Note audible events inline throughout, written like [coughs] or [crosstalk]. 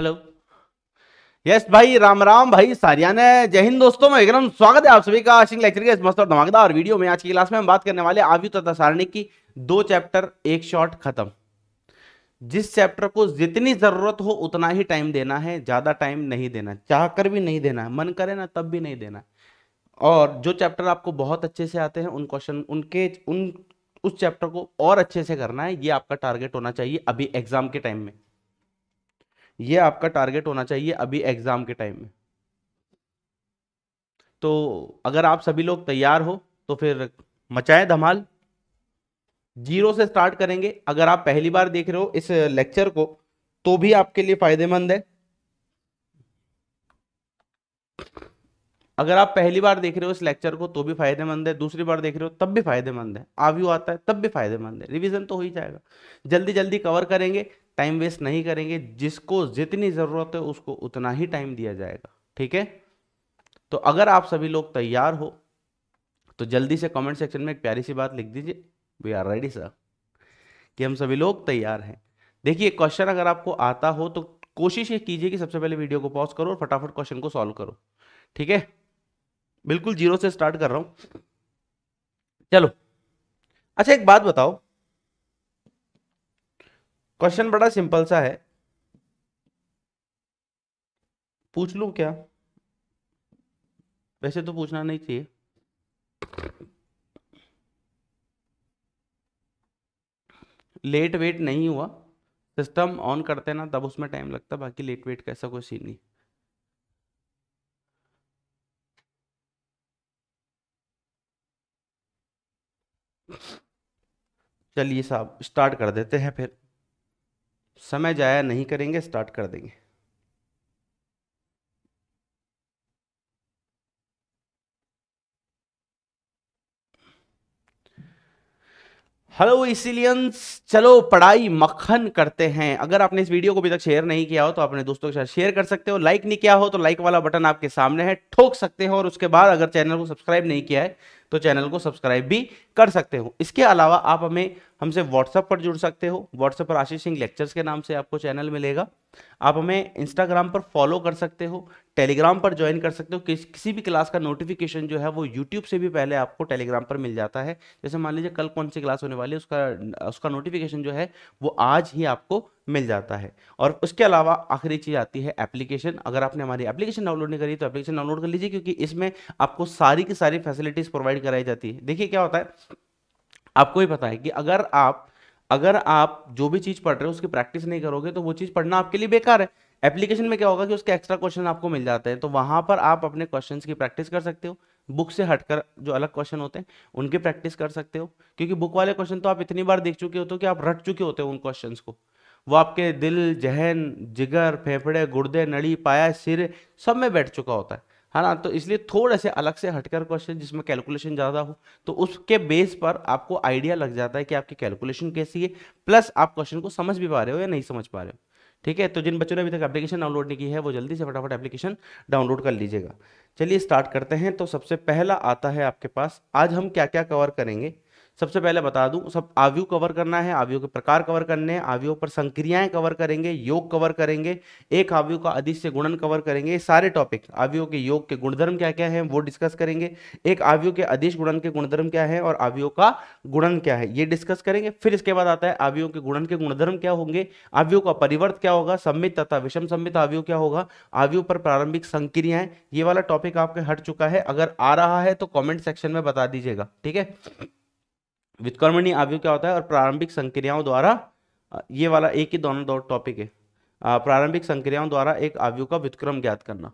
Hello yes भाई राम राम भाई सारियाने जय हिंद दोस्तों में एकदम स्वागत है आप सभी का आशिंग लेक्चर के इस मस्त और धमाकेदार वीडियो में आज की क्लास में हम बात करने वाले आव्यू तथा सारणी की दो चैप्टर एक शॉट खत्म जिस चैप्टर को जितनी जरूरत हो उतना ही टाइम देना है ज्यादा टाइम नहीं देना चाह कर भी नहीं देना है मन करे ना तब भी नहीं देना और जो चैप्टर आपको बहुत अच्छे से आते हैं उन क्वेश्चन उनके उन उस चैप्टर को और अच्छे से करना है ये आपका टारगेट होना चाहिए अभी एग्जाम के टाइम में ये आपका टारगेट होना चाहिए अभी एग्ज़ाम के टाइम में तो अगर आप सभी लोग तैयार हो तो फिर मचाए धमाल जीरो से स्टार्ट करेंगे अगर आप पहली बार देख रहे हो इस लेक्चर को तो भी आपके लिए फायदेमंद है अगर आप पहली बार देख रहे हो इस लेक्चर को तो भी फायदेमंद है दूसरी बार देख रहे हो तब भी फायदेमंद है आव्यू आता है तब भी फायदेमंद है रिवीजन तो हो ही जाएगा जल्दी जल्दी कवर करेंगे टाइम वेस्ट नहीं करेंगे जिसको जितनी ज़रूरत है उसको उतना ही टाइम दिया जाएगा ठीक है तो अगर आप सभी लोग तैयार हो तो जल्दी से कमेंट सेक्शन में एक प्यारी सी बात लिख दीजिए वी आर रेडी सर कि हम सभी लोग तैयार हैं देखिए क्वेश्चन अगर आपको आता हो तो कोशिश ये कीजिए कि सबसे पहले वीडियो को पॉज करो और फटाफट क्वेश्चन को सॉल्व करो ठीक है बिल्कुल जीरो से स्टार्ट कर रहा हूँ चलो अच्छा एक बात बताओ क्वेश्चन बड़ा सिंपल सा है पूछ लू क्या वैसे तो पूछना नहीं चाहिए लेट वेट नहीं हुआ सिस्टम ऑन करते ना तब उसमें टाइम लगता बाकी लेट वेट का ऐसा कोई सीन नहीं चलिए साहब स्टार्ट कर देते हैं फिर समय जाया नहीं करेंगे स्टार्ट कर देंगे हेलो इसीलियंस चलो पढ़ाई मक्खन करते हैं अगर आपने इस वीडियो को अभी तक शेयर नहीं किया हो तो अपने दोस्तों के साथ शेयर कर सकते हो लाइक नहीं किया हो तो लाइक वाला बटन आपके सामने है ठोक सकते हो और उसके बाद अगर चैनल को सब्सक्राइब नहीं किया है तो चैनल को सब्सक्राइब भी कर सकते हो इसके अलावा आप हमें हमसे व्हाट्सएप पर जुड़ सकते हो व्हाट्सएप पर आशीष सिंह लेक्चर्स के नाम से आपको चैनल मिलेगा आप हमें इंस्टाग्राम पर फॉलो कर सकते हो टेलीग्राम पर ज्वाइन कर सकते हो किस किसी भी क्लास का नोटिफिकेशन जो है वो यूट्यूब से भी पहले आपको टेलीग्राम पर मिल जाता है जैसे मान लीजिए कल कौन सी क्लास होने वाली है उसका उसका नोटिफिकेशन जो है वो आज ही आपको मिल जाता है और उसके अलावा आखिरी चीज़ आती है एप्लीकेशन अगर आपने हमारी एप्लीकेशन डाउनलोड नहीं करी तो एप्लीकेशन डाउनलोड कर लीजिए क्योंकि इसमें आपको सारी की सारी फैसिलिटीज़ प्रोवाइड कराई जाती है देखिए क्या होता है आपको ही पता है कि अगर आप अगर आप जो भी चीज़ पढ़ रहे हो उसकी प्रैक्टिस नहीं करोगे तो वो चीज़ पढ़ना आपके लिए बेकार है एप्लीकेशन में क्या होगा कि उसके एक्स्ट्रा क्वेश्चन आपको मिल जाते हैं तो वहां पर आप अपने क्वेश्चन की प्रैक्टिस कर सकते हो बुक से हटकर जो अलग क्वेश्चन होते हैं उनकी प्रैक्टिस कर सकते हो क्योंकि बुक वाले क्वेश्चन तो आप इतनी बार देख चुके होते हो तो कि आप रट चुके होते हो उन क्वेश्चन को वो आपके दिल जहन जिगर फेफड़े गुर्दे नड़ी पाया सिर सब में बैठ चुका होता है है ना तो इसलिए थोड़े से अलग से हटकर क्वेश्चन जिसमें कैलकुलेशन ज़्यादा हो तो उसके बेस पर आपको आइडिया लग जाता है कि आपकी कैलकुलेशन कैसी है प्लस आप क्वेश्चन को समझ भी पा रहे हो या नहीं समझ पा रहे हो ठीक है तो जिन बच्चों ने अभी तक एप्लीकेशन डाउनलोड नहीं की है वो जल्दी से फटाफट एप्लीकेशन डाउनलोड कर लीजिएगा चलिए स्टार्ट करते हैं तो सबसे पहला आता है आपके पास आज हम क्या क्या कवर करेंगे सबसे पहले बता दूं सब आवयु कवर करना है आवयु के प्रकार कवर करने हैं आवयु पर संक्रियाएं कवर करेंगे योग कवर करेंगे एक आवयु का अधिश्य गुणन कवर करेंगे ये सारे टॉपिक आवयु के योग के गुणधर्म क्या क्या है वो डिस्कस करेंगे एक आवयु के अधिश गुणन के गुणधर्म क्या है और आवयु का गुणन क्या है ये डिस्कस करेंगे फिर इसके बाद आता है आवयु के गुणन के गुणधर्म क्या होंगे आवयु का परिवर्त क्या होगा सम्मित तथा विषम सम्मित आवयु क्या होगा आवयु पर प्रारंभिक संक्रियाएं ये वाला टॉपिक आपके हट चुका है अगर आ रहा है तो कॉमेंट सेक्शन में बता दीजिएगा ठीक है वित्कर्मणी आवयु क्या होता है और प्रारंभिक संक्रियाओं द्वारा ये वाला एक ही दोनों दो टॉपिक है प्रारंभिक संक्रियाओं द्वारा एक आवयु का व्युतक्रम ज्ञात करना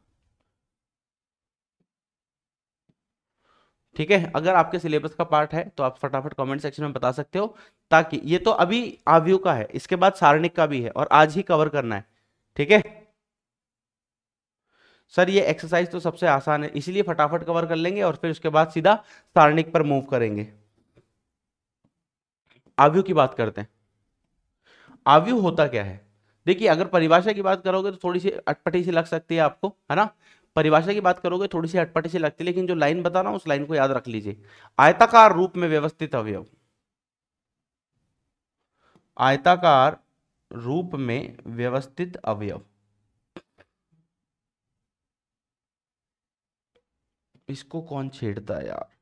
ठीक है अगर आपके सिलेबस का पार्ट है तो आप फटाफट कमेंट सेक्शन में बता सकते हो ताकि ये तो अभी आव्यू का है इसके बाद सारणिक का भी है और आज ही कवर करना है ठीक है सर ये एक्सरसाइज तो सबसे आसान है इसीलिए फटाफट कवर कर लेंगे और फिर उसके बाद सीधा सारणिक पर मूव करेंगे आवयु की बात करते हैं आवयु होता क्या है देखिए अगर परिभाषा की बात करोगे तो थोड़ी सी अटपटी सी लग सकती है आपको है ना परिभाषा की बात करोगे थोड़ी सी अटपटी सी लगती है लेकिन जो लाइन बता रहा हूं उस लाइन को याद रख लीजिए आयताकार रूप में व्यवस्थित अवयव आयताकार रूप में व्यवस्थित अवयव इसको कौन छेड़ता है यार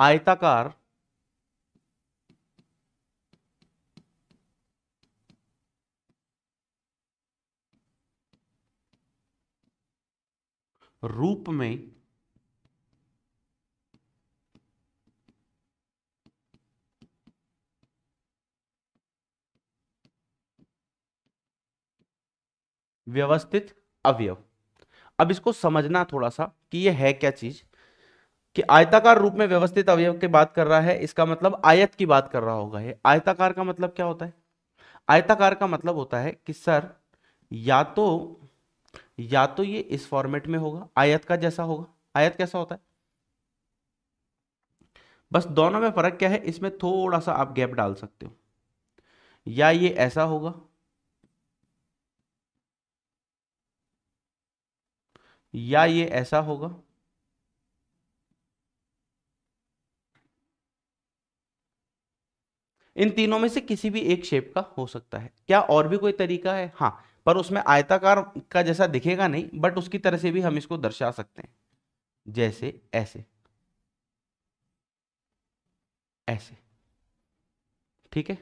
आयताकार रूप में व्यवस्थित अवयव अब इसको समझना थोड़ा सा कि यह है क्या चीज कि आयताकार रूप में व्यवस्थित अवयव की बात कर रहा है इसका मतलब आयत की बात कर रहा होगा ये आयताकार का मतलब क्या होता है आयताकार का मतलब होता है कि सर या तो या तो ये इस फॉर्मेट में होगा आयत का जैसा होगा आयत कैसा होता है बस दोनों में फर्क क्या है इसमें थोड़ा सा आप गैप डाल सकते हो या ये ऐसा होगा या ये ऐसा होगा इन तीनों में से किसी भी एक शेप का हो सकता है क्या और भी कोई तरीका है हाँ पर उसमें आयताकार का जैसा दिखेगा नहीं बट उसकी तरह से भी हम इसको दर्शा सकते हैं जैसे ऐसे ऐसे ठीक है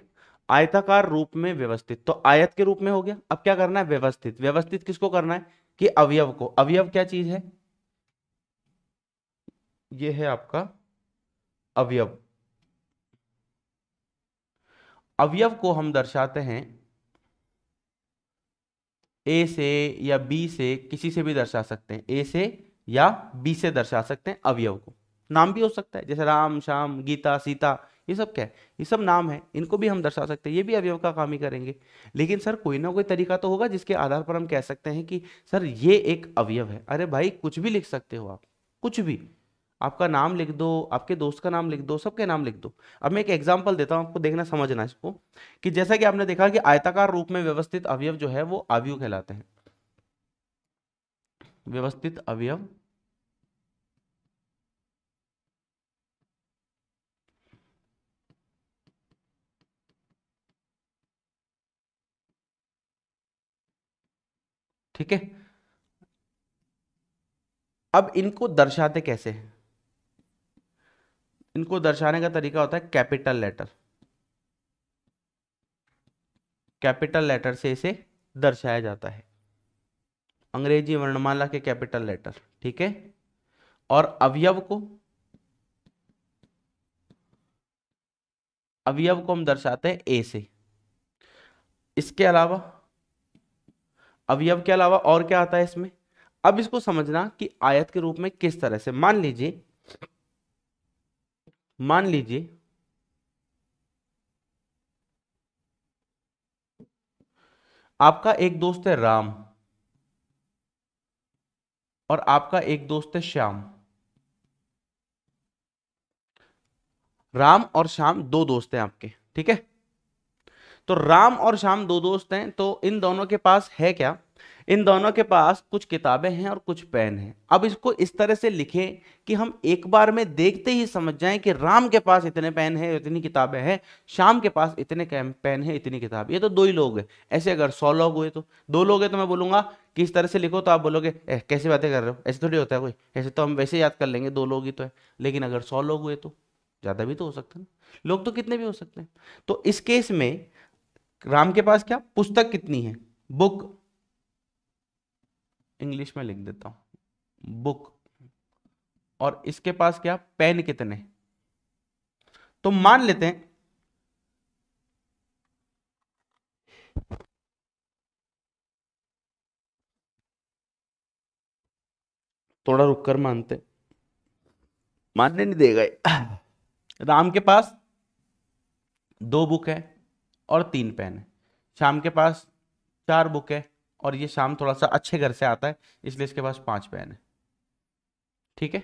आयताकार रूप में व्यवस्थित तो आयत के रूप में हो गया अब क्या करना है व्यवस्थित व्यवस्थित किसको करना है कि अवयव को अवयव क्या चीज है यह है आपका अवयव अवयव को हम दर्शाते हैं ए से या बी से किसी से भी दर्शा सकते हैं ए से या बी से दर्शा सकते हैं अवयव को नाम भी हो सकता है जैसे राम श्याम गीता सीता ये सब क्या है ये सब नाम है इनको भी हम दर्शा सकते हैं ये भी अवयव का काम ही करेंगे लेकिन सर कोई ना कोई तरीका तो होगा जिसके आधार पर हम कह सकते हैं कि सर ये एक अवयव है अरे भाई कुछ भी लिख सकते हो आप कुछ भी आपका नाम लिख दो आपके दोस्त का नाम लिख दो सबके नाम लिख दो अब मैं एक एग्जाम्पल देता हूँ आपको देखना समझना इसको कि जैसा कि आपने देखा कि आयताकार रूप में व्यवस्थित अवयव जो है वो अवयव कहलाते हैं व्यवस्थित अवयव ठीक है अब इनको दर्शाते कैसे हैं इनको दर्शाने का तरीका होता है कैपिटल लेटर कैपिटल लेटर से इसे दर्शाया जाता है अंग्रेजी वर्णमाला के कैपिटल लेटर ठीक है और अवयव को अवयव को हम दर्शाते हैं ए से इसके अलावा अवयव के अलावा और क्या आता है इसमें अब इसको समझना कि आयत के रूप में किस तरह से मान लीजिए मान लीजिए आपका एक दोस्त है राम और आपका एक दोस्त है श्याम राम और श्याम दो दोस्त हैं आपके ठीक है तो राम और श्याम दो दोस्त हैं तो इन दोनों के पास है क्या इन दोनों के पास कुछ किताबें हैं और कुछ पेन हैं अब इसको इस तरह से लिखें कि हम एक बार में देखते ही समझ जाएं कि राम के पास इतने पेन हैं इतनी किताबें हैं शाम के पास इतने पेन हैं इतनी किताब ये तो दो ही लोग हैं ऐसे अगर सौ लोग हुए तो दो लोग हैं तो मैं बोलूँगा कि इस तरह से लिखो तो आप बोलोगे कैसे बातें कर रहे हो ऐसे थोड़ी होता है कोई ऐसे तो हम वैसे याद कर लेंगे दो लोग ही तो है लेकिन अगर सौ लोग हुए तो ज़्यादा भी तो हो सकते हैं लोग तो कितने भी हो सकते हैं तो इस केस में राम के पास क्या पुस्तक कितनी है बुक इंग्लिश में लिख देता हूं बुक और इसके पास क्या पेन कितने तो मान लेते हैं थोड़ा रुक कर मानते मानने नहीं दे गए [coughs] राम के पास दो बुक है और तीन पेन है शाम के पास चार बुक है और ये शाम थोड़ा सा अच्छे घर से आता है इसलिए इसके पास पांच बहन है ठीक है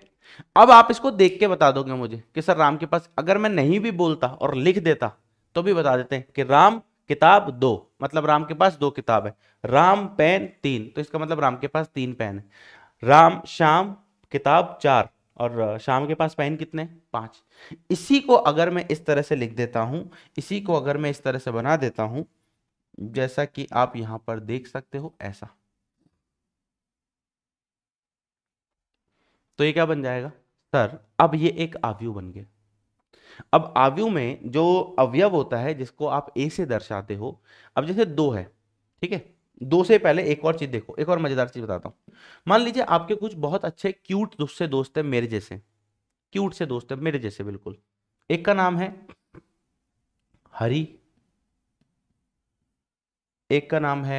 अब आप इसको देख के बता दोगे मुझे कि सर राम के पास अगर मैं नहीं भी बोलता और लिख देता तो भी बता देते हैं कि राम किताब दो मतलब राम के पास दो किताब है राम पेन तीन तो इसका मतलब राम के पास तीन पेन है राम शाम किताब चार और शाम के पास पेन कितने पांच इसी को अगर मैं इस तरह से लिख देता हूं इसी को अगर मैं इस तरह से बना देता हूं जैसा कि आप यहां पर देख सकते हो ऐसा तो ये क्या बन जाएगा सर अब ये एक आव्यू बन गया अब आव्यू में जो अवयव होता है जिसको आप ए से दर्शाते हो अब जैसे दो है ठीक है दो से पहले एक और चीज देखो एक और मजेदार चीज बताता हूं मान लीजिए आपके कुछ बहुत अच्छे क्यूट से दोस्त है मेरे जैसे क्यूट से दोस्त है मेरे जैसे बिल्कुल एक का नाम है हरी एक का नाम है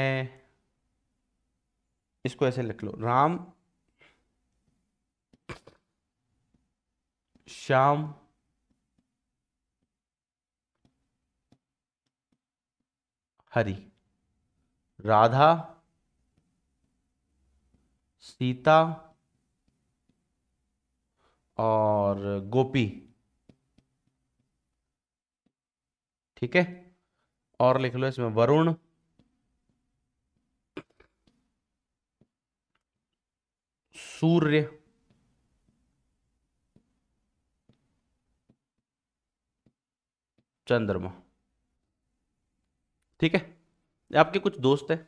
इसको ऐसे लिख लो राम श्याम हरी राधा सीता और गोपी ठीक है और लिख लो इसमें वरुण सूर्य चंद्रमा ठीक है आपके कुछ दोस्त हैं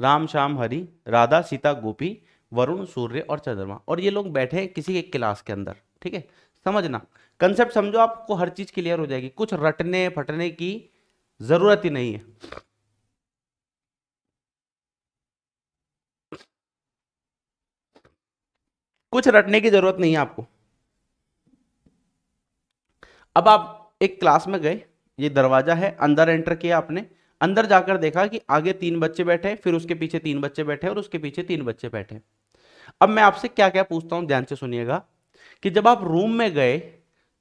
राम श्याम हरि राधा सीता गोपी वरुण सूर्य और चंद्रमा और ये लोग बैठे हैं किसी एक क्लास के अंदर ठीक है समझना कंसेप्ट समझो आपको हर चीज क्लियर हो जाएगी कुछ रटने फटने की जरूरत ही नहीं है कुछ रटने की जरूरत नहीं है आपको अब आप एक क्लास में गए ये दरवाजा है अंदर एंटर किया आपने अंदर जाकर देखा कि आगे तीन बच्चे बैठे फिर उसके पीछे तीन बच्चे बैठे और उसके पीछे तीन बच्चे बैठे अब मैं आपसे क्या क्या पूछता हूं ध्यान से सुनिएगा कि जब आप रूम में गए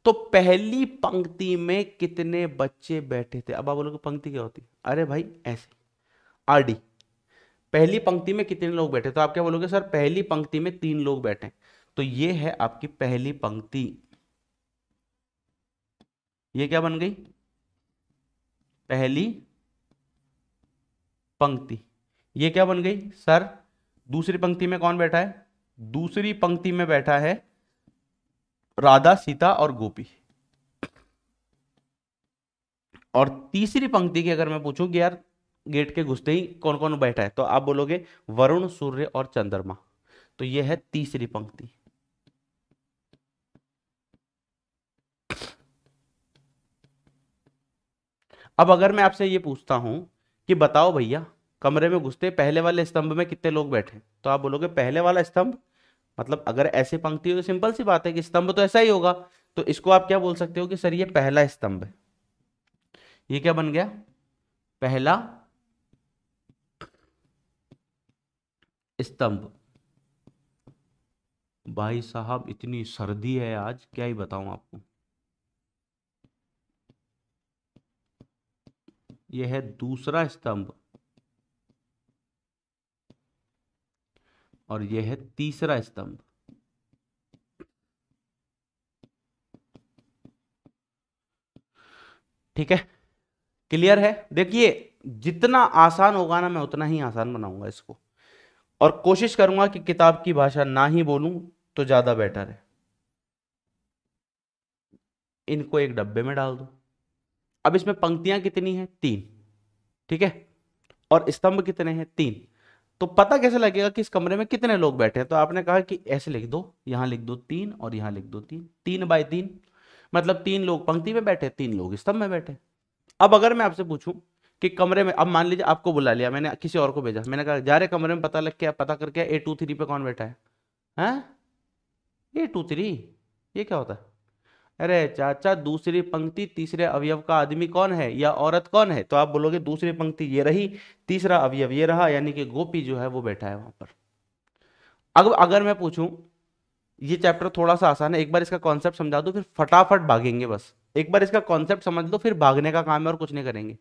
तो पहली पंक्ति में कितने बच्चे बैठे थे अब आप बोलोगे पंक्ति क्या होती अरे भाई ऐसे आर डी पहली पंक्ति में कितने लोग बैठे तो आप क्या बोलोगे सर पहली पंक्ति में तीन लोग बैठे तो ये है आपकी पहली पंक्ति ये क्या बन गई पहली पंक्ति ये क्या बन गई सर दूसरी पंक्ति में कौन बैठा है दूसरी पंक्ति में बैठा है राधा सीता और गोपी और तीसरी पंक्ति की अगर मैं पूछूं कि यार गेट के घुसते ही कौन कौन बैठा है तो आप बोलोगे वरुण सूर्य और चंद्रमा तो यह है तीसरी पंक्ति अब अगर मैं आपसे ये पूछता हूं कि बताओ भैया कमरे में घुसते पहले वाले स्तंभ में कितने लोग बैठे तो आप बोलोगे पहले वाला स्तंभ मतलब अगर ऐसी पंक्ति हो तो सिंपल सी बात है कि स्तंभ तो ऐसा ही होगा तो इसको आप क्या बोल सकते हो कि सर ये पहला स्तंभ है ये क्या बन गया पहला स्तंभ भाई साहब इतनी सर्दी है आज क्या ही बताऊं आपको यह है दूसरा स्तंभ और यह है तीसरा स्तंभ ठीक है क्लियर है देखिए जितना आसान होगा ना मैं उतना ही आसान बनाऊंगा इसको और कोशिश करूंगा कि किताब की भाषा ना ही बोलूं तो ज़्यादा बेटर है इनको एक डब्बे में डाल दो अब इसमें पंक्तियां कितनी हैं तीन ठीक है और स्तंभ कितने हैं तीन तो पता कैसे लगेगा कि इस कमरे में कितने लोग बैठे हैं तो आपने कहा कि ऐसे लिख दो यहां लिख दो तीन और यहां लिख दो तीन तीन बाय तीन मतलब तीन लोग पंक्ति में बैठे तीन लोग स्तंभ में बैठे अब अगर मैं आपसे पूछूं कि कमरे में अब मान लीजिए आपको बुला लिया मैंने किसी और को भेजा मैंने कहा जा रहे कमरे में पता लग के पता करके ए टू थ्री पे कौन बैठा है हैं ए टू थ्री ये क्या होता है अरे चाचा दूसरी पंक्ति तीसरे अवयव का आदमी कौन है या औरत कौन है तो आप बोलोगे दूसरी पंक्ति ये रही तीसरा अवयव ये रहा यानी कि गोपी जो है वो बैठा है वहां पर अब अगर मैं पूछूं ये चैप्टर थोड़ा सा आसान है एक बार इसका कॉन्सेप्ट समझा दो फिर फटाफट भागेंगे बस एक बार इसका कॉन्सेप्ट समझ दो फिर भागने का काम है और कुछ नहीं करेंगे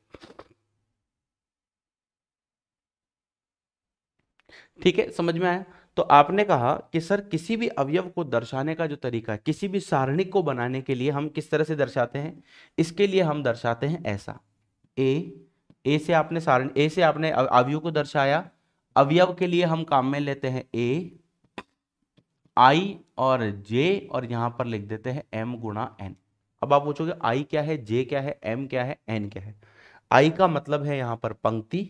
ठीक है समझ में आया तो आपने कहा कि सर किसी भी अवयव को दर्शाने का जो तरीका है किसी भी सारणिक को बनाने के लिए हम किस तरह से दर्शाते हैं इसके लिए हम दर्शाते हैं ऐसा ए ए से आपने सारणी ए से आपने अवयव को दर्शाया अवयव के लिए हम काम में लेते हैं ए आई और जे और यहां पर लिख देते हैं एम गुणा एन अब आप पूछोगे आई क्या है जे क्या है एम क्या है एन क्या है आई का मतलब है यहां पर पंक्ति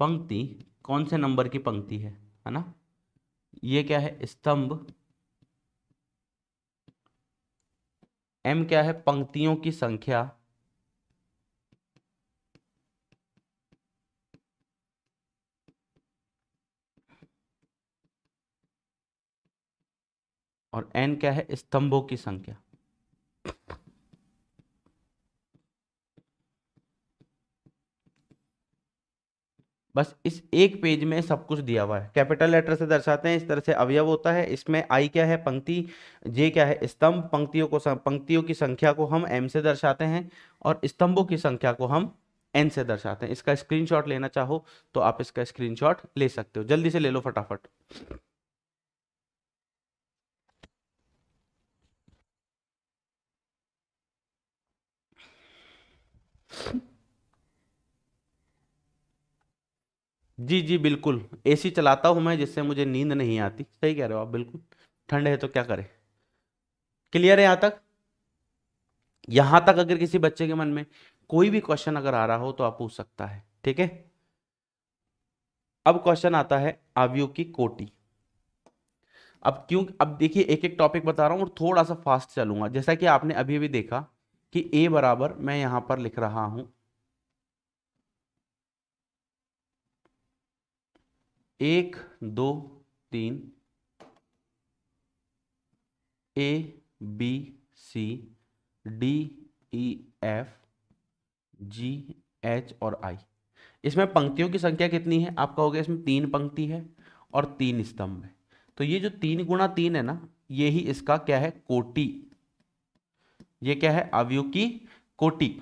पंक्ति कौन से नंबर की पंक्ति है है ना ये क्या है स्तंभ एम क्या है पंक्तियों की संख्या और एन क्या है स्तंभों की संख्या बस इस एक पेज में सब कुछ दिया हुआ है कैपिटल लेटर से दर्शाते हैं इस तरह से अवयव होता है इसमें आई क्या है पंक्ति जे क्या है स्तंभ पंक्तियों को पंक्तियों की संख्या को हम एम से दर्शाते हैं और स्तंभों की संख्या को हम एन से दर्शाते हैं इसका स्क्रीनशॉट लेना चाहो तो आप इसका स्क्रीनशॉट ले सकते हो जल्दी से ले लो फटाफट you जी जी बिल्कुल एसी चलाता हूँ मैं जिससे मुझे नींद नहीं आती सही कह रहे हो आप बिल्कुल ठंड है तो क्या करें क्लियर है यहाँ तक यहाँ तक अगर किसी बच्चे के मन में कोई भी क्वेश्चन अगर आ रहा हो तो आप पूछ सकता है ठीक है अब क्वेश्चन आता है आवयु की कोटी अब क्यों अब देखिए एक एक टॉपिक बता रहा हूँ और थोड़ा सा फास्ट चलूंगा जैसा कि आपने अभी अभी देखा कि ए बराबर मैं यहाँ पर लिख रहा हूँ एक दो तीन A B C D E F G H और आई इसमें पंक्तियों की संख्या कितनी है आप कहोगे इसमें तीन पंक्ति है और तीन स्तंभ है तो ये जो तीन गुणा तीन है ना ये ही इसका क्या है कोटि ये क्या है अवयु की कोटि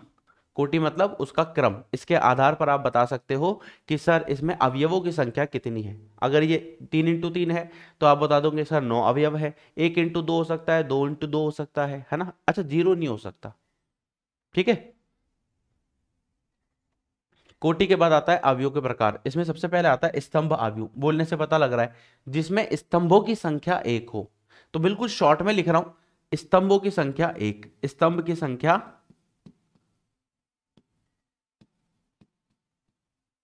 कोटि मतलब उसका क्रम इसके आधार पर आप बता सकते हो कि सर इसमें अवयवों की संख्या कितनी है अगर ये तीन इंटू तीन है तो आप बता दोगे सर नौ अवयव है एक इंटू दो हो सकता है दो इंटू दो हो सकता है है ना अच्छा जीरो नहीं हो सकता ठीक है कोटि के बाद आता है अवयव के प्रकार इसमें सबसे पहले आता है स्तंभ अवयु बोलने से पता लग रहा है जिसमें स्तंभों की संख्या एक हो तो बिल्कुल शॉर्ट में लिख रहा हूं स्तंभों की संख्या एक स्तंभ की संख्या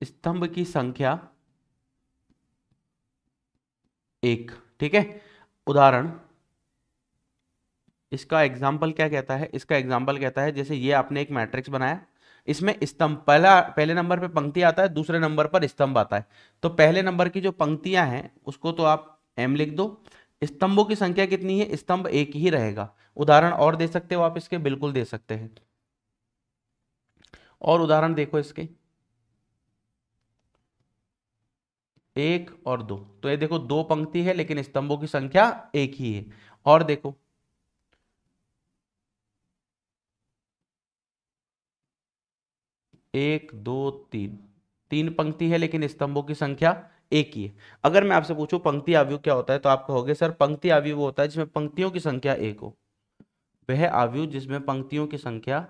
स्तंभ की संख्या एक ठीक है उदाहरण इसका एग्जाम्पल क्या कहता है इसका एग्जाम्पल कहता है जैसे ये आपने एक मैट्रिक्स बनाया इसमें स्तंभ पहला पहले नंबर पे पंक्ति आता है दूसरे नंबर पर स्तंभ आता है तो पहले नंबर की जो पंक्तियां हैं उसको तो आप एम लिख दो स्तंभों की संख्या कितनी है स्तंभ एक ही रहेगा उदाहरण और दे सकते हो आप इसके बिल्कुल दे सकते हैं और उदाहरण देखो इसके एक और दो तो ये देखो दो पंक्ति है लेकिन स्तंभों की संख्या एक ही है और देखो एक दो तीन तीन पंक्ति है लेकिन स्तंभों की संख्या एक ही है अगर मैं आपसे पूछूं पंक्ति आवयु क्या होता है तो आप कहोगे सर पंक्ति आवयु वो होता है जिसमें पंक्तियों की संख्या एक हो वह आवयु जिसमें पंक्तियों की संख्या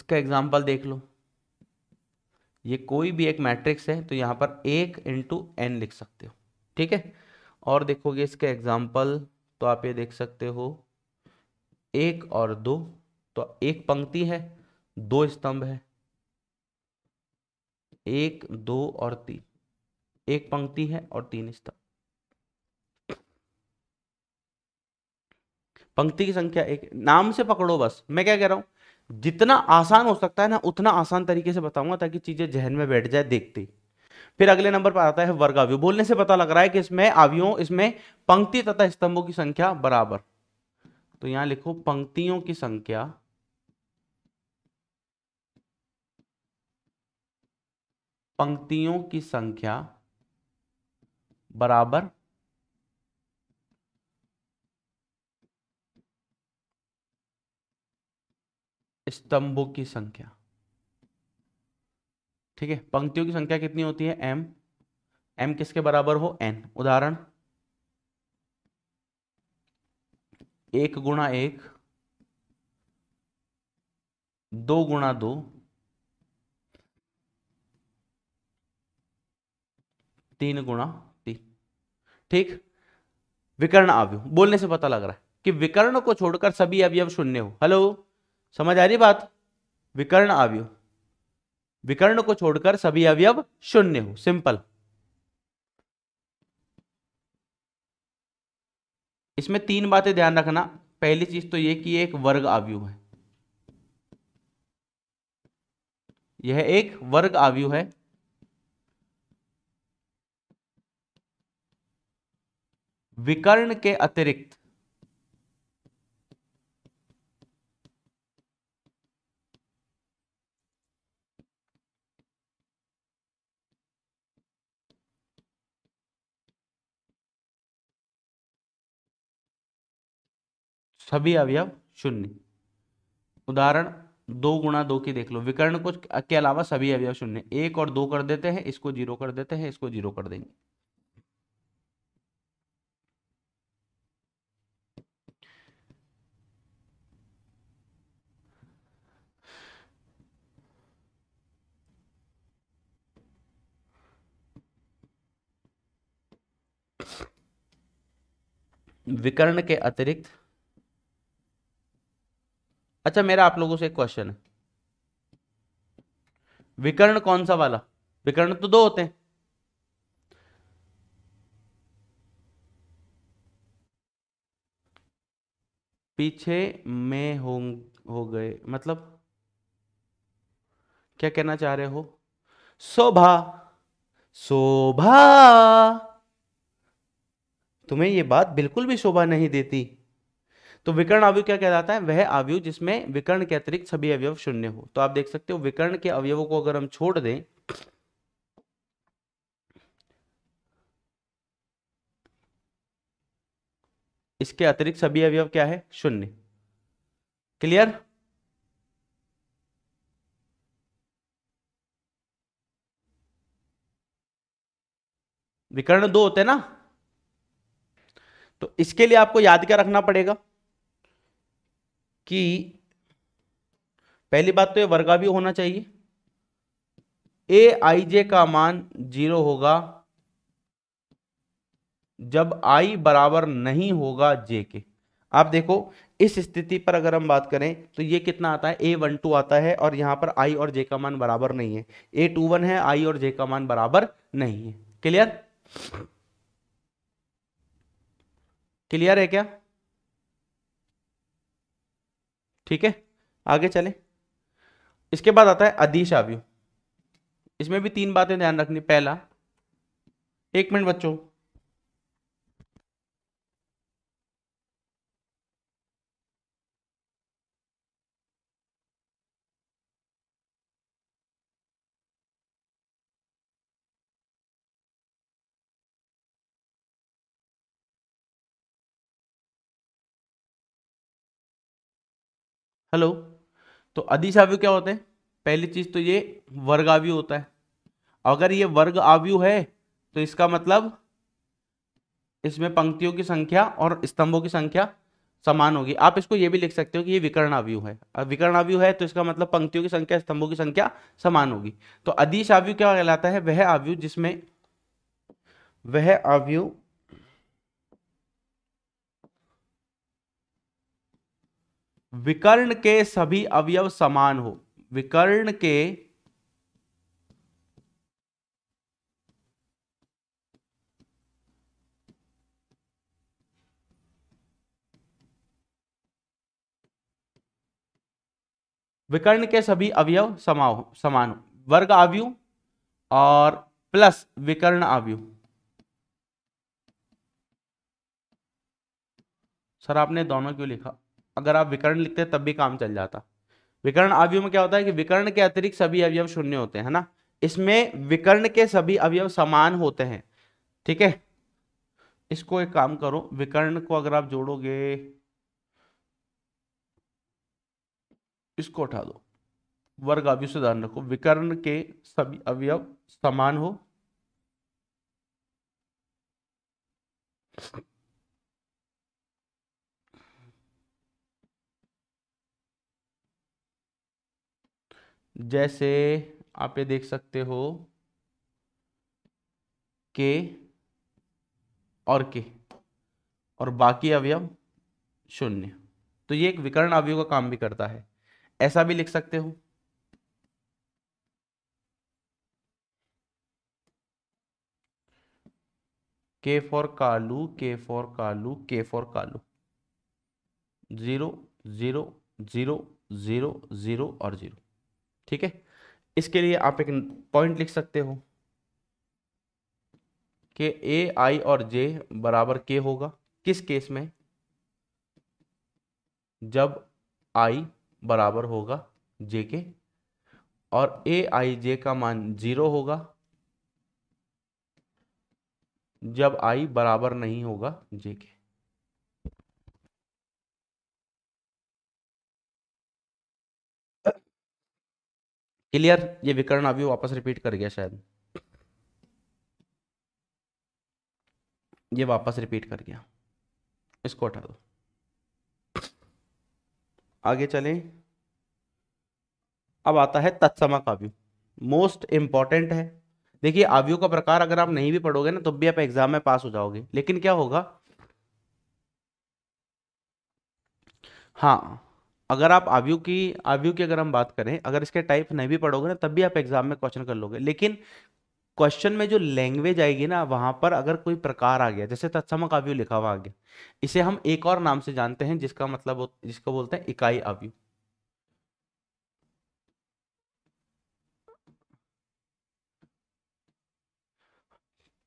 इसका एग्जाम्पल देख लो ये कोई भी एक मैट्रिक्स है तो यहाँ पर एक इंटू एन लिख सकते हो ठीक है और देखोगे इसके एग्जाम्पल तो आप ये देख सकते हो एक और दो तो एक पंक्ति है दो स्तंभ है एक दो और तीन एक पंक्ति है और तीन स्तंभ पंक्ति की संख्या एक नाम से पकड़ो बस मैं क्या कह रहा हूं जितना आसान हो सकता है ना उतना आसान तरीके से बताऊंगा ताकि चीज़ें जहन में बैठ जाए देखते फिर अगले नंबर पर आता है वर्ग आवयु बोलने से पता लग रहा है कि इसमें आवयों इसमें पंक्ति तथा स्तंभों की संख्या बराबर तो यहां लिखो पंक्तियों की संख्या पंक्तियों की संख्या बराबर स्तंभों की संख्या ठीक है पंक्तियों की संख्या कितनी होती है एम एम किसके बराबर हो एन उदाहरण एक गुणा एक दो गुणा दो तीन गुणा तीन ठीक विकर्ण अवयव बोलने से पता लग रहा है कि विकर्ण को छोड़कर सभी अवयव शून्य हो हेलो समझ आ रही बात विकर्ण अवयव विकर्ण को छोड़कर सभी अवयव शून्य हो सिंपल इसमें तीन बातें ध्यान रखना पहली चीज तो यह कि एक वर्ग आवयु है यह एक वर्ग आवयु है विकर्ण के अतिरिक्त सभी अवयव शून्य उदाहरण दो गुणा दो की देख लो विकर्ण को के अलावा सभी अवयव शून्य एक और दो कर देते हैं इसको जीरो कर देते हैं इसको जीरो कर देंगे विकर्ण के अतिरिक्त अच्छा मेरा आप लोगों से एक क्वेश्चन है विकर्ण कौन सा वाला विकर्ण तो दो होते हैं पीछे में हो हो गए मतलब क्या कहना चाह रहे हो शोभा शोभा तुम्हें यह बात बिल्कुल भी शोभा नहीं देती तो विकर्ण अवयव क्या कहलाता है वह अवयव जिसमें विकर्ण के अतिरिक्त सभी अवयव शून्य हो तो आप देख सकते हो विकर्ण के अवयवों को अगर हम छोड़ दें इसके अतिरिक्त सभी अवयव क्या है शून्य क्लियर विकर्ण दो होते हैं ना तो इसके लिए आपको याद क्या रखना पड़ेगा कि पहली बात तो ये वर्गा भी होना चाहिए ए आई जे का मान जीरो होगा जब आई बराबर नहीं होगा जे के आप देखो इस स्थिति पर अगर हम बात करें तो ये कितना आता है ए वन टू आता है और यहां पर आई और जे का मान बराबर नहीं है ए टू वन है आई और जे का मान बराबर नहीं है क्लियर क्लियर है क्या ठीक है आगे चले इसके बाद आता है आवयु इसमें भी तीन बातें ध्यान रखनी पहला एक मिनट बच्चों हेलो तो आवयु क्या होते हैं पहली चीज तो ये आवयु होता है अगर ये वर्ग आवयु है तो इसका मतलब इसमें पंक्तियों की संख्या और स्तंभों की संख्या समान होगी आप इसको ये भी लिख सकते हो कि ये आवयु है विकर्ण आवयु है तो इसका मतलब पंक्तियों की संख्या स्तंभों की संख्या समान होगी तो अधिश आवयु क्या कहलाता है वह आवयु जिसमें वह आवयु विकर्ण के सभी अवयव समान हो विकर्ण के विकर्ण के सभी अवयव समाओ समान वर्ग आवयु और प्लस विकर्ण आवयु सर आपने दोनों क्यों लिखा अगर आप विकर्ण लिखते तब भी काम चल जाता विकर्ण अवयव में क्या होता है कि विकर्ण के अतिरिक्त सभी अवयव शून्य होते हैं ना इसमें विकर्ण के सभी अवयव समान होते हैं ठीक है इसको एक काम करो विकर्ण को अगर आप जोड़ोगे इसको उठा दो वर्ग अवयव से ध्यान रखो विकर्ण के सभी अवयव समान हो जैसे आप ये देख सकते हो के और के और बाकी अवयव शून्य तो ये एक विकर्ण अवयव का काम भी करता है ऐसा भी लिख सकते हो के for Kalu K for Kalu K for Kalu zero zero zero zero zero और जीरो ठीक है इसके लिए आप एक पॉइंट लिख सकते हो कि ए आई और जे बराबर के होगा किस केस में जब आई बराबर होगा जे के और ए आई जे का मान जीरो होगा जब आई बराबर नहीं होगा जे के क्लियर ये विकर्ण अभी वापस रिपीट कर गया शायद ये वापस रिपीट कर गया इसको हटा दो आगे चलें अब आता है तत्समक आवयु मोस्ट इंपॉर्टेंट है देखिए आवयु का प्रकार अगर आप नहीं भी पढ़ोगे ना तो भी आप एग्जाम में पास हो जाओगे लेकिन क्या होगा हाँ अगर आप आवयु की आवयु की अगर हम बात करें अगर इसके टाइप नहीं भी पढ़ोगे ना तब भी आप एग्जाम में क्वेश्चन कर लोगे लेकिन क्वेश्चन में जो लैंग्वेज आएगी ना वहां पर अगर कोई प्रकार आ गया जैसे तत्समक आव्यू लिखा हुआ आ गया इसे हम एक और नाम से जानते हैं जिसका मतलब जिसको बोलते हैं इकाई आवयु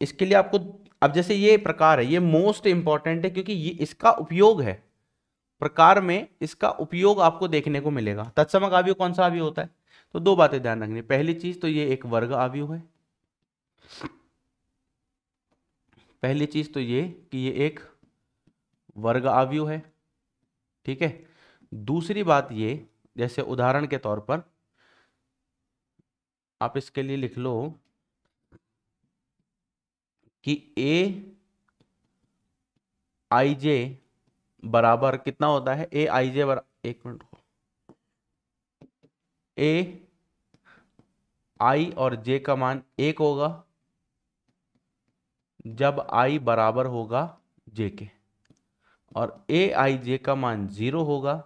इसके लिए आपको अब जैसे ये प्रकार है ये मोस्ट इंपॉर्टेंट है क्योंकि ये इसका उपयोग है प्रकार में इसका उपयोग आपको देखने को मिलेगा तत्समक आवयु कौन सा आवयु होता है तो दो बातें ध्यान रखनी पहली चीज तो ये एक वर्ग आवयु है पहली चीज तो ये कि ये एक वर्ग आवयु है ठीक है दूसरी बात ये जैसे उदाहरण के तौर पर आप इसके लिए लिख लो कि ए आई जे बराबर कितना होता है ए आई जे बराबर एक मिनट ए आई और जे का मान एक होगा जब आई बराबर होगा जे के और ए आई जे का मान जीरो होगा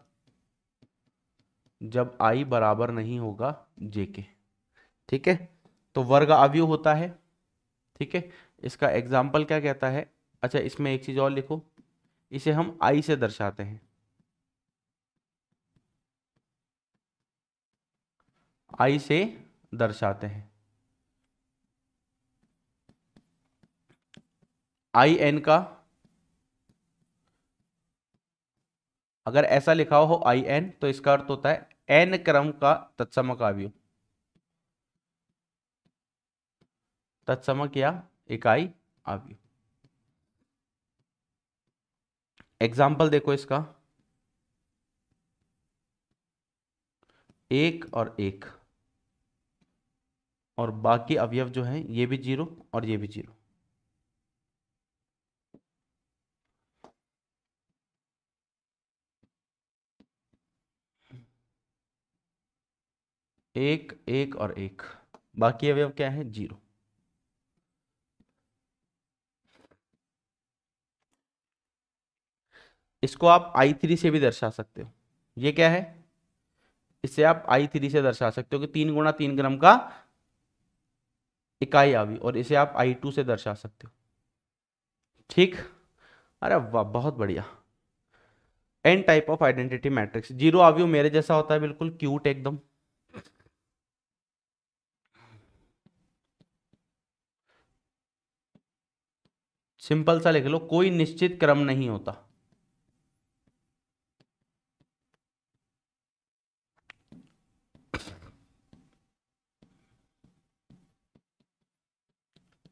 जब आई बराबर नहीं होगा जे के ठीक है तो वर्ग अवयु होता है ठीक है इसका एग्जाम्पल क्या कहता है अच्छा इसमें एक चीज़ और लिखो इसे हम आई से दर्शाते हैं आई से दर्शाते हैं आई एन का अगर ऐसा लिखा हो आई एन तो इसका अर्थ होता है एन क्रम का तत्समक आवयु तत्समक या इकाई आवयु एग्जाम्पल देखो इसका एक और एक और बाकी अवयव जो है ये भी जीरो और ये भी जीरो एक एक और एक बाकी अवयव क्या है जीरो इसको आप आई थ्री से भी दर्शा सकते हो ये क्या है इसे आप आई थ्री से दर्शा सकते हो कि तीन गुणा तीन ग्राम का इकाई आवी और इसे आप आई टू से दर्शा सकते हो ठीक अरे वाह बहुत बढ़िया N type of identity matrix zero आवी मेरे जैसा होता है बिल्कुल क्यूट एकदम सिंपल सा लिख लो कोई निश्चित क्रम नहीं होता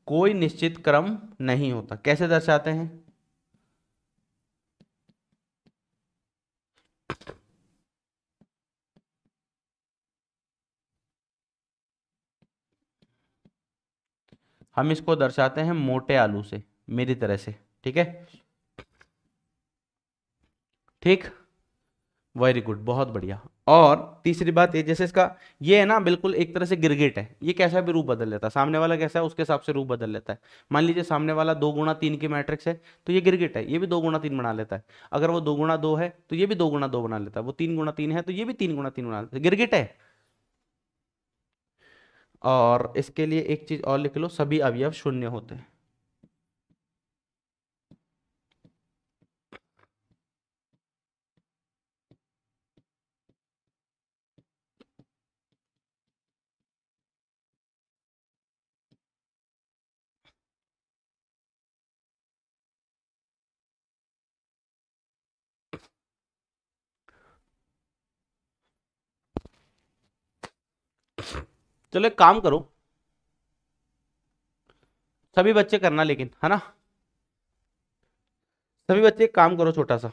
कोई निश्चित क्रम नहीं होता कैसे दर्शाते हैं हम इसको दर्शाते हैं मोटे आलू से मेरी तरह से ठीक है ठीक वेरी गुड बहुत बढ़िया और तीसरी बात ये जैसे इसका ये है ना बिल्कुल एक तरह से गिरगेट है ये कैसा भी रूप बदल लेता है सामने वाला कैसा है उसके हिसाब से रूप बदल लेता है मान लीजिए सामने वाला दो गुणा तीन की मैट्रिक्स है तो ये गिरगेट है ये भी दो गुणा तीन बना लेता है अगर वो दो गुणा दो है तो ये भी दो गुणा दो बना लेता है वो तीन गुणा तीन है तो ये भी तीन गुणा तीन बना लेता है गिरगिट है और इसके लिए एक चीज और लिख लो सभी अवयव शून्य होते हैं चलो एक काम करो सभी बच्चे करना लेकिन है ना सभी बच्चे एक काम करो छोटा सा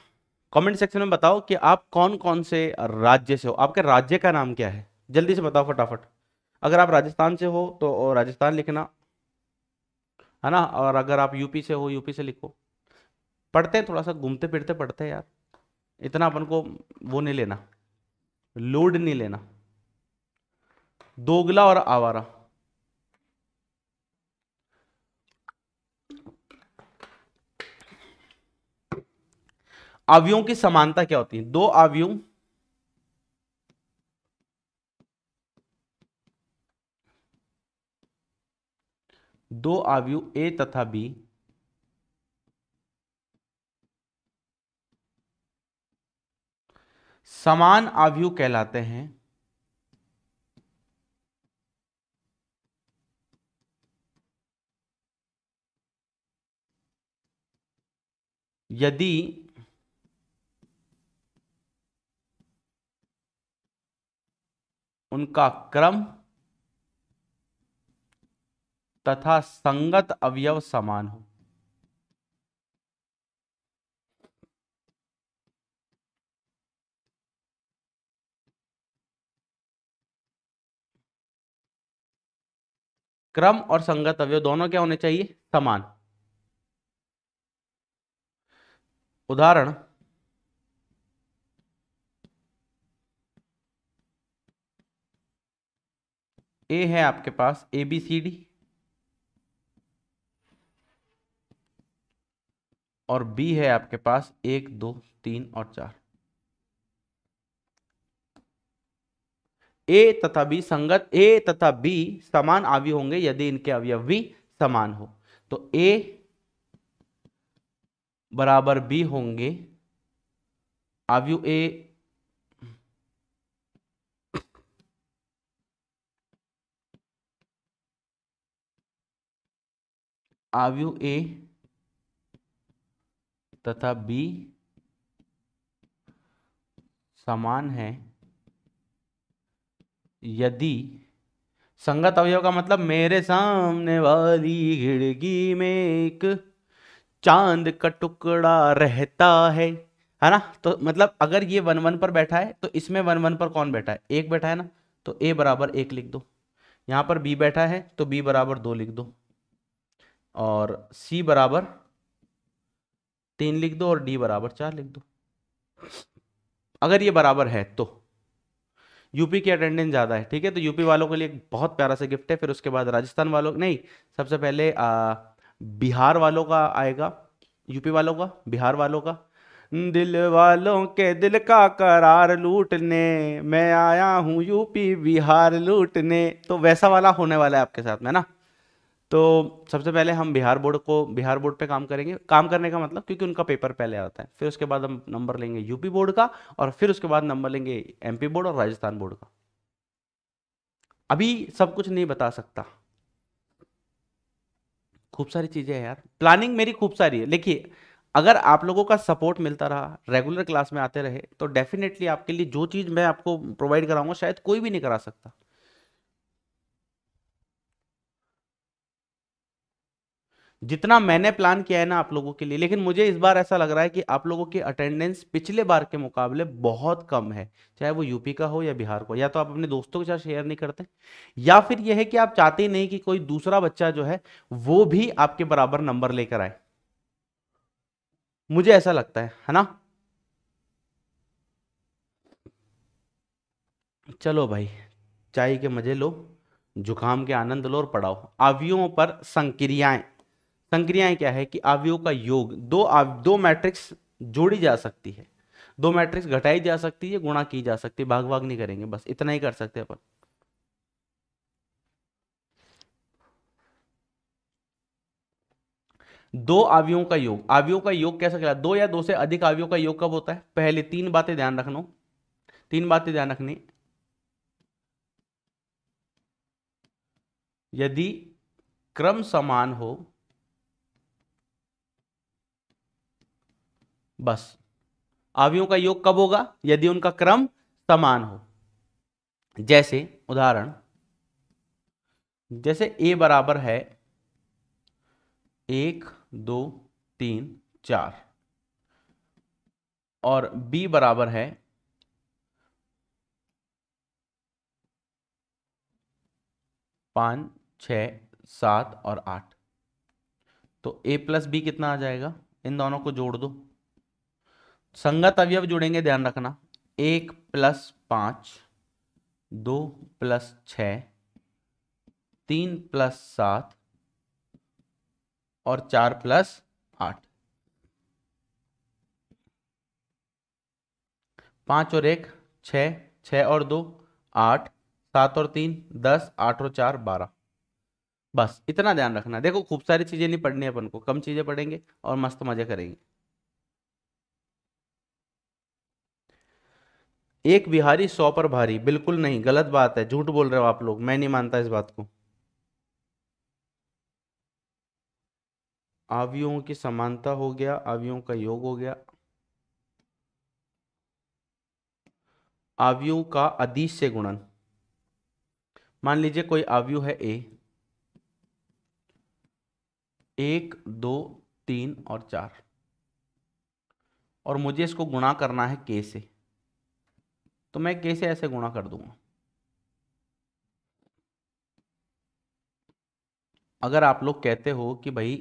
कमेंट सेक्शन में बताओ कि आप कौन कौन से राज्य से हो आपके राज्य का नाम क्या है जल्दी से बताओ फटाफट अगर आप राजस्थान से हो तो राजस्थान लिखना है ना और अगर आप यूपी से हो यूपी से लिखो पढ़ते हैं थोड़ा सा घूमते फिरते पढ़ते हैं यार इतना अपन को वो नहीं लेना लोड नहीं लेना दोगला और आवारा अवयों की समानता क्या होती है दो अवयव दो अवयव ए तथा बी समान अवयु कहलाते हैं यदि उनका क्रम तथा संगत अवयव समान हो क्रम और संगत अवयव दोनों क्या होने चाहिए समान उदाहरण ए है आपके पास ए बी सी डी और बी है आपके पास एक दो तीन और चार ए तथा बी संगत ए तथा बी समान आवी होंगे यदि इनके अवयव भी समान हो तो ए बराबर बी होंगे आवयु ए आवयु ए तथा बी समान है यदि संगत अवयव का मतलब मेरे सामने वाली खिड़की में एक चांद का टुकड़ा रहता है है ना तो मतलब अगर ये वन वन पर बैठा है तो इसमें वन वन पर कौन बैठा है एक बैठा है ना तो ए बराबर एक लिख दो यहाँ पर बी बैठा है तो बी बराबर दो लिख दो और सी बराबर तीन लिख दो और डी बराबर चार लिख दो अगर ये बराबर है तो यूपी की अटेंडेंस ज़्यादा है ठीक है तो यूपी वालों के लिए बहुत प्यारा सा गिफ्ट है फिर उसके बाद राजस्थान वालों नहीं सबसे पहले आ, बिहार वालों का आएगा यूपी वालों का बिहार वालों का दिल वालों के दिल का करार लूटने मैं आया हूँ यूपी बिहार लूटने तो वैसा वाला होने वाला है आपके साथ में ना तो सबसे पहले हम बिहार बोर्ड को बिहार बोर्ड पे काम करेंगे काम करने का मतलब क्योंकि उनका पेपर पहले आता है फिर उसके बाद हम नंबर लेंगे यूपी बोर्ड का और फिर उसके बाद नंबर लेंगे एमपी बोर्ड और राजस्थान बोर्ड का अभी सब कुछ नहीं बता सकता खूब सारी चीज़ें हैं यार प्लानिंग मेरी खूब सारी है देखिए अगर आप लोगों का सपोर्ट मिलता रहा रेगुलर क्लास में आते रहे तो डेफिनेटली आपके लिए जो चीज़ मैं आपको प्रोवाइड कराऊंगा शायद कोई भी नहीं करा सकता जितना मैंने प्लान किया है ना आप लोगों के लिए लेकिन मुझे इस बार ऐसा लग रहा है कि आप लोगों की अटेंडेंस पिछले बार के मुकाबले बहुत कम है चाहे वो यूपी का हो या बिहार को या तो आप अपने दोस्तों के साथ शेयर नहीं करते या फिर यह है कि आप चाहते ही नहीं कि कोई दूसरा बच्चा जो है वो भी आपके बराबर नंबर लेकर आए मुझे ऐसा लगता है है ना चलो भाई चाय के मजे लो जुकाम के आनंद लो और पढ़ाओ आवियों पर संक्रियाएं संक्रियाएं क्या है कि आवयों का योग दो आव, दो मैट्रिक्स जोड़ी जा सकती है दो मैट्रिक्स घटाई जा सकती है गुणा की जा सकती है भाग भाग नहीं करेंगे बस इतना ही कर सकते अपन दो आवयों का योग आवयों का योग कैसा कहला दो या दो से अधिक आवयों का योग कब होता है पहले तीन बातें ध्यान रखना तीन बातें ध्यान रखनी यदि क्रम समान हो बस आवियों का योग कब होगा यदि उनका क्रम समान हो जैसे उदाहरण जैसे ए बराबर है एक दो तीन चार और बी बराबर है पाँच छ सात और आठ तो ए प्लस बी कितना आ जाएगा इन दोनों को जोड़ दो संगत अवयव जुड़ेंगे ध्यान रखना एक प्लस पांच दो प्लस छ तीन प्लस सात और चार प्लस आठ पांच और एक छ छ और दो आठ सात और तीन दस आठ और चार बारह बस इतना ध्यान रखना देखो खूब सारी चीज़ें नहीं पढ़नी अपन को कम चीज़ें पढ़ेंगे और मस्त मज़े करेंगे एक बिहारी सौ पर भारी बिल्कुल नहीं गलत बात है झूठ बोल रहे हो आप लोग मैं नहीं मानता इस बात को आवियों की समानता हो गया आवियों का योग हो गया आवयु का अदीश से गुणन मान लीजिए कोई आवयु है ए एक दो तीन और चार और मुझे इसको गुणा करना है के से तो मैं कैसे ऐसे गुणा कर दूंगा अगर आप लोग कहते हो कि भाई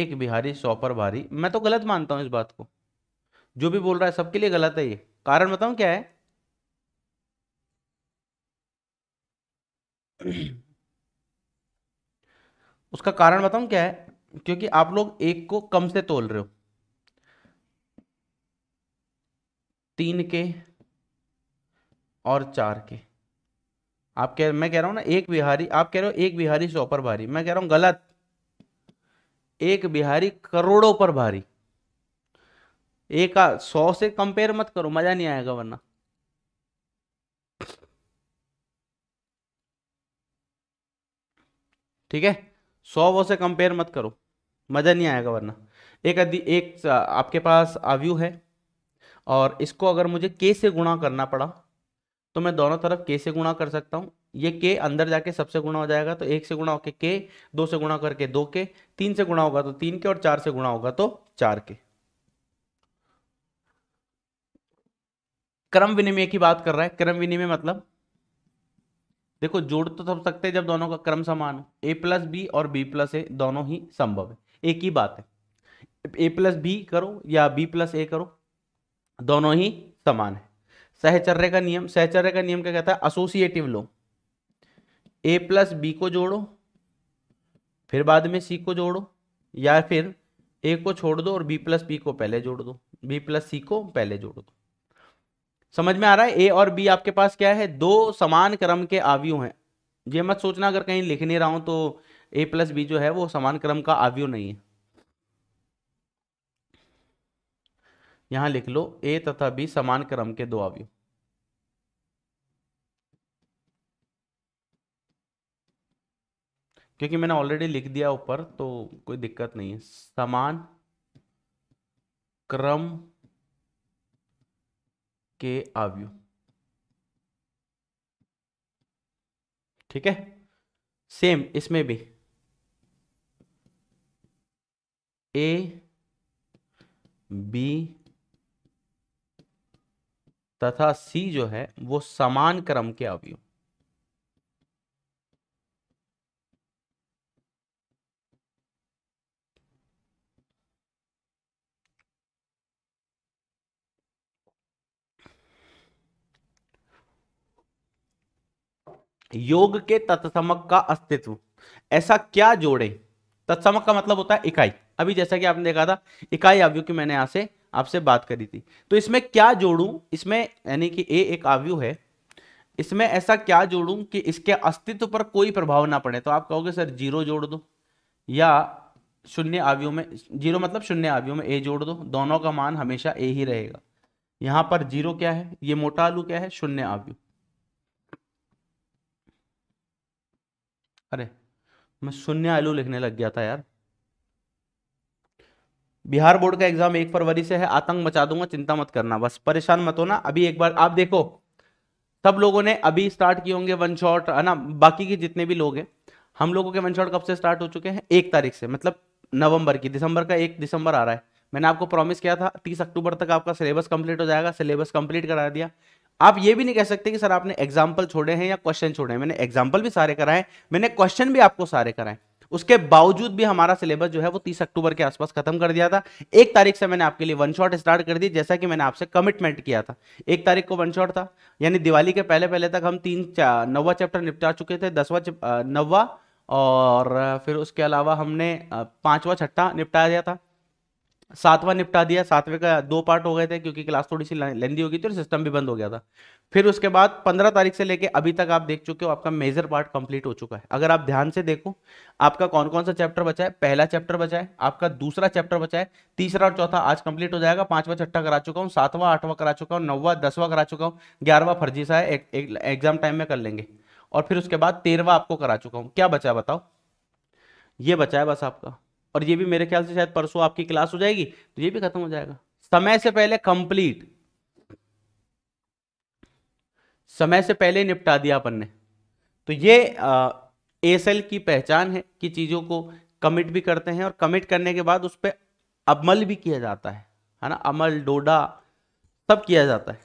एक बिहारी सौ पर भारी मैं तो गलत मानता हूं इस बात को जो भी बोल रहा है सबके लिए गलत है ये कारण बताऊं क्या है [clears throat] उसका कारण बताऊं क्या है क्योंकि आप लोग एक को कम से तोल रहे हो तीन के और चार के आप कह मैं कह रहा हूं ना एक बिहारी आप कह रहे हो एक बिहारी सौ पर भारी मैं कह रहा हूं गलत एक बिहारी करोड़ों पर भारी एक सौ से कंपेयर मत करो मजा नहीं आएगा वरना ठीक है सौ वो से कंपेयर मत करो मजा नहीं आएगा वरना एक एक आपके पास आव्यू है और इसको अगर मुझे के से गुणा करना पड़ा तो मैं दोनों तरफ के से गुणा कर सकता हूँ ये के अंदर जाके सबसे गुणा हो जाएगा तो एक से गुणा होके के दो से गुणा करके दो के तीन से गुणा होगा तो तीन के और चार से गुणा होगा तो चार के क्रम विनिमय की बात कर रहा है क्रम विनिमय मतलब देखो जोड़ तो सब सकते हैं जब दोनों का क्रम समान हो ए प्लस बी और बी प्लस ए दोनों ही संभव है एक ही बात है ए प्लस बी करो या बी प्लस ए करो दोनों ही समान है सहचर्य का नियम सहचर्य का नियम क्या कहता है associative law A plus B को जोड़ो फिर बाद में सी को जोड़ो या फिर ए को छोड़ दो और बी प्लस बी को पहले जोड़ दो बी प्लस सी को पहले जोड़ दो समझ में आ रहा है ए और बी आपके पास क्या है दो समान क्रम के आवयु हैं ये मत सोचना अगर कहीं लिख नहीं रहा हूं तो ए प्लस बी जो है वो समान क्रम का आवयु नहीं है यहां लिख लो ए तथा बी समान क्रम के दो अवयव क्योंकि मैंने ऑलरेडी लिख दिया ऊपर तो कोई दिक्कत नहीं है समान क्रम के अवयव ठीक है सेम इसमें भी ए बी तथा सी जो है वो समान क्रम के अवयव योग के तत्समक का अस्तित्व ऐसा क्या जोड़े तत्समक का मतलब होता है इकाई अभी जैसा कि आपने देखा था इकाई अवयव की मैंने यहां से आपसे बात करी थी तो इसमें क्या जोड़ू इसमें यानी कि ए एक आव्यू है इसमें ऐसा क्या जोड़ू कि इसके अस्तित्व पर कोई प्रभाव ना पड़े तो आप कहोगे सर जीरो जोड़ दो या शून्य आवयों में जीरो मतलब शून्य आवयु में ए जोड़ दो दोनों का मान हमेशा ए ही रहेगा यहां पर जीरो क्या है ये मोटा आलू क्या है शून्य आवयु अरे मैं शून्य आलू लिखने लग गया था यार बिहार बोर्ड का एग्जाम एक फरवरी से है आतंक मचा दूंगा चिंता मत करना बस परेशान मत होना अभी एक बार आप देखो सब लोगों ने अभी स्टार्ट किए होंगे वन शॉट है ना बाकी के जितने भी लोग हैं हम लोगों के वन शॉट कब से स्टार्ट हो चुके हैं एक तारीख से मतलब नवंबर की दिसंबर का एक दिसंबर आ रहा है मैंने आपको प्रॉमिस किया था तीस अक्टूबर तक आपका सिलेबस कंप्लीट हो जाएगा सिलेबस कंप्लीट करा दिया आप ये भी नहीं कह सकते कि सर आपने एग्जाम्पल छोड़े हैं या क्वेश्चन छोड़े हैं मैंने एग्जाम्पल भी सारे कराए मैंने क्वेश्चन भी आपको सारे कराए उसके बावजूद भी हमारा सिलेबस जो है वो तीस अक्टूबर के आसपास खत्म कर दिया था एक तारीख से मैंने आपके लिए वन शॉट स्टार्ट कर दी जैसा कि मैंने आपसे कमिटमेंट किया था एक तारीख को वन शॉट था यानी दिवाली के पहले पहले तक हम तीन नवा चैप्टर निपटा चुके थे दसवा नवा और फिर उसके अलावा हमने पांचवा छठा निपटाया दिया था सातवां निपटा दिया सातवें का दो पार्ट हो गए थे क्योंकि क्लास थोड़ी सी लेंदी हो गई थी और सिस्टम भी बंद हो गया था फिर उसके बाद पंद्रह तारीख से लेके अभी तक आप देख चुके हो आपका मेजर पार्ट कंप्लीट हो चुका है अगर आप ध्यान से देखो आपका कौन कौन सा चैप्टर बचा है पहला चैप्टर बचा है आपका दूसरा चैप्टर बचा है तीसरा और चौथा आज कंप्लीट हो जाएगा पांचवा छठा करा चुका हूँ सातवां आठवां करा चुका हूँ नौवा दसवां करा चुका हूँ ग्यारहवा फर्जी सा है एग्जाम टाइम में कर लेंगे और फिर उसके बाद तेरहवा आपको करा चुका हूँ क्या बचा बताओ ये बचा है बस आपका और ये भी मेरे ख्याल से शायद परसों आपकी क्लास हो जाएगी तो ये भी खत्म हो जाएगा समय से पहले कंप्लीट समय से पहले निपटा दिया अपन ने तो ये एसएल की पहचान है कि चीज़ों को कमिट भी करते हैं और कमिट करने के बाद उस पर अमल भी किया जाता है है ना अमल डोडा सब किया जाता है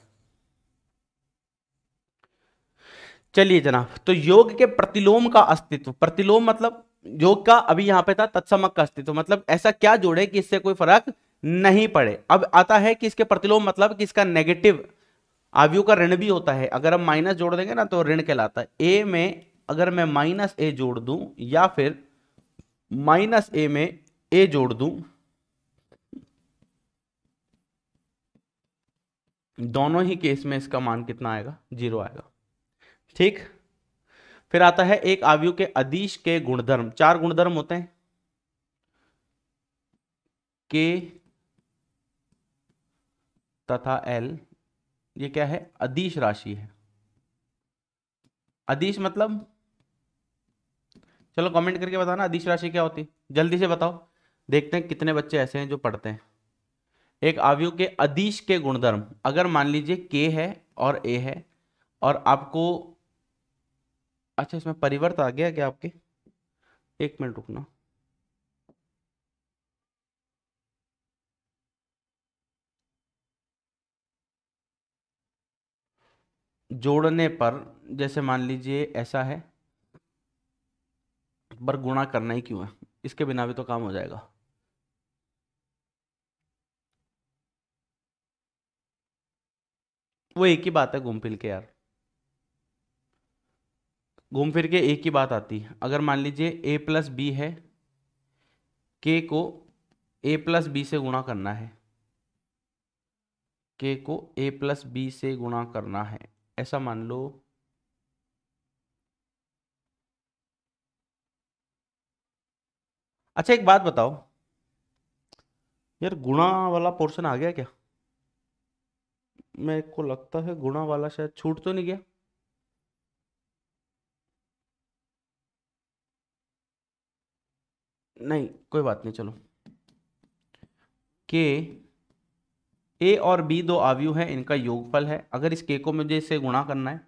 चलिए जनाब तो योग के प्रतिलोम का अस्तित्व प्रतिलोम मतलब योग का अभी यहाँ पे था तत्समक का अस्तित्व मतलब ऐसा क्या जोड़े कि इससे कोई फर्क नहीं पड़े अब आता है कि इसके प्रतिलोम मतलब कि इसका नेगेटिव आवयु का ऋण भी होता है अगर हम माइनस जोड़ देंगे ना तो ऋण कहलाता है ए में अगर मैं माइनस ए जोड़ दूं या फिर माइनस ए में ए जोड़ दूं दोनों ही केस में इसका मान कितना आएगा जीरो आएगा ठीक फिर आता है एक आवयु के अधीश के गुणधर्म चार गुणधर्म होते हैं के तथा एल ये क्या है अधीश राशि है अधीश मतलब चलो कमेंट करके बताना अधीश राशि क्या होती जल्दी से बताओ देखते हैं कितने बच्चे ऐसे हैं जो पढ़ते हैं एक आवयु के अधीश के गुणधर्म अगर मान लीजिए के है और ए है और आपको अच्छा इसमें परिवर्त आ गया क्या आपके एक मिनट रुकना जोड़ने पर जैसे मान लीजिए ऐसा है पर गुणा करना ही क्यों है इसके बिना भी तो काम हो जाएगा वो एक ही बात है घूम फिर के यार घूम फिर के एक ही बात आती है अगर मान लीजिए ए प्लस बी है के को ए प्लस बी से गुणा करना है के को ए प्लस बी से गुणा करना है ऐसा मान लो अच्छा एक बात बताओ यार गुणा वाला पोर्शन आ गया क्या मेरे को लगता है गुणा वाला शायद छूट तो नहीं गया नहीं कोई बात नहीं चलो के ए और बी दो आवयु है इनका योगफल है अगर इस के को मुझे इसे गुणा करना है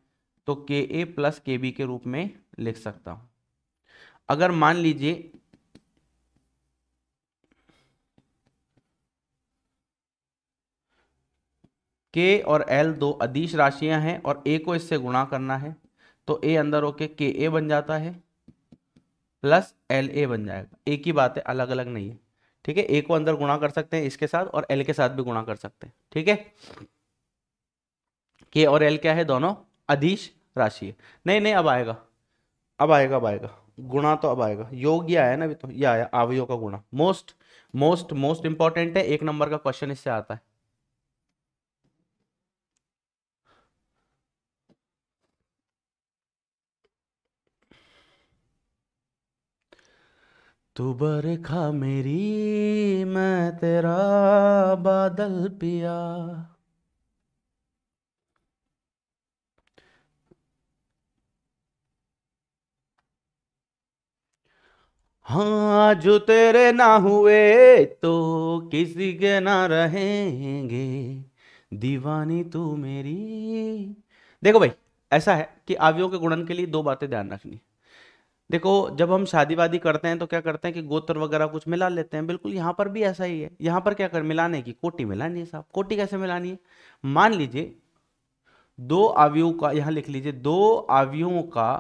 तो के ए प्लस के बी के रूप में लिख सकता हूं अगर मान लीजिए के और एल दो अदिश राशियां हैं और ए को इससे गुणा करना है तो ए अंदर होके के ए बन जाता है प्लस एल ए बन जाएगा एक ही बात है अलग अलग नहीं है ठीक है ए को अंदर गुणा कर सकते हैं इसके साथ और एल के साथ भी गुणा कर सकते हैं ठीक है के और एल क्या है दोनों अधीश राशि है नहीं नहीं अब आएगा अब आएगा अब आएगा गुणा तो अब आएगा योग ये आया ना अभी तो ये आया आवयोग का गुणा मोस्ट मोस्ट मोस्ट इंपॉर्टेंट है एक नंबर का क्वेश्चन इससे आता है तू बरखा मेरी मैं तेरा बादल पिया हाँ जो तेरे ना हुए तो किसी के ना रहेंगे दीवानी तू मेरी देखो भाई ऐसा है कि आवियों के गुणन के लिए दो बातें ध्यान रखनी देखो जब हम शादीवादी करते हैं तो क्या करते हैं कि गोत्र वगैरह कुछ मिला लेते हैं बिल्कुल यहाँ पर भी ऐसा ही है यहाँ पर क्या कर मिलाने की कोटी मिलानी है साहब कोटी कैसे मिलानी है मान लीजिए दो आवयों का यहां लिख लीजिए दो आवयों का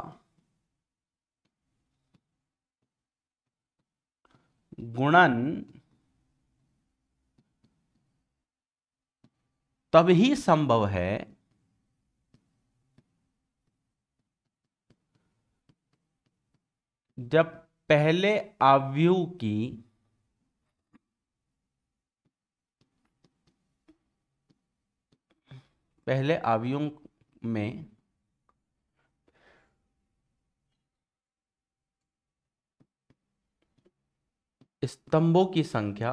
गुणन तभी संभव है जब पहले आव्यू की पहले आवयों में स्तंभों की संख्या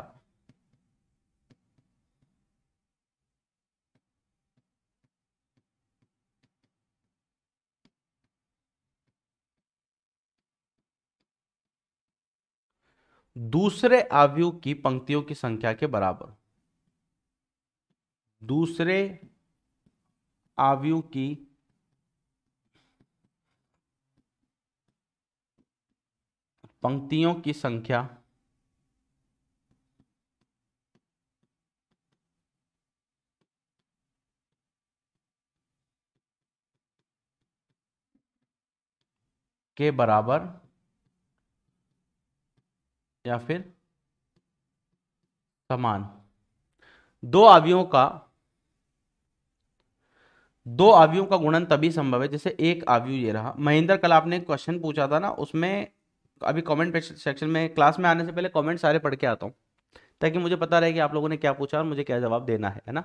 दूसरे आवयु की पंक्तियों की संख्या के बराबर दूसरे आवयु की पंक्तियों की संख्या के बराबर या फिर समान दो आवियों का दो आवियों का गुणन तभी संभव है जैसे एक आवयु ये रहा महेंद्र कल आपने क्वेश्चन पूछा था ना उसमें अभी कमेंट सेक्शन में क्लास में आने से पहले कमेंट सारे पढ़ के आता हूँ ताकि मुझे पता रहे कि आप लोगों ने क्या पूछा और मुझे क्या जवाब देना है है ना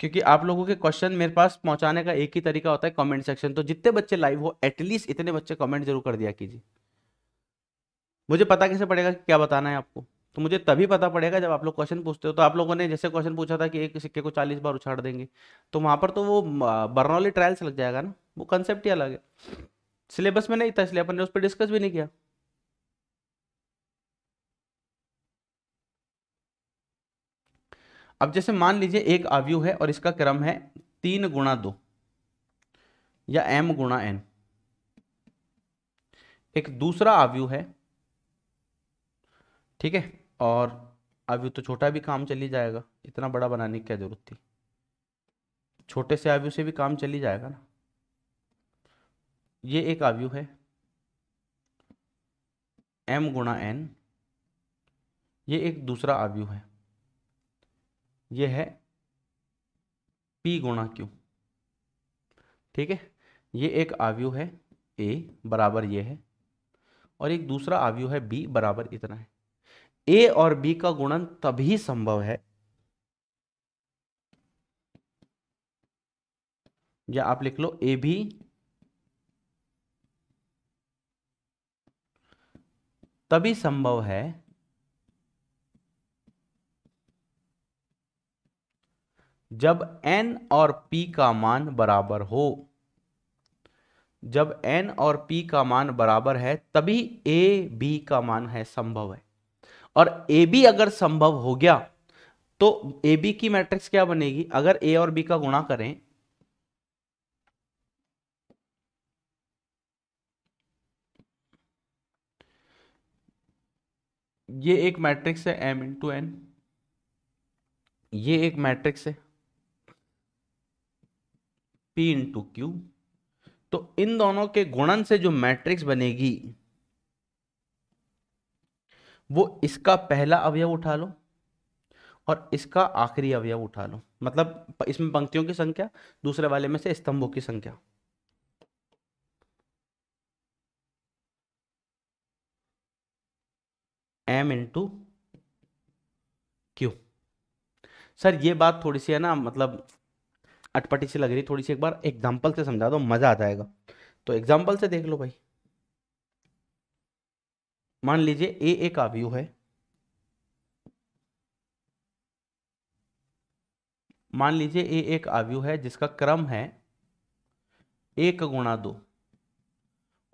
क्योंकि आप लोगों के क्वेश्चन मेरे पास पहुंचाने का एक ही तरीका होता है कमेंट सेक्शन तो जितने बच्चे लाइव हो एटलीस्ट इतने बच्चे कमेंट जरूर कर दिया कीजिए मुझे पता कैसे पड़ेगा कि क्या बताना है आपको तो मुझे तभी पता पड़ेगा जब आप लोग क्वेश्चन पूछते हो तो आप लोगों ने जैसे क्वेश्चन पूछा था कि एक सिक्के को चालीस बार उछाड़ देंगे तो वहां पर तो वो बर्नौली ट्रायल्स लग जाएगा ना वो कंसेप्ट ही अलग है सिलेबस में नहीं था इसलिए अपन ने उस पर डिस्कस भी नहीं किया अब जैसे मान लीजिए एक आवयु है और इसका क्रम है तीन गुणा दो या एम गुणा एन एक दूसरा आवयु है ठीक है और आवयु तो छोटा भी काम चली जाएगा इतना बड़ा बनाने की क्या जरूरत थी छोटे से आवयु से भी काम चली जाएगा ना ये एक आवयु है एम गुणा एन ये एक दूसरा आवयु है ये है पी गुणा क्यू ठीक है ये एक आवयु है ए बराबर ये है और एक दूसरा आवयु है बी बराबर इतना है ए और बी का गुणन तभी संभव है या आप लिख लो ए बी तभी संभव है जब n और p का मान बराबर हो जब n और p का मान बराबर है तभी a b का मान है संभव है और ए बी अगर संभव हो गया तो ए बी की मैट्रिक्स क्या बनेगी अगर ए और बी का गुणा करें ये एक मैट्रिक्स है एम इंटू एन ये एक मैट्रिक्स है पी इंटू क्यू तो इन दोनों के गुणन से जो मैट्रिक्स बनेगी वो इसका पहला अवयव उठा लो और इसका आखिरी अवयव उठा लो मतलब इसमें पंक्तियों की संख्या दूसरे वाले में से स्तंभों की संख्या एम इंटू क्यू सर ये बात थोड़ी सी है ना मतलब अटपटी सी लग रही थोड़ी सी एक बार एग्जाम्पल से समझा दो मज़ा आ जाएगा तो एग्जाम्पल से देख लो भाई मान लीजिए ए ए का व्यू है मान लीजिए ए एक आव्यू है जिसका क्रम है एक गुणा दो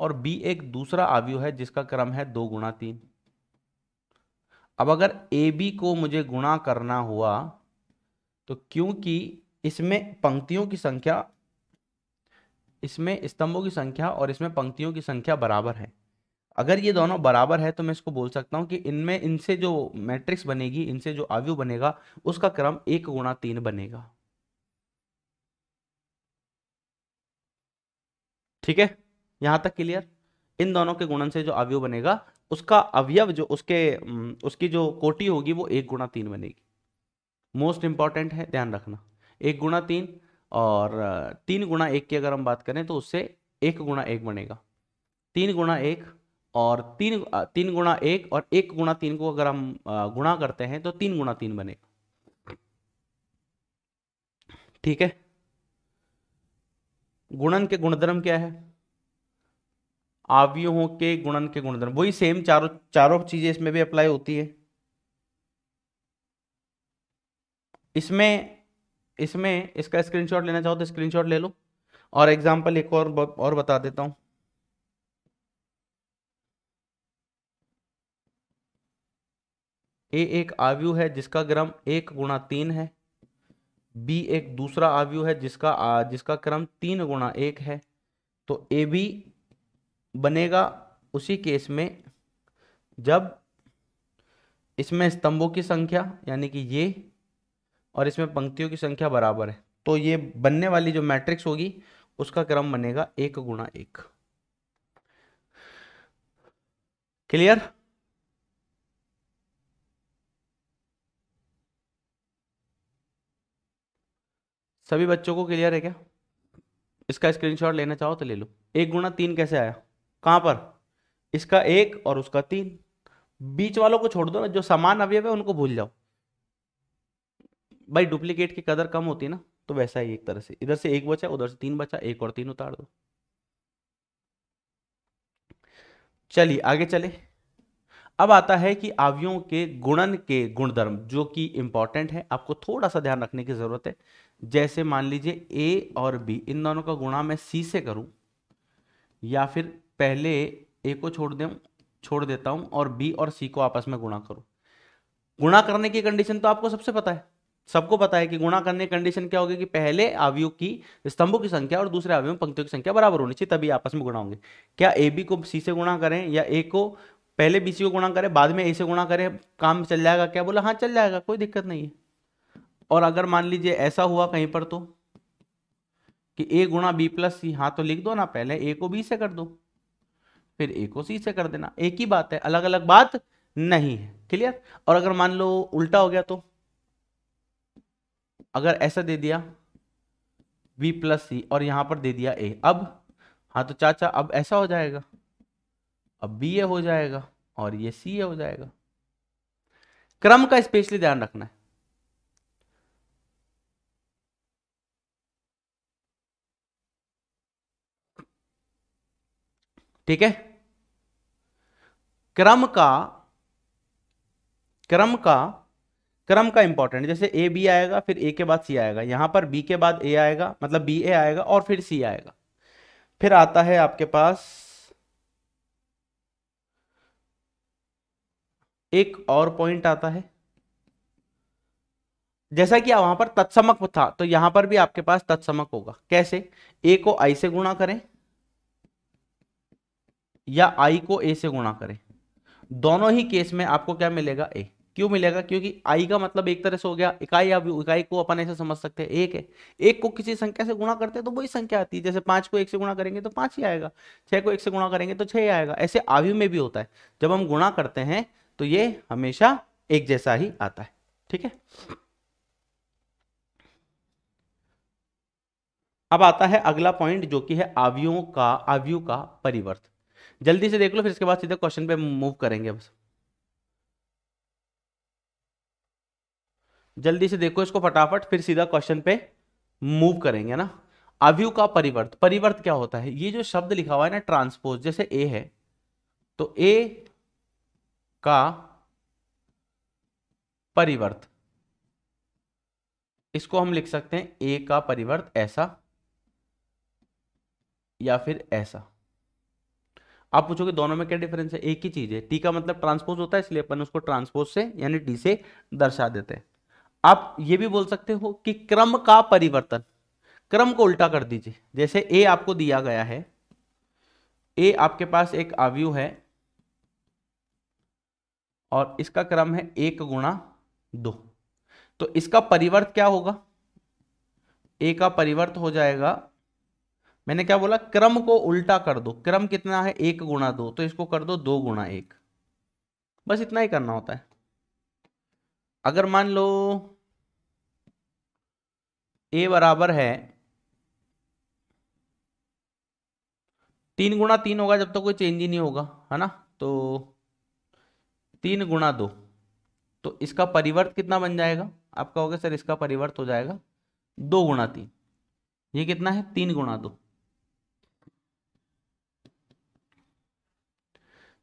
और बी एक दूसरा आव्यू है जिसका क्रम है दो गुणा तीन अब अगर ए बी को मुझे गुणा करना हुआ तो क्योंकि इसमें पंक्तियों की संख्या इसमें स्तंभों की संख्या और इसमें पंक्तियों की संख्या बराबर है अगर ये दोनों बराबर है तो मैं इसको बोल सकता हूँ कि इनमें इनसे जो मैट्रिक्स बनेगी इनसे जो आयु बनेगा उसका क्रम एक गुणा तीन बनेगा ठीक है यहां तक क्लियर इन दोनों के गुणन से जो अवयव बनेगा उसका अवयव जो उसके उसकी जो कोटि होगी वो एक गुणा तीन बनेगी मोस्ट इंपॉर्टेंट है ध्यान रखना एक गुणा तीन और तीन गुणा एक की अगर हम बात करें तो उससे एक गुणा एक बनेगा तीन गुणा एक और तीन तीन गुणा एक और एक गुणा तीन को अगर हम गुणा करते हैं तो तीन गुणा तीन बनेगा ठीक है गुणन के गुणधर्म क्या है आवयों के गुणन के गुणधर्म वही सेम चारों चारों चीजें इसमें भी अप्लाई होती है इसमें इसमें इसका स्क्रीनशॉट लेना चाहो तो स्क्रीनशॉट ले लो और एग्जाम्पल एक और और बता देता हूं ए एक आव्यू है जिसका क्रम एक गुणा तीन है बी एक दूसरा आव्यू है जिसका आ, जिसका क्रम तीन गुणा एक है तो ए बी बनेगा उसी केस में जब इसमें स्तंभों की संख्या यानी कि ये और इसमें पंक्तियों की संख्या बराबर है तो ये बनने वाली जो मैट्रिक्स होगी उसका क्रम बनेगा एक गुणा एक क्लियर सभी बच्चों को क्लियर है क्या इसका स्क्रीनशॉट लेना चाहो तो ले लो एक गुणा तीन कैसे आया कहां पर इसका एक और उसका तीन बीच वालों को छोड़ दो ना जो समान अवयव है उनको भूल जाओ भाई डुप्लीकेट की कदर कम होती है ना तो वैसा ही एक तरह से इधर से एक बचा उधर से तीन बचा एक और तीन उतार दो चलिए आगे चले अब आता है कि आवियों के गुणन के गुणधर्म जो कि इंपॉर्टेंट है आपको थोड़ा सा ध्यान रखने की जरूरत है जैसे मान लीजिए ए और बी इन दोनों का गुणा मैं सी से करूं या फिर पहले ए को छोड़ दे छोड़ देता हूं और बी और सी को आपस में गुणा करूं गुणा करने की कंडीशन तो आपको सबसे पता है सबको पता है कि गुणा करने की कंडीशन क्या होगी कि पहले आवयु की स्तंभों की संख्या और दूसरे आवयु में पंक्तियों की संख्या बराबर होनी चाहिए तभी आपस में गुणा होंगे क्या ए बी को सी से गुणा करें या ए को पहले बी सी को गुणा करें बाद में ए से गुणा करें काम चल जाएगा क्या बोला हाँ चल जाएगा कोई दिक्कत नहीं है और अगर मान लीजिए ऐसा हुआ कहीं पर तो कि ए गुणा बी प्लस सी हाँ तो लिख दो ना पहले ए को बी से कर दो फिर ए को सी से कर देना एक ही बात है अलग अलग बात नहीं है क्लियर और अगर मान लो उल्टा हो गया तो अगर ऐसा दे दिया बी प्लस सी और यहाँ पर दे दिया ए अब हाँ तो चाचा अब ऐसा हो जाएगा अब बी ए हो जाएगा और ये सी ए हो जाएगा क्रम का स्पेशली ध्यान रखना है ठीक है क्रम का क्रम का क्रम का इंपॉर्टेंट जैसे ए बी आएगा फिर ए के बाद सी आएगा यहां पर बी के बाद ए आएगा मतलब बी ए आएगा और फिर सी आएगा फिर आता है आपके पास एक और पॉइंट आता है जैसा कि वहां पर तत्समक था तो यहां पर भी आपके पास तत्समक होगा कैसे ए को आई से गुणा करें या आई को ए से गुणा करें दोनों ही केस में आपको क्या मिलेगा ए क्यों मिलेगा क्योंकि आई का मतलब एक तरह से हो गया इकाई अब इकाई को अपन ऐसे समझ सकते हैं एक है एक को किसी संख्या से गुणा करते हैं तो वही संख्या आती है जैसे पांच को एक से गुणा करेंगे तो पांच ही आएगा छह को एक से गुणा करेंगे तो छह ही आएगा ऐसे आवयु में भी होता है जब हम गुणा करते हैं तो ये हमेशा एक जैसा ही आता है ठीक है अब आता है अगला पॉइंट जो कि है आवियों का आवयु का परिवर्तन जल्दी से देख लो फिर इसके बाद सीधे क्वेश्चन पे मूव करेंगे बस जल्दी से देखो इसको फटाफट फिर सीधा क्वेश्चन पे मूव करेंगे ना अव्यू का परिवर्त परिवर्त क्या होता है ये जो शब्द लिखा हुआ है ना ट्रांसपोज जैसे ए है तो ए का परिवर्त इसको हम लिख सकते हैं ए का परिवर्त ऐसा या फिर ऐसा आप पूछोगे दोनों में क्या डिफरेंस है एक ही चीज है टी का मतलब ट्रांसपोज होता है इसलिए अपन उसको ट्रांसपोज से यानी टी से दर्शा देते हैं आप ये भी बोल सकते हो कि क्रम का परिवर्तन क्रम को उल्टा कर दीजिए जैसे ए आपको दिया गया है ए आपके पास एक आवयु है और इसका क्रम है एक गुणा दो तो इसका परिवर्त क्या होगा ए का परिवर्त हो जाएगा मैंने क्या बोला क्रम को उल्टा कर दो क्रम कितना है एक गुणा दो तो इसको कर दो दो गुणा एक बस इतना ही करना होता है अगर मान लो ए बराबर है तीन गुणा तीन होगा जब तक तो कोई चेंज ही नहीं होगा है ना तो तीन गुणा दो तो इसका परिवर्त कितना बन जाएगा आप कहोगे सर इसका परिवर्त हो जाएगा दो गुणा तीन ये कितना है तीन गुणा दो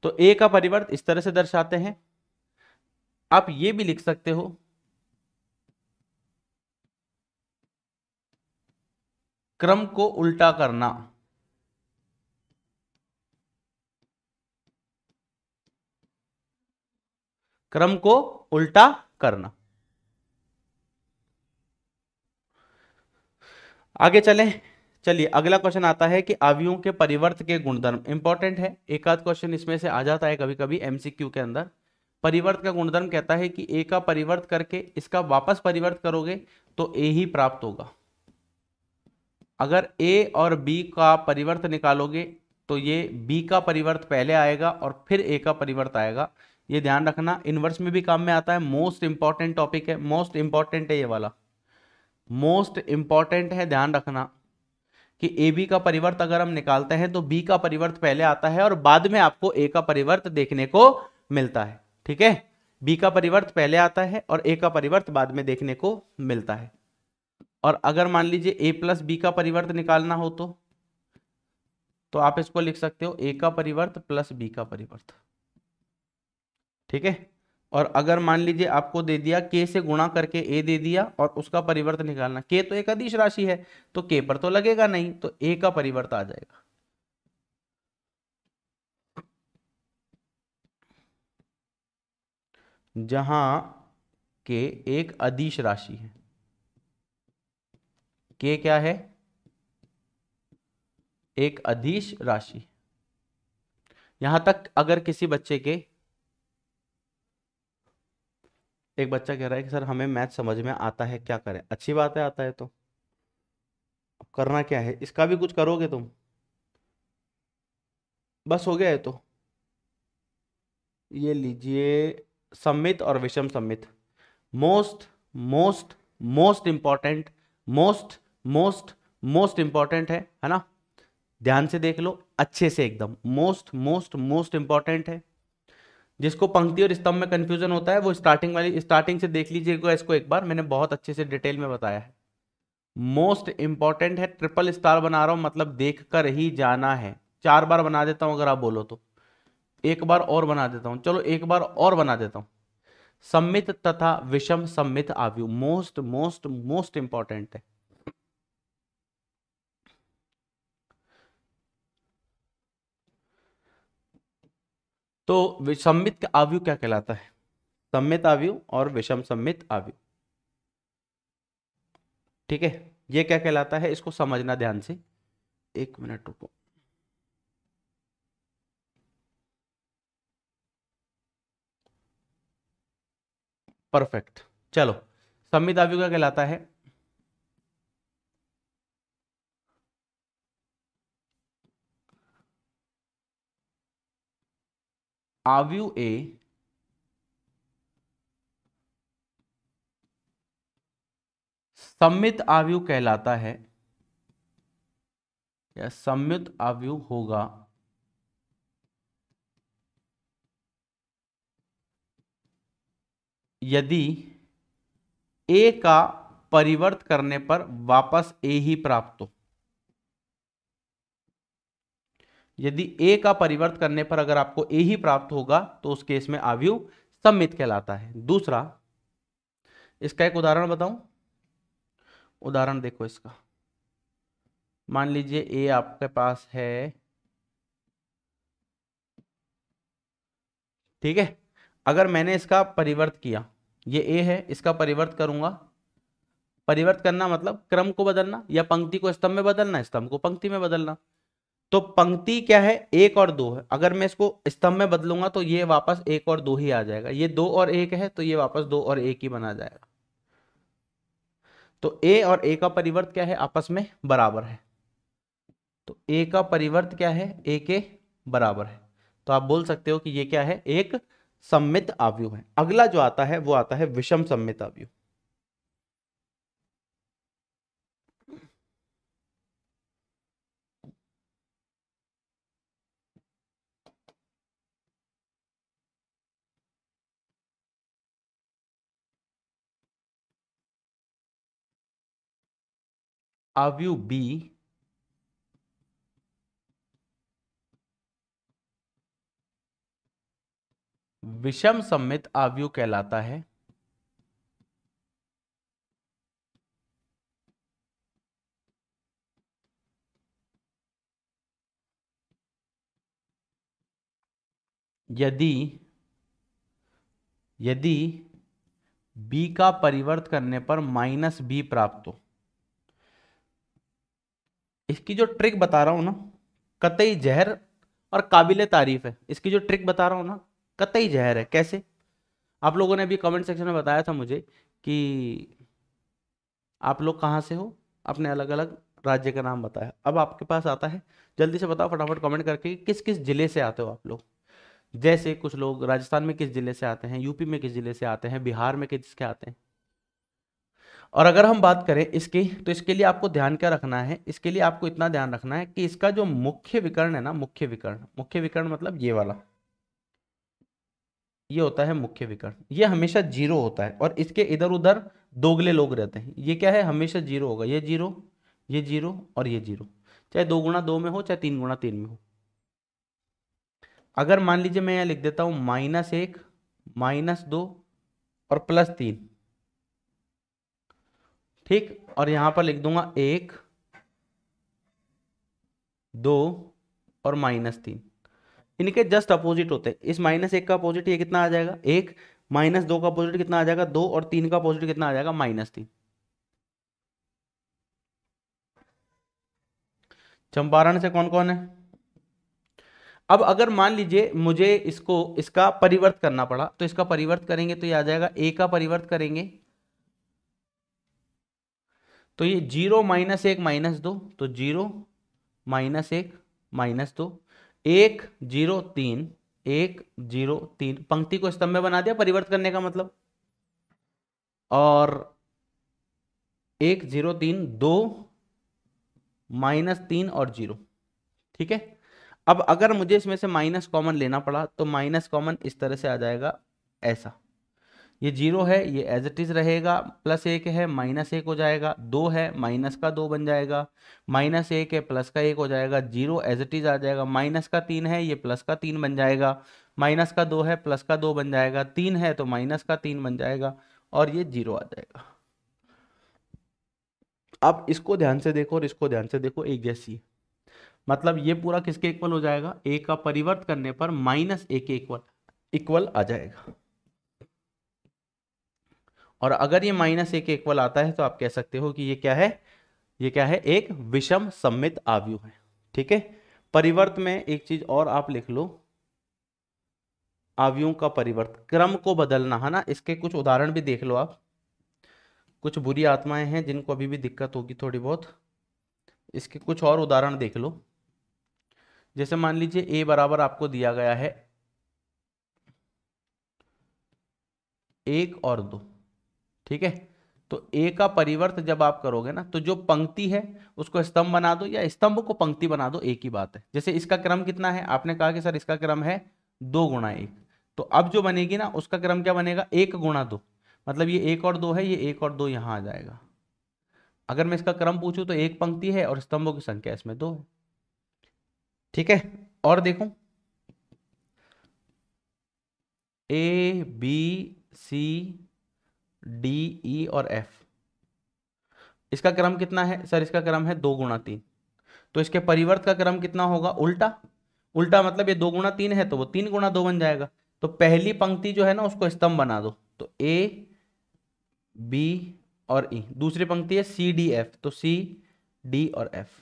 तो ए का परिवर्त इस तरह से दर्शाते हैं आप ये भी लिख सकते हो क्रम को उल्टा करना क्रम को उल्टा करना आगे चलें चलिए अगला क्वेश्चन आता है कि आवियों के परिवर्त के गुणधर्म इंपॉर्टेंट है एक आध क्वेश्चन इसमें से आ जाता है कभी कभी एमसीक्यू के अंदर परिवर्त का गुणधर्म कहता है कि ए का परिवर्त करके इसका वापस परिवर्त करोगे तो ए ही प्राप्त होगा अगर ए और बी का परिवर्त निकालोगे तो ये बी का परिवर्त पहले आएगा और फिर ए का परिवर्त आएगा ये ध्यान रखना इनवर्स में भी काम में आता है मोस्ट इंपॉर्टेंट टॉपिक है मोस्ट इंपॉर्टेंट है ये वाला मोस्ट इंपॉर्टेंट है ध्यान रखना कि ए बी का परिवर्त अगर हम निकालते हैं तो बी का परिवर्त पहले आता है और बाद में आपको ए का परिवर्त देखने को मिलता है ठीक है बी का परिवर्त पहले आता है और ए का परिवर्त बाद में देखने को मिलता है और अगर मान लीजिए ए प्लस बी का परिवर्त निकालना हो तो तो आप इसको लिख सकते हो ए का परिवर्त प्लस बी का परिवर्त ठीक है और अगर मान लीजिए आपको दे दिया के से गुणा करके ए दे दिया और उसका परिवर्त निकालना के तो एक अधिश राशि है तो के पर तो लगेगा नहीं तो ए का परिवर्त आ जाएगा जहां के एक अधिश राशि है के क्या है एक अधीश राशि यहां तक अगर किसी बच्चे के एक बच्चा कह रहा है कि सर हमें मैथ समझ में आता है क्या करें अच्छी बात है आता है तो करना क्या है इसका भी कुछ करोगे तुम बस हो गया है तो ये लीजिए सम्मित और विषम सम्मित most most most important most most most important है है ना ध्यान से देख लो अच्छे से एकदम मोस्ट मोस्ट मोस्ट इंपॉर्टेंट है जिसको पंक्ति और स्तंभ में कंफ्यूजन होता है वो स्टार्टिंग वाली स्टार्टिंग से देख लीजिएगा इसको एक बार मैंने बहुत अच्छे से डिटेल में बताया है मोस्ट इंपॉर्टेंट है ट्रिपल स्टार बना रहा हूं मतलब देख कर ही जाना है चार बार बना देता हूं अगर आप बोलो तो एक बार और बना देता हूं चलो एक बार और बना देता हूं सम्मित तथा विषम सम्मित आव्यू मोस्ट मोस्ट मोस्ट इंपॉर्टेंट है तो विषमित आवयु क्या कहलाता है सम्मित आवयु और विषम सम्मित आवयु ठीक है ये क्या कहलाता है इसको समझना ध्यान से एक मिनट रुको परफेक्ट चलो सम्मित आवयु क्या कहलाता है आवयु ए सम्मित आवयु कहलाता है या सम्मित आवयु होगा यदि ए का परिवर्त करने पर वापस ए ही प्राप्त हो यदि ए का परिवर्त करने पर अगर आपको ए ही प्राप्त होगा तो उस केस में आवयु सम्मित कहलाता है दूसरा इसका एक उदाहरण बताऊं उदाहरण देखो इसका मान लीजिए ए आपके पास है ठीक है अगर मैंने इसका परिवर्त किया ये ए है इसका परिवर्त करूंगा परिवर्त करना मतलब क्रम को बदलना या पंक्ति को स्तंभ में बदलना स्तंभ को पंक्ति में बदलना तो पंक्ति क्या है एक और दो है अगर मैं इसको स्तंभ में बदलूंगा तो ये वापस एक और दो ही आ जाएगा ये दो और एक है तो ये वापस दो और एक ही बना जाएगा तो ए और ए का परिवर्त क्या है आपस में बराबर है तो ए का परिवर्त क्या है ए के बराबर है तो आप बोल सकते हो कि ये क्या है एक सम्मित आवयु है अगला जो आता है वो आता है विषम सम्मित आवयु अवयु बी विषम सम्मित आवयु कहलाता है यदि यदि बी का परिवर्त करने पर माइनस बी प्राप्त हो इसकी जो ट्रिक बता रहा हूँ ना कतई जहर और काबिल तारीफ है इसकी जो ट्रिक बता रहा हूँ ना कतई जहर है कैसे आप लोगों ने अभी कमेंट सेक्शन में बताया था मुझे कि आप लोग कहाँ से हो अपने अलग अलग राज्य का नाम बताया अब आपके पास आता है जल्दी से बताओ फटाफट कमेंट करके किस किस ज़िले से आते हो आप लोग जैसे कुछ लोग राजस्थान में किस ज़िले से आते हैं यूपी में किस ज़िले से आते हैं बिहार में किस के आते हैं और अगर हम बात करें इसकी तो इसके लिए आपको ध्यान क्या रखना है इसके लिए आपको इतना ध्यान रखना है कि इसका जो मुख्य विकर्ण है ना मुख्य विकर्ण मुख्य विकर्ण मतलब ये वाला ये होता है मुख्य विकर्ण ये हमेशा जीरो होता है और इसके इधर उधर दोगले लोग रहते हैं ये क्या है हमेशा जीरो होगा ये जीरो ये जीरो और ये जीरो चाहे दो गुणा दो में हो चाहे तीन गुणा तीन में हो अगर मान लीजिए मैं यहां लिख देता हूं माइनस एक माइनस दो और प्लस तीन ठीक और यहां पर लिख दूंगा एक दो और माइनस तीन इनके जस्ट अपोजिट होते हैं इस माइनस एक का अपोजिट ये कितना आ जाएगा एक माइनस दो का अपोजिट कितना आ जाएगा दो और तीन का अपोजिट कितना आ जाएगा माइनस तीन चंपारण से कौन कौन है अब अगर मान लीजिए मुझे इसको इसका परिवर्त करना पड़ा तो इसका परिवर्त करेंगे तो ये आ जाएगा ए का परिवर्त करेंगे तो ये जीरो माइनस एक माइनस दो तो जीरो माइनस एक माइनस दो एक जीरो तीन एक जीरो तीन पंक्ति को स्तंभ में बना दिया परिवर्त करने का मतलब और एक जीरो तीन दो माइनस तीन और जीरो ठीक है अब अगर मुझे इसमें से माइनस कॉमन लेना पड़ा तो माइनस कॉमन इस तरह से आ जाएगा ऐसा ये जीरो है ये एज इट इज रहेगा प्लस एक है माइनस एक हो जाएगा दो है माइनस का दो बन जाएगा माइनस एक है प्लस का एक हो जाएगा जीरो एज इट इज आ जाएगा माइनस का तीन है ये प्लस का तीन बन जाएगा माइनस का दो है प्लस का दो बन जाएगा तीन है तो माइनस का तीन बन जाएगा और ये जीरो आ जाएगा अब इसको ध्यान से देखो और इसको ध्यान से देखो एक जैसी मतलब ये पूरा किसके इक्वल हो जाएगा ए का परिवर्त करने पर माइनस ए के इक्वल इक्वल आ जाएगा और अगर ये माइनस एक इक्वल आता है तो आप कह सकते हो कि ये क्या है ये क्या है एक विषम सम्मित आवयु है ठीक है परिवर्त में एक चीज और आप लिख लो आवयु का परिवर्त क्रम को बदलना है ना इसके कुछ उदाहरण भी देख लो आप कुछ बुरी आत्माएं हैं जिनको अभी भी दिक्कत होगी थोड़ी बहुत इसके कुछ और उदाहरण देख लो जैसे मान लीजिए ए बराबर आपको दिया गया है एक और दो ठीक है तो ए का परिवर्त जब आप करोगे ना तो जो पंक्ति है उसको स्तंभ बना दो या स्तंभ को पंक्ति बना दो एक ही बात है जैसे इसका क्रम कितना है आपने कहा कि सर इसका क्रम है दो गुणा एक तो अब जो बनेगी ना उसका क्रम क्या बनेगा एक गुणा दो मतलब ये एक और दो है ये एक और दो यहां आ जाएगा अगर मैं इसका क्रम पूछूं तो एक पंक्ति है और स्तंभों की संख्या इसमें दो है ठीक है और देखो a B C D e e और एफ इसका क्रम कितना है सर इसका क्रम है दो गुणा तीन तो इसके परिवर्त का क्रम कितना होगा उल्टा उल्टा मतलब ये दो गुणा तीन है तो वो तीन गुणा दो बन जाएगा तो पहली पंक्ति जो है ना उसको स्तंभ बना दो तो ए बी और ई e. दूसरी पंक्ति है सी डी एफ तो सी डी और एफ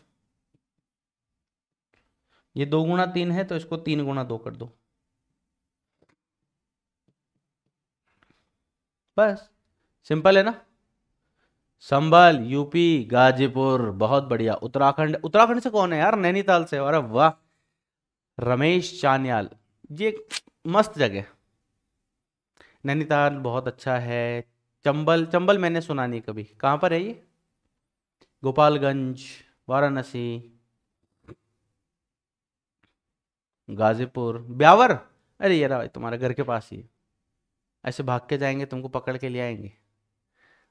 ये दो गुणा तीन है तो इसको तीन गुणा दो कर दो बस सिंपल है ना संभल यूपी गाजीपुर बहुत बढ़िया उत्तराखंड उत्तराखंड से कौन है यार नैनीताल से और वाह रमेश चान्याल ये मस्त जगह नैनीताल बहुत अच्छा है चंबल चंबल मैंने सुना नहीं कभी कहाँ पर है ये गोपालगंज वाराणसी गाजीपुर ब्यावर अरे यार भाई तुम्हारे घर के पास ही ऐसे भाग के जाएंगे तुमको पकड़ के ले आएंगे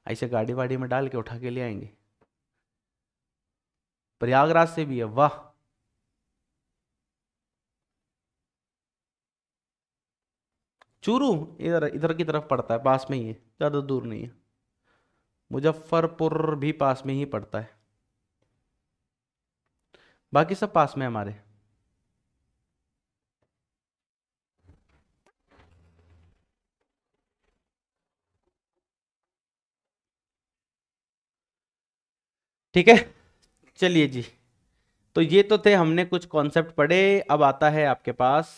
ऐसे गाड़ी वाड़ी में डाल के उठा के ले आएंगे प्रयागराज से भी है वाह चूरू इधर इधर की तरफ पड़ता है पास में ही है ज़्यादा दूर नहीं है मुजफ्फरपुर भी पास में ही पड़ता है बाकी सब पास में हमारे ठीक है चलिए जी तो ये तो थे हमने कुछ कॉन्सेप्ट पढ़े अब आता है आपके पास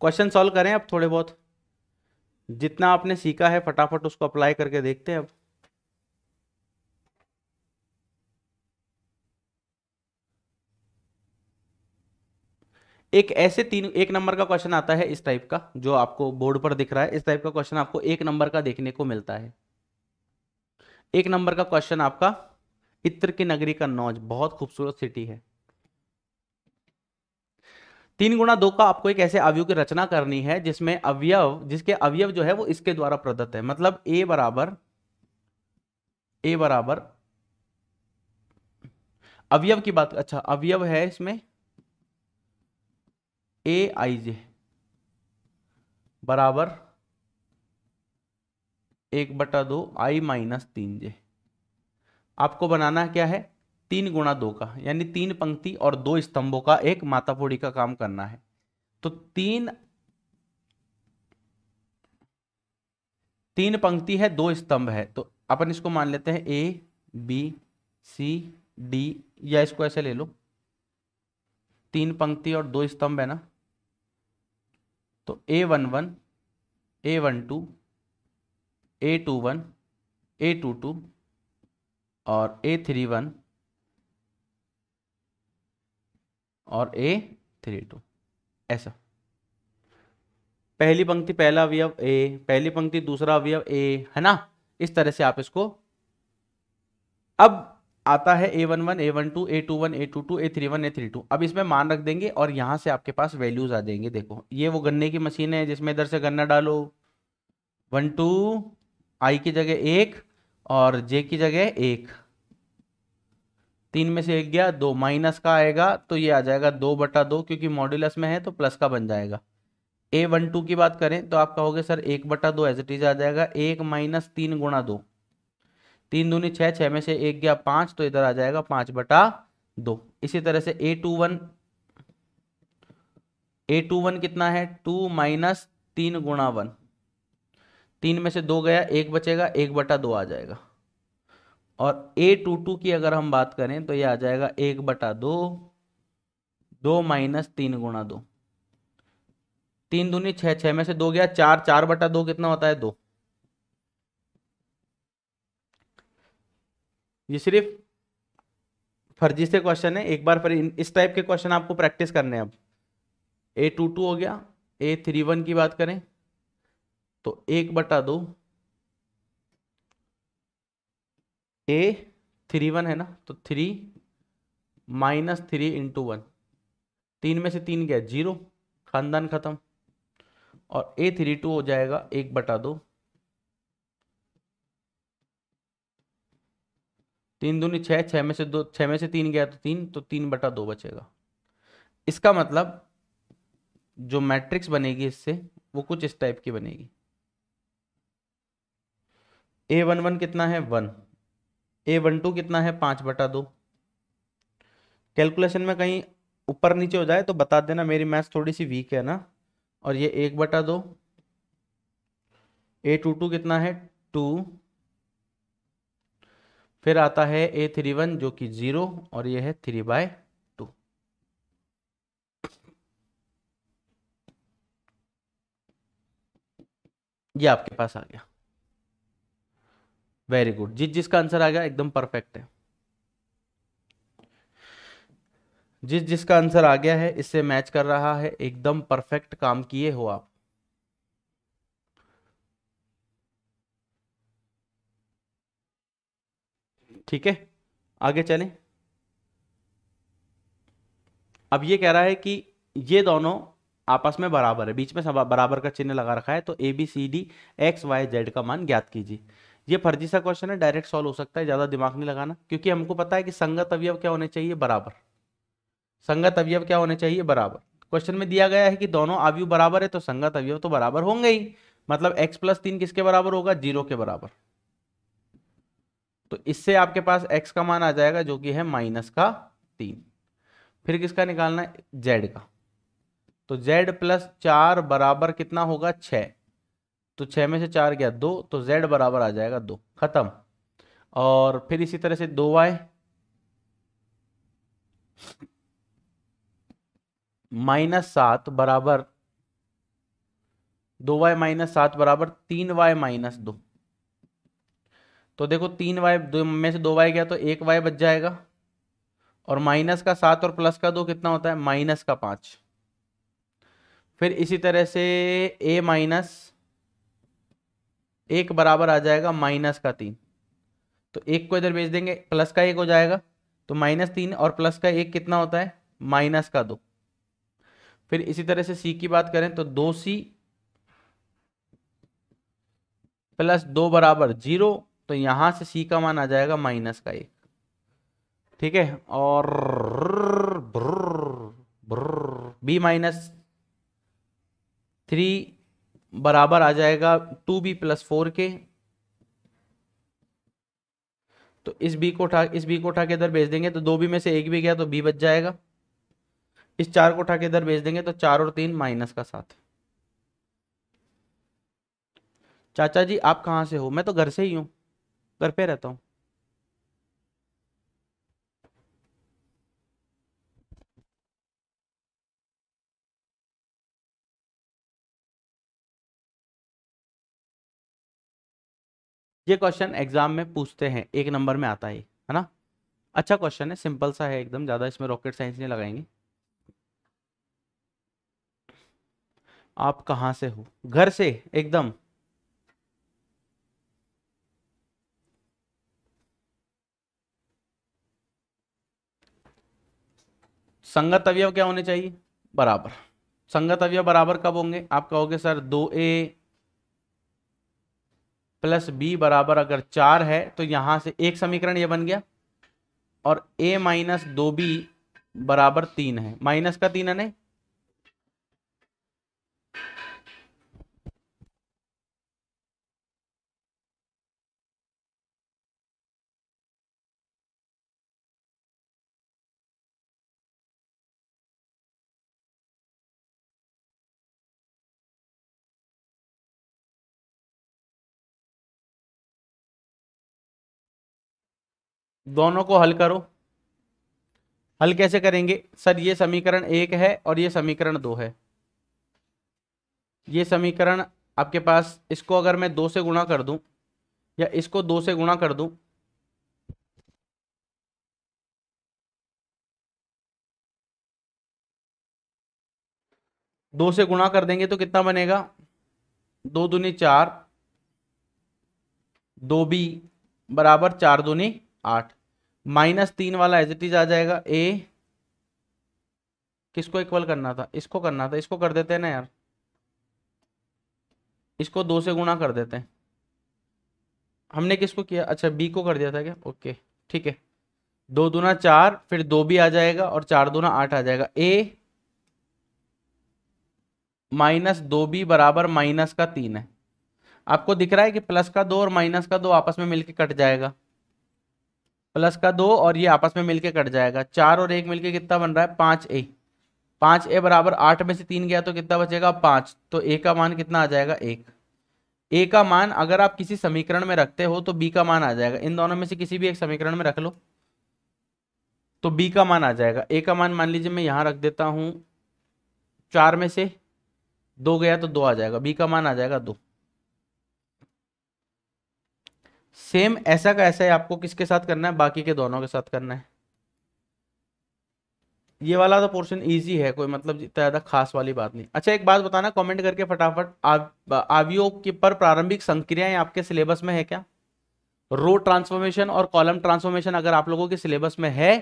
क्वेश्चन सॉल्व करें अब थोड़े बहुत जितना आपने सीखा है फटाफट उसको अप्लाई करके देखते हैं अब एक ऐसे तीन एक नंबर का क्वेश्चन आता है इस टाइप का जो आपको बोर्ड पर दिख रहा है इस टाइप का क्वेश्चन आपको एक नंबर का देखने को मिलता है एक नंबर का क्वेश्चन आपका इत्र की नगरी का नौज बहुत खूबसूरत सिटी है तीन गुणा दो का आपको एक ऐसे अवयव की रचना करनी है जिसमें अवयव जिसके अवयव जो है वो इसके द्वारा प्रदत्त है मतलब ए बराबर ए बराबर अवयव की बात अच्छा अवयव है इसमें ए आई जे बराबर एक बटा दो आई माइनस तीन जे आपको बनाना क्या है तीन गुणा दो का यानी तीन पंक्ति और दो स्तंभों का एक मातापोड़ी का काम करना है तो तीन तीन पंक्ति है दो स्तंभ है तो अपन इसको मान लेते हैं ए बी सी डी या इसको ऐसे ले लो तीन पंक्ति और दो स्तंभ है ना तो ए वन वन ए वन टू ए टू वन ए टू टू और ए थ्री वन और ए थ्री टू ऐसा पहली पंक्ति पहला अवयव ए पहली पंक्ति दूसरा अवयव ए है ना इस तरह से आप इसको अब आता है a one one A one two A two one A two two A three one A three two अब इसमें मान रख देंगे और यहाँ से आपके पास वैल्यूज आ जाएंगे देखो ये वो गन्ने की मशीन है जिसमें इधर से गन्ना डालो वन टू आई की जगह एक और जे की जगह एक तीन में से एक गया दो माइनस का आएगा तो ये आ जाएगा दो बटा दो क्योंकि मॉड्यूलस में है तो प्लस का बन जाएगा ए वन टू की बात करें तो आप कहोगे सर एक बटा दो एज इट इज आ जाएगा एक माइनस तीन गुणा दो तीन दूनी छः छः में से एक गया पाँच तो इधर आ जाएगा पाँच बटा दो इसी तरह से a two one A two one कितना है टू माइनस तीन गुणा वन तीन में से दो गया एक बचेगा एक बटा दो आ जाएगा और ए टू टू की अगर हम बात करें तो ये आ जाएगा एक बटा दो दो माइनस तीन गुणा दो तीन दूनी छः छः में से दो गया चार चार बटा दो कितना होता है दो ये सिर्फ फर्जी से क्वेश्चन है एक बार फिर इस टाइप के क्वेश्चन आपको प्रैक्टिस करने हैं अब ए टू टू हो गया ए थ्री वन की बात करें तो एक बटा दो ए थ्री वन है ना तो three minus three into one तीन में से तीन गया जीरो खानदान ख़त्म और ए थ्री टू हो जाएगा एक बटा दो तीन दूनी छः छः में से दो छः में से तीन गया तो तीन तो तीन बटा दो बचेगा इसका मतलब जो मैट्रिक्स बनेगी इससे वो कुछ इस टाइप की बनेगी ए वन वन कितना है वन ए वन टू कितना है पाँच बटा दो कैलकुलेशन में कहीं ऊपर नीचे हो जाए तो बता देना मेरी मैथ थोड़ी सी वीक है ना और ये एक बटा दो ए टू टू कितना है टू फिर आता है ए थ्री वन जो कि जीरो और यह है थ्री बाय टू ये आपके पास आ गया वेरी गुड जिस जिसका आंसर आ गया एकदम परफेक्ट है जिस जिसका आंसर आ गया है इससे मैच कर रहा है एकदम परफेक्ट काम किए हो आप ठीक है आगे चलें अब ये कह रहा है कि ये दोनों आपस में बराबर है बीच में सब बराबर का चिन्ह लगा रखा है तो A B C d x y z का मान ज्ञात कीजिए ये फर्जी सा क्वेश्चन है डायरेक्ट सॉल्व हो सकता है ज्यादा दिमाग नहीं लगाना क्योंकि हमको पता है कि संगत अवयव क्या होने चाहिए बराबर संगत अवयव क्या होने चाहिए बराबर क्वेश्चन में दिया गया है कि दोनों अवयव बराबर है तो संगत अवयव तो बराबर होंगे ही मतलब एक्स प्लस तीन किसके बराबर होगा जीरो के बराबर तो इससे आपके पास एक्स का मान आ जाएगा जो कि है माइनस का तीन फिर किसका निकालना है जेड का तो जेड प्लस चार बराबर कितना होगा छ तो छ में से चार गया दो तो जेड बराबर आ जाएगा दो खत्म और फिर इसी तरह से दो वाई माइनस सात बराबर दो वाई माइनस सात बराबर तीन वाई माइनस दो तो देखो तीन वाई दो में से दो वाई गया तो एक वाई बच जाएगा और माइनस का सात और प्लस का दो कितना होता है माइनस का पांच फिर इसी तरह से ए माइनस एक बराबर आ जाएगा माइनस का तीन तो एक को इधर भेज देंगे प्लस का एक हो जाएगा तो माइनस तीन और प्लस का एक कितना होता है माइनस का दो फिर इसी तरह से सी की बात करें तो दो सी प्लस दो बराबर जीरो तो यहाँ से सी का मान आ जाएगा माइनस का एक ठीक है और बी माइनस थ्री बराबर आ जाएगा टू बी प्लस फोर के तो इस बी को उठा इस बी को उठा के इधर भेज देंगे तो दो बी में से एक भी गया तो बी बच जाएगा इस चार को उठा के इधर भेज देंगे तो चार और तीन माइनस का साथ चाचा जी आप कहां से हो मैं तो घर से ही हूं पे रहता हूँ ये क्वेश्चन एग्जाम में पूछते हैं एक नंबर में आता है है ना अच्छा क्वेश्चन है सिंपल सा है एकदम ज़्यादा इसमें रॉकेट साइंस नहीं लगाएंगे आप कहाँ से हो घर से एकदम संगत अवयव क्या होने चाहिए बराबर संगत अवयव बराबर कब होंगे आप कहोगे सर दो ए प्लस बी बराबर अगर चार है तो यहां से एक समीकरण ये बन गया और ए माइनस दो बी बराबर तीन है माइनस का तीन है नहीं दोनों को हल करो हल कैसे करेंगे सर ये समीकरण एक है और ये समीकरण दो है ये समीकरण आपके पास इसको अगर मैं दो से गुणा कर दूं या इसको दो से गुणा कर दूं दो से गुणा कर देंगे तो कितना बनेगा दो दूनी चार दो बी बराबर चार दूनी आठ माइनस तीन वाला एज इट इज आ जाएगा ए किसको इक्वल करना था इसको करना था इसको कर देते हैं ना यार इसको दो से गुणा कर देते हैं हमने किसको किया अच्छा बी को कर दिया था क्या ओके ठीक है दो दूना चार फिर दो भी आ जाएगा और चार दूना आठ आ जाएगा ए माइनस दो बी बराबर माइनस का तीन है आपको दिख रहा है कि प्लस का दो और माइनस का दो आपस में मिलकर कट जाएगा प्लस का दो और ये आपस में मिलके कट जाएगा चार और एक मिलके कितना बन रहा है पाँच ए पाँच ए बराबर आठ में से तीन गया तो कितना बचेगा पाँच तो ए का मान कितना आ जाएगा एक ए का मान अगर आप किसी समीकरण में रखते हो तो बी का मान आ जाएगा इन दोनों में से किसी भी एक समीकरण में रख लो तो बी का मान आ जाएगा ए का मान मान लीजिए मैं यहाँ रख देता हूँ चार में से दो गया तो दो आ जाएगा बी का मान आ जाएगा दो सेम ऐसा का ऐसा है आपको किसके साथ करना है बाकी के दोनों के साथ करना है ये वाला तो पोर्शन इजी है कोई मतलब इतना ज़्यादा खास वाली बात नहीं अच्छा एक बात बताना कमेंट करके फटाफट आवियोग के पर प्रारंभिक संक्रियाएं आपके सिलेबस में है क्या रो ट्रांसफॉर्मेशन और कॉलम ट्रांसफॉर्मेशन अगर आप लोगों के सिलेबस में है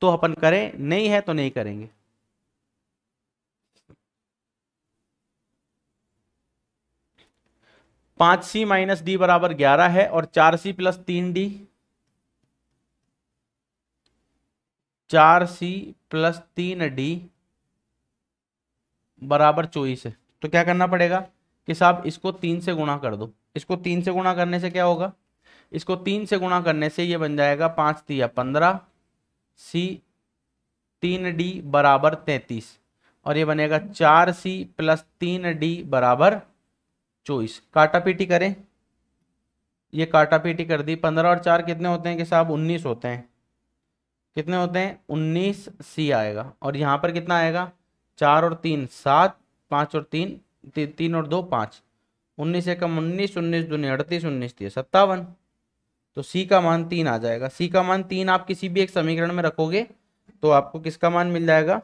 तो अपन करें नहीं है तो नहीं करेंगे पांच सी माइनस डी बराबर ग्यारह है और चार सी प्लस तीन डी चार सी प्लस तीन डी बराबर चौबीस है तो क्या करना पड़ेगा कि साहब इसको तीन से गुणा कर दो इसको तीन से गुणा करने से क्या होगा इसको तीन से गुणा करने से ये बन जाएगा पांच तिया पंद्रह सी तीन डी बराबर तैतीस और ये बनेगा चार सी प्लस तीन डी बराबर चौबीस काटापीटी करें ये काटापीटी कर दी पंद्रह और चार कितने होते हैं कि साहब उन्नीस होते हैं कितने होते हैं उन्नीस सी आएगा और यहाँ पर कितना आएगा चार और तीन सात पाँच और तीन ती, तीन और दो पाँच उन्नीस एकम उन्नीस उन्नीस दूनी अड़तीस उन्नीस तीस सत्तावन तो सी का मान तीन आ जाएगा सी का मान तीन आप किसी भी एक समीकरण में रखोगे तो आपको किसका मान मिल जाएगा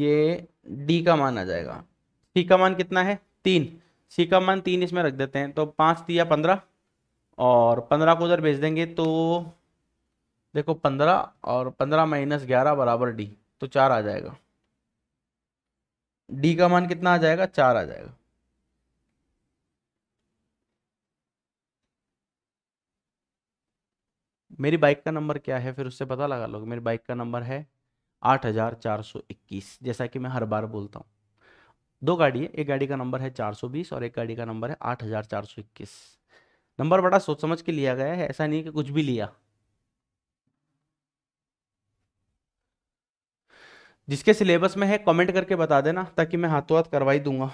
ये डी का मान आ जाएगा सी का मान कितना है तीन सी का मान तीन इसमें रख देते हैं तो पाँच दिया पंद्रह और पंद्रह को उधर भेज देंगे तो देखो पंद्रह और पंद्रह माइनस ग्यारह बराबर डी तो चार आ जाएगा डी का मान कितना आ जाएगा चार आ जाएगा मेरी बाइक का नंबर क्या है फिर उससे पता लगा लो मेरी बाइक का नंबर है आठ हजार चार सौ इक्कीस जैसा कि मैं हर बार बोलता हूँ दो गाड़ी है एक गाड़ी का नंबर है 420 और एक गाड़ी का नंबर है 8421 नंबर बड़ा सोच समझ के लिया गया है ऐसा नहीं कि कुछ भी लिया जिसके सिलेबस में है कमेंट करके बता देना ताकि मैं हाथों हाथ करवाई दूंगा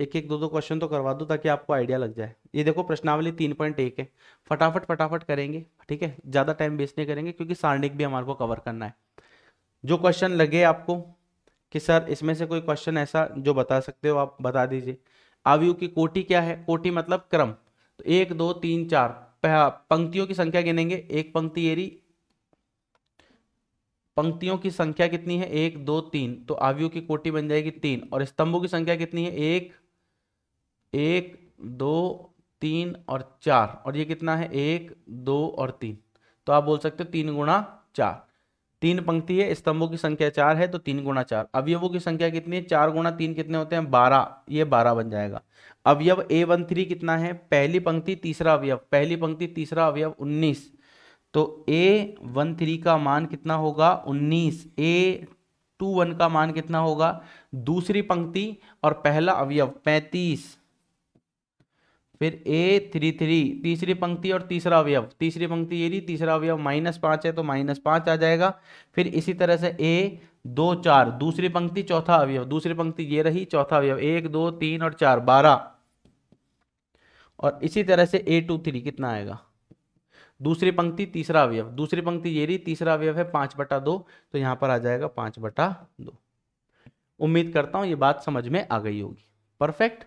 एक एक दो दो क्वेश्चन तो करवा दूं ताकि आपको आइडिया लग जाए ये देखो प्रश्नावली तीन पॉइंट एक है फटाफट फटाफट करेंगे ठीक है ज़्यादा टाइम वेस्ट नहीं करेंगे क्योंकि सारणिक भी हमारे को कवर करना है जो क्वेश्चन लगे आपको कि सर इसमें से कोई क्वेश्चन ऐसा जो बता सकते हो आप बता दीजिए आवयु की कोटि क्या है कोटि मतलब क्रम तो एक दो तीन चार पंक्तियों की संख्या गिनेंगे एक पंक्ति एरी पंक्तियों की संख्या कितनी है एक दो तीन तो आवयु की कोटि बन जाएगी तीन और स्तंभों की संख्या कितनी है एक एक दो तीन और चार और ये कितना है एक दो और तीन तो आप बोल सकते हो तीन गुणा चार तीन पंक्ति है स्तंभों की संख्या चार है तो तीन गुणा चार अवयवों की संख्या कितनी है चार गुणा तीन कितने होते हैं बारह ये बारह बन जाएगा अवयव ए वन थ्री कितना है पहली पंक्ति तीसरा अवयव पहली पंक्ति तीसरा अवयव उन्नीस तो ए वन थ्री का मान कितना होगा उन्नीस ए टू वन का मान कितना होगा दूसरी पंक्ति और पहला अवयव पैंतीस फिर ए थ्री थ्री तीसरी पंक्ति और तीसरा अवयव तीसरी पंक्ति ये रही तीसरा अवयव माइनस पाँच है तो माइनस पाँच आ जाएगा फिर इसी तरह से ए दो चार दूसरी पंक्ति चौथा अवयव दूसरी पंक्ति ये रही चौथा अवयव एक दो तीन और चार बारह और इसी तरह से ए टू थ्री कितना आएगा दूसरी पंक्ति तीसरा अवयव दूसरी पंक्ति ये रही तीसरा अवयव है पाँच बटा दो तो यहाँ पर आ जाएगा पाँच बटा दो उम्मीद करता हूँ ये बात समझ में आ गई होगी परफेक्ट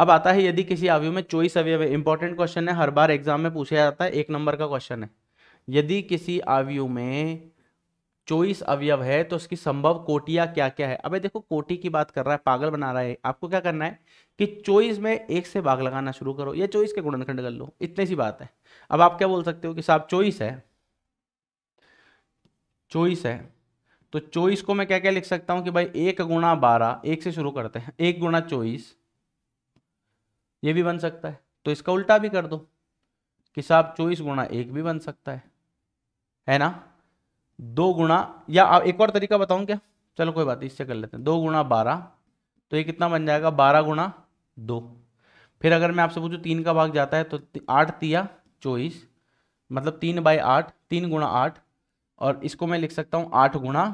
अब आता है यदि किसी आवयु में चॉइस अवयव है इंपॉर्टेंट क्वेश्चन है हर बार एग्जाम में पूछा जाता है एक नंबर का क्वेश्चन है यदि किसी आवयु में चोईस अवयव है तो उसकी संभव कोटिया क्या क्या है अबे देखो कोटी की बात कर रहा है पागल बना रहा है आपको क्या करना है कि चॉइस में एक से भाग लगाना शुरू करो या चॉइस के गुणनखंड कर लो इतनी सी बात है अब आप क्या बोल सकते हो कि साहब चॉइस है चॉइस है तो चौबीस को मैं क्या क्या लिख सकता हूँ कि भाई एक गुणा बारह एक से शुरू करते हैं एक गुणा चौबीस ये भी बन सकता है तो इसका उल्टा भी कर दो कि साहब चौबीस गुणा एक भी बन सकता है है ना दो गुणा या एक और तरीका बताऊँ क्या चलो कोई बात इससे कर लेते हैं दो गुणा बारह तो ये कितना बन जाएगा बारह गुणा दो फिर अगर मैं आपसे पूछूं तीन का भाग जाता है तो आठ तिया चौबीस मतलब तीन बाई आठ तीन गुणा आठ और इसको मैं लिख सकता हूँ आठ गुणा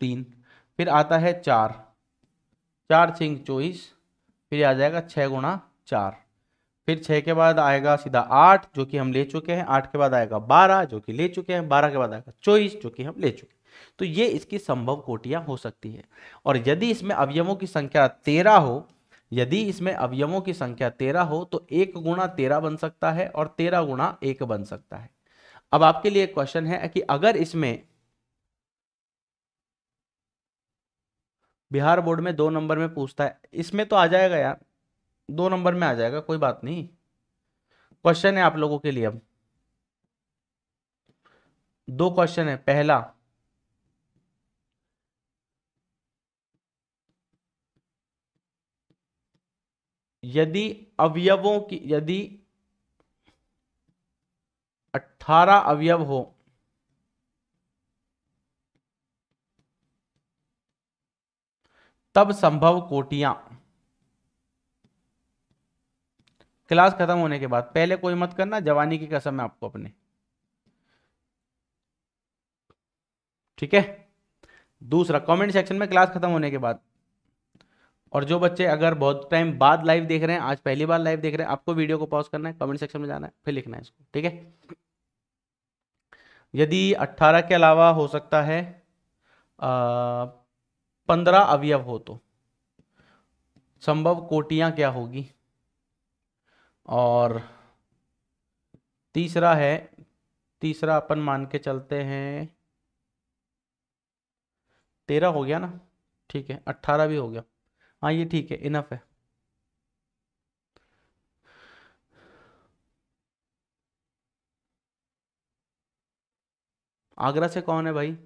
तीन फिर आता है चार चार छिंग चौबीस फिर आ जाएगा छः गुणा चार फिर छः के बाद आएगा सीधा आठ जो कि हम ले चुके हैं आठ के बाद आएगा बारह जो कि ले चुके हैं बारह के बाद आएगा चौबीस जो कि हम ले चुके हैं तो ये इसकी संभव कोटियाँ हो सकती है और यदि इसमें अवयवों की संख्या तेरह हो यदि इसमें अवयवों की संख्या तेरह हो तो एक गुणा तेरह बन सकता है और तेरह गुणा एक बन सकता है अब आपके लिए क्वेश्चन है कि अगर इसमें बिहार बोर्ड में दो नंबर में पूछता है इसमें तो आ जाएगा यार दो नंबर में आ जाएगा कोई बात नहीं क्वेश्चन है आप लोगों के लिए अब दो क्वेश्चन है पहला यदि अवयवों की यदि अट्ठारह अवयव हो तब संभव कोटियां क्लास खत्म होने के बाद पहले कोई मत करना जवानी की कसम है आपको अपने ठीक है दूसरा कमेंट सेक्शन में क्लास खत्म होने के बाद और जो बच्चे अगर बहुत टाइम बाद लाइव देख रहे हैं आज पहली बार लाइव देख रहे हैं आपको वीडियो को पॉज करना है कमेंट सेक्शन में जाना है फिर लिखना है इसको ठीक है यदि 18 के अलावा हो सकता है पंद्रह अवयव हो तो संभव कोटियां क्या होगी और तीसरा है तीसरा अपन मान के चलते हैं तेरह हो गया ना ठीक है अट्ठारह भी हो गया हाँ ये ठीक है इनफ है आगरा से कौन है भाई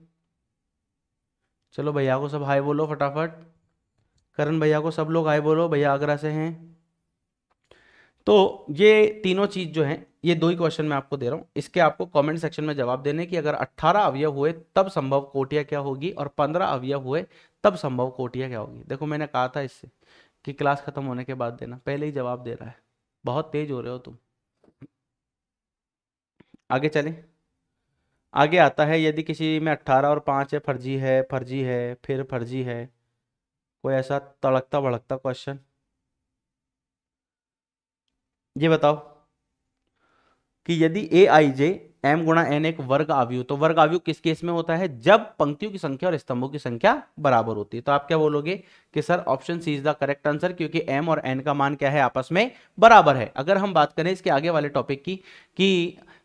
चलो भैया को सब हाय बोलो फटाफट करण भैया को सब लोग हाय बोलो भैया आगरा से हैं तो ये तीनों चीज़ जो है ये दो ही क्वेश्चन मैं आपको दे रहा हूँ इसके आपको कमेंट सेक्शन में जवाब देने कि अगर 18 अवयव हुए तब संभव कोटिया क्या होगी और 15 अवयव हुए तब संभव कोटिया क्या होगी देखो मैंने कहा था इससे कि क्लास खत्म होने के बाद देना पहले ही जवाब दे रहा है बहुत तेज हो रहे हो तुम आगे चलें आगे आता है यदि किसी में अट्ठारह और पाँच है फर्जी है फर्जी है फिर फर्जी है कोई ऐसा तड़कता भड़कता क्वेश्चन ये बताओ कि यदि ए आई जे एम गुणा एन एक वर्ग आवयु तो वर्ग आवयु किस केस में होता है जब पंक्तियों की संख्या और स्तंभों की संख्या बराबर होती है तो आप क्या बोलोगे कि sir option C is the correct answer क्योंकि एम और एन का मान क्या है आपस में बराबर है अगर हम बात करें इसके आगे वाले टॉपिक की कि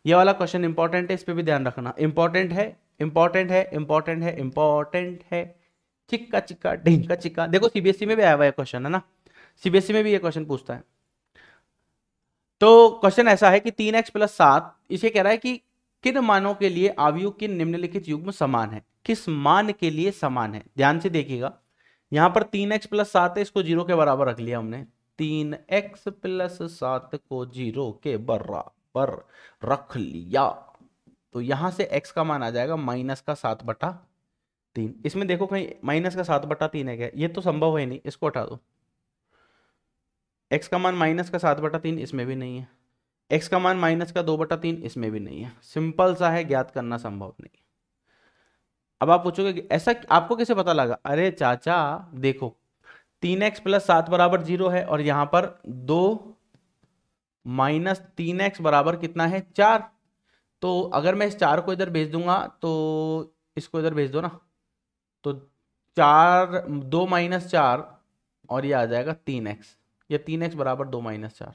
ये वाला क्वेश्चन इंपॉर्टेंट है इस पर भी ध्यान रखना इंपॉर्टेंट है इंपॉर्टेंट है इंपॉर्टेंट है इंपॉर्टेंट है चिक्का चिक्का ढिंका चिक्का देखो सीबीएसई e में भी आया हुआ है क्वेश्चन है ना सीबीएसई e में भी ये क्वेश्चन पूछता है तो क्वेश्चन ऐसा है कि तीन एक्स प्लस सात इसे कह रहा है कि किन मानों के लिए आवयु किन निम्नलिखित युग्म समान है किस मान के लिए समान है ध्यान से देखिएगा यहां पर तीन एक्स प्लस सात है इसको जीरो के बराबर रख लिया हमने तीन एक्स प्लस सात को जीरो के बराबर रख लिया तो यहां से x का मान आ जाएगा माइनस का सात बटा तीन इसमें देखो कहीं माइनस का सात बटा तीन है क्या ये तो संभव है नहीं इसको हटा दो एक्स का मान माइनस का सात बटा तीन इसमें भी नहीं है एक्स का मान माइनस का दो बटा तीन इसमें भी नहीं है सिंपल सा है ज्ञात करना संभव नहीं अब आप पूछोगे ऐसा आपको कैसे पता लगा अरे चाचा देखो तीन एक्स प्लस सात बराबर जीरो है और यहां पर दो माइनस तीन एक्स बराबर कितना है चार तो अगर मैं इस चार को इधर भेज दूंगा तो इसको इधर भेज दो ना तो चार दो माइनस चार और ये आ जाएगा तीन एक्स या तीन एक्स बराबर दो माइनस चार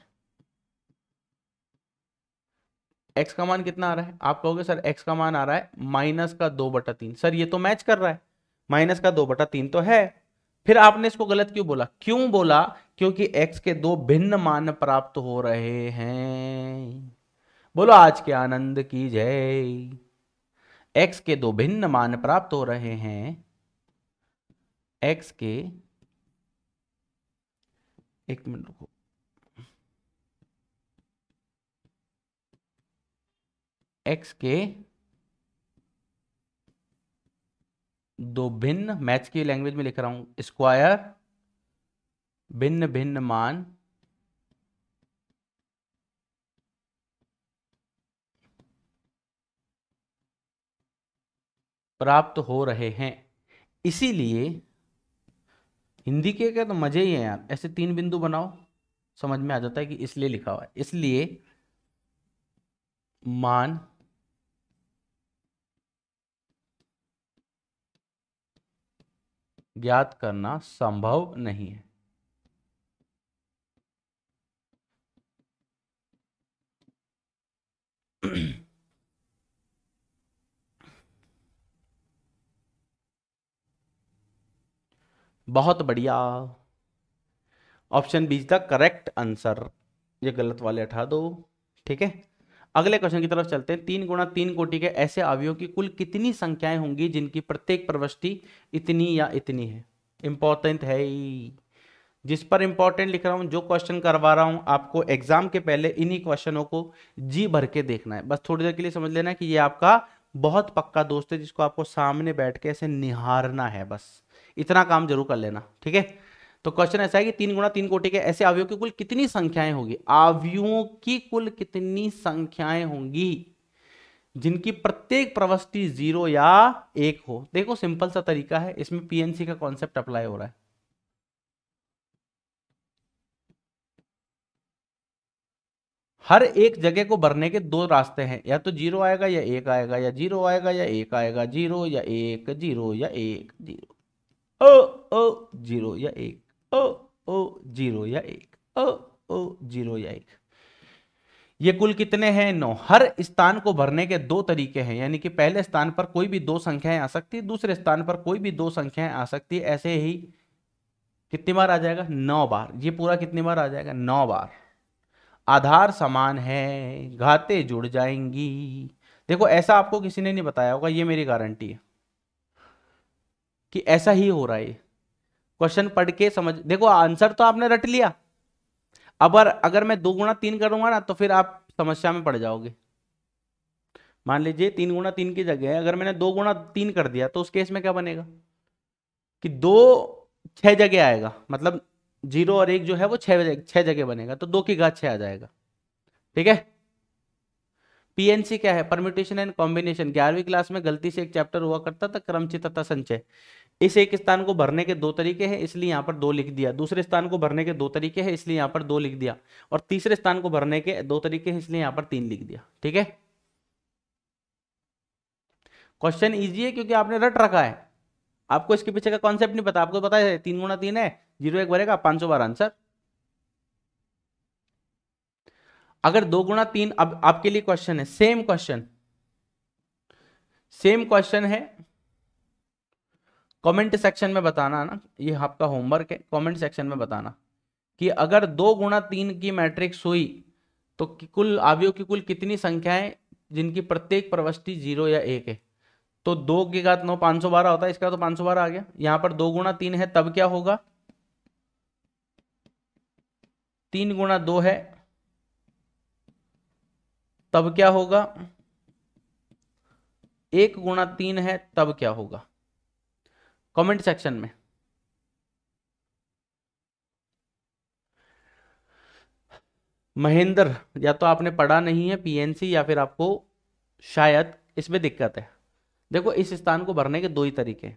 एक्स का मान कितना आ रहा है आप कहोगे सर एक्स का मान आ रहा है माइनस का दो बटा तीन सर ये तो मैच कर रहा है माइनस का दो बटा तीन तो है फिर आपने इसको गलत क्यों बोला क्यों बोला क्योंकि एक्स के दो भिन्न मान प्राप्त हो रहे हैं बोलो आज के आनंद की जय एक्स के दो भिन्न मान प्राप्त हो रहे हैं एक्स के एक मिनट रुको एक्स के दो भिन्न मैथ की लैंग्वेज में लिख रहा हूं स्क्वायर भिन्न भिन्न मान प्राप्त हो रहे हैं इसीलिए हिंदी के क्या तो मज़े ही है यार ऐसे तीन बिंदु बनाओ समझ में आ जाता है कि इसलिए लिखा हुआ है इसलिए मान ज्ञात करना संभव नहीं है [clears throat] बहुत बढ़िया option B the correct answer ये गलत वाले हटा दो ठीक है अगले क्वेश्चन की तरफ चलते हैं तीन गुणा तीन कोटि के ऐसे आवियों की कुल कितनी संख्याएं होंगी जिनकी प्रत्येक प्रवृष्टि इतनी या इतनी है इंपॉर्टेंट है जिस पर इंपॉर्टेंट लिख रहा हूं जो क्वेश्चन करवा रहा हूं आपको एग्जाम के पहले इन्हीं क्वेश्चनों को जी भर के देखना है बस थोड़ी देर के लिए समझ लेना कि ये आपका बहुत पक्का दोस्त है जिसको आपको सामने बैठ के ऐसे निहारना है बस इतना काम जरूर कर लेना ठीक है तो क्वेश्चन ऐसा है कि तीन गुणा तीन कोटि के ऐसे आवयों की कुल कितनी संख्याएं होगी आवयों की कुल कितनी संख्याएं होंगी जिनकी प्रत्येक प्रवृत्ति जीरो या एक हो देखो सिंपल सा तरीका है इसमें पीएनसी का कॉन्सेप्ट अप्लाई हो रहा है हर एक जगह को भरने के दो रास्ते हैं या तो जीरो आएगा या एक आएगा या जीरो आएगा या एक आएगा जीरो या एक जीरो या एक जीरो ओ ओ जीरो या एक ओ ओ जीरो या एक ओ ओ जीरो या एक ये कुल कितने हैं नौ हर स्थान को भरने के दो तरीके हैं यानी कि पहले स्थान पर कोई भी दो संख्याएं आ सकती है दूसरे स्थान पर कोई भी दो संख्याएं आ सकती है ऐसे ही कितनी बार आ जाएगा नौ बार ये पूरा कितनी बार आ जाएगा नौ बार आधार समान है घाते जुड़ जाएंगी देखो ऐसा आपको किसी ने नहीं बताया होगा ये मेरी गारंटी है कि ऐसा ही हो रहा है क्वेश्चन पढ़ के समझ देखो आंसर तो आपने रट लिया अब अगर मैं दो गुणा तीन करूंगा ना तो फिर आप समस्या में पड़ जाओगे मान लीजिए तीन गुणा तीन की जगह है अगर मैंने दो गुणा तीन कर दिया तो उस केस में क्या बनेगा कि दो छह जगह आएगा मतलब जीरो और एक जो है वो छह छह जगह बनेगा तो दो की घात छह आ जाएगा ठीक है पीएनसी क्या है परम्यूटेशन एंड कॉम्बिनेशन ग्यारहवीं क्लास में गलती से एक चैप्टर हुआ करता था क्रमचित संचय इस एक स्थान को भरने के दो तरीके हैं इसलिए यहाँ पर दो लिख दिया दूसरे स्थान को भरने के दो तरीके हैं इसलिए यहाँ पर दो लिख दिया और तीसरे स्थान को भरने के दो तरीके हैं इसलिए यहाँ पर तीन लिख दिया ठीक है क्वेश्चन इजी है क्योंकि आपने रट रखा है आपको इसके पीछे का कॉन्सेप्ट नहीं पता आपको पता है तीन गुणा तीन है जीरो एक भरेगा पांच सौ बार आंसर अगर दो गुणा तीन अब आपके लिए क्वेश्चन है सेम क्वेश्चन सेम क्वेश्चन है कमेंट सेक्शन में बताना ना ये आपका होमवर्क है कमेंट सेक्शन में बताना कि अगर दो गुणा तीन की मैट्रिक्स हुई तो कुल आवयों की कुल कितनी संख्याएं जिनकी प्रत्येक प्रवृष्टि जीरो या एक है तो दो की घात नौ पांच सौ बारह होता है इसका तो पांच सौ बारह आ गया यहां पर दो गुणा तीन है तब क्या होगा तीन गुणा दो है तब क्या होगा एक गुणा तीन है तब क्या होगा कमेंट सेक्शन में महेंद्र या तो आपने पढ़ा नहीं है पीएनसी या फिर आपको शायद इसमें दिक्कत है देखो इस स्थान को भरने के दो ही तरीके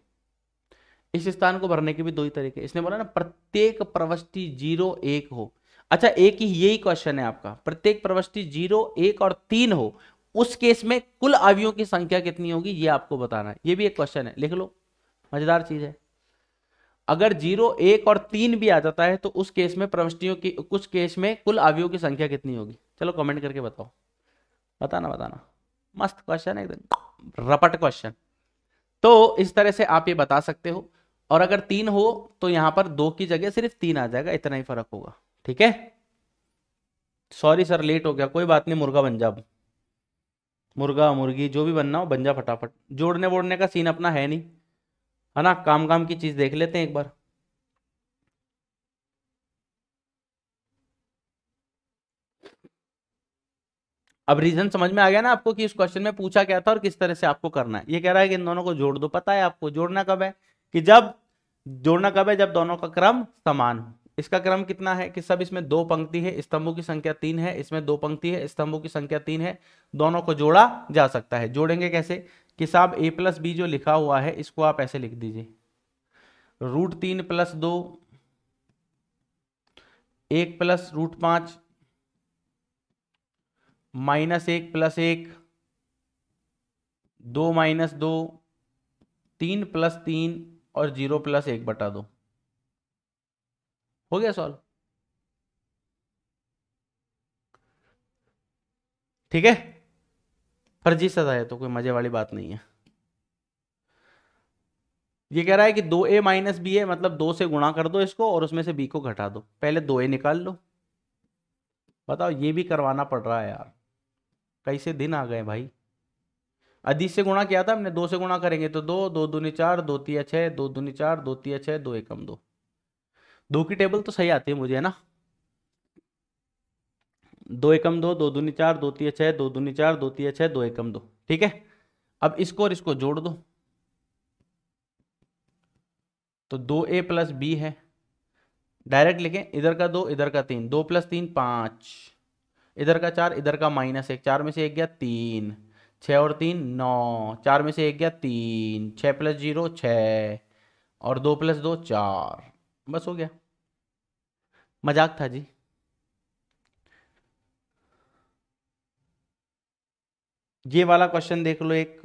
इस स्थान को भरने के भी दो ही तरीके इसने बोला ना प्रत्येक प्रवृष्टि जीरो एक हो अच्छा एक ही यही क्वेश्चन है आपका प्रत्येक प्रवृष्टि जीरो एक और तीन हो उस केस में कुल आवियों की संख्या कितनी होगी ये आपको बताना है ये भी एक क्वेश्चन है लिख लो मजेदार चीज है अगर जीरो एक और तीन भी आ जाता है तो उस केस में प्रविष्टियों की कुछ केस में कुल आवियों की संख्या कितनी होगी चलो कमेंट करके बताओ बताना बताना मस्त क्वेश्चन है एकदम रपट क्वेश्चन तो इस तरह से आप ये बता सकते हो और अगर तीन हो तो यहां पर दो की जगह सिर्फ तीन आ जाएगा इतना ही फर्क होगा ठीक है सॉरी सर लेट हो गया कोई बात नहीं मुर्गा बन जा मुर्गा मुर्गी जो भी बनना हो बन जा फटाफट जोड़ने वोड़ने का सीन अपना है नहीं है ना काम काम की चीज देख लेते हैं एक बार अब रीजन समझ में आ गया ना आपको कि इस क्वेश्चन में पूछा क्या था और किस तरह से आपको करना है ये कह रहा है कि इन दोनों को जोड़ दो पता है आपको जोड़ना कब है कि जब जोड़ना कब है जब दोनों का क्रम समान हो इसका क्रम कितना है कि सब इसमें दो पंक्ति है स्तंभों की संख्या तीन है इसमें दो पंक्ति है स्तंभों की संख्या तीन है दोनों को जोड़ा जा सकता है जोड़ेंगे कैसे कि साहब ए प्लस बी जो लिखा हुआ है इसको आप ऐसे लिख दीजिए रूट तीन प्लस दो एक प्लस रूट पांच माइनस एक प्लस एक दो माइनस दो तीन प्लस तीन और जीरो प्लस एक बटा दो हो गया सॉल्व ठीक है फर्जी सजा है तो कोई मजे वाली बात नहीं है ये कह रहा है कि दो ए माइनस बी ए मतलब दो से गुणा कर दो इसको और उसमें से बी को घटा दो पहले दो ए निकाल लो बताओ ये भी करवाना पड़ रहा है यार कैसे दिन आ गए भाई अधिक से गुणा किया था हमने दो से गुणा करेंगे तो दो दो दूनी चार दो तिया छः दो दूनी चार दो तिया छः दो एकम दो दो की टेबल तो सही आती है मुझे है ना दो एकम दो दो दूनी चार दो तीय छः दो दूनी चार दो तीय छः दो एकम दो ठीक है अब इसको और इसको जोड़ दो तो दो ए प्लस बी है डायरेक्ट लिखें इधर का दो इधर का तीन दो प्लस तीन पाँच इधर का चार इधर का माइनस एक चार में से एक गया तीन छ और तीन नौ चार में से एक गया तीन छः प्लस जीरो छ और दो प्लस दो चार बस हो गया मजाक था जी ये वाला क्वेश्चन देख लो एक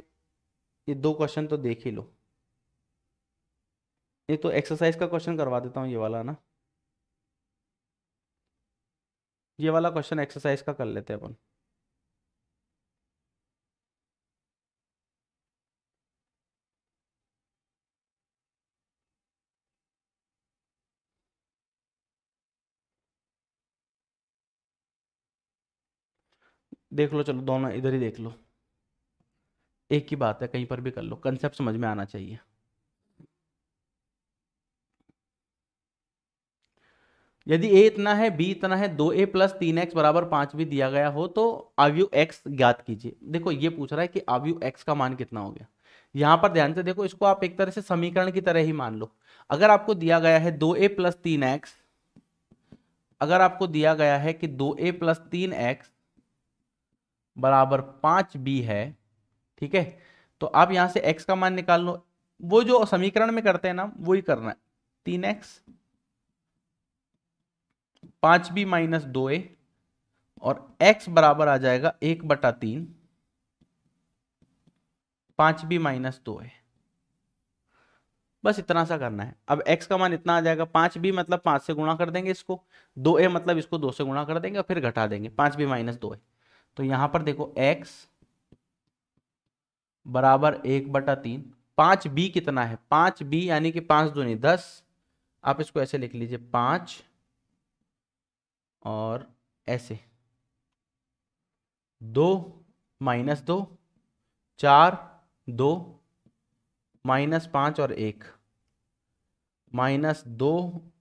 ये दो क्वेश्चन तो देख ही लो ये तो एक्सरसाइज का क्वेश्चन करवा देता हूँ ये वाला ना ये वाला क्वेश्चन एक्सरसाइज का कर लेते हैं अपन देख लो चलो दोनों इधर ही देख लो एक ही बात है कहीं पर भी कर लो कंसेप्ट समझ में आना चाहिए यदि ए इतना है बी इतना है दो ए प्लस तीन एक्स बराबर पांच भी दिया गया हो तो आव्यू एक्स ज्ञात कीजिए देखो ये पूछ रहा है कि आव्यू एक्स का मान कितना हो गया यहां पर ध्यान से देखो इसको आप एक तरह से समीकरण की तरह ही मान लो अगर आपको दिया गया है दो ए प्लस तीन एक्स अगर आपको दिया गया है कि दो ए प्लस तीन एक्स बराबर पांच बी है ठीक है तो आप यहां से x का मान निकाल लो वो जो समीकरण में करते हैं ना वो ही करना है तीन एक्स पांच बी माइनस दो ए और x बराबर आ जाएगा एक बटा तीन पांच बी माइनस दो ए बस इतना सा करना है अब x का मान इतना आ जाएगा पांच बी मतलब पांच से गुणा कर देंगे इसको दो ए मतलब इसको दो से गुणा कर देंगे और फिर घटा देंगे पांच बी माइनस दो ए तो यहां पर देखो x बराबर एक बटा तीन पाँच बी कितना है पाँच बी यानी कि दो दूनी दस आप इसको ऐसे लिख लीजिए पाँच और ऐसे दो माइनस दो चार दो माइनस पाँच और एक माइनस दो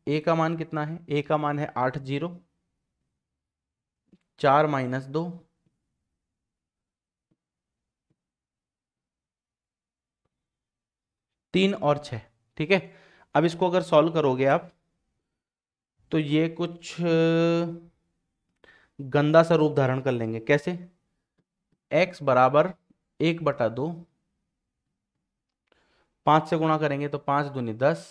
ए का मान कितना है ए का मान है आठ जीरो चार माइनस दो तीन और छ ठीक है अब इसको अगर सॉल्व करोगे आप तो ये कुछ गंदा सा रूप धारण कर लेंगे कैसे x बराबर एक बटा दो पांच से गुणा करेंगे तो पांच दूनी दस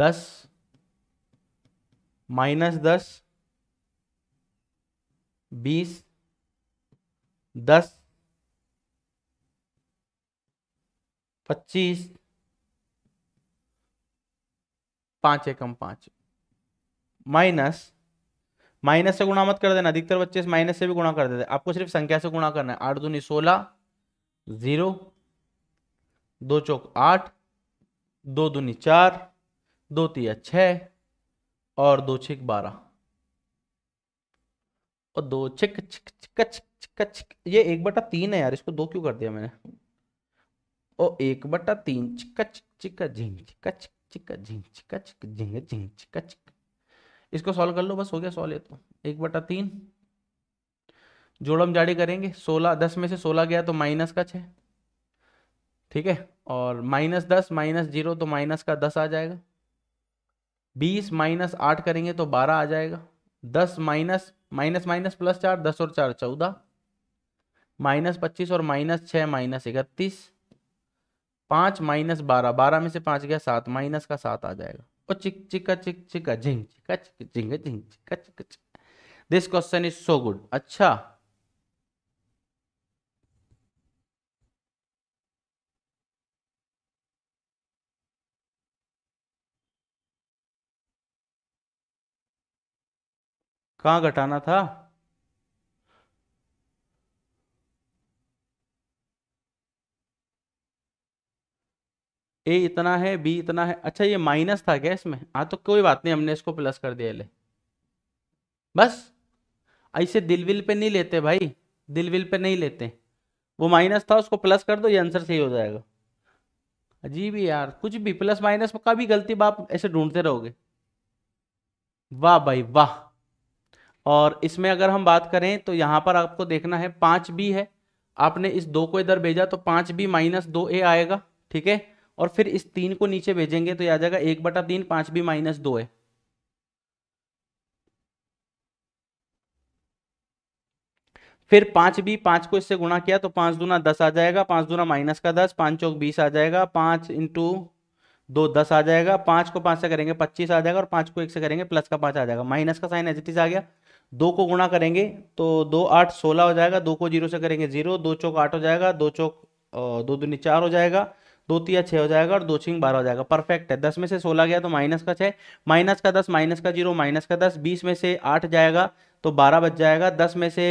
दस माइनस दस बीस दस पच्चीस पाँच एकम पाँच माइनस माइनस से गुणा मत कर देना अधिकतर बच्चे इस माइनस से भी गुणा कर देते आपको सिर्फ संख्या से गुणा करना है आठ दूनी सोलह जीरो दो चौक आठ दो दूनी चार दो तीन छः और दो छिक बारह और दो छिक छिक छिक छिक छिक ये एक बटा तीन है यार इसको दो क्यों कर दिया मैंने और एक बटा तीन छिक छिक छिक झिंग छिक छिक छिक झिंग छिक छिक झिंग झिंग छिक छिक इसको सॉल्व कर लो बस हो गया सॉल्व ये तो एक बटा तीन जोड़म जाड़ी करेंगे सोलह दस में से सोलह गया तो माइनस का छः ठीक है और माइनस दस माइनस जीरो तो माइनस का दस आ जाएगा बीस माइनस आठ करेंगे तो बारह आ जाएगा दस माइनस माइनस माइनस प्लस चार दस और चार चौदह माइनस पच्चीस और माइनस छः माइनस इकतीस पाँच माइनस बारह बारह में से पाँच गया सात माइनस का सात आ जाएगा और चिक चिका चिक चिका झिंग चिका चिक झिंग झिंग चिका चिक this question is so good अच्छा कहां घटाना था ए इतना है बी इतना है अच्छा ये माइनस था क्या इसमें हाँ तो कोई बात नहीं हमने इसको प्लस कर दिया ले बस ऐसे दिल विल पे नहीं लेते भाई दिल विल पे नहीं लेते वो माइनस था उसको प्लस कर दो ये आंसर सही हो जाएगा अजीब यार कुछ भी प्लस माइनस का भी गलती बाप ऐसे ढूंढते रहोगे वाह भाई वाह और इसमें अगर हम बात करें तो यहाँ पर आपको देखना है पाँच बी है आपने इस दो को इधर भेजा तो पाँच बी माइनस दो ए आएगा ठीक है और फिर इस तीन को नीचे भेजेंगे तो यह आ जाएगा एक बटा तीन पाँच बी माइनस दो ए फिर पाँच बी पाँच को इससे गुणा किया तो पाँच दूना दस आ जाएगा पाँच दूना माइनस का दस पाँच चौक बीस आ जाएगा पाँच इंटू दो दस आ जाएगा पाँच को पाँच से करेंगे पच्चीस आ जाएगा और पाँच को एक से करेंगे प्लस का पाँच आ जाएगा माइनस का साइन एजिटिस आ गया दो को गुणा करेंगे तो दो आठ सोलह हो जाएगा दो को जीरो से करेंगे जीरो दो चौक आठ हो जाएगा दो चौक दो दूनी चार हो जाएगा दो तीन छः हो जाएगा और दो छिंग बारह हो जाएगा परफेक्ट है दस में से सोलह गया तो माइनस का छः माइनस का दस माइनस का जीरो माइनस का दस बीस में से आठ जाएगा तो बारह बच जाएगा दस में से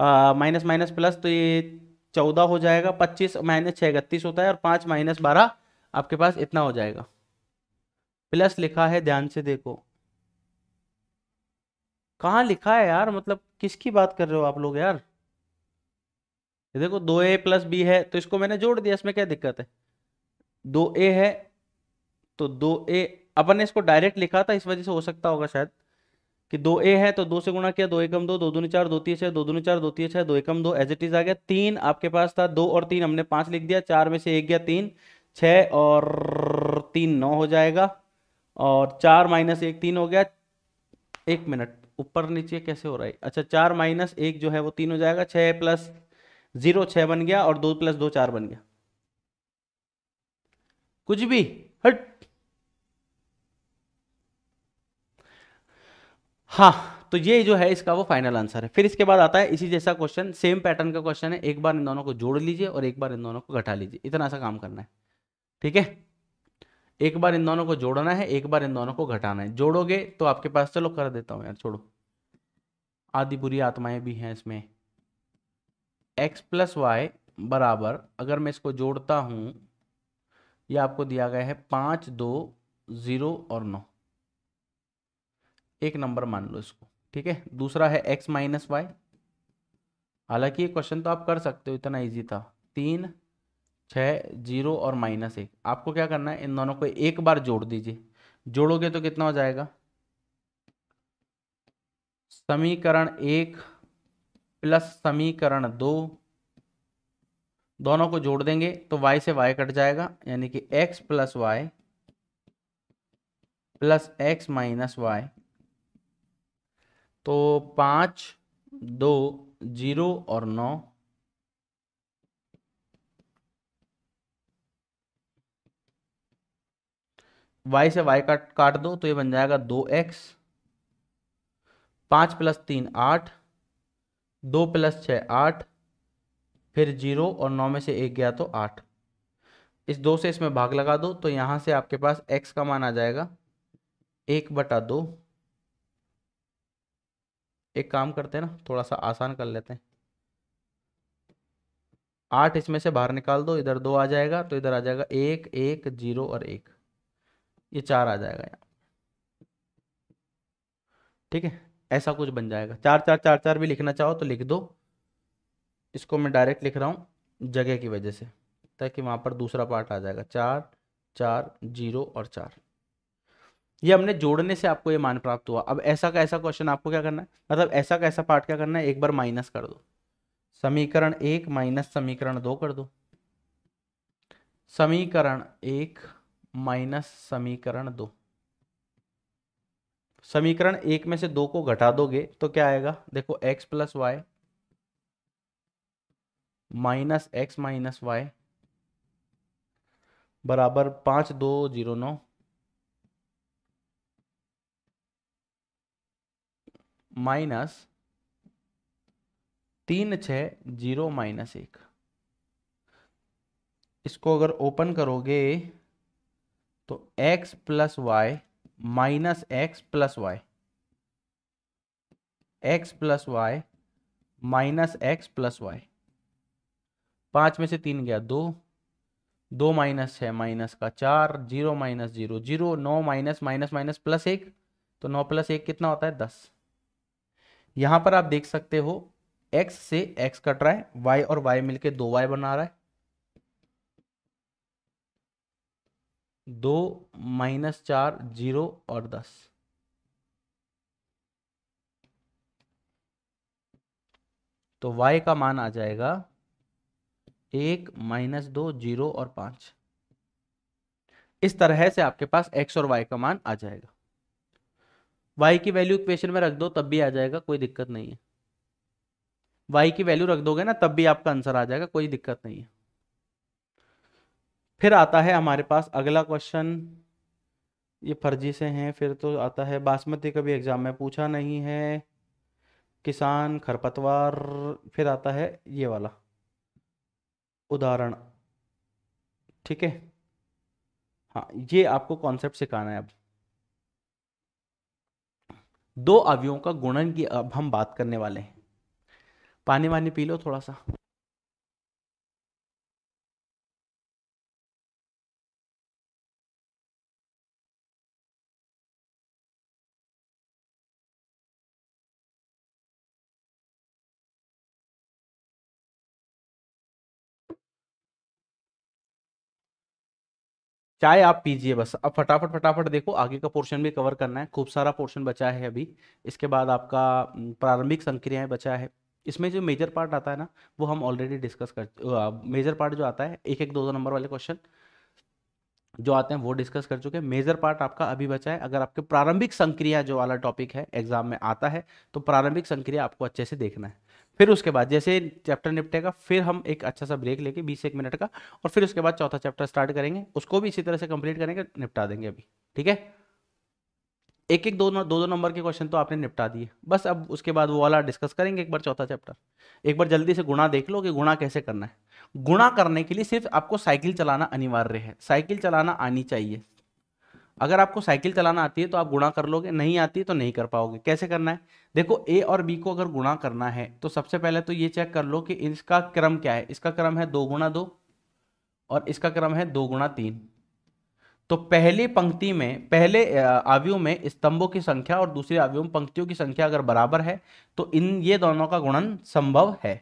माइनस माइनस प्लस तो ये चौदह हो जाएगा पच्चीस माइनस छः इकतीस होता है और पाँच माइनस बारह आपके पास इतना हो जाएगा प्लस लिखा है ध्यान से देखो कहाँ लिखा है यार मतलब किसकी बात कर रहे हो आप लोग यार ये देखो दो ए प्लस बी है तो इसको मैंने जोड़ दिया इसमें क्या दिक्कत है दो ए है तो दो ए अपन ने इसको डायरेक्ट लिखा था इस वजह से हो सकता होगा शायद कि दो ए है तो दो से गुणा किया दो एकम दो दो दूनी चार दो तीस है दो दूनी चार दो तीस है दो एकम दो एज इट इज आ गया तीन आपके पास था दो और तीन हमने पांच लिख दिया चार में से एक गया तीन छः और तीन नौ हो जाएगा और चार माइनस एक तीन हो गया एक मिनट ऊपर नीचे कैसे हो रहा है अच्छा चार माइनस एक जो है वो तीन हो जाएगा छः प्लस जीरो छः बन गया और दो प्लस दो चार बन गया कुछ भी हट हाँ तो ये जो है इसका वो फाइनल आंसर है फिर इसके बाद आता है इसी जैसा क्वेश्चन सेम पैटर्न का क्वेश्चन है एक बार इन दोनों को जोड़ लीजिए और एक बार इन दोनों को घटा लीजिए इतना सा काम करना है ठीक है एक बार इन दोनों को जोड़ना है एक बार इन दोनों को घटाना है जोड़ोगे तो आपके पास चलो कर देता हूं यार छोड़ो आदि बुरी आत्माएं भी हैं इसमें एक्स प्लस वाई बराबर अगर मैं इसको जोड़ता हूं ये आपको दिया गया है पांच दो ज़ीरो और नौ एक नंबर मान लो इसको ठीक है दूसरा है एक्स माइनस वाई हालांकि ये क्वेश्चन तो आप कर सकते हो इतना इजी था तीन छः जीरो और माइनस एक आपको क्या करना है इन दोनों को एक बार जोड़ दीजिए जोड़ोगे तो कितना हो जाएगा समीकरण एक प्लस समीकरण दो दोनों को जोड़ देंगे तो y से y कट जाएगा यानी कि x plus y plus x minus y तो पाँच दो जीरो और नौ वाई से वाई काट काट दो तो ये बन जाएगा दो एक्स पाँच प्लस तीन आठ दो प्लस छः आठ फिर जीरो और नौ में से एक गया तो आठ इस दो से इसमें भाग लगा दो तो यहाँ से आपके पास एक्स का मान आ जाएगा एक बटा दो एक काम करते हैं ना थोड़ा सा आसान कर लेते हैं आठ इसमें से बाहर निकाल दो इधर दो आ जाएगा तो इधर आ जाएगा एक एक जीरो और एक ये चार आ जाएगा यहाँ ठीक है ऐसा कुछ बन जाएगा चार चार चार चार भी लिखना चाहो तो लिख दो इसको मैं डायरेक्ट लिख रहा हूँ जगह की वजह से ताकि वहाँ पर दूसरा पार्ट आ जाएगा चार चार जीरो और चार ये हमने जोड़ने से आपको ये मान प्राप्त हुआ अब ऐसा का ऐसा क्वेश्चन आपको क्या करना है मतलब ऐसा का ऐसा पार्ट क्या करना है एक बार माइनस कर दो समीकरण एक माइनस समीकरण दो कर दो समीकरण एक माइनस समीकरण दो समीकरण एक में से दो को घटा दोगे तो क्या आएगा देखो x plus y minus x minus y बराबर पांच दो जीरो नौ माइनस तीन छ जीरो माइनस एक इसको अगर ओपन करोगे तो x plus y minus x plus y x plus y minus x plus y पांच में से तीन गया दो दो माइनस है माइनस का चार जीरो माइनस जीरो जीरो नौ माइनस माइनस माइनस प्लस एक तो नौ प्लस एक कितना होता है दस यहां पर आप देख सकते हो एक्स से एक्स कट रहा है वाई और वाई मिलके दो वाई बना रहा है दो माइनस चार जीरो और दस तो y का मान आ जाएगा एक माइनस दो जीरो और पांच इस तरह से आपके पास x और y का मान आ जाएगा y की वैल्यू इक्वेशन में रख दो तब भी आ जाएगा कोई दिक्कत नहीं है y की वैल्यू रख दोगे ना तब भी आपका आंसर आ जाएगा कोई दिक्कत नहीं है फिर आता है हमारे पास अगला क्वेश्चन ये फर्जी से हैं फिर तो आता है बासमती का भी एग्जाम में पूछा नहीं है किसान खरपतवार फिर आता है ये वाला उदाहरण ठीक है हाँ ये आपको कॉन्सेप्ट सिखाना है अब दो अवयों का गुणन की अब हम बात करने वाले हैं पानी वानी पी लो थोड़ा सा चाहे आप पीजिए बस अब फटाफट फटाफट देखो आगे का पोर्शन भी कवर करना है खूब सारा पोर्शन बचा है अभी इसके बाद आपका प्रारंभिक संक्रियाएं बचा है इसमें जो मेजर पार्ट आता है ना वो हम ऑलरेडी डिस्कस कर मेजर पार्ट जो आता है एक एक दो दो नंबर वाले क्वेश्चन जो आते हैं वो डिस्कस कर चुके हैं मेजर पार्ट आपका अभी बचा है अगर आपके प्रारंभिक संक्रिया जो वाला टॉपिक है एग्जाम में आता है तो प्रारंभिक संक्रिया आपको अच्छे से देखना है फिर उसके बाद जैसे चैप्टर निपटेगा फिर हम एक अच्छा सा ब्रेक लेके बीस एक मिनट का और फिर उसके बाद चौथा चैप्टर स्टार्ट करेंगे उसको भी इसी तरह से कंप्लीट करेंगे निपटा देंगे अभी ठीक है एक एक दो दो दो नंबर के क्वेश्चन तो आपने निपटा दिए बस अब उसके बाद वो वाला डिस्कस करेंगे एक बार चौथा चैप्टर एक बार जल्दी से गुणा देख लो कि गुणा कैसे करना है गुणा करने के लिए सिर्फ आपको साइकिल चलाना अनिवार्य है साइकिल चलाना आनी चाहिए अगर आपको साइकिल चलाना आती है तो आप गुणा कर लोगे नहीं आती तो नहीं कर पाओगे कैसे करना है देखो ए और बी को अगर गुणा करना है तो सबसे पहले तो ये चेक कर लो कि इसका क्रम क्या है इसका क्रम है दो गुणा दो और इसका क्रम है दो गुणा तीन तो पहली पंक्ति में पहले आवयु में स्तंभों की संख्या और दूसरे आवयु में पंक्तियों की संख्या अगर बराबर है तो इन ये दोनों का गुणन संभव है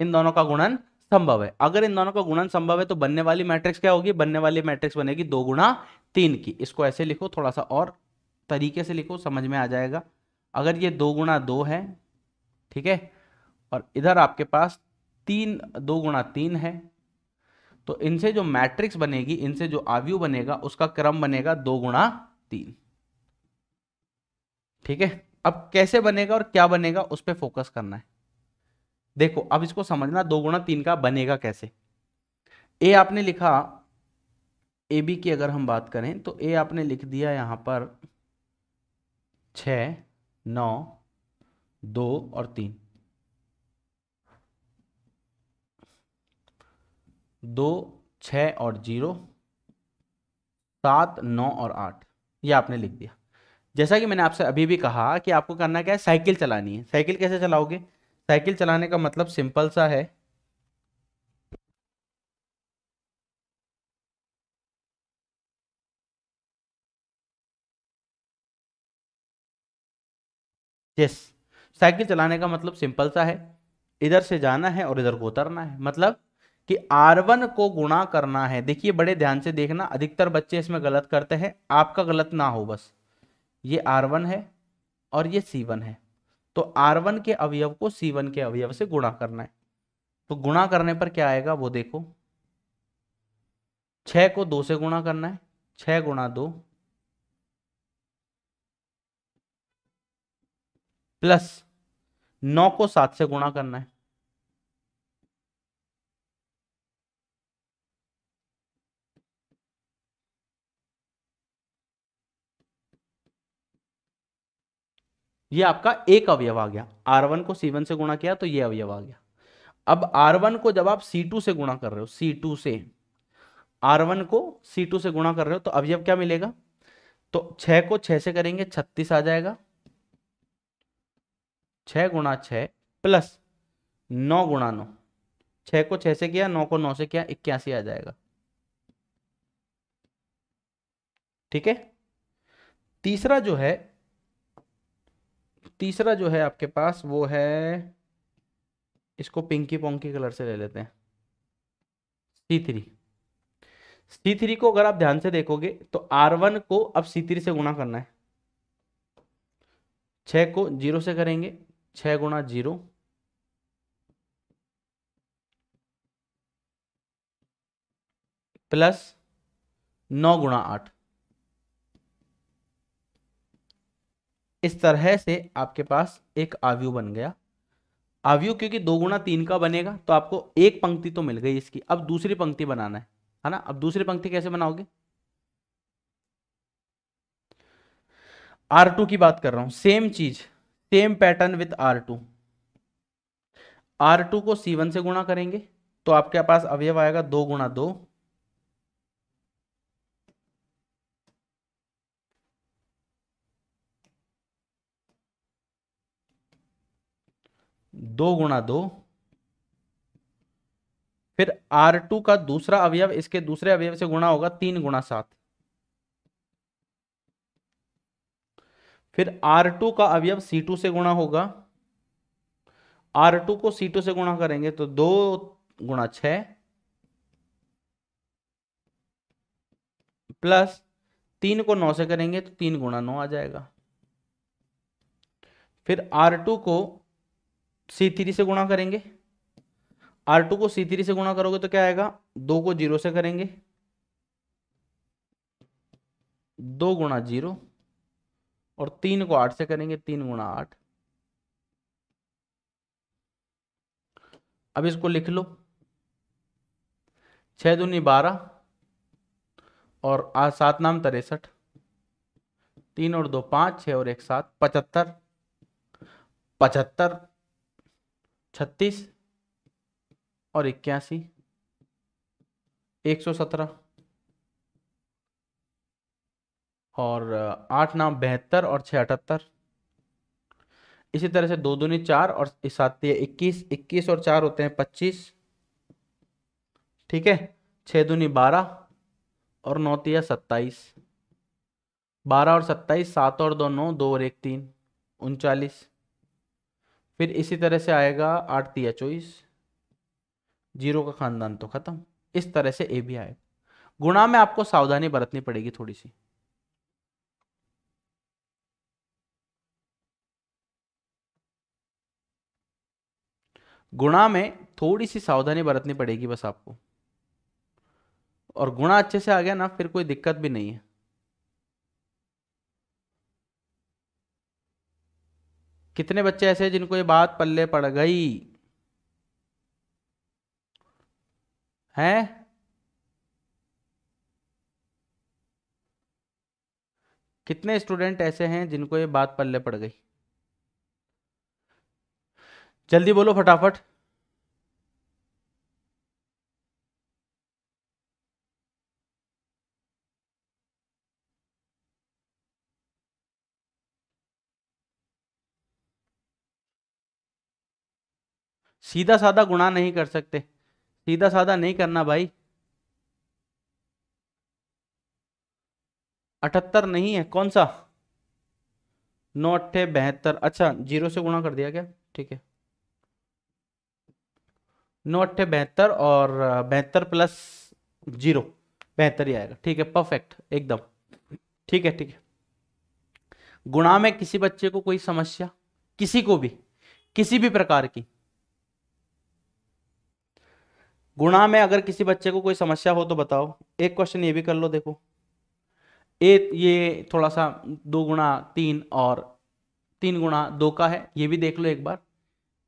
इन दोनों का गुणन संभव है अगर इन दोनों का गुणन संभव है तो बनने वाली मैट्रिक्स क्या होगी बनने वाली मैट्रिक्स बनेगी दो गुणा तीन की इसको ऐसे लिखो थोड़ा सा और तरीके से लिखो समझ में आ जाएगा अगर ये दो गुणा दो है ठीक है और इधर आपके पास तीन दो गुणा तीन है तो इनसे जो मैट्रिक्स बनेगी इनसे जो आव्यू बनेगा उसका क्रम बनेगा दो गुणा तीन ठीक है अब कैसे बनेगा और क्या बनेगा उस पर फोकस करना है देखो अब इसको समझना दो गुणा तीन का बनेगा कैसे ए आपने लिखा ए बी की अगर हम बात करें तो ए आपने लिख दिया यहां पर छ नौ दो और तीन दो छ और जीरो सात नौ और आठ ये आपने लिख दिया जैसा कि मैंने आपसे अभी भी कहा कि आपको करना क्या है साइकिल चलानी है साइकिल कैसे चलाओगे साइकिल चलाने का मतलब सिंपल सा है यस साइकिल चलाने का मतलब सिंपल सा है इधर से जाना है और इधर को उतरना है मतलब कि R1 को गुणा करना है देखिए बड़े ध्यान से देखना अधिकतर बच्चे इसमें गलत करते हैं आपका गलत ना हो बस ये R1 है और ये C1 है तो आर वन के अवयव को सी वन के अवयव से गुणा करना है तो गुणा करने पर क्या आएगा वो देखो छ को दो से गुणा करना है छह गुणा दो प्लस नौ को सात से गुणा करना है ये आपका एक अवयव आ गया आर वन को सी वन से गुणा किया तो ये अवयव आ गया अब आर वन को जब आप सी टू से गुणा कर रहे हो सी टू से आर वन को सी टू से गुणा कर रहे हो तो अवयव क्या मिलेगा तो छह को छह से करेंगे छत्तीस आ जाएगा छ गुणा छ प्लस नौ गुणा नौ छह को छह से किया नौ को नौ से किया इक्यासी आ जाएगा ठीक है तीसरा जो है तीसरा जो है आपके पास वो है इसको पिंकी पोंकी कलर से ले लेते हैं सी थ्री सी थ्री को अगर आप ध्यान से देखोगे तो आर वन को अब सी थ्री से गुणा करना है छ को जीरो से करेंगे छ गुणा जीरो प्लस नौ गुणा आठ इस तरह से आपके पास एक आवयु बन गया आवयु क्योंकि दो गुणा तीन का बनेगा तो आपको एक पंक्ति तो मिल गई इसकी अब दूसरी पंक्ति बनाना है है ना अब दूसरी पंक्ति कैसे बनाओगे आर टू की बात कर रहा हूं सेम चीज same pattern with R two R two को सी वन से गुणा करेंगे तो आपके पास अवयव आएगा दो गुणा दो दो गुणा दो फिर आर टू का दूसरा अवयव इसके दूसरे अवयव से गुणा होगा तीन गुणा सात फिर आर टू का अवयव सी टू से गुणा होगा आर टू को सी टू से गुणा करेंगे तो दो गुणा छ प्लस तीन को नौ से करेंगे तो तीन गुणा नौ आ जाएगा फिर आर टू को सी थ्री से गुणा करेंगे आर टू को सी थ्री से गुणा करोगे तो क्या आएगा दो को जीरो से करेंगे दो गुणा जीरो और तीन को आठ से करेंगे तीन गुणा आठ अब इसको लिख लो छह दूनी बारह और आज सात नाम तिरसठ तीन और दो पांच छह और एक सात पचहत्तर पचहत्तर छत्तीस और इक्यासी एक सौ सत्रह और आठ नाम बहत्तर और छः अठहत्तर इसी तरह से दो दूनी चार और सात इक्कीस इक्कीस और चार होते हैं पच्चीस ठीक है छः दूनी बारह और नौतिया सत्ताईस बारह और सत्ताईस सात और दो नौ दो और एक तीन उनचालीस फिर इसी तरह से आएगा आठ तिया चौबीस जीरो का खानदान तो खत्म इस तरह से ए भी आएगा गुणा में आपको सावधानी बरतनी पड़ेगी थोड़ी सी गुणा में थोड़ी सी सावधानी बरतनी पड़ेगी बस आपको और गुणा अच्छे से आ गया ना फिर कोई दिक्कत भी नहीं है कितने बच्चे ऐसे जिनको ये बात पल्ले पड़ गई हैं कितने स्टूडेंट ऐसे हैं जिनको ये बात पल्ले पड़ गई जल्दी बोलो फटाफट सीधा साधा गुणा नहीं कर सकते सीधा साधा नहीं करना भाई अठहत्तर नहीं है कौन सा नौ अट्ठे बहत्तर अच्छा जीरो से गुणा कर दिया क्या ठीक है नौ अट्ठे बहत्तर और बहत्तर प्लस जीरो बेहतर ही आएगा ठीक है परफेक्ट एकदम ठीक है ठीक है गुणा में किसी बच्चे को कोई समस्या किसी को भी किसी भी प्रकार की गुणा में अगर किसी बच्चे को कोई समस्या हो तो बताओ एक क्वेश्चन ये भी कर लो देखो ए ये थोड़ा सा दो गुणा तीन और तीन गुणा दो का है ये भी देख लो एक बार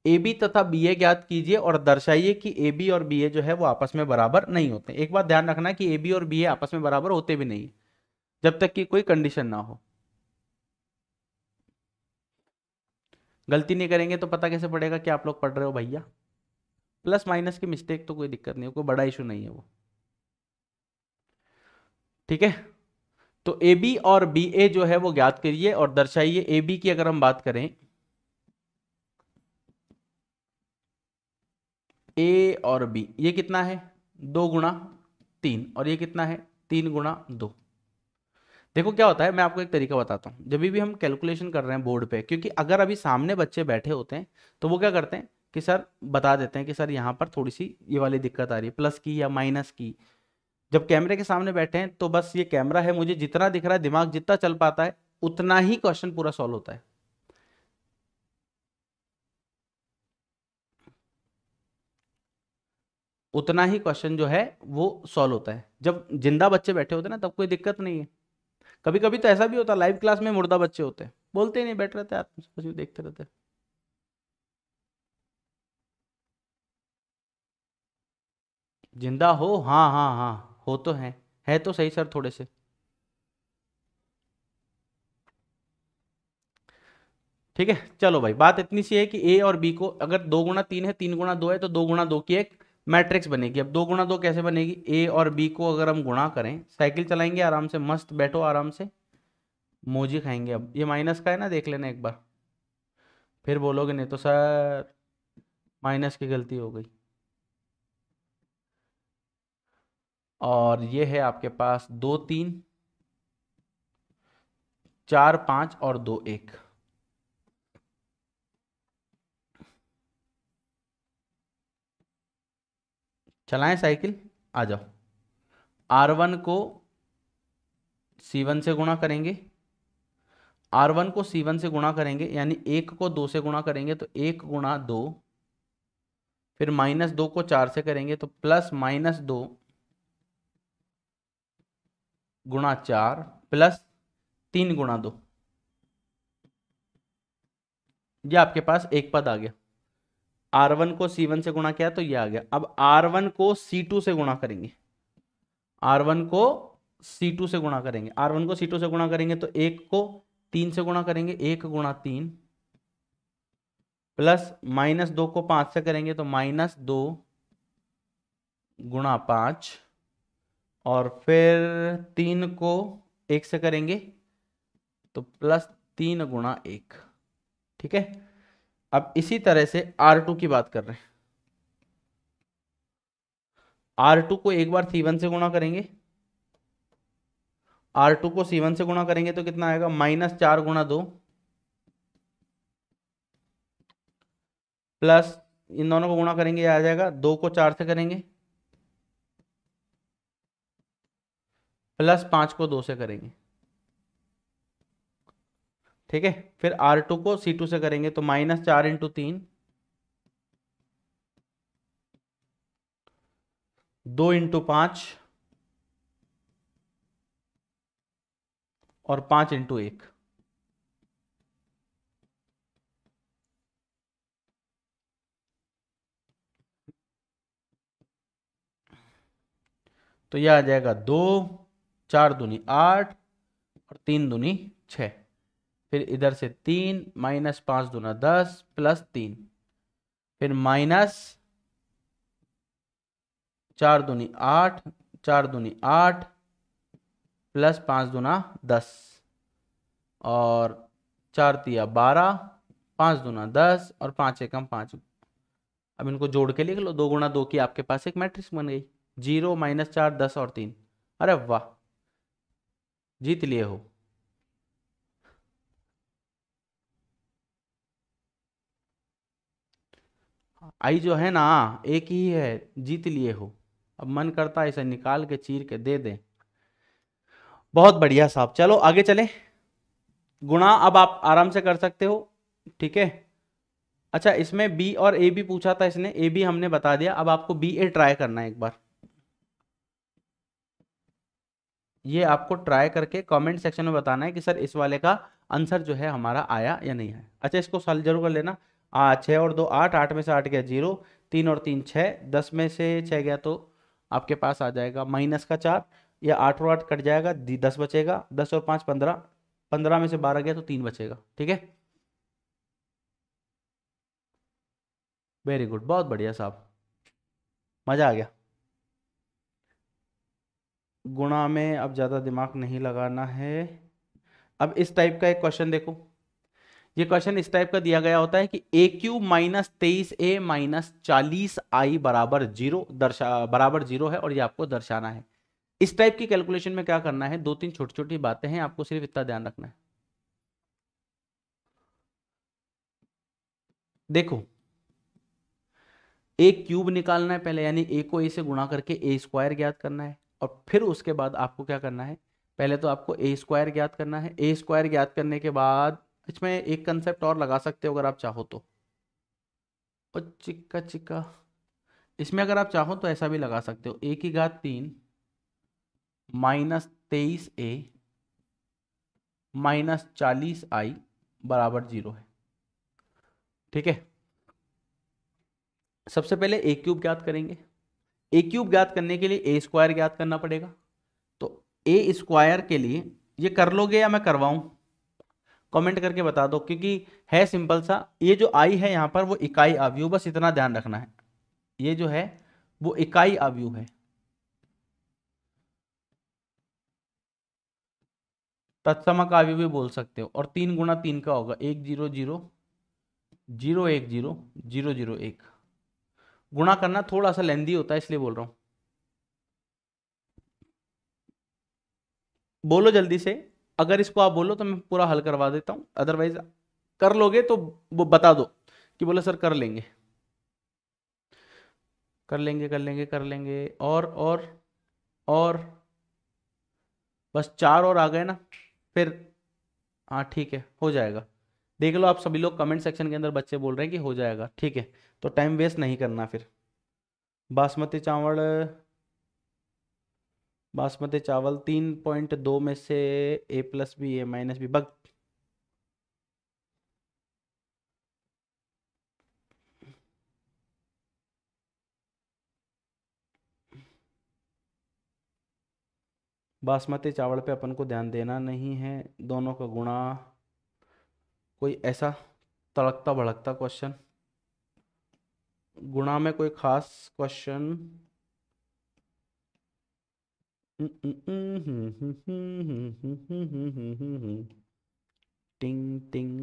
ए बी तथा बी ए ज्ञात कीजिए और दर्शाइए कि ए बी और बी ए जो है वो आपस में बराबर नहीं होते एक बार ध्यान रखना कि ए बी और बी ए आपस में बराबर होते भी नहीं जब तक कि कोई कंडीशन ना हो गलती नहीं करेंगे तो पता कैसे पड़ेगा कि आप लोग पढ़ रहे हो भैया प्लस माइनस की मिस्टेक तो कोई दिक्कत नहीं है कोई बड़ा इशू नहीं है वो ठीक है तो ए बी और बी ए जो है वो ज्ञात करिए और दर्शाइए ए बी की अगर हम बात करें ए और बी ये कितना है दो गुणा तीन और ये कितना है तीन गुणा दो देखो क्या होता है मैं आपको एक तरीका बताता हूँ जब भी हम कैलकुलेशन कर रहे हैं बोर्ड पे क्योंकि अगर अभी सामने बच्चे बैठे होते हैं तो वो क्या करते हैं कि सर बता देते हैं कि सर यहाँ पर थोड़ी सी ये वाली दिक्कत आ रही है प्लस की या माइनस की जब कैमरे के सामने बैठे हैं तो बस ये कैमरा है मुझे जितना दिख रहा है दिमाग जितना चल पाता है उतना ही क्वेश्चन पूरा सॉल्व होता है उतना ही क्वेश्चन जो है वो सॉल्व होता है जब जिंदा बच्चे बैठे होते हैं ना तब कोई दिक्कत नहीं है कभी कभी तो ऐसा भी होता है लाइव क्लास में मुर्दा बच्चे होते हैं बोलते ही नहीं बैठ रहते आप देखते रहते जिंदा हो हाँ हाँ हाँ हो तो है है तो सही सर थोड़े से ठीक है चलो भाई बात इतनी सी है कि ए और बी को अगर दो गुणा तीन है तीन गुणा दो है तो दो गुणा दो की एक मैट्रिक्स बनेगी अब दो गुणा दो कैसे बनेगी ए और बी को अगर हम गुणा करें साइकिल चलाएंगे आराम से मस्त बैठो आराम से मोजी खाएंगे अब ये माइनस का है ना देख लेना एक बार फिर बोलोगे नहीं तो सर माइनस की गलती हो गई और ये है आपके पास दो तीन चार पांच और दो एक चलाएं साइकिल आ जाओ आर वन को सी वन से गुणा करेंगे आर वन को सी वन से गुणा करेंगे यानी एक को दो से गुणा करेंगे तो एक गुणा दो फिर माइनस दो को चार से करेंगे तो प्लस माइनस दो गुणा चार प्लस तीन गुणा दो ये आपके पास एक पद आ गया आर वन को सी वन से गुणा किया तो ये आ गया अब आर वन को सी टू से गुणा करेंगे आर वन को सी टू से गुणा करेंगे आर वन को सी टू से गुणा करेंगे तो एक को तीन से गुणा करेंगे एक गुणा तीन प्लस माइनस दो को पांच से करेंगे तो माइनस दो गुणा पांच और फिर तीन को एक से करेंगे तो प्लस तीन गुणा एक ठीक है अब इसी तरह से आर टू की बात कर रहे हैं आर टू को एक बार C1 से गुणा करेंगे आर टू को C1 से गुणा करेंगे तो कितना आएगा माइनस चार गुणा दो प्लस इन दोनों को गुणा करेंगे आ जाएगा दो को चार से करेंगे प्लस पांच को दो से करेंगे ठीक है फिर आर टू को सी टू से करेंगे तो माइनस चार इंटू तीन दो इंटू पांच और पांच इंटू एक तो यह आ जाएगा दो चार दूनी आठ और तीन दूनी छ फिर इधर से तीन माइनस पाँच दूना दस प्लस तीन फिर माइनस चार दूनी आठ चार दूनी आठ प्लस पाँच दूना दस और चार तिया बारह पाँच दूना दस और पाँच एकम पाँच अब इनको जोड़ के लिख लो दो गुना दो की आपके पास एक मैट्रिक्स बन गई जीरो माइनस चार दस और तीन अरे वाह जीत लिए हो आई जो है ना एक ही है जीत लिए हो अब मन करता है इसे निकाल के चीर के दे दें बहुत बढ़िया साहब चलो आगे चले गुणा अब आप आराम से कर सकते हो ठीक है अच्छा इसमें बी और ए भी पूछा था इसने ए भी हमने बता दिया अब आपको बी ए ट्राई करना है एक बार ये आपको ट्राई करके कमेंट सेक्शन में बताना है कि सर इस वाले का आंसर जो है हमारा आया या नहीं आया अच्छा इसको सॉल्व जरूर कर लेना छः और दो आठ आठ में से आठ गया जीरो तीन और तीन छः दस में से छः गया तो आपके पास आ जाएगा माइनस का चार या आठ और आठ कट जाएगा दस बचेगा दस और पाँच पंद्रह पंद्रह में से बारह गया तो तीन बचेगा ठीक है वेरी गुड बहुत बढ़िया साहब मज़ा आ गया गुणा में अब ज़्यादा दिमाग नहीं लगाना है अब इस टाइप का एक क्वेश्चन देखो ये क्वेश्चन इस टाइप का दिया गया होता है कि ए क्यू माइनस तेईस ए माइनस चालीस आई बराबर जीरो दर्शा बराबर जीरो है और ये आपको दर्शाना है इस टाइप की कैलकुलेशन में क्या करना है दो तीन छोटी छोटी बातें हैं आपको सिर्फ इतना ध्यान रखना है देखो एक क्यूब निकालना है पहले यानी ए को ए से गुणा करके ए स्क्वायर ज्ञात करना है और फिर उसके बाद आपको क्या करना है पहले तो आपको ए स्क्वायर ज्ञात करना है ए स्क्वायर ज्ञात करने के बाद इसमें एक कंसेप्ट और लगा सकते हो अगर आप चाहो तो और चिक्का चिक्का इसमें अगर आप चाहो तो ऐसा भी लगा सकते हो ए की घात तीन माइनस तेईस ए माइनस चालीस आई बराबर जीरो है ठीक है सबसे पहले ए क्यूब ज्ञात करेंगे ए क्यूब ज्ञात करने के लिए ए स्क्वायर ज्ञात करना पड़ेगा तो ए स्क्वायर के लिए ये कर लोगे या मैं करवाऊं कमेंट करके बता दो क्योंकि है सिंपल सा ये जो आई है यहाँ पर वो इकाई आवयू बस इतना ध्यान रखना है ये जो है वो इकाई आवयू है तत्समक आवयु भी बोल सकते हो और तीन गुणा तीन का होगा एक जीरो जीरो जीरो एक जीरो जीरो जीरो एक गुणा करना थोड़ा सा लेंदी होता है इसलिए बोल रहा हूं बोलो जल्दी से अगर इसको आप बोलो तो मैं पूरा हल करवा देता हूं अदरवाइज कर लोगे तो वो बता दो कि बोला सर कर लेंगे कर लेंगे कर लेंगे कर लेंगे और और और बस चार और आ गए ना फिर हाँ ठीक है हो जाएगा देख लो आप सभी लोग कमेंट सेक्शन के अंदर बच्चे बोल रहे हैं कि हो जाएगा ठीक है तो टाइम वेस्ट नहीं करना फिर बासमती चावल बासमती चावल तीन पॉइंट दो में से ए प्लस भी ए माइनस भी बग बासमती चावल पे अपन को ध्यान देना नहीं है दोनों का गुणा कोई ऐसा तड़कता भड़कता क्वेश्चन गुणा में कोई खास क्वेश्चन हम्म, हम्म, हम्म, टिंग टिंग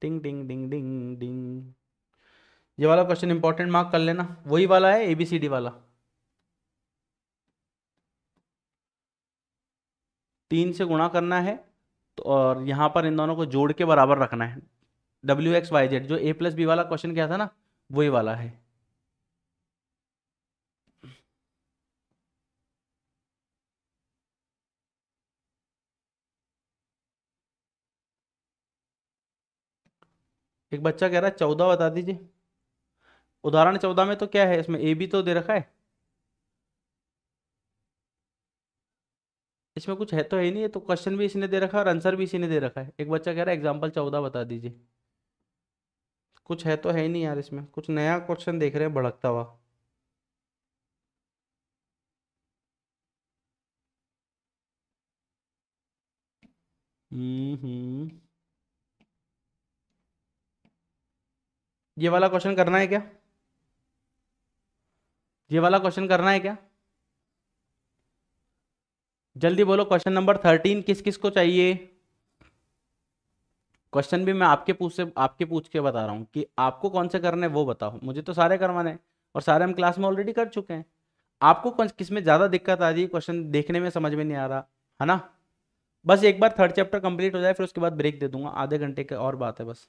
टिंग टिंग डिंग डिंग डिंग ये वाला क्वेश्चन इंपॉर्टेंट मार्क कर लेना वही वाला है एबीसीडी वाला तीन से गुणा करना है तो और यहां पर इन दोनों को जोड़ के बराबर रखना है डब्ल्यू एक्स वाई जेड जो ए प्लस बी वाला क्वेश्चन क्या था ना वही वाला है एक बच्चा कह रहा है चौदह बता दीजिए उदाहरण चौदह में तो क्या है इसमें ए बी तो दे रखा है इसमें कुछ है तो है नहीं है तो क्वेश्चन भी इसने दे रखा है और आंसर भी इसी ने दे रखा है एक बच्चा कह रहा है एग्जाम्पल चौदह बता दीजिए कुछ है तो है ही नहीं यार इसमें कुछ नया क्वेश्चन देख रहे हैं भड़कता हुआ हम्म हम्म ये वाला क्वेश्चन करना है क्या ये वाला क्वेश्चन करना है क्या जल्दी बोलो क्वेश्चन नंबर थर्टीन किस किस को चाहिए क्वेश्चन भी मैं आपके पूछ से आपके पूछ के बता रहा हूँ कि आपको कौन से करने वो बताओ मुझे तो सारे करवाने और सारे हम क्लास में ऑलरेडी कर चुके हैं आपको कौन किस में ज़्यादा दिक्कत आ रही है क्वेश्चन देखने में समझ में नहीं आ रहा है ना बस एक बार थर्ड चैप्टर कंप्लीट हो जाए फिर उसके बाद ब्रेक दे दूंगा आधे घंटे की और बात है बस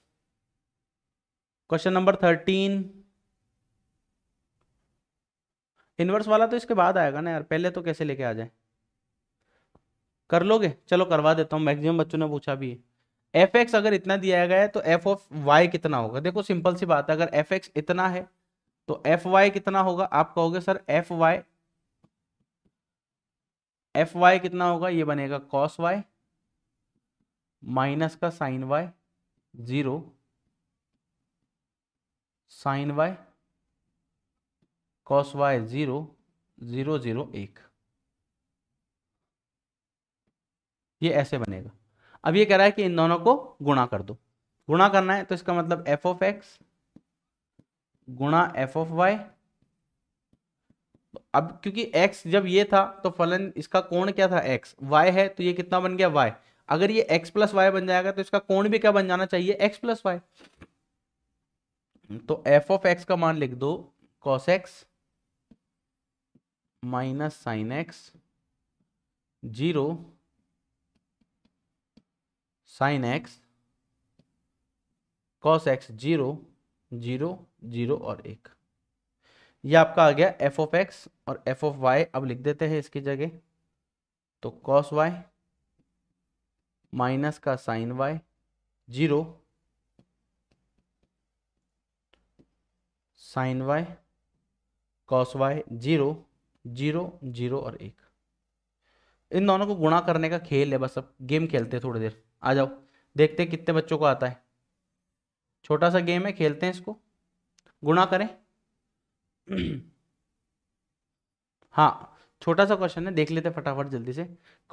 क्वेश्चन नंबर थर्टीन इनवर्स वाला तो इसके बाद आएगा ना यार पहले तो कैसे लेके आ जाए कर लोगे चलो करवा देता हूँ मैक्सिमम बच्चों ने पूछा भी एफ एक्स अगर इतना दिया गया है तो एफ ऑफ वाई कितना होगा देखो सिंपल सी बात है अगर एफ एक्स इतना है तो एफ वाई कितना होगा आप कहोगे sir f y f y कितना होगा ये बनेगा कॉस वाई माइनस का sine y zero sine y cos y zero zero zero एक ये ऐसे बनेगा अब ये कह रहा है कि इन दोनों को गुणा कर दो गुणा करना है तो इसका मतलब एफ ऑफ एक्स गुणा एफ ऑफ वाई अब क्योंकि x जब ये था तो फलन इसका कोण क्या था x y है तो ये कितना बन गया y अगर ये x प्लस वाई बन जाएगा तो इसका कोण भी क्या बन जाना चाहिए x प्लस वाई तो एफ ऑफ एक्स का मान लिख दो cos x minus sine x zero sine x cos x zero zero zero और एक ये आपका आ गया एफ ऑफ एक्स और एफ ऑफ वाई अब लिख देते हैं इसकी जगह तो कॉस वाई माइनस का sine y zero sine y cos y zero zero zero और एक इन दोनों को गुणा करने का खेल है बस अब गेम खेलते हैं थोड़ी देर आ जाओ देखते हैं कितने बच्चों को आता है छोटा सा गेम है खेलते हैं इसको गुणा करें [clears throat] हाँ छोटा सा क्वेश्चन है देख लेते फटाफट जल्दी से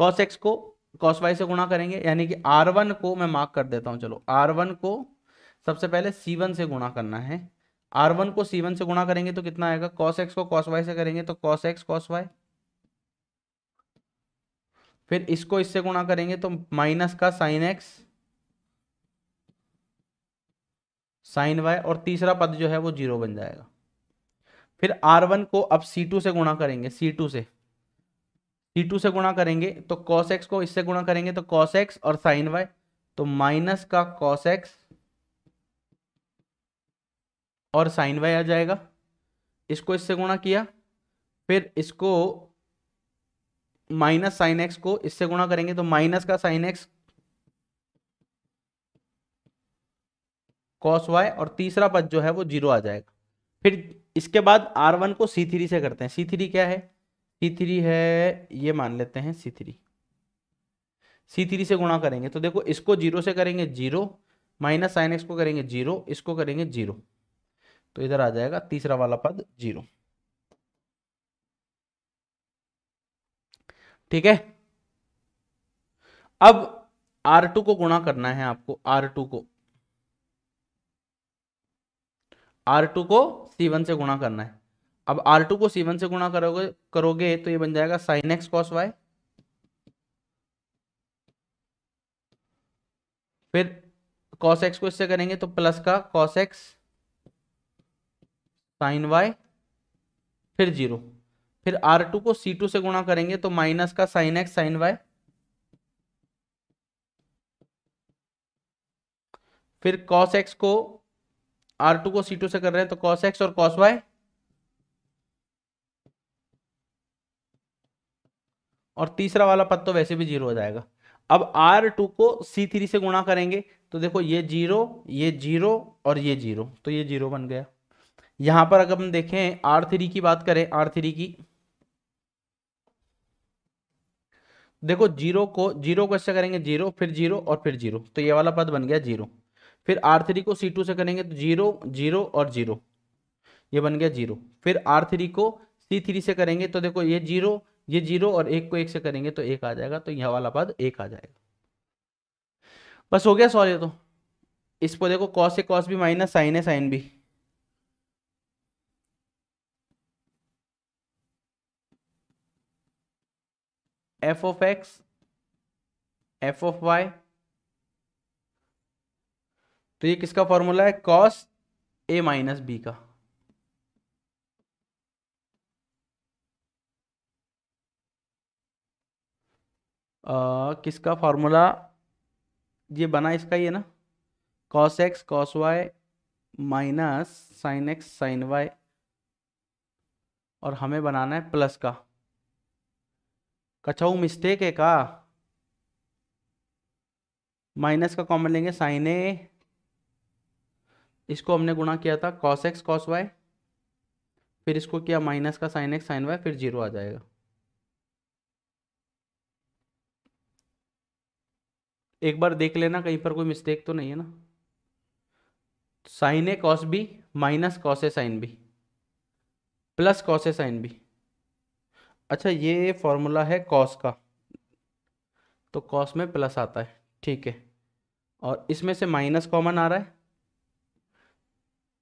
कॉस एक्स को कॉस वाई से गुणा करेंगे यानी कि आर वन को मैं मार्क कर देता हूँ चलो आर वन को सबसे पहले सी वन से गुणा करना है आर वन को सी वन से गुणा करेंगे तो कितना आएगा कॉस एक्स को कॉस वाई से करेंगे तो कॉस एक्स कॉस वाई फिर इसको इससे गुणा करेंगे तो माइनस का साइन एक्स साइन वाई और तीसरा पद जो है वो जीरो बन जाएगा फिर आर वन को अब सी टू से गुणा करेंगे सी टू से सी टू से गुणा करेंगे तो कॉस एक्स को इससे गुणा करेंगे तो कॉस एक्स और साइन वाई तो माइनस का कॉस एक्स और साइन वाई आ जाएगा इसको इससे गुणा किया फिर इसको माइनस साइन एक्स को इससे गुणा करेंगे तो माइनस का साइन एक्स कॉस वाई और तीसरा पद जो है वो जीरो आ जाएगा फिर इसके बाद आर वन को सी थ्री से करते हैं सी थ्री क्या है सी थ्री है ये मान लेते हैं सी थ्री सी थ्री से गुणा करेंगे तो देखो इसको जीरो से करेंगे जीरो माइनस साइन एक्स को करेंगे जीरो इसको करेंगे जीरो तो इधर आ जाएगा तीसरा वाला पद जीरो ठीक है अब R2 को गुणा करना है आपको R2 को R2 को C1 से गुणा करना है अब R2 को C1 से गुणा करोगे करोगे तो ये बन जाएगा साइन एक्स कॉस वाई फिर कॉस एक्स को इससे करेंगे तो प्लस का कॉस एक्स साइन वाई फिर जीरो फिर आर टू को सी टू से गुणा करेंगे तो माइनस का साइन एक्स साइन वाई फिर कॉस एक्स को आर टू को सी टू से कर रहे हैं तो कॉस एक्स और कॉस वाई और तीसरा वाला पद तो वैसे भी जीरो हो जाएगा अब आर टू को सी थ्री से गुणा करेंगे तो देखो ये जीरो ये जीरो और ये जीरो तो ये जीरो बन गया यहां पर अगर हम देखें आर थ्री की बात करें आर थ्री की देखो जीरो को जीरो को ऐसे करेंगे जीरो फिर जीरो और फिर जीरो तो ये वाला पद बन गया जीरो फिर आर थ्री को सी टू से करेंगे तो जीरो जीरो और जीरो ये बन गया जीरो फिर आर थ्री को सी थ्री से करेंगे तो देखो ये जीरो ये जीरो और एक को एक से करेंगे तो एक आ जाएगा तो यह वाला पद एक आ जाएगा बस हो गया सॉरी तो इसको देखो कॉस ए कॉस भी minus sine a sine b f of x f of y तो ये किसका फॉर्मूला है कॉस ए माइनस बी का आ, किसका फॉर्मूला ये बना इसका ही है ना cos x cos y minus sine x sine y और हमें बनाना है प्लस का कछऊ मिस्टेक है का माइनस का कॉमन लेंगे साइन ए इसको हमने गुणा किया था कॉस एक्स कॉस वाई फिर इसको किया माइनस का साइन एक्स साइन वाई फिर जीरो आ जाएगा एक बार देख लेना कहीं पर कोई मिस्टेक तो नहीं है ना sine a cos b minus cos a sine b plus cos a sine b अच्छा ये फॉर्मूला है कॉस का तो कॉस में प्लस आता है ठीक है और इसमें से माइनस कॉमन आ रहा है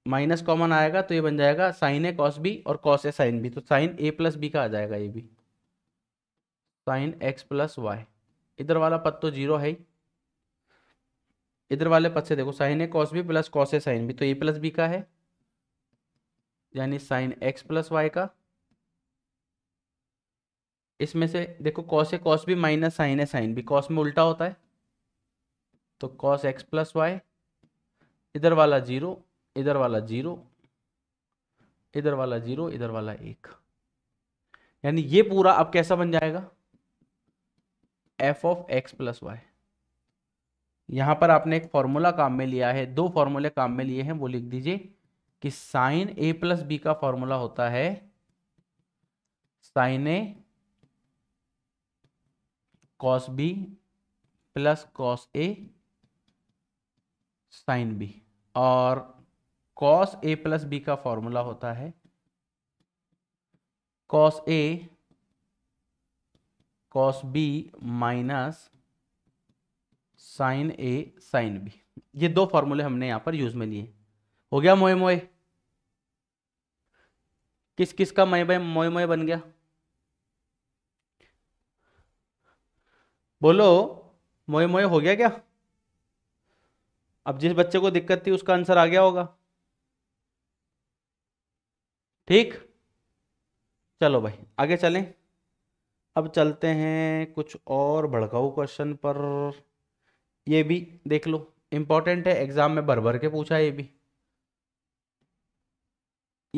माइनस कॉमन आएगा तो ये बन जाएगा साइन ए कॉस बी और कॉस ए साइन बी तो साइन ए प्लस बी का आ जाएगा ये भी साइन एक्स प्लस वाई इधर वाला पद तो जीरो है ही इधर वाले पद से देखो sine a cos b plus cos a sine b तो ए प्लस बी का है यानी साइन एक्स प्लस वाई का इसमें से देखो कॉस है कॉस भी माइनस साइन है साइन भी कॉस में उल्टा होता है तो कॉस एक्स प्लस वाई इधर वाला जीरो इधर वाला जीरो इधर वाला जीरो इधर वाला एक यानी ये पूरा अब कैसा बन जाएगा f of x plus y यहां पर आपने एक फॉर्मूला काम में लिया है दो फॉर्मूले काम में लिए हैं वो लिख दीजिए कि साइन ए प्लस बी का फॉर्मूला होता है sine a cos b plus cos a sine b और कॉस ए प्लस बी का फॉर्मूला होता है cos a cos b minus sine a sine b ये दो फॉर्मूले हमने यहां पर यूज में लिए हो गया मोए मोए किस किस का मोए मोए मोए बन गया बोलो मोए मोए हो गया क्या अब जिस बच्चे को दिक्कत थी उसका आंसर आ गया होगा ठीक चलो भाई आगे चलें अब चलते हैं कुछ और भड़काऊ क्वेश्चन पर ये भी देख लो इम्पॉर्टेंट है एग्जाम में भर भर के पूछा ये भी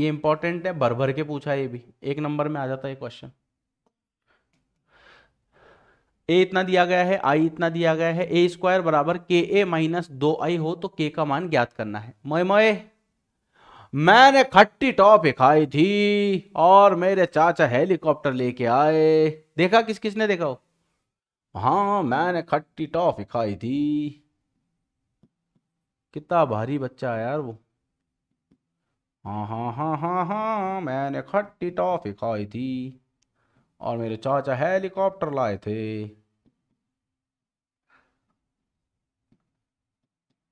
ये इम्पॉर्टेंट है भर भर के पूछा ये भी एक नंबर में आ जाता है क्वेश्चन ए इतना दिया गया है आई इतना दिया गया है ए स्क्वायर बराबर के ए माइनस दो आई हो तो के का मान ज्ञात करना है मोए मोए मैंने खट्टी टॉप खाई थी और मेरे चाचा हेलीकॉप्टर लेके आए देखा किस किसने देखा हो हाँ मैंने खट्टी टॉप खाई थी कितना भारी बच्चा है यार वो हाँ हाँ हाँ हाँ हाँ मैंने खट्टी टॉप खाई थी और मेरे चाचा हेलीकॉप्टर लाए थे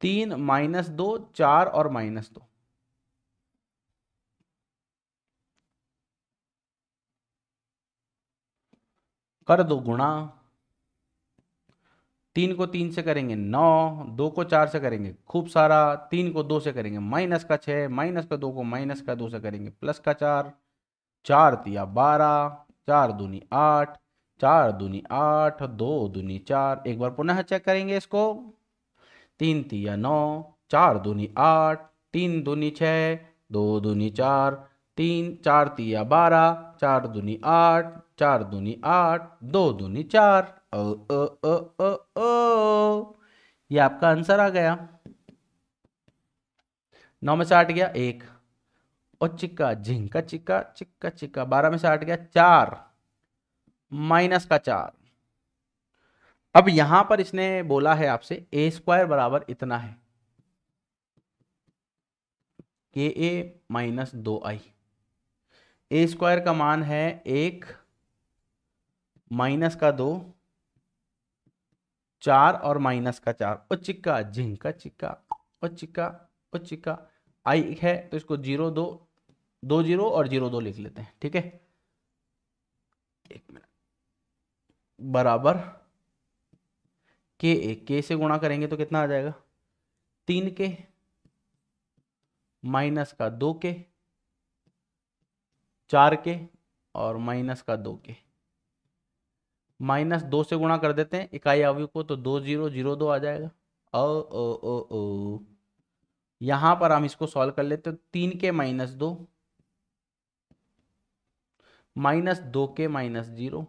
तीन माइनस दो चार और माइनस दो कर दो गुणा तीन को तीन से करेंगे नौ दो को चार से करेंगे खूब सारा तीन को दो से करेंगे माइनस का छ माइनस का दो को माइनस का दो से करेंगे प्लस का चार चार दिया बारह चार दूनी आठ चार दूनी आठ दो दूनी चार एक बार पुनः चेक करेंगे इसको तीन तिया नौ चार दूनी आठ तीन दूनी छः दो दूनी चार तीन चार तिया बारह चार दूनी आठ चार दूनी आठ दो दूनी चार ओ ओ ओ ओ ओ ये आपका आंसर आ गया नौ में से आठ गया एक और चिक्का झिंका चिक्का चिक्का चिक्का बारह में से आठ गया चार माइनस का चार अब यहां पर इसने बोला है आपसे ए स्क्वायर बराबर इतना है के ए माइनस दो आई ए स्क्वायर का मान है एक माइनस का दो चार और माइनस का चार और चिक्का झिंका चिक्का और चिक्का और चिक्का आई है तो इसको जीरो दो दो जीरो और जीरो दो लिख लेते हैं ठीक है एक मिनट बराबर के एक के से गुणा करेंगे तो कितना आ जाएगा तीन के माइनस का दो के चार के और माइनस का दो के माइनस दो से गुणा कर देते हैं इकाई अवयव को तो दो जीरो जीरो दो आ जाएगा ओ ओ ओ ओ यहां पर हम इसको सॉल्व कर लेते हैं तो तीन के माइनस दो माइनस दो के माइनस जीरो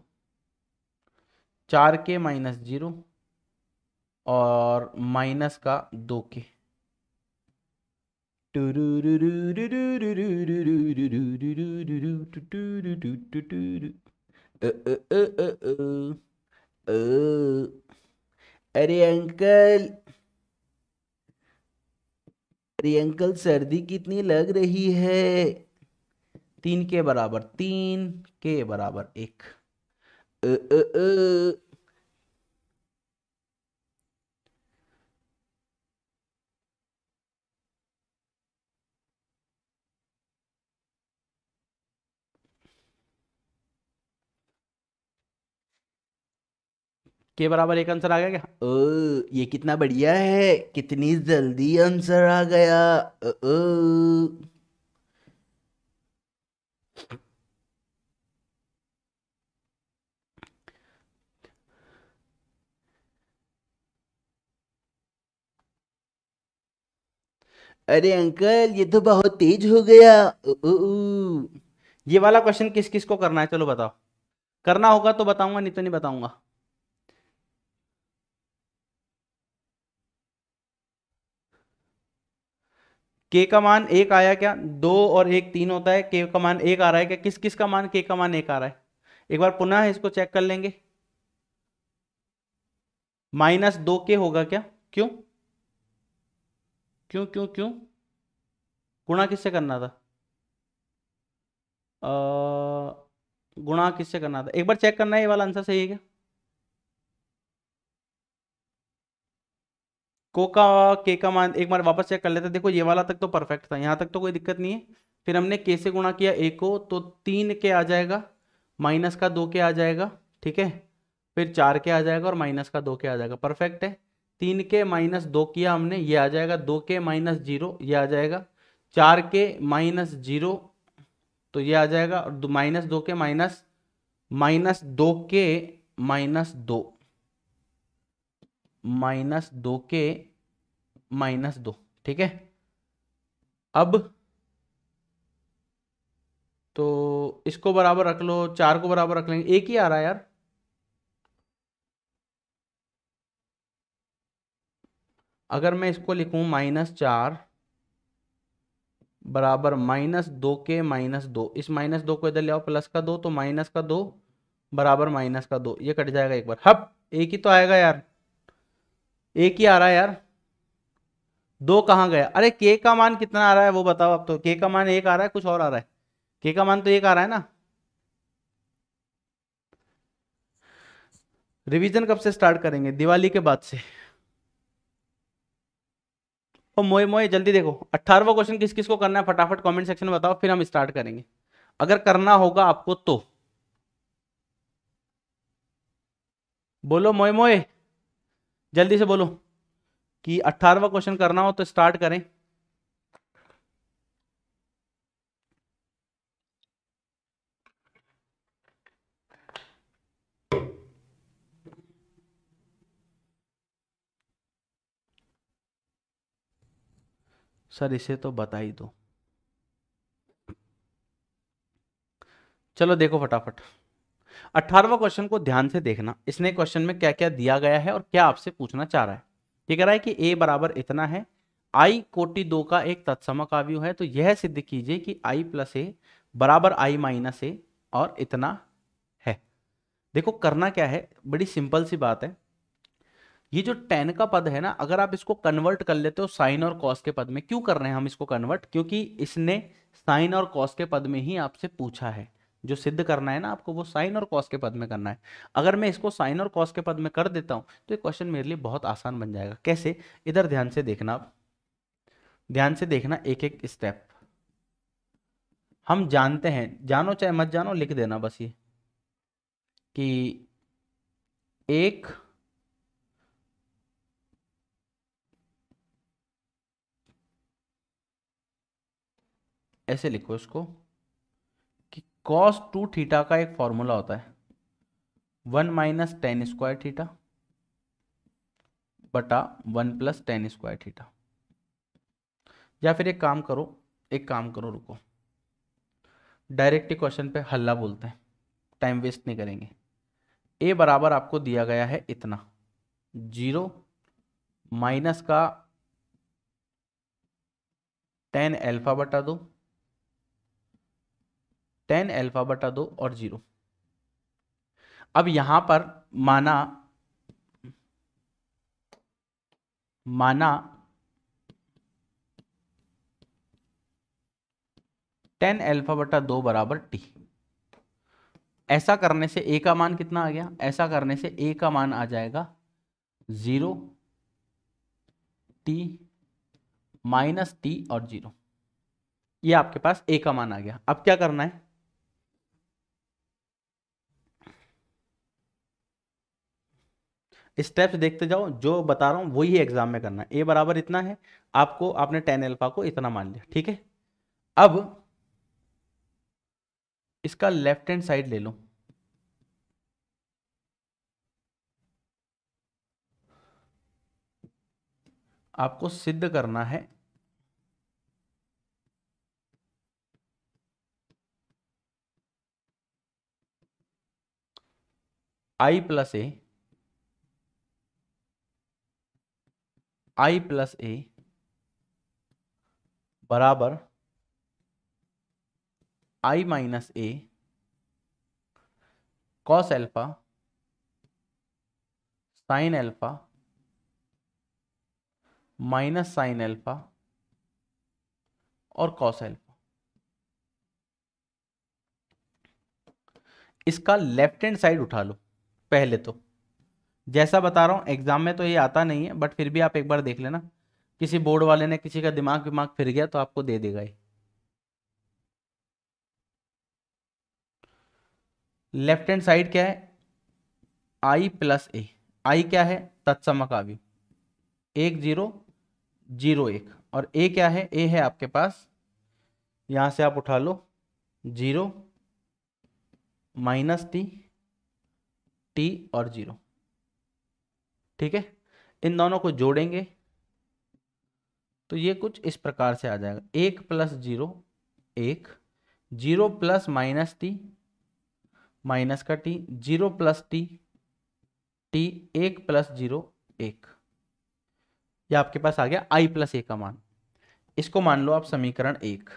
चार के माइनस जीरो और माइनस का दो के अरे अंकल अरे अंकल सर्दी कितनी लग रही है तीन के बराबर तीन के बराबर एक ए, ए, ए। के बराबर एक आंसर आ गया क्या ओ ये कितना बढ़िया है कितनी जल्दी आंसर आ गया ओ, ओ। अरे अंकल ये तो बहुत तेज हो गया उ, उ, उ। ये वाला क्वेश्चन किस किस को करना है चलो बताओ करना होगा तो बताऊंगा नहीं तो नहीं बताऊंगा के का मान एक आया क्या दो और एक तीन होता है के का मान एक आ रहा है क्या किस किस का मान के का मान एक आ रहा है एक बार पुनः इसको चेक कर लेंगे माइनस दो के होगा क्या क्यों क्यों क्यों क्यों गुणा किससे करना था गुणा किससे करना था एक बार चेक करना है ये वाला आंसर सही है क्या को का के का मान एक बार वापस चेक कर लेते देखो ये वाला तक तो परफेक्ट था यहां तक तो कोई दिक्कत नहीं है फिर हमने के से गुणा किया ए को तो तीन के आ जाएगा माइनस का दो के आ जाएगा ठीक है फिर चार के आ जाएगा और माइनस का दो के आ जाएगा परफेक्ट है तीन के माइनस दो किया हमने ये आ जाएगा दो के माइनस जीरो ये आ जाएगा चार के माइनस जीरो तो ये आ जाएगा और माइनस दो के माइनस माइनस दो के माइनस दो माइनस दो के माइनस दो ठीक है अब तो इसको बराबर रख लो चार को बराबर रख लेंगे एक ही आ रहा है यार अगर मैं इसको लिखूं माइनस चार बराबर माइनस दो के माइनस दो इस माइनस दो को इधर ले आओ प्लस का दो तो माइनस का दो बराबर माइनस का दो ये कट जाएगा एक बार हप एक ही तो आएगा यार एक ही आ रहा है यार दो कहाँ गया अरे के का मान कितना आ रहा है वो बताओ आप तो के का मान एक आ रहा है कुछ और आ रहा है के का मान तो एक आ रहा है ना रिवीजन कब से स्टार्ट करेंगे दिवाली के बाद से और मोए मोए जल्दी देखो अट्ठारहवा क्वेश्चन किस किस को करना है फटाफट कमेंट सेक्शन में बताओ फिर हम स्टार्ट करेंगे अगर करना होगा आपको तो बोलो मोए मोए जल्दी से बोलो कि अट्ठारहवा क्वेश्चन करना हो तो स्टार्ट करें सर इसे तो बता ही दो चलो देखो फटाफट अठारवा क्वेश्चन को ध्यान से देखना इसने क्वेश्चन में क्या क्या दिया गया है और क्या आपसे पूछना चाह रहा है ये कह रहा है कि ए बराबर इतना है आई कोटि दो का एक तत्समक आवयु है तो यह सिद्ध कीजिए कि आई प्लस ए बराबर आई माइनस ए और इतना है देखो करना क्या है बड़ी सिंपल सी बात है ये जो टेन का पद है ना अगर आप इसको कन्वर्ट कर लेते हो साइन और कॉस के पद में क्यों कर रहे हैं हम इसको कन्वर्ट क्योंकि इसने साइन और कॉस के पद में ही आपसे पूछा है जो सिद्ध करना है ना आपको वो साइन और कॉस के पद में करना है अगर मैं इसको साइन और कॉस के पद में कर देता हूं तो ये क्वेश्चन मेरे लिए बहुत आसान बन जाएगा कैसे इधर ध्यान से देखना आप ध्यान से देखना एक एक स्टेप हम जानते हैं जानो चाहे मत जानो लिख देना बस ये कि एक ऐसे लिखो इसको कि कॉस टू थीटा का एक फॉर्मूला होता है one minus tan square theta बटा one plus tan square theta या फिर एक काम करो एक काम करो रुको डायरेक्ट क्वेश्चन पे हल्ला बोलते हैं टाइम वेस्ट नहीं करेंगे ए बराबर आपको दिया गया है इतना जीरो माइनस का टेन एल्फा बटा दो टेन एल्फा बटा दो और जीरो अब यहां पर माना माना टेन एल्फा बटा दो बराबर टी ऐसा करने से ए का मान कितना आ गया ऐसा करने से ए का मान आ जाएगा जीरो टी माइनस टी और जीरो ये आपके पास ए का मान आ गया अब क्या करना है स्टेप्स देखते जाओ जो बता रहा हूँ वही एग्जाम में करना है ए बराबर इतना है आपको आपने टेन एल्फा को इतना मान लिया ठीक है अब इसका लेफ्ट हैंड साइड ले लो आपको सिद्ध करना है आई plus A I plus A बराबर I minus A cos alpha sine alpha minus sine alpha और कॉस एल्फा इसका लेफ्ट हैंड साइड उठा लो पहले तो जैसा बता रहा हूँ एग्जाम में तो ये आता नहीं है बट फिर भी आप एक बार देख लेना किसी बोर्ड वाले ने किसी का दिमाग विमाग फिर गया तो आपको दे देगा ये लेफ्ट हैंड साइड क्या है आई प्लस ए आई क्या है तत्समक आवयु एक जीरो जीरो एक और ए क्या है ए है आपके पास यहां से आप उठा लो जीरो माइनस टी टी और जीरो ठीक है इन दोनों को जोड़ेंगे तो ये कुछ इस प्रकार से आ जाएगा एक प्लस जीरो एक zero plus minus t minus का t zero plus t t एक प्लस जीरो एक ये आपके पास आ गया आई प्लस ए का मान इसको मान लो आप समीकरण एक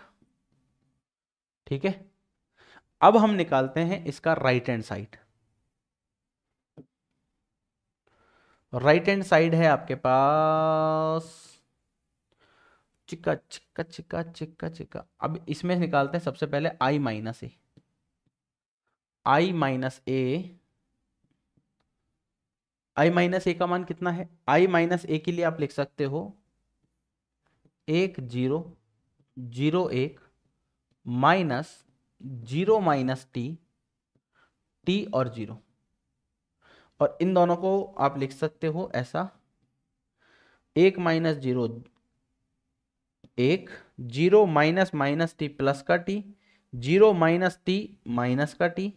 ठीक है अब हम निकालते हैं इसका right hand side right hand side है आपके पास चिक्का चिक्का चिक्का चिक्का चिक्का अब इसमें निकालते हैं सबसे पहले I minus A I minus A I minus A का मान कितना है आई माइनस ए के लिए आप लिख सकते हो एक जीरो जीरो एक minus zero minus t t और जीरो और इन दोनों को आप लिख सकते हो ऐसा एक माइनस जीरो एक zero minus minus t plus का t zero minus t minus का टी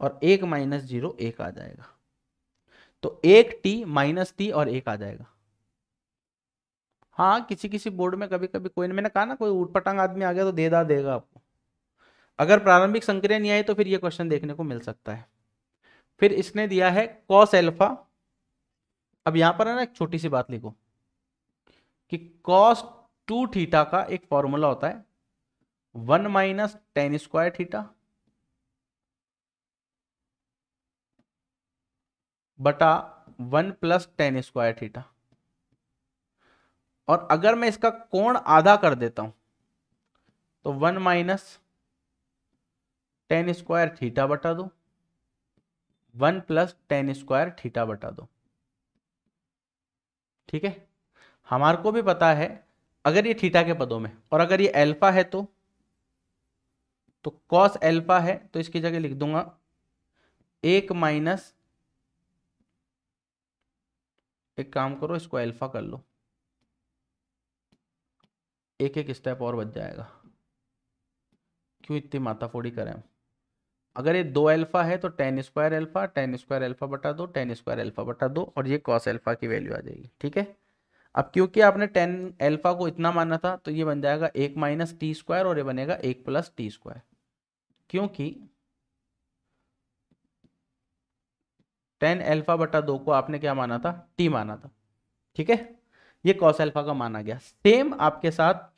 और एक माइनस जीरो एक आ जाएगा तो एक टी माइनस टी और एक आ जाएगा हाँ किसी किसी बोर्ड में कभी कभी कोई मैंने कहा ना कोई उठपटांग आदमी आ गया तो देदा देगा आपको अगर प्रारंभिक संक्रिया नहीं आई तो फिर ये क्वेश्चन देखने को मिल सकता है फिर इसने दिया है कॉस एल्फा अब यहां पर है ना एक छोटी सी बात लिखो कि कॉस टू थीटा का एक फॉर्मूला होता है one minus tan square theta बटा one plus tan square theta और अगर मैं इसका कोण आधा कर देता हूं तो one minus tan square theta बटा दो one plus tan square theta बटा दो ठीक है हमारे को भी पता है अगर ये थीटा के पदों में और अगर ये एल्फा है तो तो कॉस एल्फा है तो इसकी जगह लिख दूंगा एक माइनस एक काम करो इसको एल्फा कर लो एक एक स्टेप और बच जाएगा क्यों इतनी माथाफोड़ी करें हम अगर ये दो अल्फा है तो tan square alpha tan square alpha बटा दो टेन स्क्वायर अल्फा बटा दो और ये कॉस अल्फा की वैल्यू आ जाएगी ठीक है अब क्योंकि आपने टेन अल्फा को इतना माना था तो ये बन जाएगा एक माइनस टी स्क्वायर और ये बनेगा एक प्लस टी स्क्वायर क्योंकि टेन अल्फा बटा दो को आपने क्या माना था टी माना था ठीक है ये कॉस अल्फा का माना गया सेम आपके साथ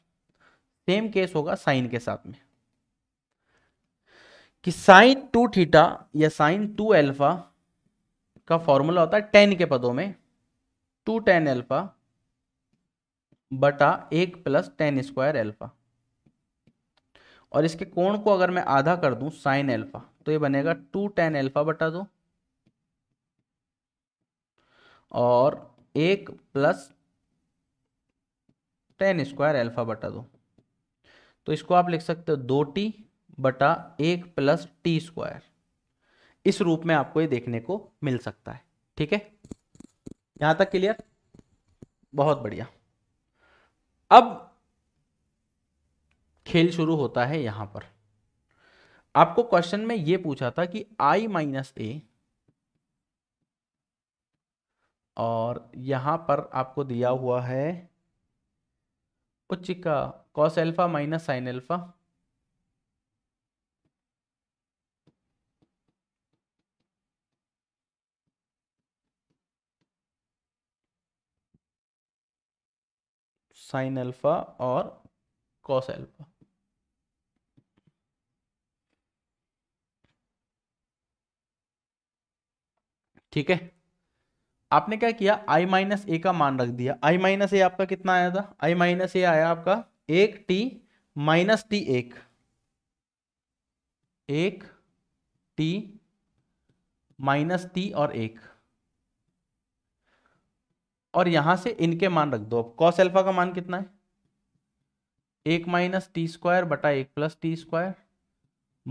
सेम केस होगा साइन के साथ में कि साइन टू थीटा या साइन टू एल्फा का फॉर्मूला होता है टेन के पदों में टू टेन एल्फा बटा एक प्लस टेन स्क्वायर एल्फा और इसके कोण को अगर मैं आधा कर दूं साइन एल्फा तो ये बनेगा टू टेन एल्फा बटा दो और एक प्लस टेन स्क्वायर एल्फा बटा दो तो इसको आप लिख सकते हो दो टी बटा एक प्लस टी स्क्वायर इस रूप में आपको ये देखने को मिल सकता है ठीक है यहां तक क्लियर बहुत बढ़िया अब खेल शुरू होता है यहां पर आपको क्वेश्चन में ये पूछा था कि i माइनस ए और यहां पर आपको दिया हुआ है उच्च का cos alpha minus sine alpha sine alpha और कॉस अल्फा ठीक है आपने क्या किया आई माइनस ए का मान रख दिया आई माइनस ए आपका कितना आया था आई माइनस ए आया आपका एक टी माइनस टी एक एक टी माइनस टी और एक और यहां से इनके मान रख दो अब कॉस एल्फा का मान कितना है एक माइनस टी स्क्वायर बटा एक प्लस टी स्क्वायर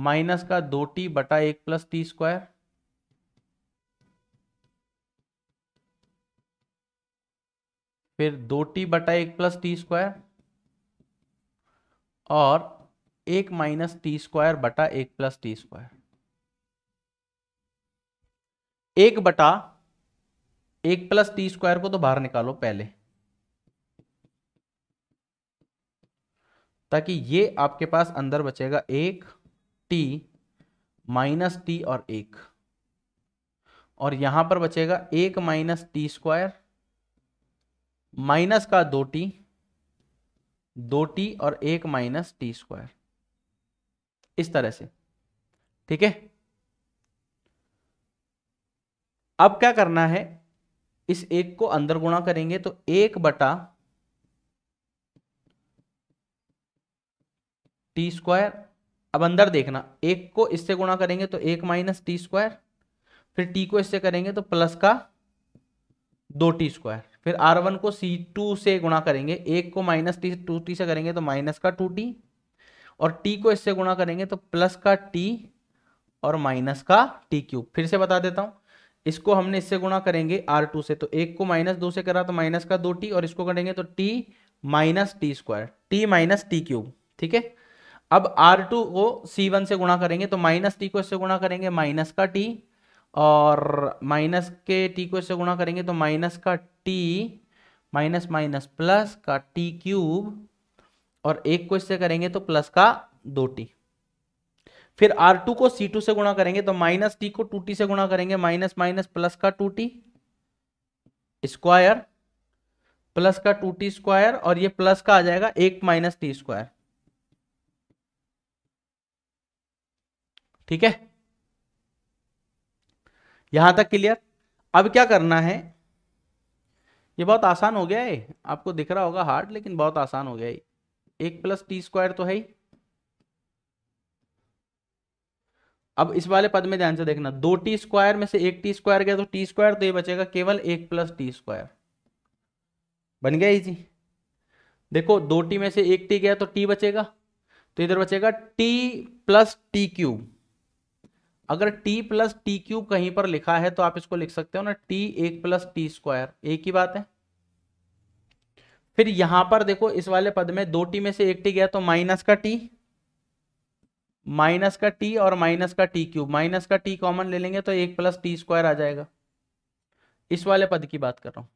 माइनस का दो टी बटा एक प्लस टी स्क्वायर फिर दो टी बटा एक प्लस टी स्क्वायर और एक माइनस टी स्क्वायर बटा एक प्लस टी स्क्वायर एक बटा एक प्लस टी स्क्वायर को तो बाहर निकालो पहले ताकि ये आपके पास अंदर बचेगा एक टी माइनस टी और एक और यहां पर बचेगा एक माइनस टी स्क्वायर माइनस का दो टी दो टी और एक माइनस टी स्क्वायर इस तरह से ठीक है अब क्या करना है इस एक को अंदर गुणा करेंगे तो एक बटा टी स्क्वायर अब अंदर देखना एक को इससे गुणा करेंगे तो एक माइनस टी स्क्वायर फिर टी को इससे करेंगे तो प्लस का दो टी स्क्वायर फिर आर वन को सी टू से गुणा करेंगे एक को माइनस टी टू टी से करेंगे तो माइनस का टू टी और टी को इससे गुणा करेंगे तो प्लस का टी और माइनस का टी क्यूब फिर से बता देता हूं इसको हमने इससे गुणा करेंगे आर टू से तो एक को माइनस दो से करा तो माइनस का दो टी और इसको करेंगे तो T minus T square T minus T cube ठीक है अब आर टू को सी वन से गुणा करेंगे तो माइनस टी को इससे गुणा करेंगे माइनस का टी और माइनस के टी को इससे गुणा करेंगे तो माइनस का टी माइनस माइनस प्लस का टी क्यूब और एक को इससे करेंगे तो प्लस का दो टी फिर R2 को C2 से गुणा करेंगे तो माइनस टी को 2t से गुणा करेंगे माइनस माइनस प्लस का 2t स्क्वायर प्लस का 2t स्क्वायर और ये प्लस का आ जाएगा एक माइनस टी स्क्वायर ठीक है यहां तक क्लियर अब क्या करना है ये बहुत आसान हो गया है आपको दिख रहा होगा हार्ड लेकिन बहुत आसान हो गया है एक प्लस टी स्क्वायर तो है ही अब इस वाले पद में ध्यान से देखना दो टी स्क्वायर में से एक टी स्क्वायर गया तो टी स्क्वायर तो ये बचेगा केवल एक प्लस टी स्क्वायर बन गया इजी देखो दो टी में से एक टी गया तो टी बचेगा तो इधर बचेगा टी प्लस टी क्यूब अगर टी प्लस टी क्यूब कहीं पर लिखा है तो आप इसको लिख सकते हो ना टी एक प्लस टी स्क्वायर एक ही बात है फिर यहां पर देखो इस वाले पद में दो टी में से एक टी गया तो माइनस का टी माइनस का टी और माइनस का टी क्यूब माइनस का टी कॉमन ले लेंगे तो एक प्लस टी स्क्वायर आ जाएगा इस वाले पद की बात कर रहा हूं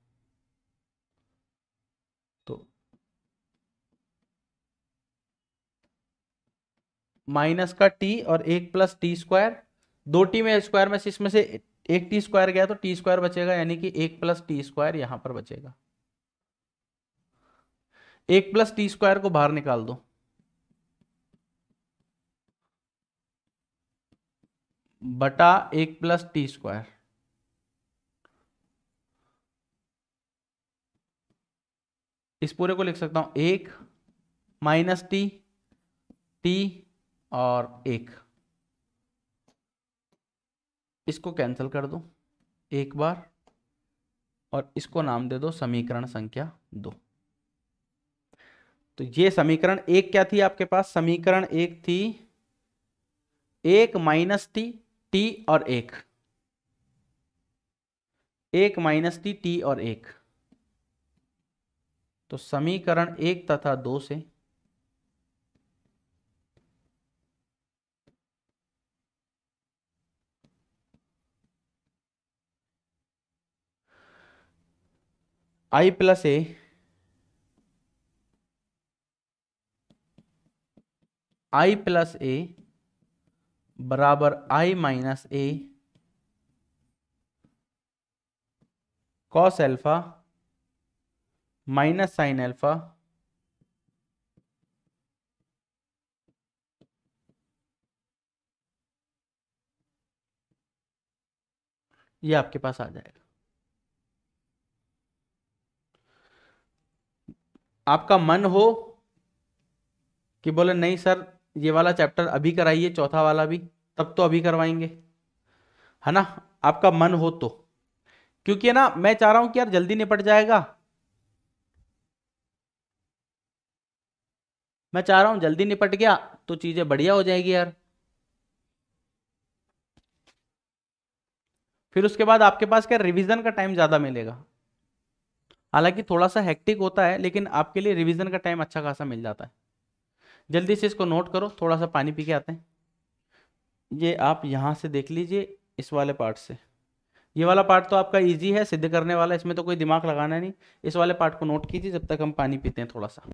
तो माइनस का टी और एक प्लस टी स्क्वायर दो टी में स्क्वायर में इसमें से एक टी स्क्वायर गया तो टी स्क्वायर बचेगा यानी कि एक प्लस टी स्क्वायर यहां पर बचेगा एक प्लस टी स्क्वायर को बाहर निकाल दो बटा एक प्लस टी स्क्वायर इस पूरे को लिख सकता हूं एक माइनस टी टी और एक इसको कैंसिल कर दो एक बार और इसको नाम दे दो समीकरण संख्या दो तो ये समीकरण एक क्या थी आपके पास समीकरण एक थी एक माइनस टी टी और एक एक माइनस टी टी और एक तो समीकरण एक तथा दो से आई plus A I plus A बराबर I minus A cos alpha minus sine alpha ये आपके पास आ जाएगा आपका मन हो कि बोले नहीं सर ये वाला चैप्टर अभी कराइए चौथा वाला भी तब तो अभी करवाएंगे है ना आपका मन हो तो क्योंकि ना मैं चाह रहा हूं कि यार जल्दी निपट जाएगा मैं चाह रहा हूं जल्दी निपट गया तो चीजें बढ़िया हो जाएगी यार फिर उसके बाद आपके पास क्या रिवीजन का टाइम ज्यादा मिलेगा हालांकि थोड़ा सा हेक्टिक होता है लेकिन आपके लिए रिवीजन का टाइम अच्छा खासा मिल जाता है जल्दी से इसको नोट करो थोड़ा सा पानी पी के आते हैं ये आप यहाँ से देख लीजिए इस वाले पार्ट से ये वाला पार्ट तो आपका इजी है सिद्ध करने वाला इसमें तो कोई दिमाग लगाना नहीं इस वाले पार्ट को नोट कीजिए जब तक हम पानी पीते हैं थोड़ा सा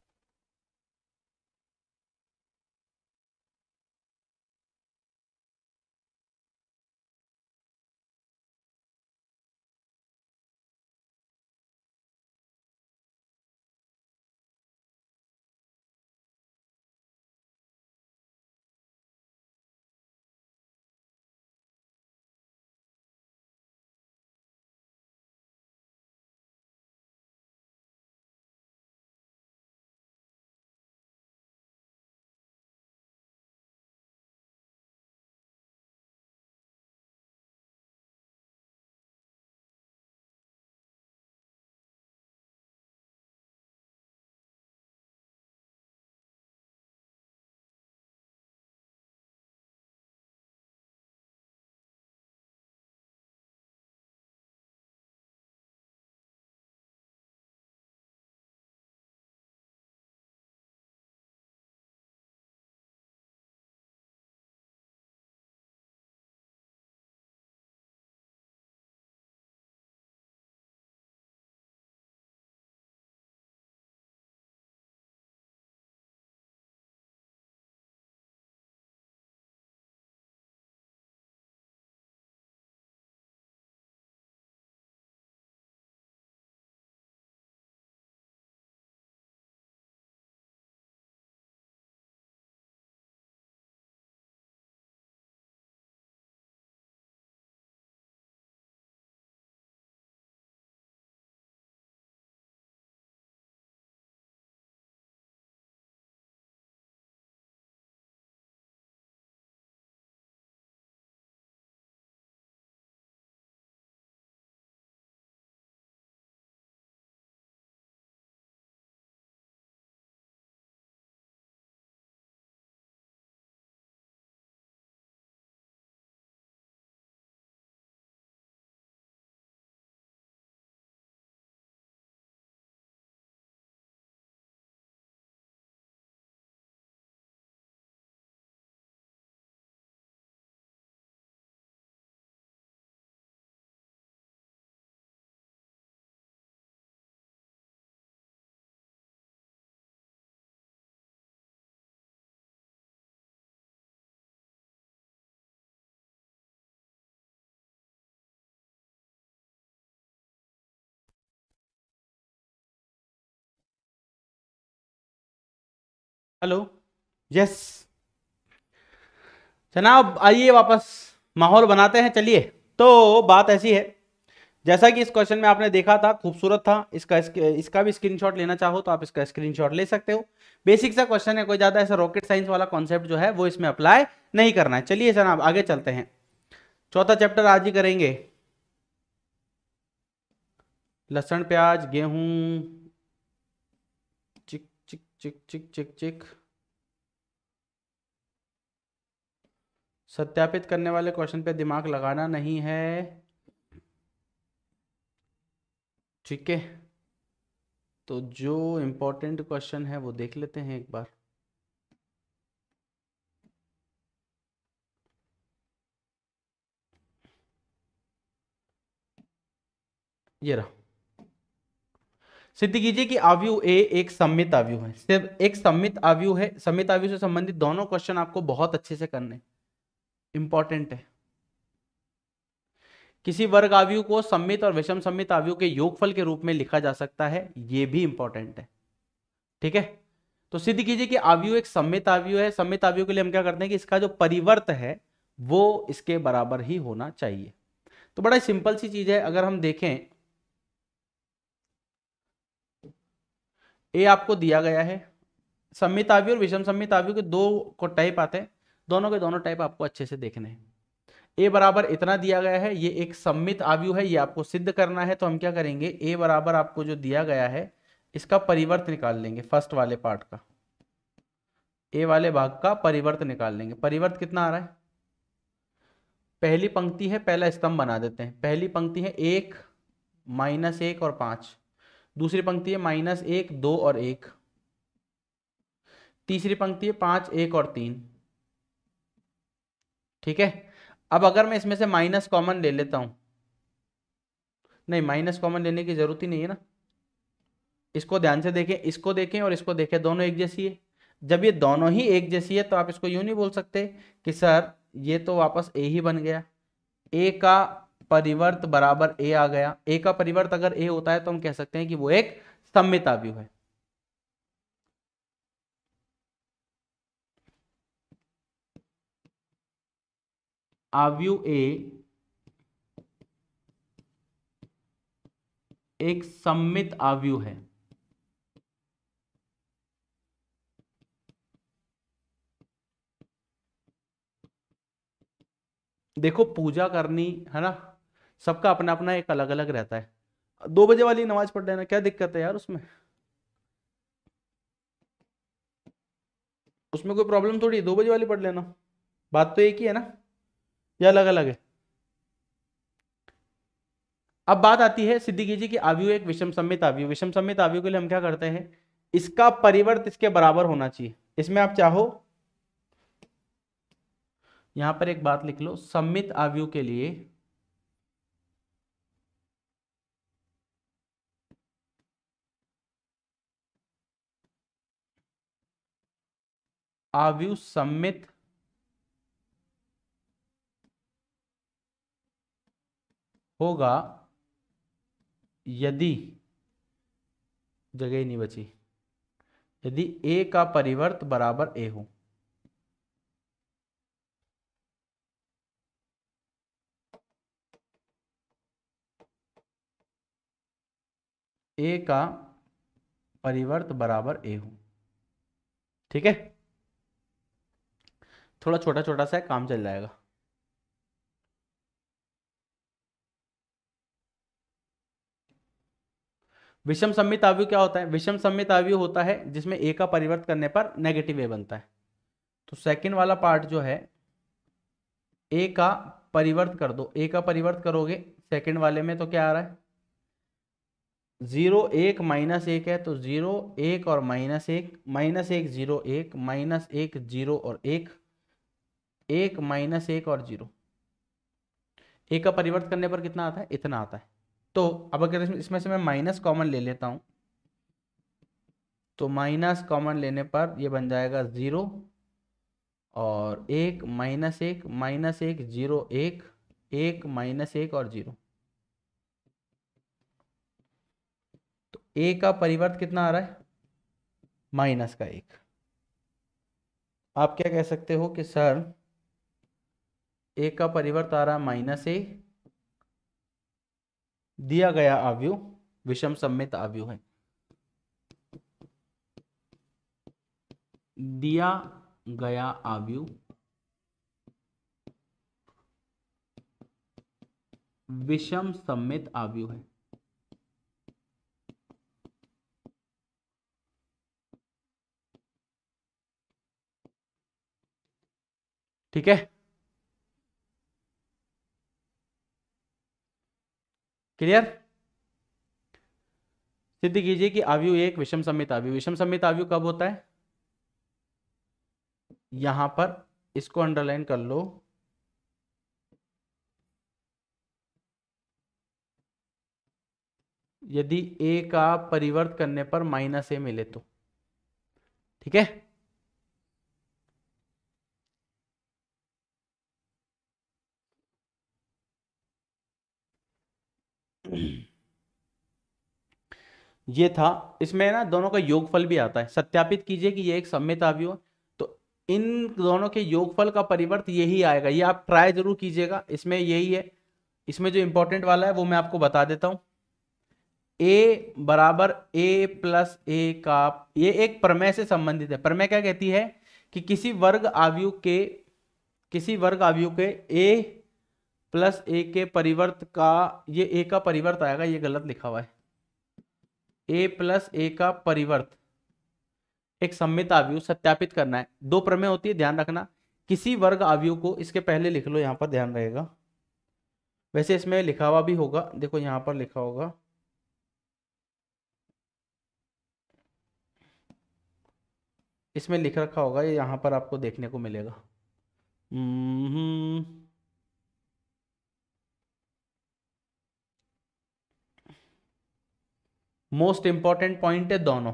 हेलो यस जनाब आइए वापस माहौल बनाते हैं चलिए तो बात ऐसी है जैसा कि इस क्वेश्चन में आपने देखा था खूबसूरत था इसका इसका भी स्क्रीनशॉट लेना चाहो तो आप इसका स्क्रीनशॉट ले सकते हो बेसिक सा क्वेश्चन है कोई ज़्यादा ऐसा रॉकेट साइंस वाला कॉन्सेप्ट जो है वो इसमें अप्लाई नहीं करना है चलिए जनाब आगे चलते हैं चौथा चैप्टर आज ही करेंगे लसन प्याज गेहूं चिक चिक चिक चिक सत्यापित करने वाले क्वेश्चन पे दिमाग लगाना नहीं है ठीक है तो जो इंपॉर्टेंट क्वेश्चन है वो देख लेते हैं एक बार ये रहा सिद्ध कीजिए कि आव्यू ए एक सम्मित आवयु है सिर्फ एक सम्मित आवयु है सम्मित आवयु से संबंधित दोनों क्वेश्चन आपको बहुत अच्छे से करने इंपॉर्टेंट है किसी वर्ग आवयु को सम्मित और विषम सम्मित आवयु के योगफल के रूप में लिखा जा सकता है यह भी इंपॉर्टेंट है ठीक है तो सिद्ध कीजिए कि आवयु एक सम्मित आवयु है सम्मित आवयु के लिए हम क्या करते हैं कि इसका जो परिवर्त है वो इसके बराबर ही होना चाहिए तो बड़ा सिंपल सी चीज है अगर हम देखें ए आपको दिया गया है सम्मितावी और विषम सम्मितावी के दो को टाइप आते हैं दोनों के दोनों टाइप आपको अच्छे से देखने हैं ए बराबर इतना दिया गया है ये एक सम्मित आवयु है ये आपको सिद्ध करना है तो हम क्या करेंगे ए बराबर आपको जो दिया गया है इसका परिवर्त निकाल लेंगे फर्स्ट वाले पार्ट का ए वाले भाग का परिवर्त निकाल लेंगे परिवर्त कितना आ रहा है पहली पंक्ति है पहला स्तंभ बना देते हैं पहली पंक्ति है एक माइनस एक और पांच दूसरी पंक्ति है माइनस एक दो और एक तीसरी पंक्ति है पांच एक और तीन ठीक है अब अगर मैं इसमें से माइनस कॉमन ले लेता हूं नहीं माइनस कॉमन लेने की ज़रूरत ही नहीं है ना इसको ध्यान से देखें इसको देखें और इसको देखें दोनों एक जैसी है जब ये दोनों ही एक जैसी है तो आप इसको यूं नहीं बोल सकते कि सर ये तो वापस ए ही बन गया ए का परिवर्त बराबर ए आ गया ए का परिवर्त अगर ए होता है तो हम कह सकते हैं कि वो एक सम्मित अवयव है आवयु ए एक सम्मित आवयु है देखो पूजा करनी है ना सबका अपना अपना एक अलग अलग रहता है दो बजे वाली नमाज पढ़ लेना क्या दिक्कत है यार उसमें उसमें कोई प्रॉब्लम थोड़ी दो बजे वाली पढ़ लेना बात तो एक ही है ना या अलग अलग है अब बात आती है सिद्दीकी जी की आवयु एक विषम सम्मित आवयु विषम सम्मित आवयु के लिए हम क्या करते हैं इसका परिवर्त इसके बराबर होना चाहिए इसमें आप चाहो यहां पर एक बात लिख लो सम्मित आवयु के लिए आवयु सम्मित होगा यदि जगह ही नहीं बची यदि ए का परिवर्त बराबर ए हो ए का परिवर्त बराबर ए हो ठीक है थोड़ा छोटा छोटा सा काम चल जाएगा विषम सम्मित आवयु क्या होता है विषम सम्मित आवयु होता है जिसमें ए का परिवर्त करने पर नेगेटिव ए बनता है तो सेकंड वाला पार्ट जो है ए का परिवर्त कर दो ए का परिवर्त करोगे सेकंड वाले में तो क्या आ रहा है जीरो एक माइनस एक है तो जीरो एक और माइनस एक माइनस एक जीरो एक माइनस एक जीरो और एक एक माइनस एक और जीरो एक का परिवर्त करने पर कितना आता है इतना आता है तो अब अगर इसमें से मैं माइनस कॉमन ले लेता हूं तो माइनस कॉमन लेने पर ये बन जाएगा ज़ीरो और एक माइनस एक माइनस एक जीरो एक एक माइनस एक और जीरो तो ए का परिवर्त कितना आ रहा है माइनस का एक आप क्या कह सकते हो कि सर ए का परिवर्त आ रहा माइनस ए दिया गया आवयु विषम सम्मित आव्यू है दिया गया आव्यू विषम सम्मित आवयु है ठीक है क्लियर सिद्ध कीजिए कि आवयु एक विषम सम्मित आवयु विषम सम्मित आवयु कब होता है यहां पर इसको अंडरलाइन कर लो यदि ए का परिवर्त करने पर माइनस ए मिले तो ठीक है ये था इसमें ना दोनों का योगफल भी आता है सत्यापित कीजिए कि ये एक सम्मित आवयु है तो इन दोनों के योगफल का परिवर्त यही आएगा ये आप ट्राई जरूर कीजिएगा इसमें यही है इसमें जो इंपॉर्टेंट वाला है वो मैं आपको बता देता हूँ ए बराबर ए प्लस ए का ये एक प्रमेय से संबंधित है प्रमेय क्या कहती है कि किसी वर्ग आवयु के किसी वर्ग आवयु के ए प्लस ए के परिवर्त का ये ए का परिवर्त आएगा ये गलत लिखा हुआ है ए प्लस ए का परिवर्त एक सम्मित आवयु सत्यापित करना है दो प्रमेय होती है ध्यान रखना किसी वर्ग आवयु को इसके पहले लिख लो यहाँ पर ध्यान रहेगा वैसे इसमें लिखा हुआ भी होगा देखो यहाँ पर लिखा होगा इसमें लिख रखा होगा ये यहाँ पर आपको देखने को मिलेगा हम्म, मोस्ट इंपॉर्टेंट पॉइंट है दोनों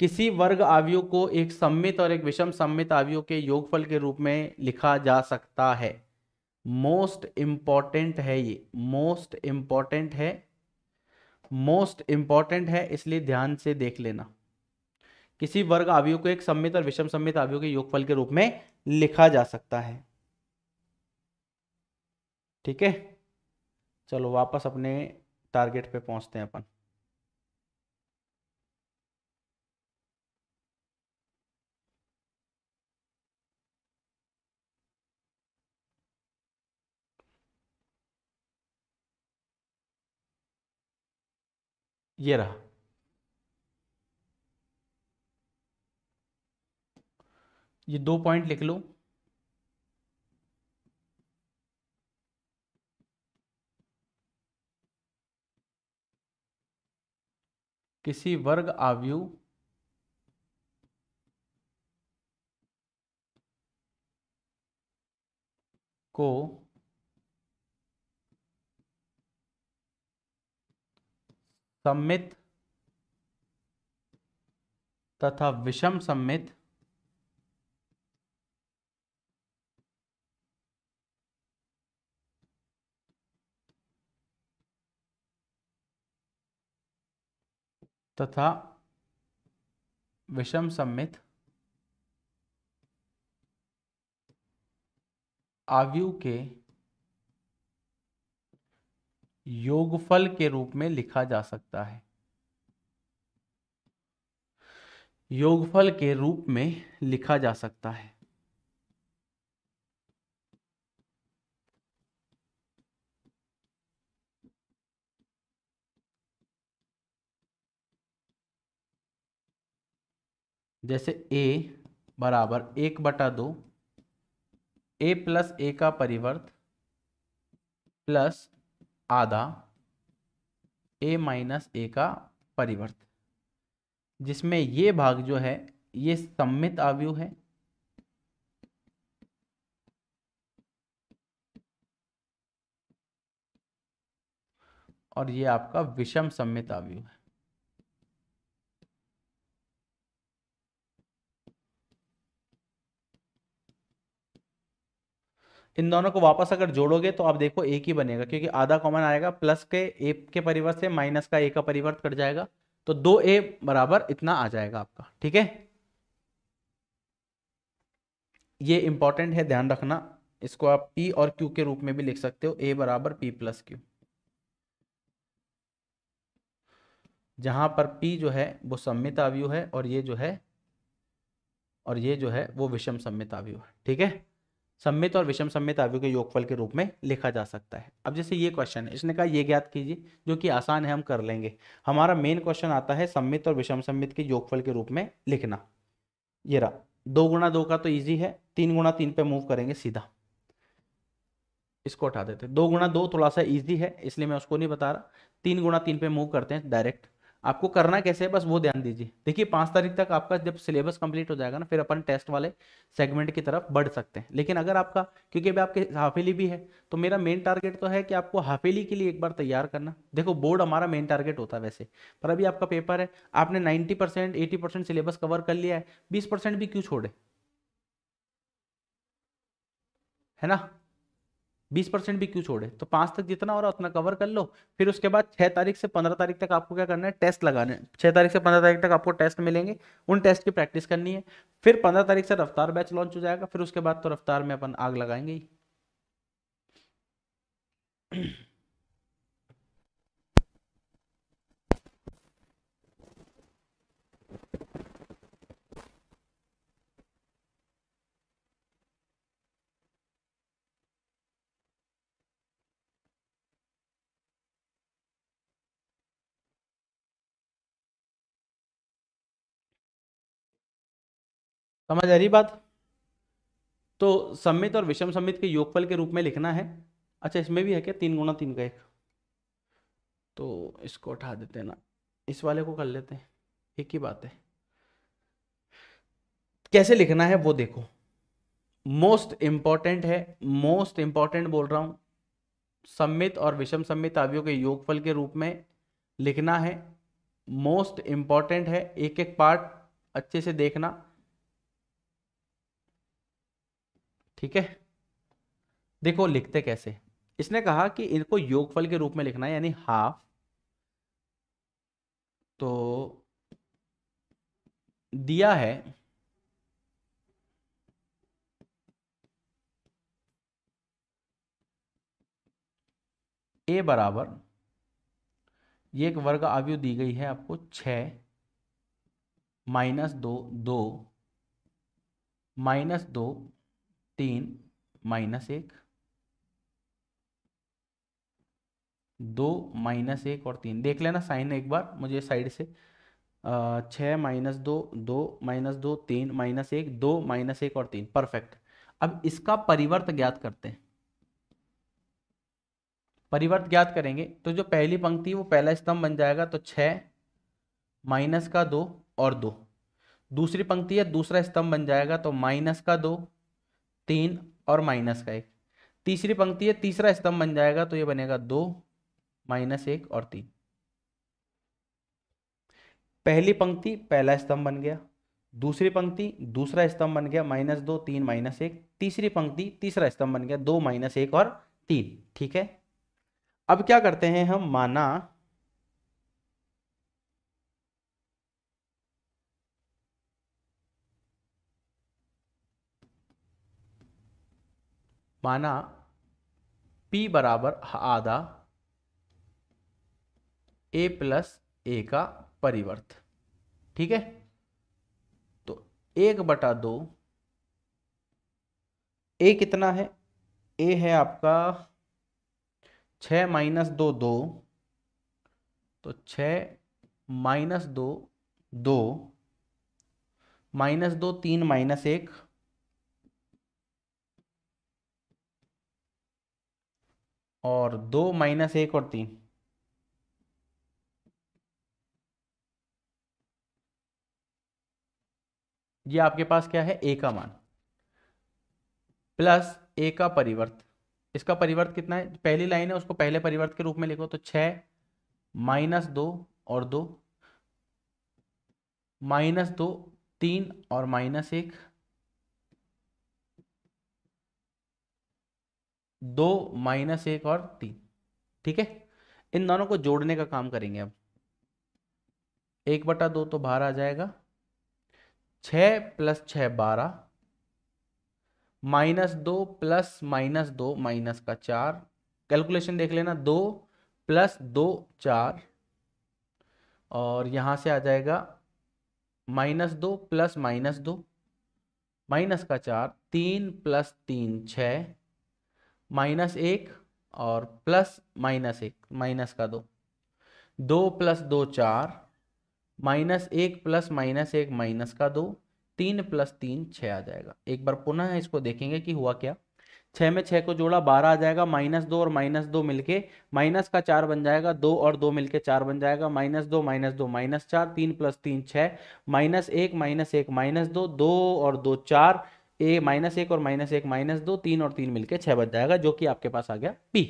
किसी वर्ग आवयु को एक सम्मित और एक विषम सम्मित आवयु के योगफल के रूप में लिखा जा सकता है मोस्ट इंपॉर्टेंट है ये मोस्ट इम्पॉर्टेंट है मोस्ट इंपॉर्टेंट है इसलिए ध्यान से देख लेना किसी वर्ग आवयु को एक सम्मित और विषम सम्मित आवयु के योगफल के रूप में लिखा जा सकता है ठीक है चलो वापस अपने टारगेट पे पहुंचते हैं अपन ये रहा ये दो पॉइंट लिख लो किसी वर्ग आवयु को सम्मित तथा विषम सम्मित तथा विषम सम्मित आवयु के योगफल के रूप में लिखा जा सकता है योगफल के रूप में लिखा जा सकता है जैसे ए बराबर एक बटा दो ए प्लस ए का परिवर्त प्लस आधा ए माइनस ए का परिवर्त जिसमें ये भाग जो है ये सम्मित आवयु है और ये आपका विषम सम्मित आवयु है इन दोनों को वापस अगर जोड़ोगे तो आप देखो एक ही बनेगा क्योंकि आधा कॉमन आएगा प्लस के ए के परिवर्त से माइनस का ए का परिवर्त कर जाएगा तो दो ए बराबर इतना आ जाएगा आपका ठीक है ये इंपॉर्टेंट है ध्यान रखना इसको आप पी और क्यू के रूप में भी लिख सकते हो ए बराबर पी प्लस क्यू जहां पर पी जो है वो सम्मित आवयु है और ये जो है और ये जो है वो विषम सम्मित आवयु है ठीक है सम्मित और विषम सम्मित आयु के योगफल के रूप में लिखा जा सकता है अब जैसे ये क्वेश्चन है इसने कहा ये ज्ञात कीजिए जो कि आसान है हम कर लेंगे हमारा मेन क्वेश्चन आता है सम्मित और विषम सम्मित के योगफल के रूप में लिखना ये रहा दो गुणा दो का तो इजी है तीन गुणा तीन पे मूव करेंगे सीधा इसको उठा देते दो गुणा दो थोड़ा सा ईजी है इसलिए मैं उसको नहीं बता रहा तीन गुणा तीन पे मूव करते हैं डायरेक्ट आपको करना कैसे है बस वो ध्यान दीजिए देखिए पाँच तारीख तक आपका जब सिलेबस कंप्लीट हो जाएगा ना फिर अपन टेस्ट वाले सेगमेंट की तरफ बढ़ सकते हैं लेकिन अगर आपका क्योंकि अभी आपके हाफेली भी है तो मेरा मेन टारगेट तो है कि आपको हाफेली के लिए एक बार तैयार करना देखो बोर्ड हमारा मेन टारगेट होता है वैसे पर अभी आपका पेपर है आपने ninety percent eighty percent syllabus cover कर लिया है बीस परसेंट भी क्यों छोड़े है ना बीस परसेंट भी क्यों छोड़े तो पांच तक जितना हो रहा उतना कवर कर लो फिर उसके बाद छह तारीख से पंद्रह तारीख तक आपको क्या करना है टेस्ट लगाने छह तारीख से पंद्रह तारीख तक आपको टेस्ट मिलेंगे उन टेस्ट की प्रैक्टिस करनी है फिर पंद्रह तारीख से रफ्तार बैच लॉन्च हो जाएगा फिर उसके बाद तो रफ्तार में अपन आग लगाएंगे ही समझ आ रही बात तो सम्मित और विषम सम्मित के योगफल के रूप में लिखना है अच्छा इसमें भी है क्या तीन गुना तीन का एक तो इसको उठा देते हैं ना इस वाले को कर लेते हैं एक ही बात है कैसे लिखना है वो देखो मोस्ट इंपॉर्टेंट है मोस्ट इंपॉर्टेंट बोल रहा हूं सम्मित और विषम सम्मित आवियों के योगफल के रूप में लिखना है मोस्ट इंपॉर्टेंट है एक एक पार्ट अच्छे से देखना ठीक है देखो लिखते कैसे इसने कहा कि इनको योगफल के रूप में लिखना है यानी हाफ तो दिया है ए बराबर ये एक वर्ग आवयु दी गई है आपको छ माइनस दो दो माइनस दो तीन माइनस एक दो माइनस एक और तीन देख लेना साइन एक बार मुझे साइड से छ माइनस दो दो माइनस दो तीन माइनस एक दो माइनस एक और तीन परफेक्ट अब इसका परिवर्त ज्ञात करते हैं परिवर्त ज्ञात करेंगे तो जो पहली पंक्ति वो पहला स्तंभ बन जाएगा तो छ माइनस का दो और दो दूसरी पंक्ति है दूसरा स्तंभ बन जाएगा तो माइनस का दो तीन और माइनस का एक तीसरी पंक्ति है तीसरा स्तंभ बन जाएगा तो ये बनेगा दो माइनस एक और तीन पहली पंक्ति पहला स्तंभ बन गया दूसरी पंक्ति दूसरा स्तंभ बन गया माइनस दो तीन माइनस एक तीसरी पंक्ति तीसरा स्तंभ बन गया दो माइनस एक और तीन ठीक है अब क्या करते हैं हम माना माना P बराबर आधा A प्लस ए का परिवर्त ठीक है तो एक बटा दो ए कितना है ए है आपका छ माइनस दो दो तो छ माइनस दो दो माइनस दो तीन माइनस एक और दो माइनस एक और तीन ये आपके पास क्या है ए का मान प्लस ए का परिवर्त इसका परिवर्त कितना है पहली लाइन है उसको पहले परिवर्त के रूप में लिखो तो छ माइनस दो और दो माइनस दो तीन और माइनस एक दो माइनस एक और तीन ठीक है इन दोनों को जोड़ने का काम करेंगे अब एक बटा दो तो बाहर आ जाएगा छ प्लस छ बारह माइनस दो प्लस माइनस दो माइनस का चार कैलकुलेशन देख लेना दो प्लस दो चार और यहां से आ जाएगा माइनस दो प्लस माइनस दो माइनस का चार तीन प्लस तीन छः माइनस एक और प्लस माइनस एक माइनस का दो दो प्लस दो चार माइनस एक प्लस माइनस एक माइनस का दो तीन प्लस तीन छः आ जाएगा एक बार पुनः इसको देखेंगे कि हुआ क्या छः में छः को जोड़ा बारह आ जाएगा माइनस दो और माइनस दो मिलके माइनस का चार बन जाएगा दो और दो मिलके चार बन जाएगा माइनस दो माइनस दो माइनस चार तीन प्लस तीन छः माइनस एक माइनस एक माइनस दो दो और दो चार ए माइनस एक और माइनस एक माइनस दो तीन और तीन मिलके छह बच जाएगा जो कि आपके पास आ गया पी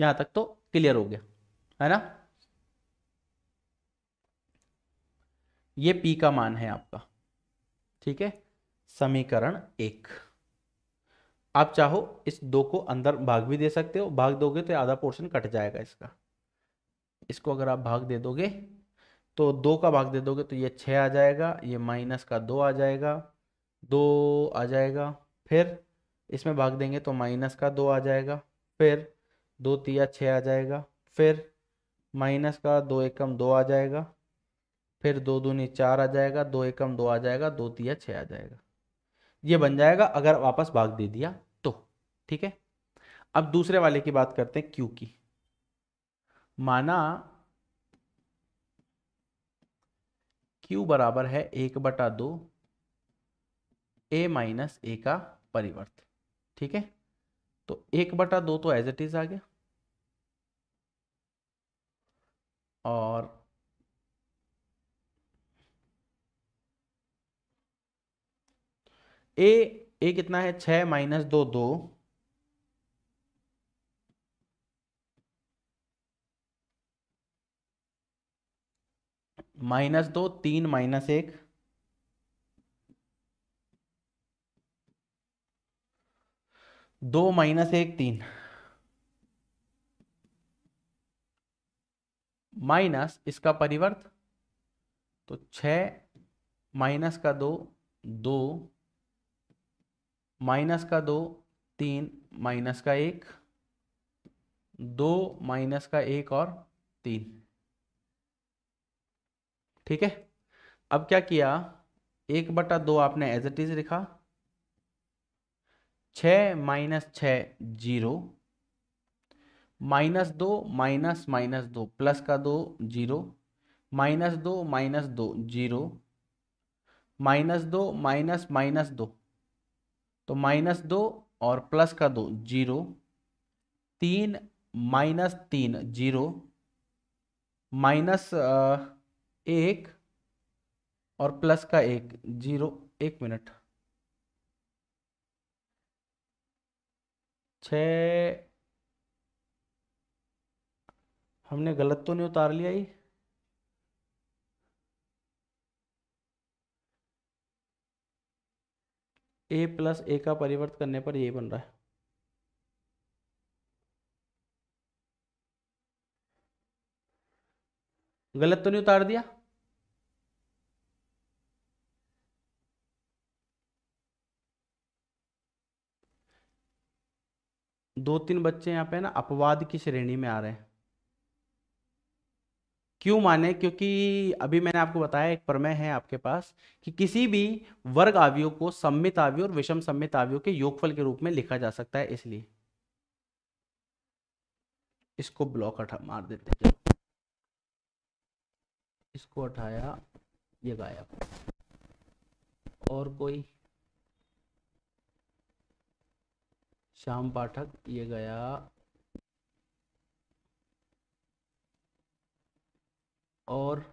यहां तक तो क्लियर हो गया है ना ये पी का मान है आपका ठीक है समीकरण एक आप चाहो इस दो को अंदर भाग भी दे सकते हो भाग दोगे तो आधा पोर्शन कट जाएगा इसका इसको अगर आप भाग दे दोगे तो दो का भाग दे दोगे तो ये छः आ जाएगा ये माइनस का दो आ जाएगा दो आ जाएगा फिर इसमें भाग देंगे तो माइनस का दो आ जाएगा फिर दो तिया छः आ जाएगा फिर माइनस का दो एकम दो आ जाएगा फिर दो दूनी चार आ जाएगा दो एकम दो आ जाएगा दो तिया छः आ जाएगा ये बन जाएगा अगर वापस भाग दे दिया तो ठीक है अब दूसरे वाले की बात करते हैं क्यू की माना क्यू बराबर है एक बटा दो ए माइनस ए का परिवर्त ठीक है तो एक बटा दो तो एज इट इज आ गया और ए ए कितना है छ माइनस दो दो माइनस दो तीन माइनस एक दो माइनस एक तीन माइनस इसका परिवर्त तो छ माइनस का दो दो माइनस का दो तीन माइनस का एक दो माइनस का एक और तीन ठीक है अब क्या किया एक बटा दो आपने एज इट इज लिखा छः माइनस छः जीरो माइनस दो माइनस माइनस दो प्लस का दो जीरो माइनस दो माइनस दो जीरो माइनस दो माइनस माइनस दो तो माइनस दो और प्लस का दो जीरो तीन माइनस तीन जीरो माइनस एक और प्लस का एक जीरो एक मिनट छ हमने गलत तो नहीं उतार लिया ही ए प्लस ए का परिवर्त करने पर ये बन रहा है गलत तो नहीं उतार दिया दो तीन बच्चे यहाँ पे ना अपवाद की श्रेणी में आ रहे हैं क्यों माने क्योंकि अभी मैंने आपको बताया एक प्रमेय है आपके पास कि किसी भी वर्ग आवयोग को सम्मित आवय और विषम सम्मित आवयोग के योगफल के रूप में लिखा जा सकता है इसलिए इसको ब्लॉक हटा मार देते हैं इसको हटाया ये गायब और कोई श्याम पाठक ये गया और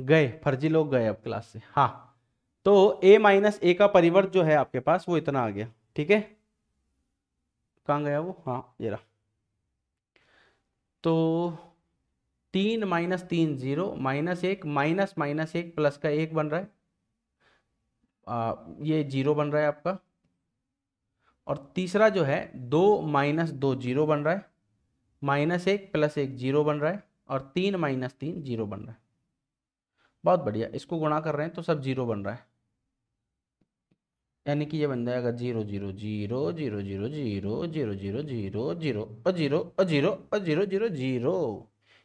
गए फर्जी लोग गए अब क्लास से हाँ तो a माइनस ए का परिवर्त जो है आपके पास वो इतना आ गया ठीक है कहाँ गया वो हाँ ये रहा तो तीन माइनस तीन जीरो माइनस एक माइनस माइनस एक प्लस का एक बन रहा है आ, ये जीरो बन रहा है आपका और तीसरा जो है दो माइनस दो जीरो बन रहा है माइनस एक प्लस एक जीरो बन रहा है और तीन माइनस तीन जीरो बन रहा है बहुत बढ़िया इसको गुणा कर रहे हैं तो सब जीरो बन रहा है यानी कि ये बन जाएगा zero zero zero zero zero zero zero zero zero zero और जीरो और जीरो और जीरो जीरो जीरो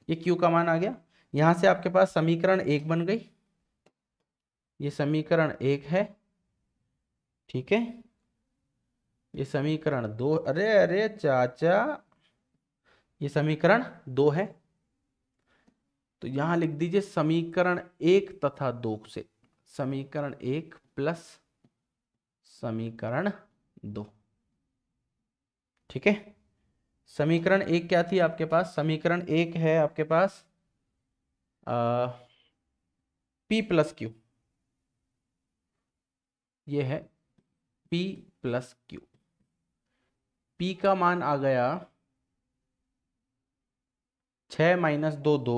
ये क्यू का मान आ गया यहाँ से आपके पास समीकरण एक बन गई ये समीकरण एक है ठीक है ये समीकरण दो अरे अरे चाचा ये समीकरण दो है तो यहां लिख दीजिए समीकरण एक तथा दो से समीकरण एक प्लस समीकरण दो ठीक है समीकरण एक क्या थी आपके पास समीकरण एक है आपके पास आ, पी प्लस क्यू ये है पी प्लस क्यू पी का मान आ गया छ माइनस दो दो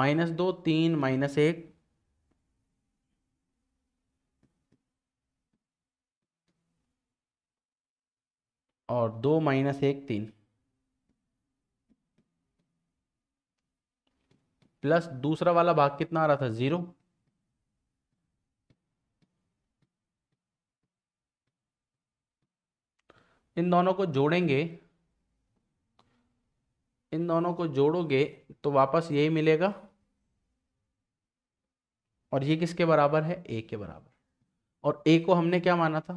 माइनस दो तीन माइनस एक और दो माइनस एक तीन प्लस दूसरा वाला भाग कितना आ रहा था जीरो इन दोनों को जोड़ेंगे इन दोनों को जोड़ोगे तो वापस यही मिलेगा और ये किसके बराबर है ए के बराबर और ए को हमने क्या माना था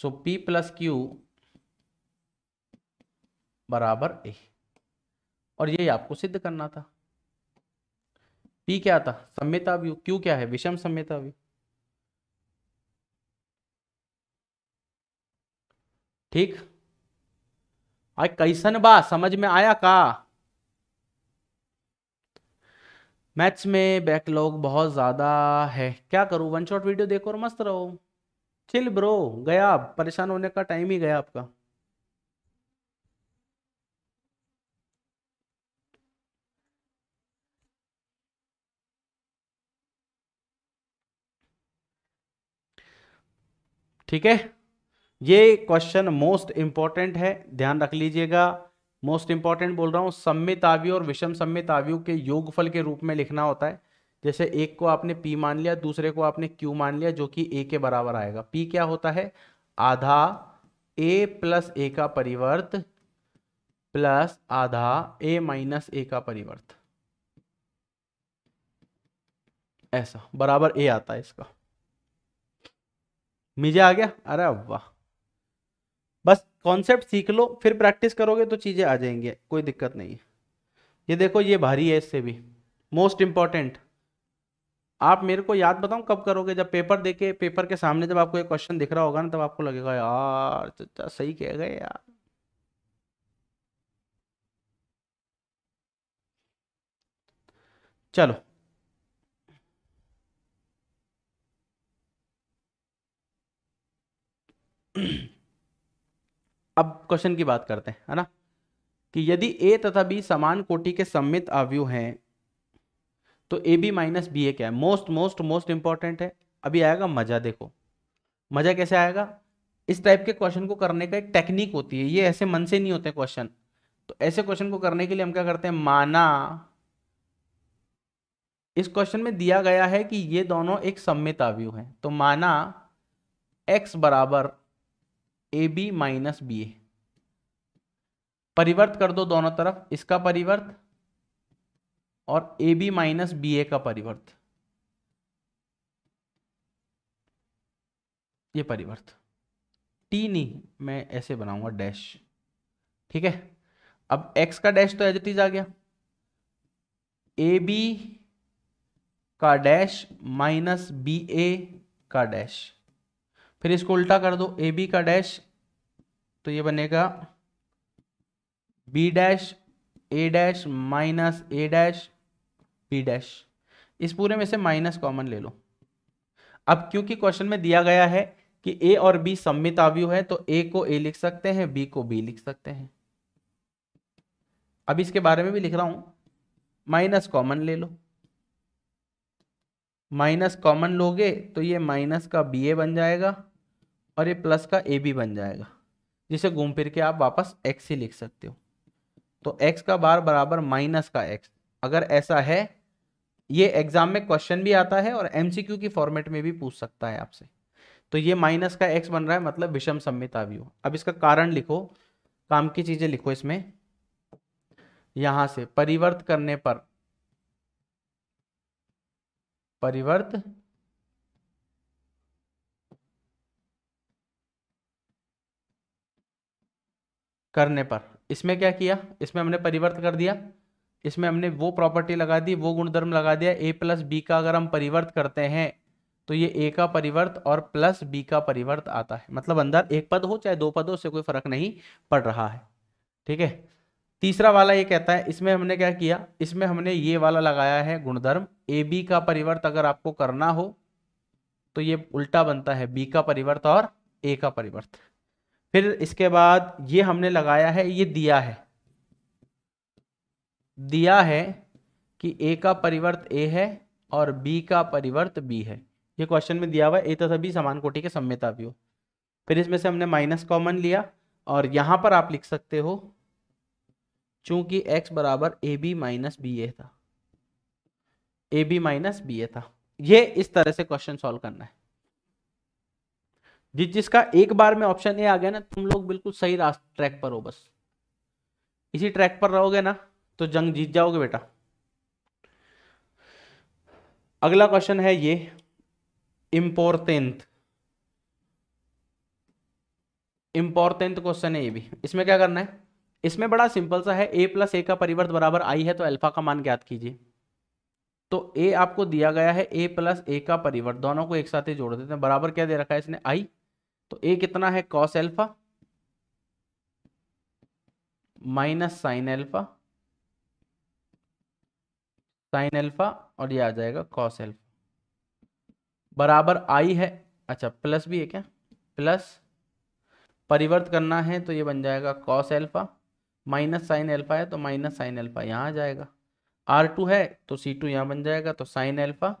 सो पी प्लस क्यू बराबर ए और ये आपको सिद्ध करना था पी क्या था सम्यता व्यू क्यू क्या है विषम सम्यता व्यू ठीक आई कैसन बा समझ में आया का मैथ्स में बैकलॉग बहुत ज़्यादा है क्या करूं वन शॉट वीडियो देखो और मस्त रहो चिल ब्रो गया आप परेशान होने का टाइम ही गया आपका ठीक है ये क्वेश्चन मोस्ट इंपॉर्टेंट है ध्यान रख लीजिएगा मोस्ट इंपॉर्टेंट बोल रहा हूँ सम्मित आवयु और विषम सम्मित आवयु के योगफल के रूप में लिखना होता है जैसे एक को आपने पी मान लिया दूसरे को आपने क्यू मान लिया जो कि ए के बराबर आएगा पी क्या होता है आधा ए प्लस ए का परिवर्त प्लस आधा ए माइनस ए का परिवर्त ऐसा बराबर ए आता है इसका मुझे आ गया अरे वाह कॉन्सेप्ट सीख लो फिर प्रैक्टिस करोगे तो चीज़ें आ जाएंगी कोई दिक्कत नहीं है ये देखो ये भारी है इससे भी मोस्ट इंपॉर्टेंट आप मेरे को याद बताऊं कब करोगे जब पेपर देके पेपर के सामने जब आपको एक क्वेश्चन दिख रहा होगा ना तब आपको लगेगा यार चाचा सही कह गए यार चलो [clears throat] अब क्वेश्चन की बात करते हैं है ना कि यदि ए तथा बी समान कोटि के सम्मित अवयव हैं तो ए बी माइनस बी ए क्या है मोस्ट मोस्ट मोस्ट इंपॉर्टेंट है अभी आएगा मजा देखो मजा कैसे आएगा इस टाइप के क्वेश्चन को करने का एक टेक्निक होती है ये ऐसे मन से नहीं होते क्वेश्चन तो ऐसे क्वेश्चन को करने के लिए हम क्या करते हैं माना इस क्वेश्चन में दिया गया है कि ये दोनों एक सम्मित अवयव हैं तो माना x बराबर A B minus B A परिवर्त कर दो दोनों तरफ इसका परिवर्त और A B minus B A का परिवर्त ये परिवर्त टी नहीं मैं ऐसे बनाऊंगा डैश ठीक है अब एक्स का डैश तो एज आ गया ए बी का डैश माइनस बी ए का डैश फिर इसको उल्टा कर दो ए बी का डैश तो ये बनेगा B dash A dash minus A dash B dash इस पूरे में से माइनस कॉमन ले लो अब क्योंकि क्वेश्चन में दिया गया है कि ए और बी सम्मित आवयु है तो ए को ए लिख सकते हैं बी को बी लिख सकते हैं अब इसके बारे में भी लिख रहा हूं माइनस कॉमन ले लो माइनस कॉमन लोगे तो ये माइनस का बी ए बन जाएगा और ये प्लस का ए बी बन जाएगा जिसे घूम फिर के आप वापस एक्स ही लिख सकते हो तो एक्स का बार बराबर माइनस का एक्स अगर ऐसा है ये एग्जाम में क्वेश्चन भी आता है और एमसीक्यू की फॉर्मेट में भी पूछ सकता है आपसे तो ये माइनस का एक्स बन रहा है मतलब विषम सम्मित भी अब इसका कारण लिखो काम की चीजें लिखो इसमें यहां से परिवर्त करने पर परिवर्त करने पर इसमें क्या किया इसमें हमने परिवर्त कर दिया इसमें हमने वो प्रॉपर्टी लगा दी वो गुणधर्म लगा दिया ए प्लस बी का अगर हम परिवर्त करते हैं तो ये ए का परिवर्त और प्लस बी का परिवर्त आता है मतलब अंदर एक पद हो चाहे दो पद हो उससे कोई फर्क नहीं पड़ रहा है ठीक है तीसरा वाला ये कहता है इसमें हमने क्या किया इसमें हमने ये वाला लगाया है गुणधर्म ए बी का परिवर्त अगर आपको करना हो तो ये उल्टा बनता है बी का परिवर्त और ए का परिवर्तन फिर इसके बाद ये हमने लगाया है ये दिया है दिया है कि ए का परिवर्त ए है और बी का परिवर्त बी है ये क्वेश्चन में दिया हुआ है ए तथा बी समान कोटि के सम्यता भी हो फिर इसमें से हमने माइनस कॉमन लिया और यहां पर आप लिख सकते हो चूंकि x बराबर A B minus B A था A B minus B A था ये इस तरह से क्वेश्चन सॉल्व करना है जिस जिसका एक बार में ऑप्शन ए आ गया ना तुम लोग बिल्कुल सही रास्ते ट्रैक पर हो बस इसी ट्रैक पर रहोगे ना तो जंग जीत जाओगे बेटा अगला क्वेश्चन है ये इम्पोर्टेंट इम्पोर्टेंट क्वेश्चन है ये भी इसमें क्या करना है इसमें बड़ा सिंपल सा है ए प्लस ए का परिवर्त बराबर आई है तो अल्फा का मान ज्ञात कीजिए तो ए आपको दिया गया है ए प्लस ए का परिवर्त दोनों को एक साथ ही जोड़ देते हैं बराबर क्या दे रखा है इसने आई तो ए कितना है cos alpha minus sine alpha sine alpha और ये आ जाएगा कॉस एल्फा बराबर आई है अच्छा प्लस भी है क्या प्लस परिवर्त करना है तो ये बन जाएगा cos alpha minus sine alpha है तो माइनस साइन एल्फा यहाँ आ जाएगा आर टू है तो सी टू यहाँ बन जाएगा तो साइन एल्फा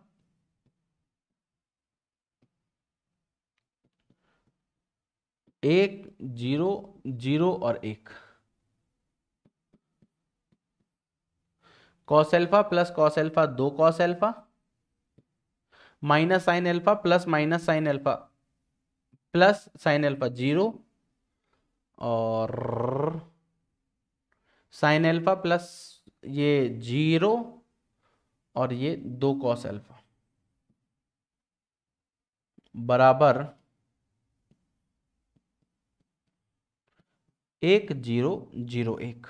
एक जीरो जीरो और एक cos alpha plus cos alpha दो cos alpha minus sine alpha plus minus sine alpha plus sine alpha zero और साइन एल्फा प्लस ये जीरो और ये दो कॉस एल्फा बराबर एक जीरो जीरो एक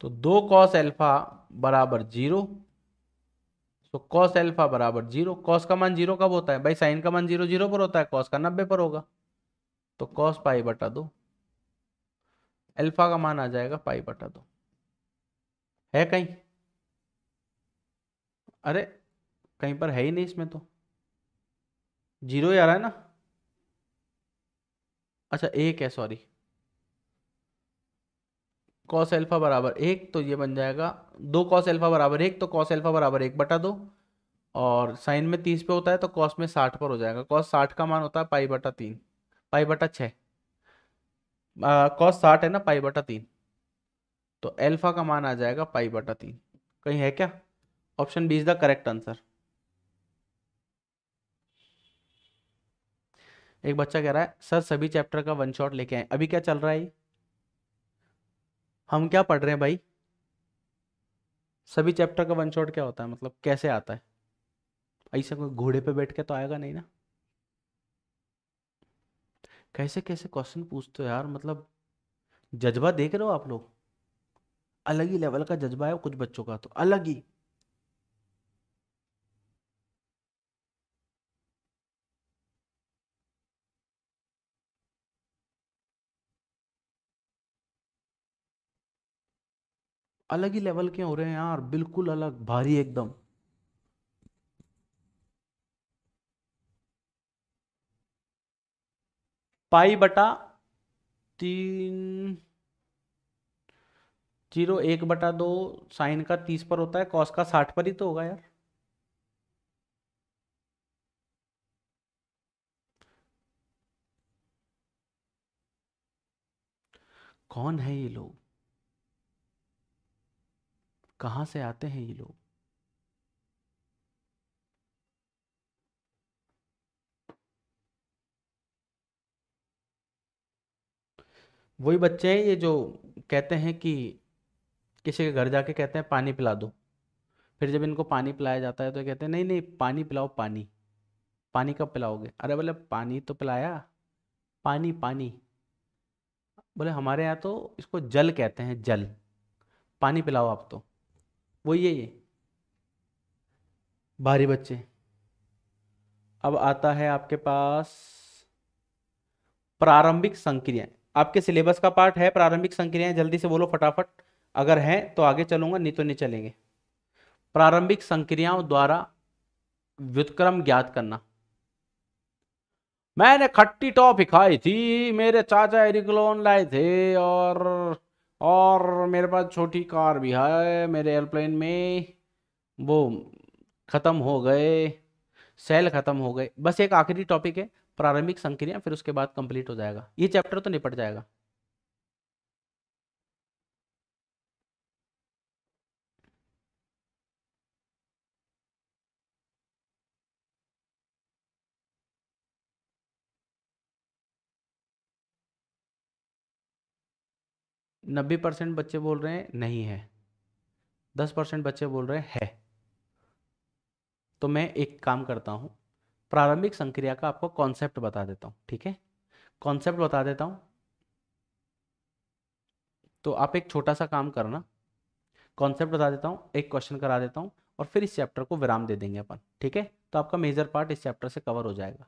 तो दो कॉस एल्फा बराबर जीरो तो कॉस एल्फा बराबर जीरो कॉस का मान जीरो कब होता है भाई साइन का मान जीरो जीरो पर होता है कॉस का नब्बे पर होगा तो कॉस पाई बटा दो एल्फा का मान आ जाएगा पाई बटा दो है कहीं अरे कहीं पर है ही नहीं इसमें तो जीरो ही आ रहा है ना अच्छा एक है सॉरी कॉस एल्फा बराबर एक तो ये बन जाएगा दो कॉस एल्फा बराबर एक तो कॉस एल्फा बराबर एक बटा दो और साइन में तीस पे होता है तो कॉस में साठ पर हो जाएगा कॉस साठ का मान होता है पाई बटा तीन पाई बटा छः कॉस साठ है ना पाई बटा तीन तो एल्फा का मान आ जाएगा पाई बटा तीन कहीं है क्या option B is the correct answer एक बच्चा कह रहा है सर सभी चैप्टर का वन शॉट लेके आए अभी क्या चल रहा है हम क्या पढ़ रहे हैं भाई सभी चैप्टर का वन शॉट क्या होता है मतलब कैसे आता है ऐसे कोई घोड़े पे बैठ के तो आएगा नहीं ना कैसे कैसे क्वेश्चन पूछते हो यार मतलब जज्बा देख रहे हो आप लोग अलग ही लेवल का जज्बा है कुछ बच्चों का तो अलग ही अलग ही लेवल के हो रहे हैं यार बिल्कुल अलग भारी एकदम पाई बटा तीन जीरो एक बटा दो साइन का तीस पर होता है कॉस का साठ पर ही तो होगा यार कौन है ये लोग कहाँ से आते हैं ये लोग वही बच्चे हैं ये जो कहते हैं कि किसी के घर जाके कहते हैं पानी पिला दो फिर जब इनको पानी पिलाया जाता है तो कहते हैं नहीं नहीं पानी पिलाओ पानी पानी कब पिलाओगे अरे बोले पानी तो पिलाया पानी पानी बोले हमारे यहाँ तो इसको जल कहते हैं जल पानी पिलाओ आप तो वो ये ये भारी बच्चे अब आता है आपके पास प्रारंभिक संक्रियाएं आपके सिलेबस का पार्ट है प्रारंभिक संक्रियाएं जल्दी से बोलो फटाफट अगर है तो आगे चलूंगा नहीं तो नहीं चलेंगे प्रारंभिक संक्रियाओं द्वारा व्युतक्रम ज्ञात करना मैंने खट्टी टॉप खाई थी मेरे चाचा एरिक्लोन लाए थे और और मेरे पास छोटी कार भी है मेरे एयरप्लेन में वो ख़त्म हो गए सेल ख़त्म हो गए बस एक आखिरी टॉपिक है प्रारंभिक संक्रिया फिर उसके बाद कंप्लीट हो जाएगा ये चैप्टर तो निपट जाएगा नब्बे परसेंट बच्चे बोल रहे हैं नहीं है दस परसेंट बच्चे बोल रहे हैं है तो मैं एक काम करता हूँ प्रारंभिक संक्रिया का आपको कॉन्सेप्ट बता देता हूँ ठीक है कॉन्सेप्ट बता देता हूँ तो आप एक छोटा सा काम करना कॉन्सेप्ट बता देता हूँ एक क्वेश्चन करा देता हूँ और फिर इस चैप्टर को विराम दे देंगे अपन ठीक है तो आपका मेजर पार्ट इस चैप्टर से कवर हो जाएगा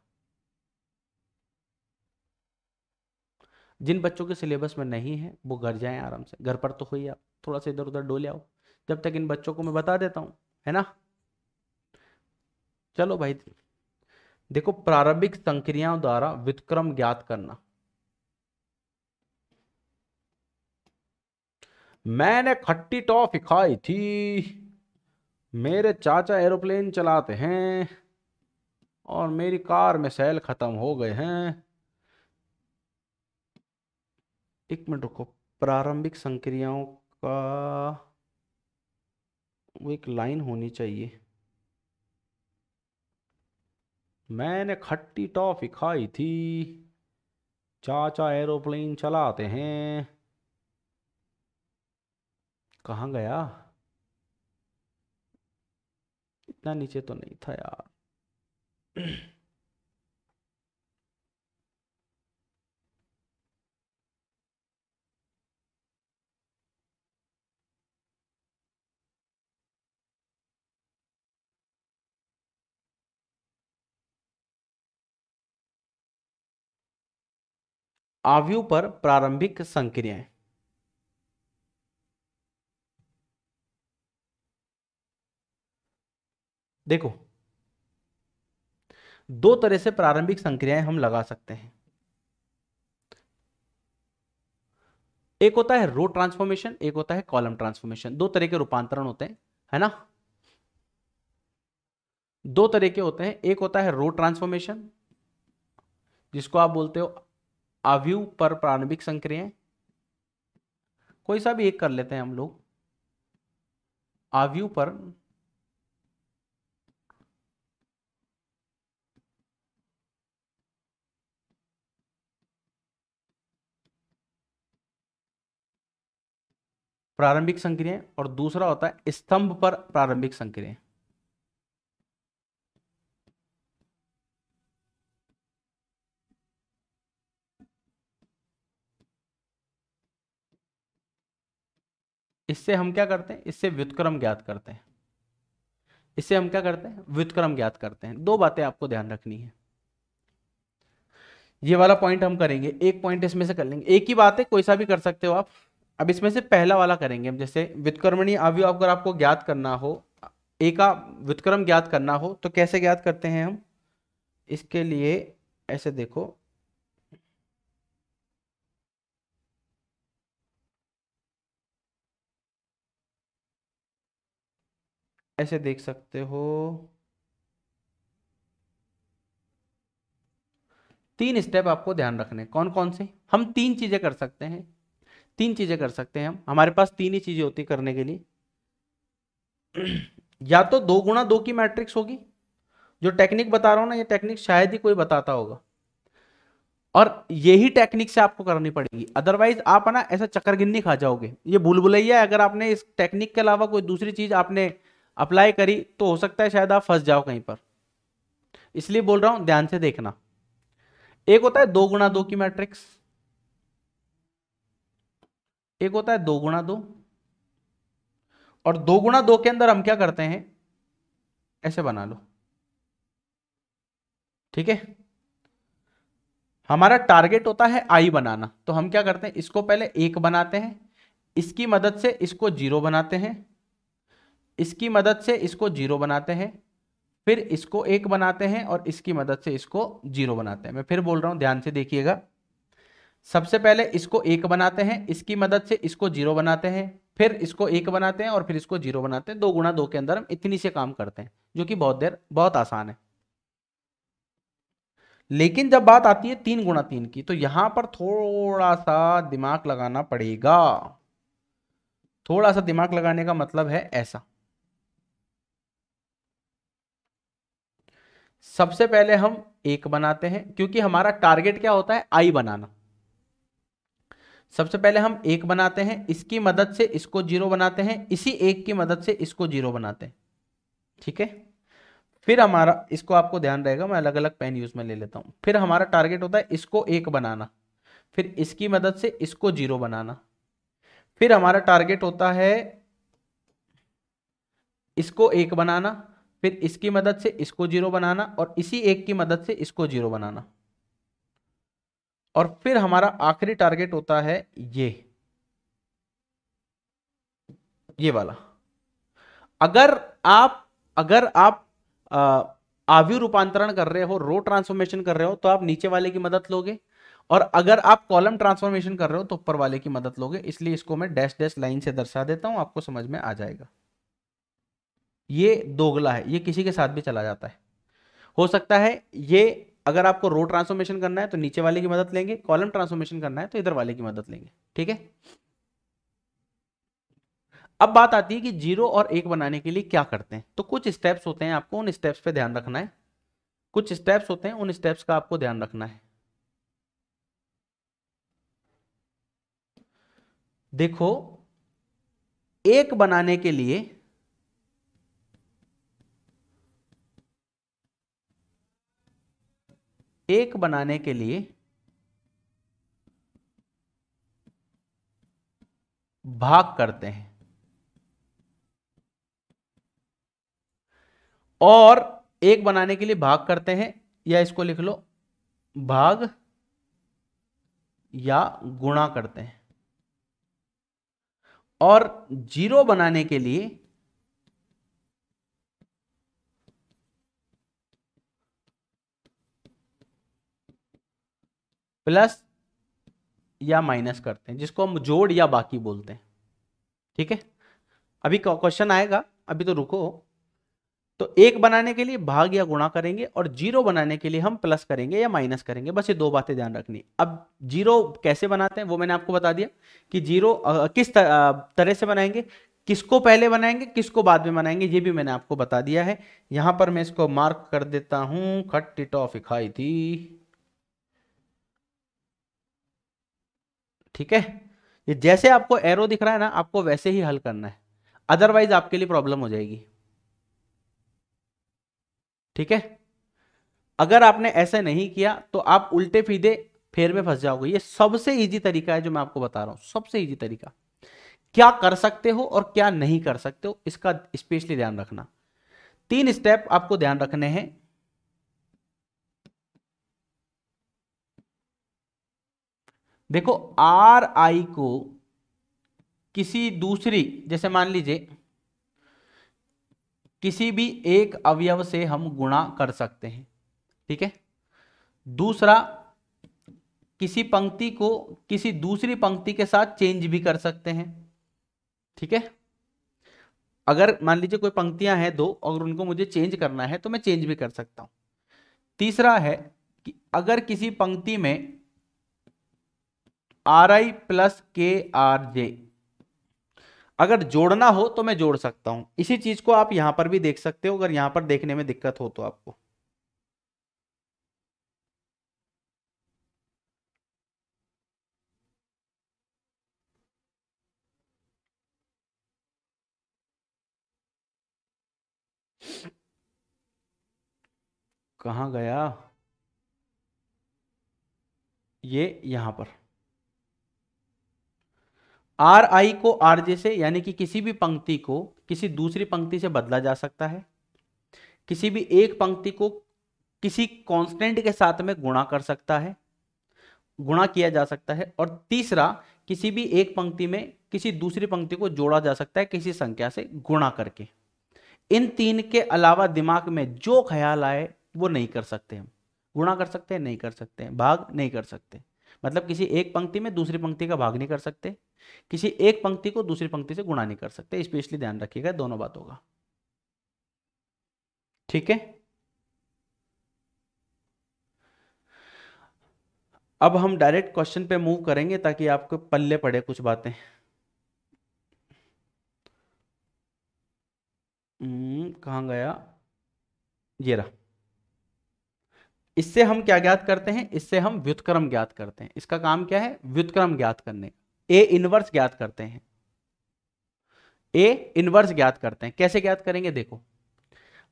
जिन बच्चों के सिलेबस में नहीं है वो घर जाएं आराम से घर पर तो ही आप थोड़ा सा इधर उधर डोले आओ जब तक इन बच्चों को मैं बता देता हूँ है ना चलो भाई देखो प्रारंभिक संक्रियाओं द्वारा व्युत्क्रम ज्ञात करना मैंने खट्टी टॉफी खाई थी मेरे चाचा एरोप्लेन चलाते हैं और मेरी कार में सेल खत्म हो गए हैं एक मिनट रुको प्रारंभिक संक्रियाओं का वो एक लाइन होनी चाहिए मैंने खट्टी टॉफी खाई थी चाचा एरोप्लेन चलाते हैं कहाँ गया इतना नीचे तो नहीं था यार [clears throat] आवयु पर प्रारंभिक संक्रियाएं देखो दो तरह से प्रारंभिक संक्रियाएं हम लगा सकते हैं एक होता है रो ट्रांसफॉर्मेशन एक होता है कॉलम ट्रांसफॉर्मेशन दो तरह के रूपांतरण होते हैं है ना दो तरह के होते हैं एक होता है रो ट्रांसफॉर्मेशन जिसको आप बोलते हो अव्यू पर प्रारंभिक संक्रिय कोई सा भी एक कर लेते हैं हम लोग अव्यू पर प्रारंभिक संक्रिय और दूसरा होता है स्तंभ पर प्रारंभिक संक्रिय इससे हम क्या करते हैं इससे व्युतक्रम ज्ञात करते हैं इससे हम क्या करते हैं व्युतक्रम ज्ञात करते हैं दो बातें आपको ध्यान रखनी है ये वाला पॉइंट हम करेंगे एक पॉइंट इसमें से कर लेंगे एक ही बात है कोई सा भी कर सकते हो आप अब इसमें से पहला वाला करेंगे हम जैसे व्युतकर्मणी अवयव अगर आपको ज्ञात करना हो एका व्युतक्रम ज्ञात करना हो तो कैसे ज्ञात करते हैं हम इसके लिए ऐसे देखो ऐसे देख सकते हो तीन स्टेप आपको ध्यान रखने कौन कौन से हम तीन चीज़ें कर सकते हैं तीन चीज़ें कर सकते हैं हम हमारे पास तीन ही चीज़ें होती करने के लिए [clears throat] या तो दो गुणा दो की मैट्रिक्स होगी जो टेक्निक बता रहा हूं ना ये टेक्निक शायद ही कोई बताता होगा और यही टेक्निक से आपको करनी पड़ेगी अदरवाइज आप ना ऐसा चक्कर गिन्नी खा जाओगे ये भूल भुलैया अगर आपने इस टेक्निक के अलावा कोई दूसरी चीज़ आपने अप्लाई करी तो हो सकता है शायद आप फंस जाओ कहीं पर इसलिए बोल रहा हूं ध्यान से देखना एक होता है दो गुणा दो की मैट्रिक्स एक होता है दो गुणा दो और दो गुणा दो के अंदर हम क्या करते हैं ऐसे बना लो ठीक है हमारा टारगेट होता है आई बनाना तो हम क्या करते हैं इसको पहले एक बनाते हैं इसकी मदद से इसको जीरो बनाते हैं इसकी मदद से इसको जीरो बनाते हैं फिर इसको एक बनाते हैं और इसकी मदद से इसको जीरो बनाते हैं मैं फिर बोल रहा हूँ ध्यान से देखिएगा सबसे पहले इसको एक बनाते हैं इसकी मदद से इसको जीरो बनाते हैं फिर इसको एक बनाते हैं और फिर इसको जीरो बनाते हैं दो गुणा दो के अंदर हम इतनी से काम करते हैं जो कि बहुत देर बहुत आसान है लेकिन जब बात आती है तीन गुणा तीन की तो यहां पर थोड़ा सा दिमाग लगाना पड़ेगा थोड़ा सा दिमाग लगाने का मतलब है ऐसा सबसे पहले हम एक बनाते हैं क्योंकि हमारा टारगेट क्या होता है आई बनाना सबसे पहले हम एक बनाते हैं इसकी मदद से इसको जीरो बनाते हैं इसी एक की मदद से इसको जीरो बनाते हैं ठीक है फिर हमारा इसको आपको ध्यान रहेगा मैं अलग अलग पेन यूज में ले लेता हूं फिर हमारा टारगेट होता है इसको एक बनाना फिर इसकी मदद से इसको जीरो बनाना फिर हमारा टारगेट होता है इसको एक बनाना फिर इसकी मदद से इसको जीरो बनाना और इसी एक की मदद से इसको जीरो बनाना और फिर हमारा आखिरी टारगेट होता है ये ये वाला अगर आप अगर आप आव्यू रूपांतरण कर रहे हो रो ट्रांसफॉर्मेशन कर रहे हो तो आप नीचे वाले की मदद लोगे और अगर आप कॉलम ट्रांसफॉर्मेशन कर रहे हो तो ऊपर वाले की मदद लोगे इसलिए इसको मैं डैश डैश लाइन से दर्शा देता हूं आपको समझ में आ जाएगा ये दोगला है ये किसी के साथ भी चला जाता है हो सकता है ये अगर आपको रो ट्रांसफॉर्मेशन करना है तो नीचे वाले की मदद लेंगे कॉलम ट्रांसफॉर्मेशन करना है तो इधर वाले की मदद लेंगे ठीक है अब बात आती है कि जीरो और एक बनाने के लिए क्या करते हैं तो कुछ स्टेप्स होते हैं आपको उन स्टेप्स पे ध्यान रखना है कुछ स्टेप्स होते हैं उन स्टेप्स का आपको ध्यान रखना है देखो एक बनाने के लिए एक बनाने के लिए भाग करते हैं और एक बनाने के लिए भाग करते हैं या इसको लिख लो भाग या गुणा करते हैं और जीरो बनाने के लिए प्लस या माइनस करते हैं जिसको हम जोड़ या बाकी बोलते हैं ठीक है अभी क्वेश्चन आएगा अभी तो रुको तो एक बनाने के लिए भाग या गुणा करेंगे और जीरो बनाने के लिए हम प्लस करेंगे या माइनस करेंगे बस ये दो बातें ध्यान रखनी अब जीरो कैसे बनाते हैं वो मैंने आपको बता दिया कि जीरो किस तरह से बनाएंगे किसको पहले बनाएंगे किसको बाद में बनाएंगे ये भी मैंने आपको बता दिया है यहां पर मैं इसको मार्क कर देता हूं खट टिटॉफ इखाई थी ठीक है ये जैसे आपको एरो दिख रहा है ना आपको वैसे ही हल करना है अदरवाइज आपके लिए प्रॉब्लम हो जाएगी ठीक है अगर आपने ऐसे नहीं किया तो आप उल्टे फीदे फेर में फंस जाओगे ये सबसे इजी तरीका है जो मैं आपको बता रहा हूं सबसे इजी तरीका क्या कर सकते हो और क्या नहीं कर सकते हो इसका स्पेशली ध्यान रखना तीन स्टेप आपको ध्यान रखने हैं देखो आर आई को किसी दूसरी जैसे मान लीजिए किसी भी एक अवयव से हम गुणा कर सकते हैं ठीक है दूसरा किसी पंक्ति को किसी दूसरी पंक्ति के साथ चेंज भी कर सकते हैं ठीक है अगर मान लीजिए कोई पंक्तियां हैं दो और उनको मुझे चेंज करना है तो मैं चेंज भी कर सकता हूं तीसरा है कि अगर किसी पंक्ति में R I plus K R J अगर जोड़ना हो तो मैं जोड़ सकता हूं इसी चीज को आप यहां पर भी देख सकते हो अगर यहां पर देखने में दिक्कत हो तो आपको कहा गया ये यहां पर आर आई को आर जे से यानी कि किसी भी पंक्ति को किसी दूसरी पंक्ति से बदला जा सकता है किसी भी एक पंक्ति को किसी कांस्टेंट के साथ में गुणा कर सकता है गुणा किया जा सकता है और तीसरा किसी भी एक पंक्ति में किसी दूसरी पंक्ति को जोड़ा जा सकता है किसी संख्या से गुणा करके इन तीन के अलावा दिमाग में जो ख्याल आए वो नहीं कर सकते हम गुणा कर सकते हैं नहीं कर सकते हैं भाग नहीं कर सकते मतलब किसी एक पंक्ति में दूसरी पंक्ति का भाग नहीं कर सकते किसी एक पंक्ति को दूसरी पंक्ति से गुणा नहीं कर सकते स्पेशली ध्यान रखिएगा दोनों बातों का ठीक है अब हम डायरेक्ट क्वेश्चन पे मूव करेंगे ताकि आपको पल्ले पड़े कुछ बातें हम्म, कहा गया ये रहा इससे हम क्या ज्ञात करते हैं इससे हम व्युतक्रम ज्ञात करते हैं इसका काम क्या है व्युतक्रम ज्ञात करने का ए इनवर्स ज्ञात करते हैं ए इनवर्स ज्ञात करते हैं कैसे ज्ञात करेंगे देखो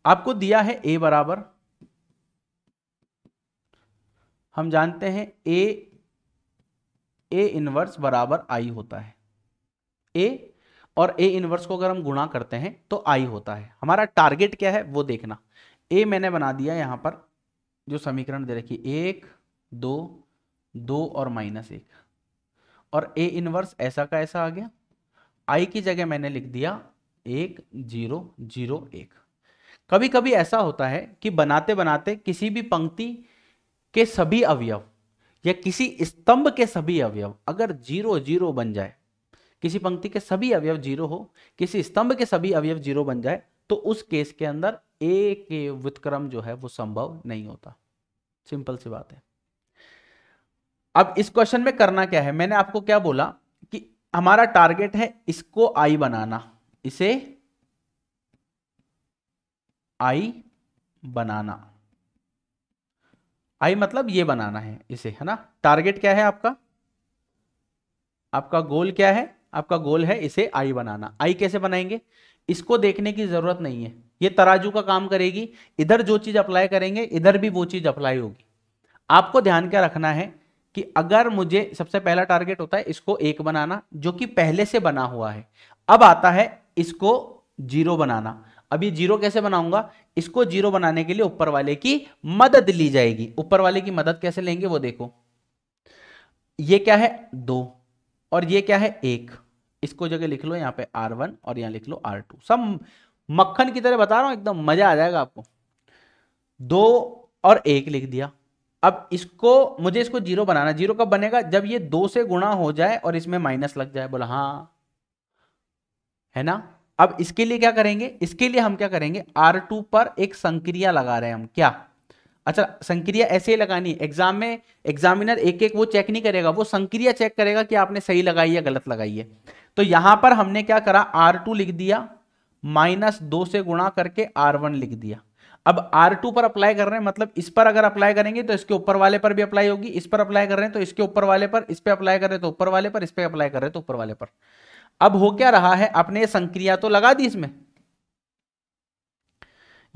आपको दिया है ए बराबर हम जानते हैं ए ए इनवर्स बराबर आई होता है ए और ए इनवर्स को अगर हम गुणा करते हैं तो आई होता है हमारा टारगेट क्या है वो देखना ए मैंने बना दिया यहां पर जो समीकरण दे रखी एक दो दो और माइनस एक और ए इनवर्स ऐसा का ऐसा आ गया आई की जगह मैंने लिख दिया एक जीरो जीरो एक कभी कभी ऐसा होता है कि बनाते बनाते किसी भी पंक्ति के सभी अवयव या किसी स्तंभ के सभी अवयव अगर जीरो जीरो बन जाए किसी पंक्ति के सभी अवयव जीरो हो किसी स्तंभ के सभी अवयव जीरो बन जाए तो उस केस के अंदर ए के व्युतक्रम जो है वो संभव नहीं होता सिंपल सी बात है अब इस क्वेश्चन में करना क्या है मैंने आपको क्या बोला कि हमारा टारगेट है इसको आई बनाना इसे आई बनाना आई मतलब ये बनाना है इसे है ना टारगेट क्या है आपका आपका गोल क्या है आपका गोल है इसे आई बनाना आई कैसे बनाएंगे इसको देखने की जरूरत नहीं है ये तराजू का काम करेगी इधर जो चीज अप्लाई करेंगे इधर भी वो चीज अप्लाई होगी आपको ध्यान क्या रखना है कि अगर मुझे सबसे पहला टारगेट होता है इसको एक बनाना जो कि पहले से बना हुआ है अब आता है इसको जीरो बनाना अभी जीरो कैसे बनाऊंगा इसको जीरो बनाने के लिए ऊपर वाले की मदद ली जाएगी ऊपर वाले की मदद कैसे लेंगे वो देखो ये क्या है दो और ये क्या है एक इसको जगह लिख लो यहां पे आर वन और यहां लिख लो आर टू सब मक्खन की तरह बता रहा हूं एकदम मजा आ जाएगा आपको दो और एक लिख दिया अब इसको मुझे इसको जीरो बनाना जीरो कब बनेगा जब ये दो से गुणा हो जाए और इसमें माइनस लग जाए बोला हाँ है ना अब इसके लिए क्या करेंगे इसके लिए हम क्या करेंगे आर टू पर एक संक्रिया लगा रहे हैं हम क्या अच्छा संक्रिया ऐसे ही लगानी एग्जाम में एग्जामिनर एक एक वो चेक नहीं करेगा वो संक्रिया चेक करेगा कि आपने सही लगाई है गलत लगाई है तो यहां पर हमने क्या करा आर टू लिख दिया माइनस दो से गुणा करके आर वन लिख दिया अब R2 पर अप्लाई कर रहे हैं मतलब इस पर अगर अप्लाई करेंगे तो इसके ऊपर वाले पर भी अप्लाई होगी इस पर अप्लाई कर रहे हैं तो इसके ऊपर वाले पर इस पर अप्लाई कर रहे हैं तो ऊपर वाले पर इस पर अप्लाई कर रहे हैं तो ऊपर वाले पर अब हो क्या रहा है आपने संक्रिया तो लगा दी इसमें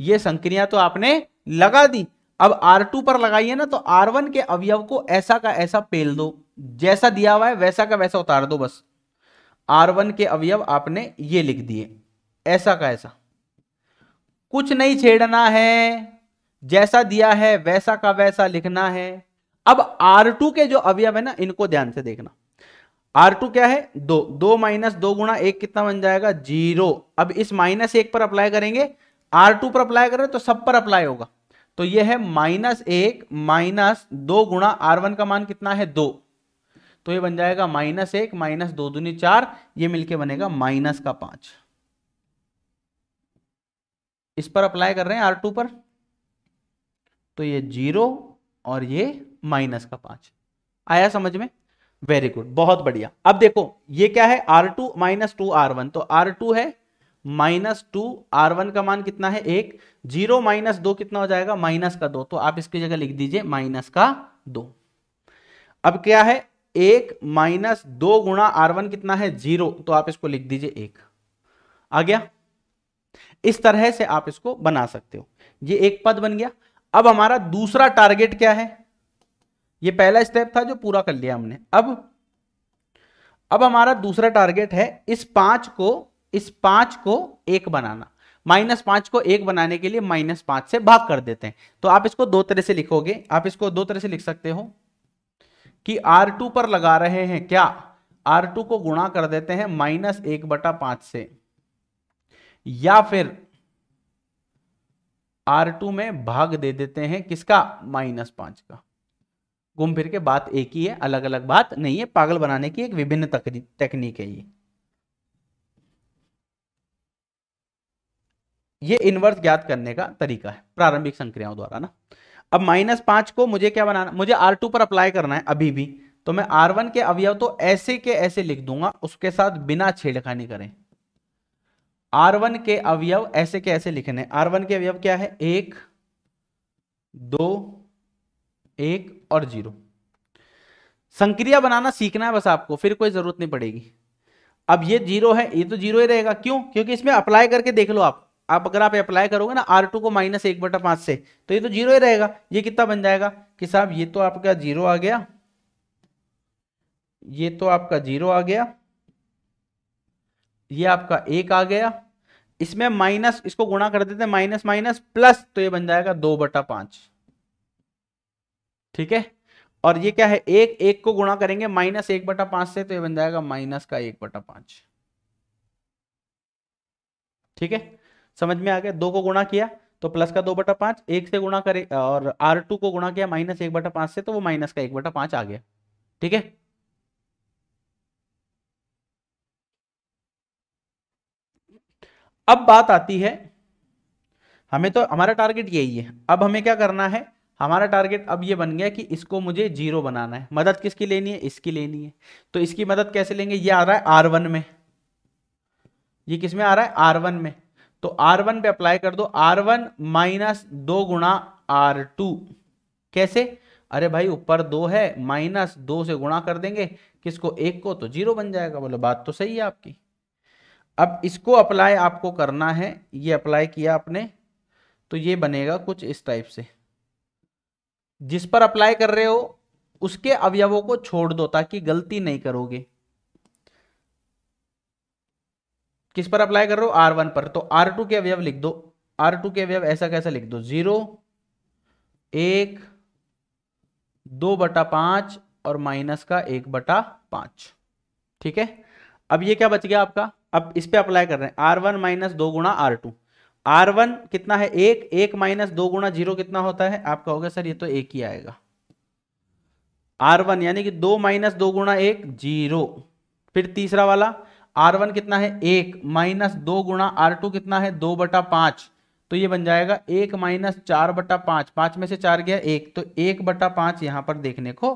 ये संक्रिया तो आपने लगा दी अब R2 पर लगाइए ना तो R1 के अवयव को ऐसा का ऐसा पेल दो जैसा दिया हुआ है वैसा का वैसा उतार दो बस R1 के अवयव आपने ये लिख दिए ऐसा का ऐसा कुछ नहीं छेड़ना है जैसा दिया है वैसा का वैसा लिखना है अब R2 के जो अवयव है ना इनको ध्यान से देखना R2 क्या है दो दो माइनस दो गुणा एक कितना बन जाएगा जीरो अब इस माइनस एक पर अप्लाई करेंगे R2 पर अप्लाई करें तो सब पर अप्लाई होगा तो ये है माइनस एक माइनस दो गुणा आर वन का मान कितना है दो तो ये बन जाएगा माइनस एक माइनस दो दूनी चार ये मिलके बनेगा माइनस का पांच इस पर अप्लाई कर रहे हैं आर टू पर तो ये जीरो और ये माइनस का पांच आया समझ में वेरी गुड बहुत बढ़िया अब देखो ये क्या है R two minus two R one तो आर टू है माइनस टू आर वन का मान कितना है एक जीरो माइनस दो कितना हो जाएगा माइनस का दो तो आप इसकी जगह लिख दीजिए माइनस का दो अब क्या है एक माइनस दो गुणा आर वन कितना है जीरो तो आप इसको लिख दीजिए एक आ गया इस तरह से आप इसको बना सकते हो ये एक पद बन गया अब हमारा दूसरा टारगेट क्या है ये पहला स्टेप था जो पूरा कर लिया हमने अब अब हमारा दूसरा टारगेट है इस पांच को इस पांच को एक बनाना माइनस पांच को एक बनाने के लिए माइनस पांच से भाग कर देते हैं तो आप इसको दो तरह से लिखोगे आप इसको दो तरह से लिख सकते हो कि R2 पर लगा रहे हैं क्या R2 को गुणा कर देते हैं माइनस एक बटा पांच से या फिर R2 में भाग दे देते हैं किसका माइनस पांच का घूम फिर के बात एक ही है अलग अलग बात नहीं है पागल बनाने की एक विभिन्न तकनीक है ये ये इनवर्स ज्ञात करने का तरीका है प्रारंभिक संक्रियाओं द्वारा ना अब माइनस पांच को मुझे क्या बनाना मुझे R2 पर अप्लाई करना है अभी भी तो मैं R1 के अवयव तो ऐसे के ऐसे लिख दूंगा उसके साथ बिना छेड़खानी करें आर वन के अवयव ऐसे के ऐसे लिखने आर वन के अवयव क्या है एक दो एक और जीरो संक्रिया बनाना सीखना है बस आपको फिर कोई जरूरत नहीं पड़ेगी अब ये जीरो है ये तो जीरो ही रहेगा क्यों क्योंकि इसमें अप्लाई करके देख लो आप आप अगर आप अप्लाई करोगे ना आर टू को माइनस एक बटा पांच से तो ये तो जीरो ही रहेगा ये कितना बन जाएगा कि साहब ये तो आपका जीरो आ गया ये तो आपका जीरो आ गया ये आपका एक आ गया इसमें माइनस इसको गुणा कर देते हैं माइनस माइनस प्लस तो ये बन जाएगा दो बटा पांच ठीक है और ये क्या है एक एक को गुणा करेंगे माइनस एक बटा पांच से तो ये बन जाएगा माइनस का एक बटा पांच ठीक है समझ में आ गया दो को गुणा किया तो प्लस का दो बटा पांच एक से गुणा करे और आर टू को गुणा किया माइनस एक बटा पांच से तो वो माइनस का एक बटा पांच आ गया ठीक है अब बात आती है हमें तो हमारा टारगेट यही है अब हमें क्या करना है हमारा टारगेट अब ये बन गया कि इसको मुझे जीरो बनाना है मदद किसकी लेनी है इसकी लेनी है तो इसकी मदद कैसे लेंगे ये आ रहा है आर वन में ये किस में आ रहा है आर वन में तो आर वन पे अप्लाई कर दो आर वन माइनस दो गुणा आर टू कैसे अरे भाई ऊपर दो है माइनस दो से गुणा कर देंगे किसको एक को तो जीरो बन जाएगा बोलो बात तो सही है आपकी अब इसको अप्लाई आपको करना है ये अप्लाई किया आपने तो ये बनेगा कुछ इस टाइप से जिस पर अप्लाई कर रहे हो उसके अवयवों को छोड़ दो ताकि गलती नहीं करोगे किस पर अप्लाई कर रहे हो आर वन पर तो आर टू के अवयव लिख दो आर टू के अवयव ऐसा कैसा लिख दो जीरो एक दो बटा पांच और माइनस का एक बटा पांच ठीक है अब ये क्या बच गया आपका अब इस पर अप्लाई कर रहे हैं आर वन माइनस दो गुणा आर टू आर वन कितना है एक एक माइनस दो गुणा जीरो कितना होता है आप कहोगे सर ये तो एक ही आएगा आर वन यानी कि दो माइनस दो गुणा एक जीरो फिर तीसरा वाला आर वन कितना है एक माइनस दो गुणा आर टू कितना है दो बटा पांच तो ये बन जाएगा एक माइनस चार बटा पांच पांच में से चार गया एक तो एक बटा पांच यहां पर देखने को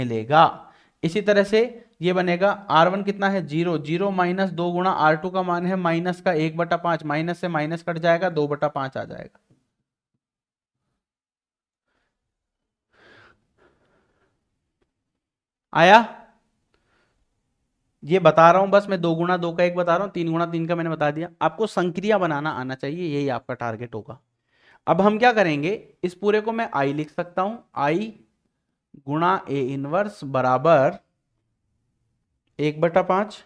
मिलेगा इसी तरह से ये बनेगा आर वन कितना है जीरो जीरो माइनस दो गुणा आर टू का मान है माइनस का एक बटा पांच माइनस से माइनस कट जाएगा दो बटा पांच आ जाएगा आया ये बता रहा हूं बस मैं दो गुणा दो का एक बता रहा हूं तीन गुणा तीन का मैंने बता दिया आपको संक्रिया बनाना आना चाहिए यही आपका टारगेट होगा अब हम क्या करेंगे इस पूरे को मैं आई लिख सकता हूं आई गुणा ए इनवर्स बराबर एक बटा पांच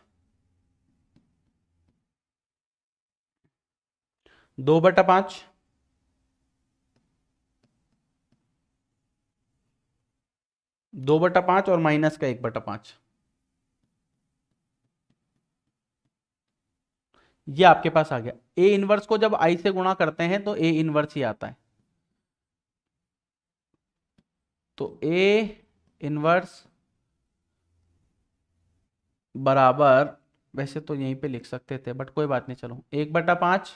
दो बटा पांच दो बटा पांच और माइनस का एक बटा पांच ये आपके पास आ गया ए इनवर्स को जब आई से गुणा करते हैं तो ए इनवर्स ही आता है तो ए इनवर्स बराबर वैसे तो यहीं पे लिख सकते थे बट कोई बात नहीं चलो एक बटा पाँच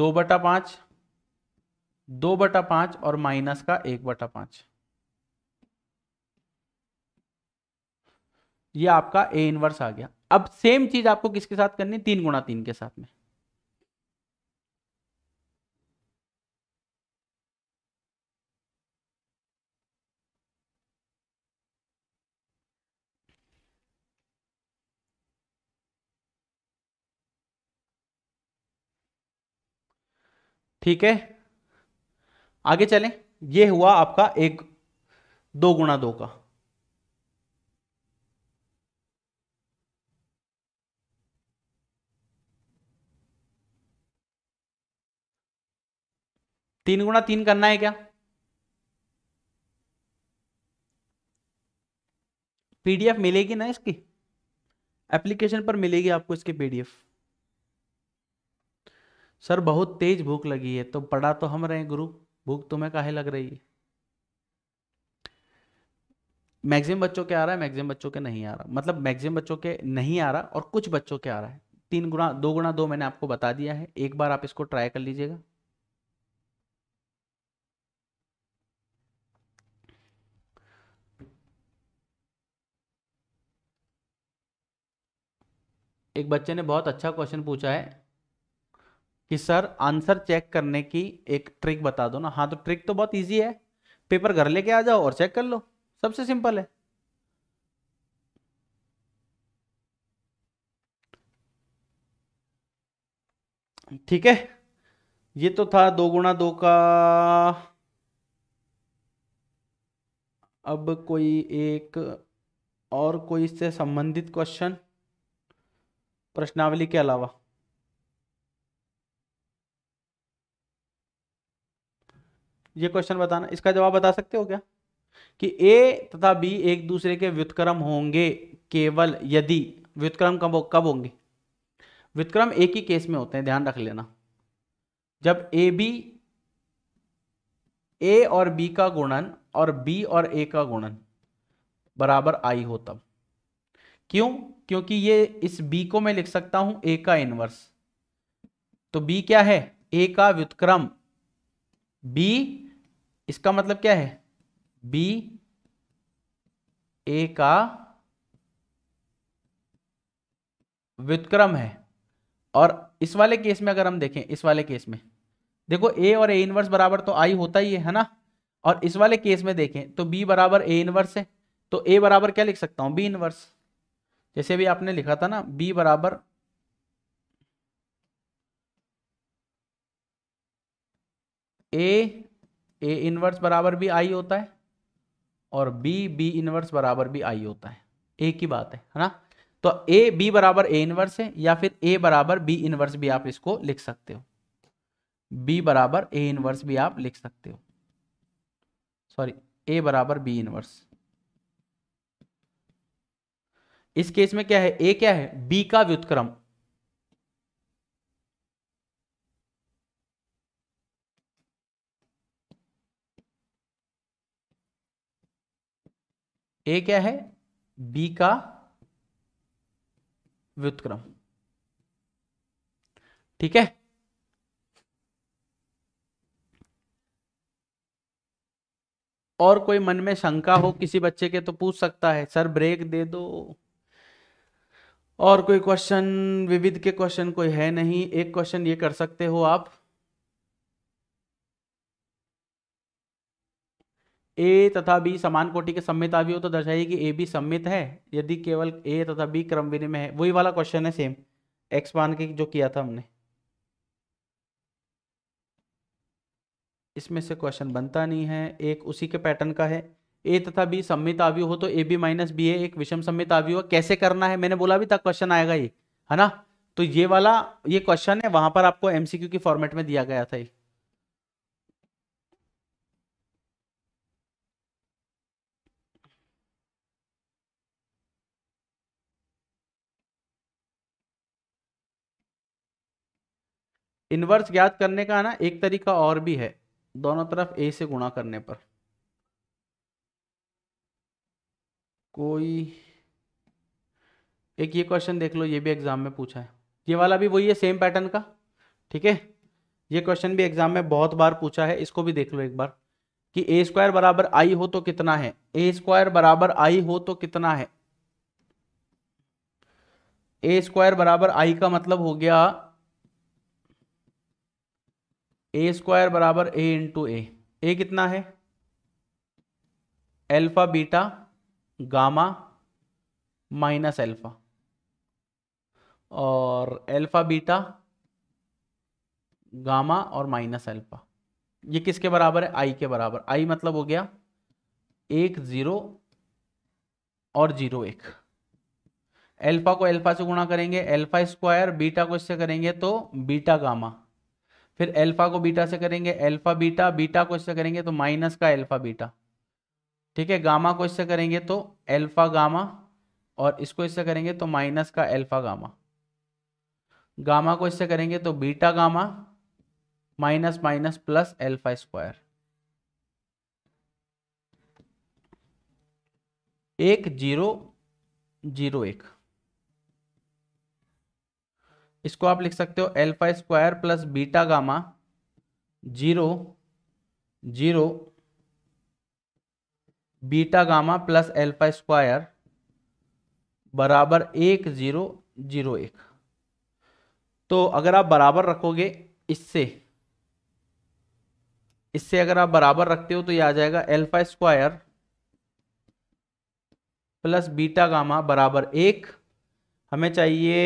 दो बटा पाँच दो बटा पाँच और माइनस का एक बटा पाँच ये आपका ए इनवर्स आ गया अब सेम चीज आपको किसके साथ करनी तीन गुणा तीन के साथ में ठीक है आगे चलें ये हुआ आपका एक दो गुणा दो का तीन गुणा तीन करना है क्या पीडीएफ मिलेगी ना इसकी एप्लीकेशन पर मिलेगी आपको इसकी पीडीएफ सर बहुत तेज भूख लगी है तो पढ़ा तो हम रहे गुरु भूख तुम्हें काहे लग रही है मैक्सिमम बच्चों के आ रहा है मैक्सिमम बच्चों के नहीं आ रहा मतलब मैक्सिम बच्चों के नहीं आ रहा और कुछ बच्चों के आ रहा है तीन गुना दो गुना दो मैंने आपको बता दिया है एक बार आप इसको ट्राई कर लीजिएगा एक बच्चे ने बहुत अच्छा क्वेश्चन पूछा है कि सर आंसर चेक करने की एक ट्रिक बता दो ना हाँ तो ट्रिक तो बहुत ईजी है पेपर घर लेके आ जाओ और चेक कर लो सबसे सिंपल है ठीक है ये तो था दो गुणा दो का अब कोई एक और कोई इससे संबंधित क्वेश्चन प्रश्नावली के अलावा ये क्वेश्चन बताना इसका जवाब बता सकते हो क्या कि ए तथा बी एक दूसरे के व्युतक्रम होंगे केवल यदि व्युतक्रम कब कब होंगे व्युतक्रम एक ही केस में होते हैं ध्यान रख लेना जब ए बी ए और बी का गुणन और बी और ए का गुणन बराबर आई हो तब क्यों क्योंकि ये इस बी को मैं लिख सकता हूं ए का इनवर्स तो बी क्या है ए का व्युतक्रम बी इसका मतलब क्या है बी ए का व्युतक्रम है और इस वाले केस में अगर हम देखें इस वाले केस में देखो ए और ए इनवर्स बराबर तो आई होता ही है है ना और इस वाले केस में देखें तो बी बराबर ए इनवर्स है तो ए बराबर क्या लिख सकता हूं बी इनवर्स जैसे भी आपने लिखा था ना बी बराबर ए ए इनवर्स बराबर भी आई होता है और बी बी इनवर्स बराबर भी आई होता है ए की बात है है ना तो ए बी बराबर ए इनवर्स है या फिर ए बराबर बी इनवर्स भी आप इसको लिख सकते हो बी बराबर ए इनवर्स भी आप लिख सकते हो सॉरी ए बराबर बी इनवर्स इस केस में क्या है ए क्या है बी का व्युतक्रम ए क्या है बी का व्युतक्रम ठीक है और कोई मन में शंका हो किसी बच्चे के तो पूछ सकता है सर ब्रेक दे दो और कोई क्वेश्चन विविध के क्वेश्चन कोई है नहीं एक क्वेश्चन ये कर सकते हो आप ए तथा बी समान कोटि के सम्मित आवी हो तो दर्शाइए कि ए बी सम्मित है यदि केवल ए तथा बी क्रम विनिमय है वही वाला क्वेश्चन है सेम एक्स मान के जो किया था हमने इसमें से क्वेश्चन बनता नहीं है एक उसी के पैटर्न का है ए तथा बी सम्मित आवयु हो तो ए बी माइनस बी ए एक विषम सम्मित आवयु हो कैसे करना है मैंने बोला अभी तक क्वेश्चन आएगा ये है ना तो ये वाला ये क्वेश्चन है वहां पर आपको एमसीक्यू की फॉर्मेट में दिया गया था ये इन्वर्स ज्ञात करने का ना एक तरीका और भी है दोनों तरफ ए से गुणा करने पर कोई एक ये क्वेश्चन देख लो ये भी एग्जाम में पूछा है ये वाला भी वही है सेम पैटर्न का ठीक है ये क्वेश्चन भी एग्जाम में बहुत बार पूछा है इसको भी देख लो एक बार कि ए स्क्वायर बराबर आई हो तो कितना है ए स्क्वायर बराबर आई हो तो कितना है ए स्क्वायर बराबर आई का मतलब हो गया ए स्क्वायर बराबर ए इंटू ए ए कितना है alpha beta gamma minus alpha और एल्फा बीटा गामा और माइनस एल्फा ये किसके बराबर है आई के बराबर आई मतलब हो गया एक ज़ीरो और ज़ीरो एक एल्फा को एल्फा से गुणा करेंगे एल्फा स्क्वायर बीटा को इससे करेंगे तो बीटा गामा फिर एल्फा को बीटा से करेंगे एल्फा बीटा बीटा को इससे करेंगे तो माइनस का एल्फा बीटा ठीक है गामा को इससे करेंगे तो एल्फा गामा और इसको इससे करेंगे तो माइनस का एल्फा गामा गामा को इससे करेंगे तो beta gamma minus minus plus alpha square एक जीरो जीरो एक इसको आप लिख सकते हो alpha square plus beta gamma zero zero beta gamma plus alpha square बराबर एक जीरो जीरो एक तो अगर आप बराबर रखोगे इससे इससे अगर आप बराबर रखते हो तो ये आ जाएगा alpha square plus beta gamma बराबर एक हमें चाहिए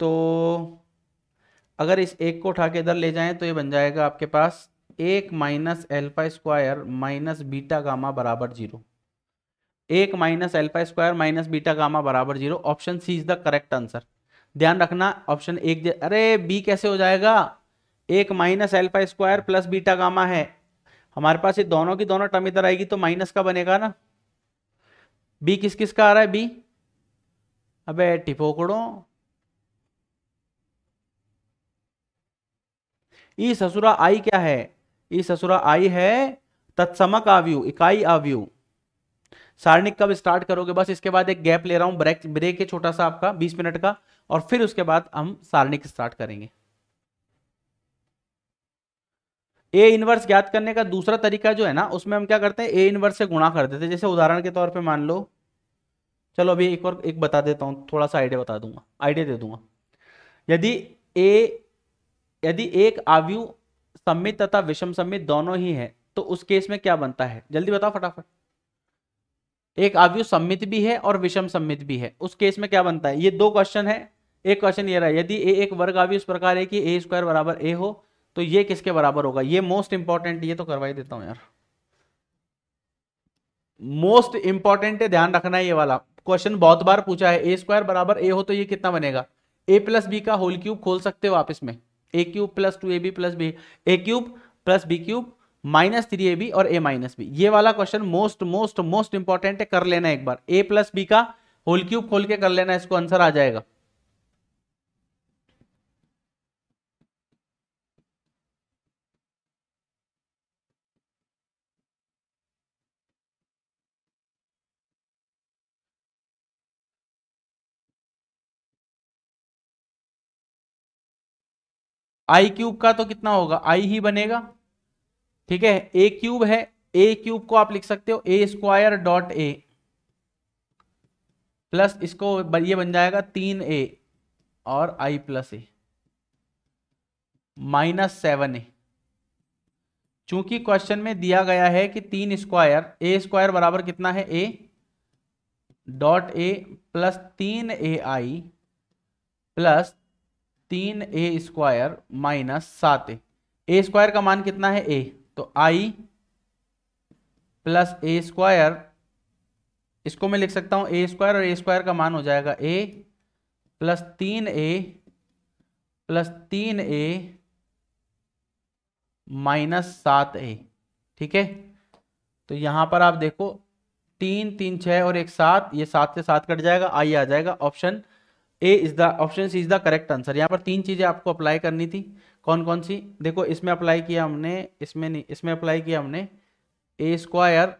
तो अगर इस एक को उठा के इधर ले जाएं तो ये बन जाएगा आपके पास एक minus alpha square minus beta gamma बराबर जीरो एक minus alpha square minus beta gamma बराबर zero option C is the correct answer ध्यान रखना ऑप्शन एक अरे बी कैसे हो जाएगा एक minus alpha square plus beta gamma है हमारे पास ये दोनों की दोनों टर्म इधर आएगी तो माइनस का बनेगा ना बी किस किस का आ रहा है बी अबे टिपोकड़ो ई ससुरा आई क्या है ई ससुरा आई है तत्समक आवयु इकाई आवयु सारणिक कब स्टार्ट करोगे बस इसके बाद एक गैप ले रहा हूं ब्रेक ब्रेक है छोटा सा आपका बीस मिनट का और फिर उसके बाद हम सारणिक स्टार्ट करेंगे ए इनवर्स ज्ञात करने का दूसरा तरीका जो है ना उसमें हम क्या करते हैं ए इनवर्स से गुणा कर देते हैं जैसे उदाहरण के तौर पे मान लो चलो अभी एक और एक बता देता हूँ थोड़ा सा आइडिया बता दूंगा आइडिया दे दूंगा यदि ए यदि एक आवयु सम्मित तथा विषम सम्मित दोनों ही है तो उस केस में क्या बनता है जल्दी बताओ फटाफट एक आवयु सम्मित भी है और विषम सम्मित भी है उस केस में क्या बनता है ये दो क्वेश्चन है एक क्वेश्चन ये रहा है यदि ए एक वर्ग आवयु इस प्रकार है कि ए स्क्वायर बराबर ए हो तो ये किसके बराबर होगा ये मोस्ट इंपॉर्टेंट ये तो करवाई देता हूं यार मोस्ट इंपॉर्टेंट है ध्यान रखना है ये वाला क्वेश्चन बहुत बार पूछा है ए स्क्वायर बराबर ए हो तो ये कितना बनेगा ए प्लस बी का होल क्यूब खोल सकते हो आप इसमें A cube plus two A B plus B A cube plus B cube minus three A B और ए माइनस बी ये वाला question most most most important है कर लेना एक बार ए प्लस बी का होल क्यूब खोल के कर लेना इसको आंसर आ जाएगा आई क्यूब का तो कितना होगा आई ही बनेगा ठीक है ए क्यूब है ए क्यूब को आप लिख सकते हो A square dot A plus इसको ये बन जाएगा तीन ए और I plus A minus seven A चूंकि क्वेश्चन में दिया गया है कि तीन स्क्वायर ए स्क्वायर बराबर कितना है ए डॉट ए प्लस तीन ए आई प्लस तीन ए स्क्वायर माइनस सात ए ए स्क्वायर का मान कितना है ए तो आई प्लस ए स्क्वायर इसको मैं लिख सकता हूं ए स्क्वायर और ए स्क्वायर का मान हो जाएगा ए प्लस तीन ए प्लस तीन ए माइनस सात ए ठीक है तो यहां पर आप देखो तीन तीन छः और एक सात ये सात से सात कट जाएगा आई आ जाएगा option A is the option C is the correct answer यहाँ पर तीन चीजें आपको अप्लाई करनी थी कौन कौन सी देखो इसमें अप्लाई किया हमने इसमें नहीं इसमें अप्लाई किया हमने ए स्क्वायर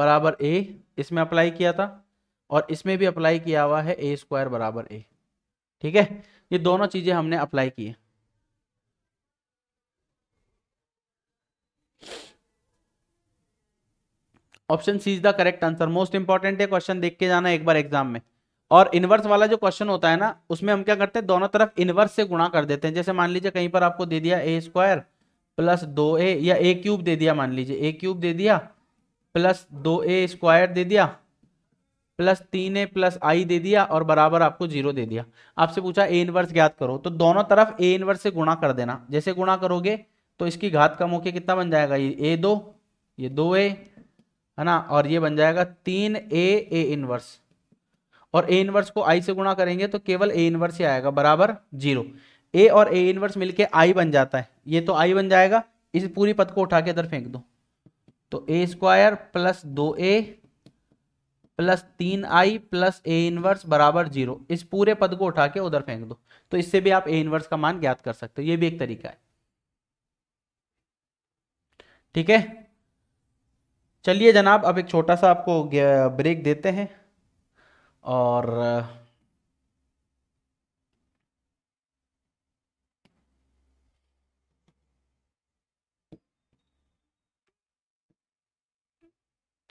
बराबर ए इसमें अप्लाई किया था और इसमें भी अप्लाई किया हुआ है ए स्क्वायर बराबर ए ठीक है ये दोनों चीजें हमने अप्लाई की है option C is the correct answer most important है क्वेश्चन देख के जाना एक बार एग्जाम में और इनवर्स वाला जो क्वेश्चन होता है ना उसमें हम क्या करते हैं दोनों तरफ इनवर्स से गुणा कर देते हैं जैसे मान लीजिए कहीं पर आपको दे दिया ए स्क्वायर प्लस दो ए या ए क्यूब दे दिया मान लीजिए ए क्यूब दे दिया प्लस दो ए स्क्वायर दे दिया प्लस तीन ए प्लस आई दे दिया और बराबर आपको जीरो दे दिया आपसे पूछा ए इनवर्स ज्ञात करो तो दोनों तरफ ए इनवर्स से गुणा कर देना जैसे गुणा करोगे तो इसकी घात कम मौके कितना बन जाएगा ये ए दो ये दो ए है ना और ये बन जाएगा तीन ए ए इनवर्स और ए इनवर्स को आई से गुणा करेंगे तो केवल ए इनवर्स ही आएगा बराबर जीरो ए और ए इनवर्स मिलके आई बन जाता है ये तो आई बन जाएगा इस पूरी पद को उठा के इधर फेंक दो तो ए स्क्वायर प्लस दो ए प्लस तीन आई प्लस ए इनवर्स बराबर जीरो इस पूरे पद को उठा के उधर फेंक दो तो इससे भी आप ए इनवर्स का मान ज्ञात कर सकते हो ये भी एक तरीका है ठीक है चलिए जनाब अब एक छोटा सा आपको ब्रेक देते हैं और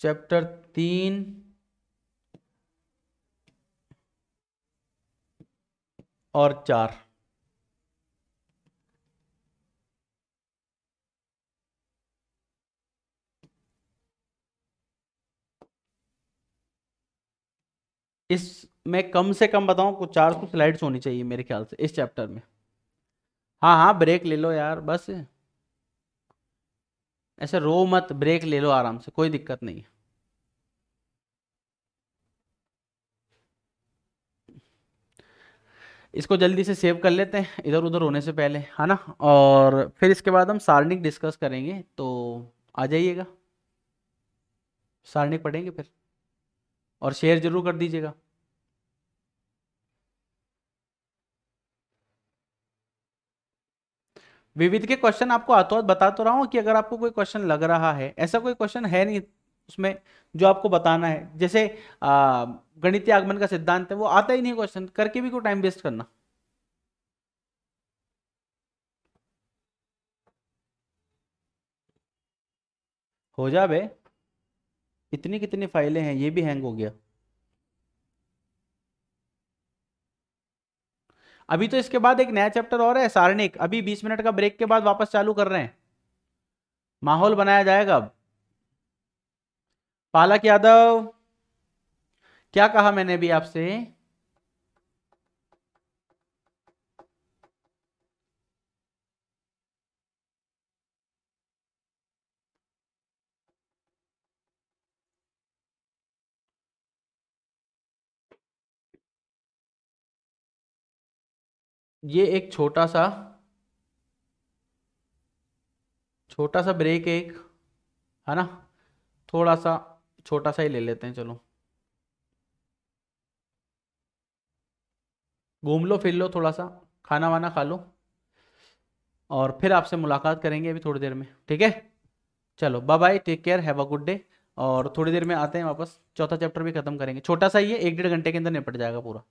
चैप्टर तीन और चार इस में कम से कम बताऊँ कुछ चार सौ स्लाइड्स होनी चाहिए मेरे ख्याल से इस चैप्टर में हाँ हाँ ब्रेक ले लो यार बस ऐसे रो मत ब्रेक ले लो आराम से कोई दिक्कत नहीं है इसको जल्दी से सेव कर लेते हैं इधर उधर होने से पहले है ना और फिर इसके बाद हम सारणिक डिस्कस करेंगे तो आ जाइएगा सारणिक पढ़ेंगे फिर और शेयर ज़रूर कर दीजिएगा विविध के क्वेश्चन आपको आता बता तो रहा हूँ कि अगर आपको कोई क्वेश्चन लग रहा है ऐसा कोई क्वेश्चन है नहीं उसमें जो आपको बताना है जैसे गणितीय आगमन का सिद्धांत है वो आता ही नहीं क्वेश्चन करके भी कोई टाइम वेस्ट करना हो जा इतनी कितनी फाइलें हैं ये भी हैंग हो गया अभी तो इसके बाद एक नया चैप्टर और है सारणिक अभी बीस मिनट का ब्रेक के बाद वापस चालू कर रहे हैं माहौल बनाया जाएगा अब पालक यादव क्या कहा मैंने भी आपसे ये एक छोटा सा छोटा सा ब्रेक एक है ना थोड़ा सा छोटा सा ही ले लेते हैं चलो घूम लो फिर लो थोड़ा सा खाना वाना खा लो और फिर आपसे मुलाकात करेंगे अभी थोड़ी देर में ठीक है चलो bye bye take care have a good day और थोड़ी देर में आते हैं वापस चौथा चैप्टर भी खत्म करेंगे छोटा सा ही है एक डेढ़ घंटे के अंदर निपट जाएगा पूरा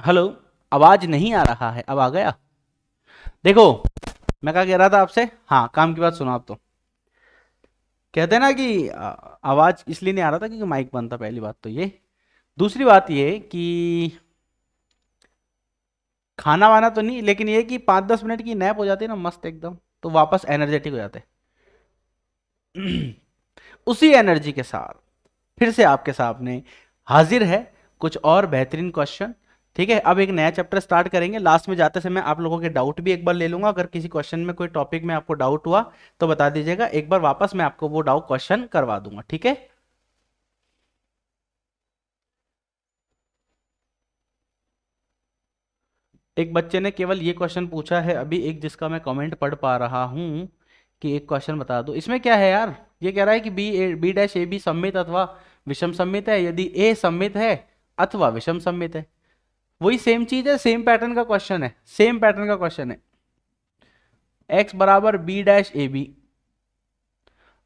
हेलो आवाज नहीं आ रहा है अब आ गया देखो मैं क्या कह रहा था आपसे हाँ काम की बात सुनो आप तो कहते ना कि आवाज इसलिए नहीं आ रहा था क्योंकि माइक बंद था पहली बात तो ये दूसरी बात ये कि खाना वाना तो नहीं लेकिन ये कि पाँच दस मिनट की नैप हो जाती है ना मस्त एकदम तो वापस एनर्जेटिक हो जाते [clears throat] उसी एनर्जी के साथ फिर से आपके सामने हाजिर है कुछ और बेहतरीन क्वेश्चन ठीक है अब एक नया चैप्टर स्टार्ट करेंगे लास्ट में जाते समय आप लोगों के डाउट भी एक बार ले लूंगा अगर किसी क्वेश्चन में कोई टॉपिक में आपको डाउट हुआ तो बता दीजिएगा एक बार वापस मैं आपको वो डाउट क्वेश्चन करवा दूंगा ठीक है एक बच्चे ने केवल ये क्वेश्चन पूछा है अभी एक जिसका मैं कमेंट पढ़ पा रहा हूँ कि एक क्वेश्चन बता दो इसमें क्या है यार ये कह रहा है कि B A B dash A B सम्मित अथवा विषम सम्मित है यदि ए सम्मित है अथवा विषम सम्मित है वही सेम चीज है सेम पैटर्न का क्वेश्चन है सेम पैटर्न का क्वेश्चन है एक्स बराबर बी डैश ए बी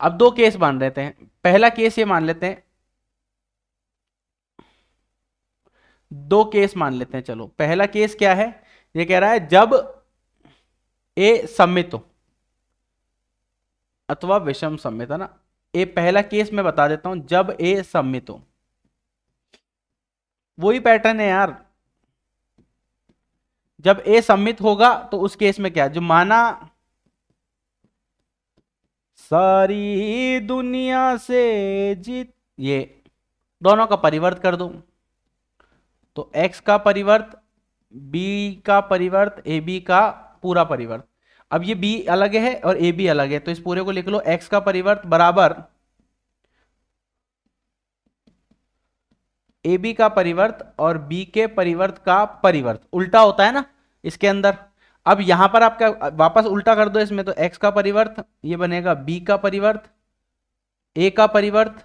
अब दो केस मान लेते हैं पहला केस ये मान लेते हैं दो केस मान लेते हैं चलो पहला केस क्या है ये कह रहा है जब ए सम्मित हो अथवा विषम सम्मित है ना ए पहला केस मैं बता देता हूं जब ए सम्मित हो वही पैटर्न है यार जब ए सम्मित होगा तो उस केस में क्या जो माना सारी दुनिया से जीत ये दोनों का परिवर्त कर दो तो x का परिवर्त b का परिवर्त ए बी का पूरा परिवर्त अब ये b अलग है और ए बी अलग है तो इस पूरे को लिख लो x का परिवर्त बराबर ए बी का परिवर्त और बी के परिवर्त का परिवर्त उल्टा होता है ना इसके अंदर अब यहां पर आपका वापस उल्टा कर दो इसमें तो एक्स का परिवर्त ये बनेगा बी का परिवर्त ए का परिवर्त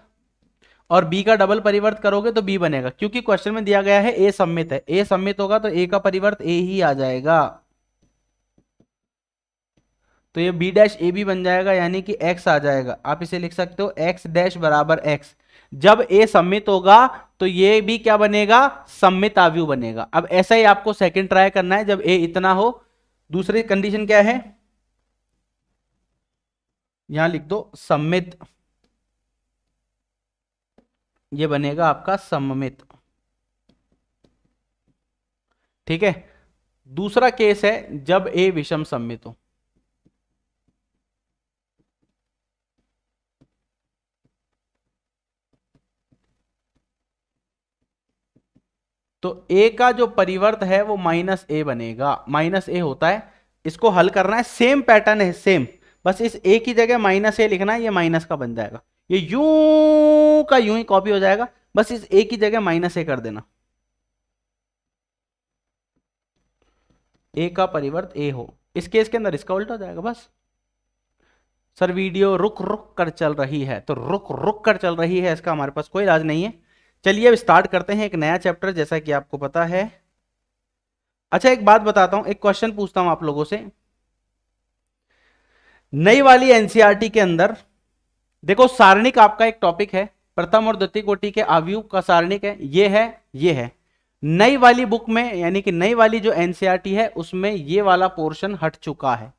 और बी का डबल परिवर्त करोगे तो बी बनेगा क्योंकि क्वेश्चन में दिया गया है ए सम्मित है ए सम्मित होगा तो ए का परिवर्त ए ही आ जाएगा तो ये बी डैश ए बी बन जाएगा यानी कि एक्स आ जाएगा आप इसे लिख सकते हो एक्स डैश बराबर एक्स जब ए सम्मित होगा तो ये भी क्या बनेगा सम्मित आव्यू बनेगा अब ऐसा ही आपको सेकंड ट्राई करना है जब ए इतना हो दूसरी कंडीशन क्या है यहां लिख दो सम्मित ये बनेगा आपका सम्मित ठीक है दूसरा केस है जब ए विषम सम्मित हो तो ए का जो परिवर्त है वो माइनस ए बनेगा माइनस ए होता है इसको हल करना है सेम पैटर्न है सेम बस इस ए की जगह माइनस ए लिखना है ये माइनस का बन जाएगा ये यू का यूं ही कॉपी हो जाएगा बस इस ए की जगह माइनस ए कर देना ए का परिवर्त ए हो इस केस के अंदर इसका उल्टा हो जाएगा बस सर वीडियो रुक रुक कर चल रही है तो रुक रुक कर चल रही है इसका हमारे पास कोई इलाज नहीं है चलिए अब स्टार्ट करते हैं एक नया चैप्टर जैसा कि आपको पता है अच्छा एक बात बताता हूं एक क्वेश्चन पूछता हूं आप लोगों से नई वाली एनसीईआरटी e के अंदर देखो सारणिक आपका एक टॉपिक है प्रथम और द्वितीय कोटि के आवयु का सारणिक है ये है ये है नई वाली बुक में यानी कि नई वाली जो एनसीईआरटी e है उसमें ये वाला पोर्शन हट चुका है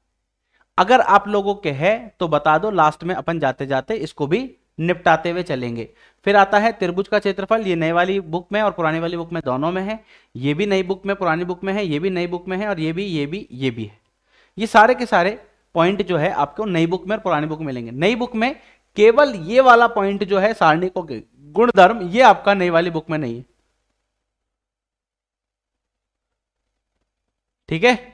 अगर आप लोगों के है तो बता दो लास्ट में अपन जाते जाते इसको भी निपटाते हुए चलेंगे फिर आता है त्रिभुज का क्षेत्रफल ये नई वाली बुक में और पुरानी वाली बुक में दोनों में है ये भी नई बुक में पुरानी बुक में है ये भी नई बुक में है और ये भी ये भी ये भी है ये सारे के सारे पॉइंट जो है आपको नई बुक में और पुरानी बुक में मिलेंगे नई बुक में केवल ये वाला पॉइंट जो है सारणी को गुणधर्म ये आपका नई वाली बुक में नहीं है ठीक है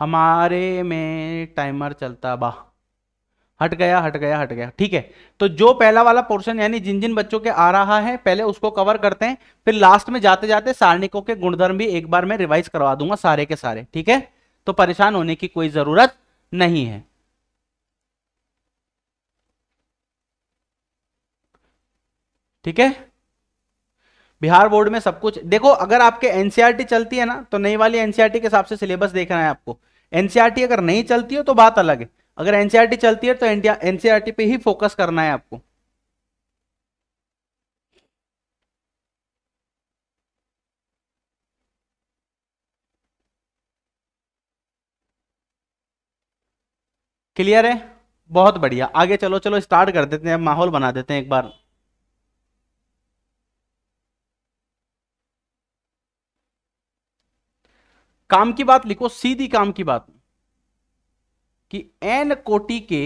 हमारे में टाइमर चलता बा हट गया हट गया हट गया ठीक है तो जो पहला वाला पोर्शन यानी जिन जिन बच्चों के आ रहा है पहले उसको कवर करते हैं फिर लास्ट में जाते जाते सारणिकों के गुणधर्म भी एक बार मैं रिवाइज करवा दूंगा सारे के सारे ठीक है तो परेशान होने की कोई जरूरत नहीं है ठीक है बिहार बोर्ड में सब कुछ देखो अगर आपके एनसीआरटी e चलती है ना तो नई वाली एनसीआरटी e के हिसाब से सिलेबस देखना है आपको एनसीईआरटी अगर नहीं चलती है तो बात अलग है अगर एनसीईआरटी चलती है तो एनसीईआरटी पे ही फोकस करना है आपको क्लियर है बहुत बढ़िया आगे चलो चलो स्टार्ट कर देते हैं माहौल बना देते हैं एक बार काम की बात लिखो सीधी काम की बात कि एन कोटि के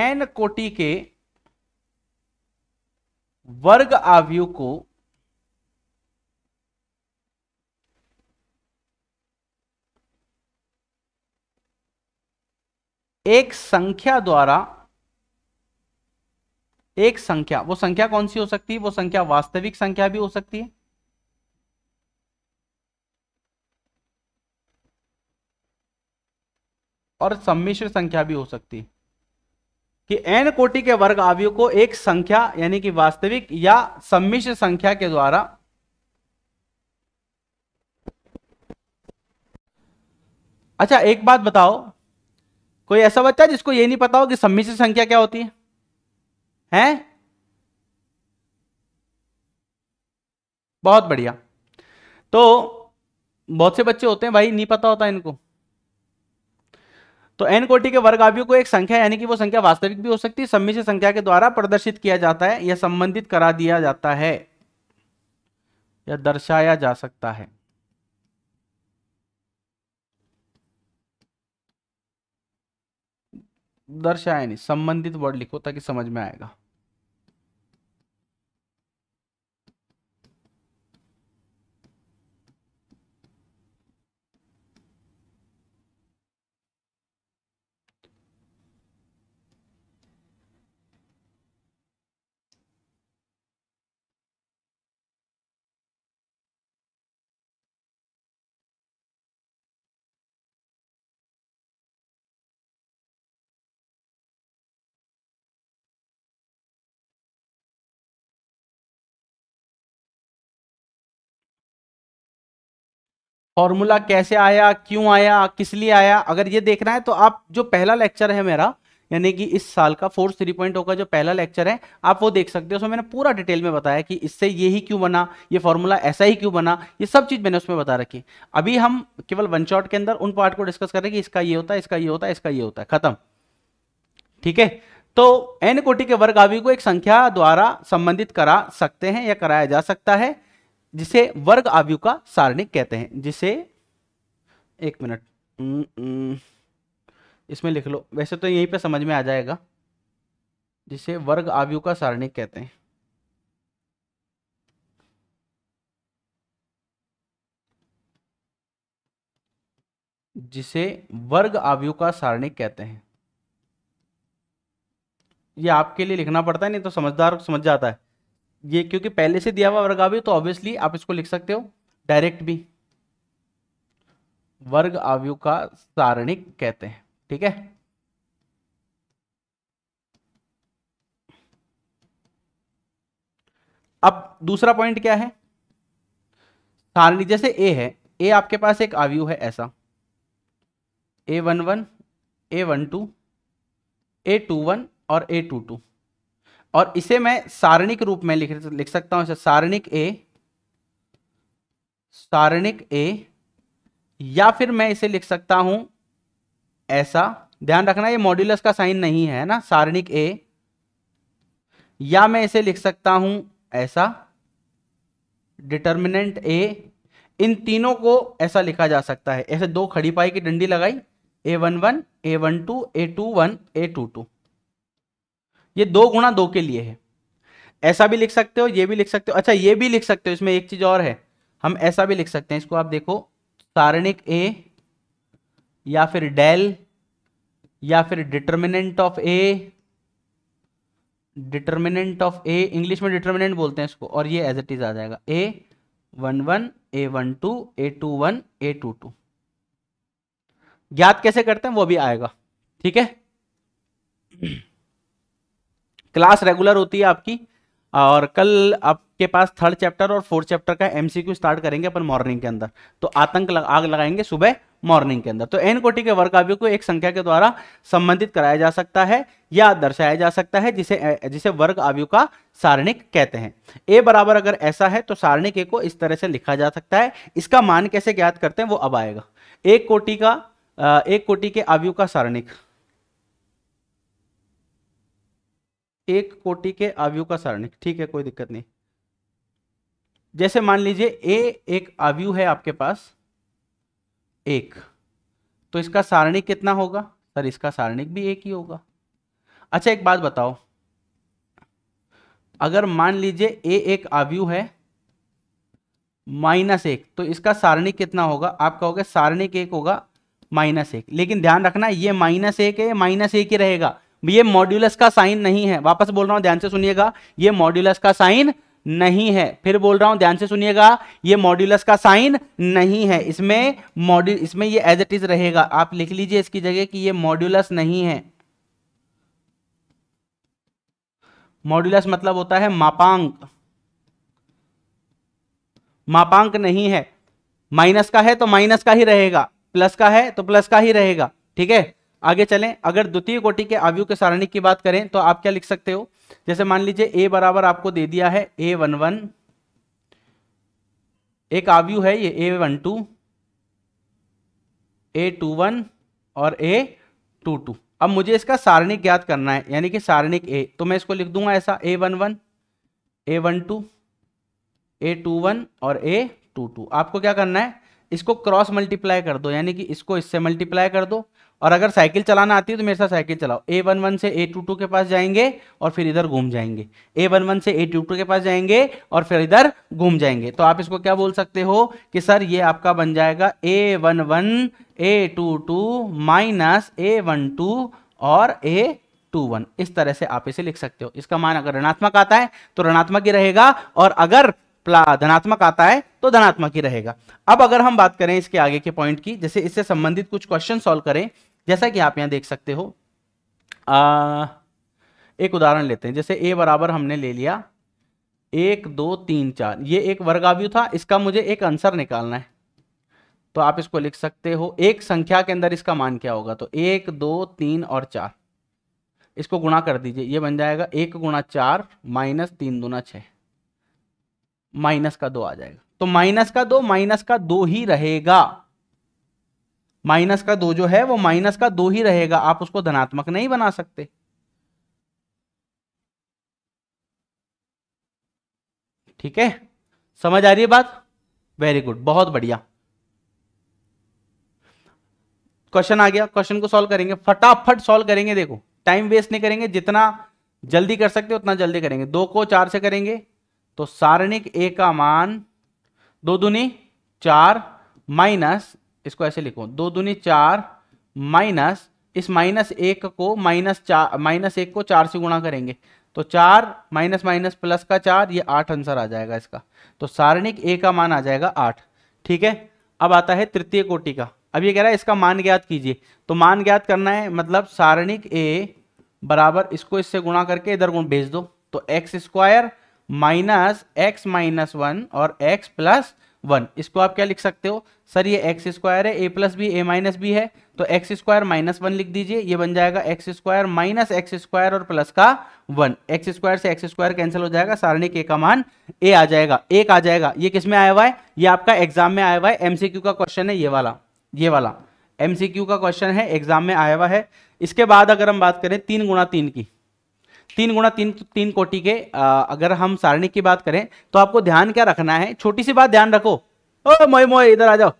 एन कोटि के वर्ग आवयु को एक संख्या द्वारा एक संख्या वो संख्या कौन सी हो सकती है वो संख्या वास्तविक संख्या भी हो सकती है और सम्मिश्र संख्या भी हो सकती कि एन कोटि के वर्ग आवयों को एक संख्या यानी कि वास्तविक या सम्मिश्र संख्या के द्वारा अच्छा एक बात बताओ कोई ऐसा बच्चा जिसको ये नहीं पता हो कि सम्मिश्र संख्या क्या होती है हैं बहुत बढ़िया तो बहुत से बच्चे होते हैं भाई नहीं पता होता इनको तो एन कोटि के वर्ग आवियों को एक संख्या यानी कि वो संख्या वास्तविक भी हो सकती है सम्मिश्र संख्या के द्वारा प्रदर्शित किया जाता है या संबंधित करा दिया जाता है या दर्शाया जा सकता है दर्शाया नहीं संबंधित वर्ड लिखो ताकि समझ में आएगा फॉर्मूला कैसे आया क्यों आया किस लिए आया अगर ये देखना है तो आप जो पहला लेक्चर है मेरा यानी कि इस साल का फोर्स थ्री पॉइंट का जो पहला लेक्चर है आप वो देख सकते हो उसमें मैंने पूरा डिटेल में बताया कि इससे ये ही क्यों बना ये फॉर्मूला ऐसा ही क्यों बना ये सब चीज़ मैंने उसमें बता रखी अभी हम केवल वन शॉट के अंदर उन पार्ट को डिस्कस कर रहे हैं कि इसका ये होता है इसका ये होता है इसका ये होता है खत्म ठीक है तो एन कोटि के वर्ग आवी को एक संख्या द्वारा संबंधित करा सकते हैं या कराया जा सकता है जिसे वर्ग आवयु का सारणिक कहते हैं जिसे एक मिनट इसमें लिख लो वैसे तो यहीं पे समझ में आ जाएगा जिसे वर्ग आवयु का सारणिक कहते हैं जिसे वर्ग आवयु का सारणिक कहते हैं ये आपके लिए लिखना पड़ता है नहीं तो समझदार समझ जाता है ये क्योंकि पहले से दिया हुआ वर्ग आवयु तो ऑब्वियसली आप इसको लिख सकते हो डायरेक्ट भी वर्ग आवयु का सारणिक कहते हैं ठीक है अब दूसरा पॉइंट क्या है सारणी जैसे ए है ए आपके पास एक आव्यू है ऐसा A one one A one two A two one और ए टू टू और इसे मैं सारणिक रूप में लिख लिख सकता हूं इसे सारणिक ए सारणिक ए या फिर मैं इसे लिख सकता हूं ऐसा ध्यान रखना ये मॉड्यूलस का साइन नहीं है ना सारणिक ए या मैं इसे लिख सकता हूं ऐसा डिटर्मिनेंट ए इन तीनों को ऐसा लिखा जा सकता है ऐसे दो खड़ी पाई की डंडी लगाई A one one A one two A two one A two two ये दो गुणा दो के लिए है ऐसा भी लिख सकते हो ये भी लिख सकते हो अच्छा ये भी लिख सकते हो इसमें एक चीज और है हम ऐसा भी लिख सकते हैं इसको आप देखो सारणिक ए या फिर डेल या फिर determinant of A determinant of A English में डिटर्मिनेंट बोलते हैं इसको और ये एज इट इज आ जाएगा A one one A one two A two one A two two ज्ञात कैसे करते हैं वो भी आएगा ठीक है क्लास रेगुलर होती है आपकी और कल आपके पास थर्ड चैप्टर और फोर्थ चैप्टर का एमसीक्यू स्टार्ट करेंगे अपन मॉर्निंग के अंदर तो आतंक लग, आग लगाएंगे सुबह मॉर्निंग के अंदर तो एन कोटि के वर्ग को एक संख्या के द्वारा संबंधित कराया जा सकता है या दर्शाया जा सकता है जिसे जिसे वर्ग आयु का सारणिक कहते हैं ए बराबर अगर ऐसा है तो सारणिक ए को इस तरह से लिखा जा सकता है इसका मान कैसे ज्ञात करते हैं वो अब आएगा एक कोटि का एक कोटि के आयु का सारणिक एक कोटि के आवयु का सारणिक ठीक है कोई दिक्कत नहीं जैसे मान लीजिए ए एक आवयु है आपके पास एक तो इसका सारणिक कितना होगा सर इसका सारणिक भी एक ही होगा अच्छा एक बात बताओ अगर मान लीजिए ए एक आवयु है माइनस एक तो इसका सारणिक कितना होगा आप कहोगे सारणिक एक होगा माइनस एक लेकिन ध्यान रखना ये माइनस एक है माइनस एक ही रहेगा ये मॉड्यूलस का साइन नहीं है वापस बोल रहा हूं ध्यान से सुनिएगा ये मॉड्यूलस का साइन नहीं है फिर बोल रहा हूं ध्यान से सुनिएगा ये मॉड्यूलस का साइन नहीं है इसमें मॉड्यूल इसमें ये एज इट इज रहेगा आप लिख लीजिए इसकी जगह कि ये मॉड्यूलस नहीं है मॉड्यूलस मतलब होता है मापांक मापांक नहीं है माइनस का है तो माइनस का ही रहेगा प्लस का है तो प्लस का ही रहेगा ठीक है आगे चलें अगर द्वितीय कोटि के आवयु के सारणी की बात करें तो आप क्या लिख सकते हो जैसे मान लीजिए ए बराबर आपको दे दिया है ए वन वन एक आवयु है ये A one two A two one और ए टू टू अब मुझे इसका सारणिक ज्ञात करना है यानी कि सारणिक ए तो मैं इसको लिख दूंगा ऐसा A one one A one two A two one और ए टू टू आपको क्या करना है इसको क्रॉस मल्टीप्लाई कर दो यानी कि इसको इससे मल्टीप्लाई कर दो और अगर साइकिल चलाना आती है तो मेरे साथ साइकिल चलाओ ए वन वन से ए टू टू के पास जाएंगे और फिर इधर घूम जाएंगे ए वन वन से ए टू टू के पास जाएंगे और फिर इधर घूम जाएंगे तो आप इसको क्या बोल सकते हो कि सर ये आपका बन जाएगा A one one A two two minus A one two और ए टू वन इस तरह से आप इसे लिख सकते हो इसका मान अगर ऋणात्मक आता है तो ऋणात्मक ही रहेगा और अगर धनात्मक आता है तो धनात्मक ही रहेगा अब अगर हम बात करें इसके आगे के पॉइंट की जैसे इससे संबंधित कुछ क्वेश्चन सॉल्व करें जैसा कि आप यहाँ देख सकते हो आ, एक उदाहरण लेते हैं जैसे ए बराबर हमने ले लिया एक दो तीन चार ये एक वर्गाव्यू था इसका मुझे एक आंसर निकालना है तो आप इसको लिख सकते हो एक संख्या के अंदर इसका मान क्या होगा तो एक दो तीन और चार इसको गुणा कर दीजिए ये बन जाएगा एक गुणा चार माइनस तीन दुना छः माइनस का दो आ जाएगा तो माइनस का दो माइनस का दो ही रहेगा माइनस का दो जो है वो माइनस का दो ही रहेगा आप उसको धनात्मक नहीं बना सकते ठीक है समझ आ रही है बात वेरी गुड बहुत बढ़िया क्वेश्चन आ गया क्वेश्चन को सॉल्व करेंगे फटाफट सॉल्व करेंगे देखो टाइम वेस्ट नहीं करेंगे जितना जल्दी कर सकते उतना जल्दी करेंगे दो को चार से करेंगे तो सारणिक ए का मान दो दुनी चार माइनस इसको ऐसे लिखो दो दूनी चार माइनस इस माइनस एक को माइनस चार माइनस एक को चार से गुणा करेंगे तो चार माइनस माइनस प्लस का चार ये आठ आंसर आ जाएगा इसका तो सारणिक ए का मान आ जाएगा आठ ठीक है अब आता है तृतीय कोटि का अब ये कह रहा है इसका मान ज्ञात कीजिए तो मान ज्ञात करना है मतलब सारणिक ए बराबर इसको इससे गुणा करके इधर गुण भेज दो तो x square minus x minus one और एक्स प्लस वन इसको आप क्या लिख सकते हो सर ये एक्स स्क्वायर है A plus B A minus B है तो एक्स स्क्वायर माइनस वन लिख दीजिए ये बन जाएगा X square minus X square और प्लस का वन एक्स स्क्वायर से एक्स स्क्वायर कैंसिल हो जाएगा सारणी के का मान ए आ जाएगा एक आ जाएगा ये किस में आया हुआ है ये आपका एग्जाम में आया हुआ है एमसीक्यू का क्वेश्चन है ये वाला ये वाला एमसीक्यू का क्वेश्चन है एग्जाम में आया हुआ है इसके बाद अगर हम बात करें तीन गुणा तीन की तीन गुणा तीन तीन कोटि के आ, अगर हम सारणी की बात करें तो आपको ध्यान क्या रखना है छोटी सी बात ध्यान रखो ओ मोए मोए इधर आ जाओ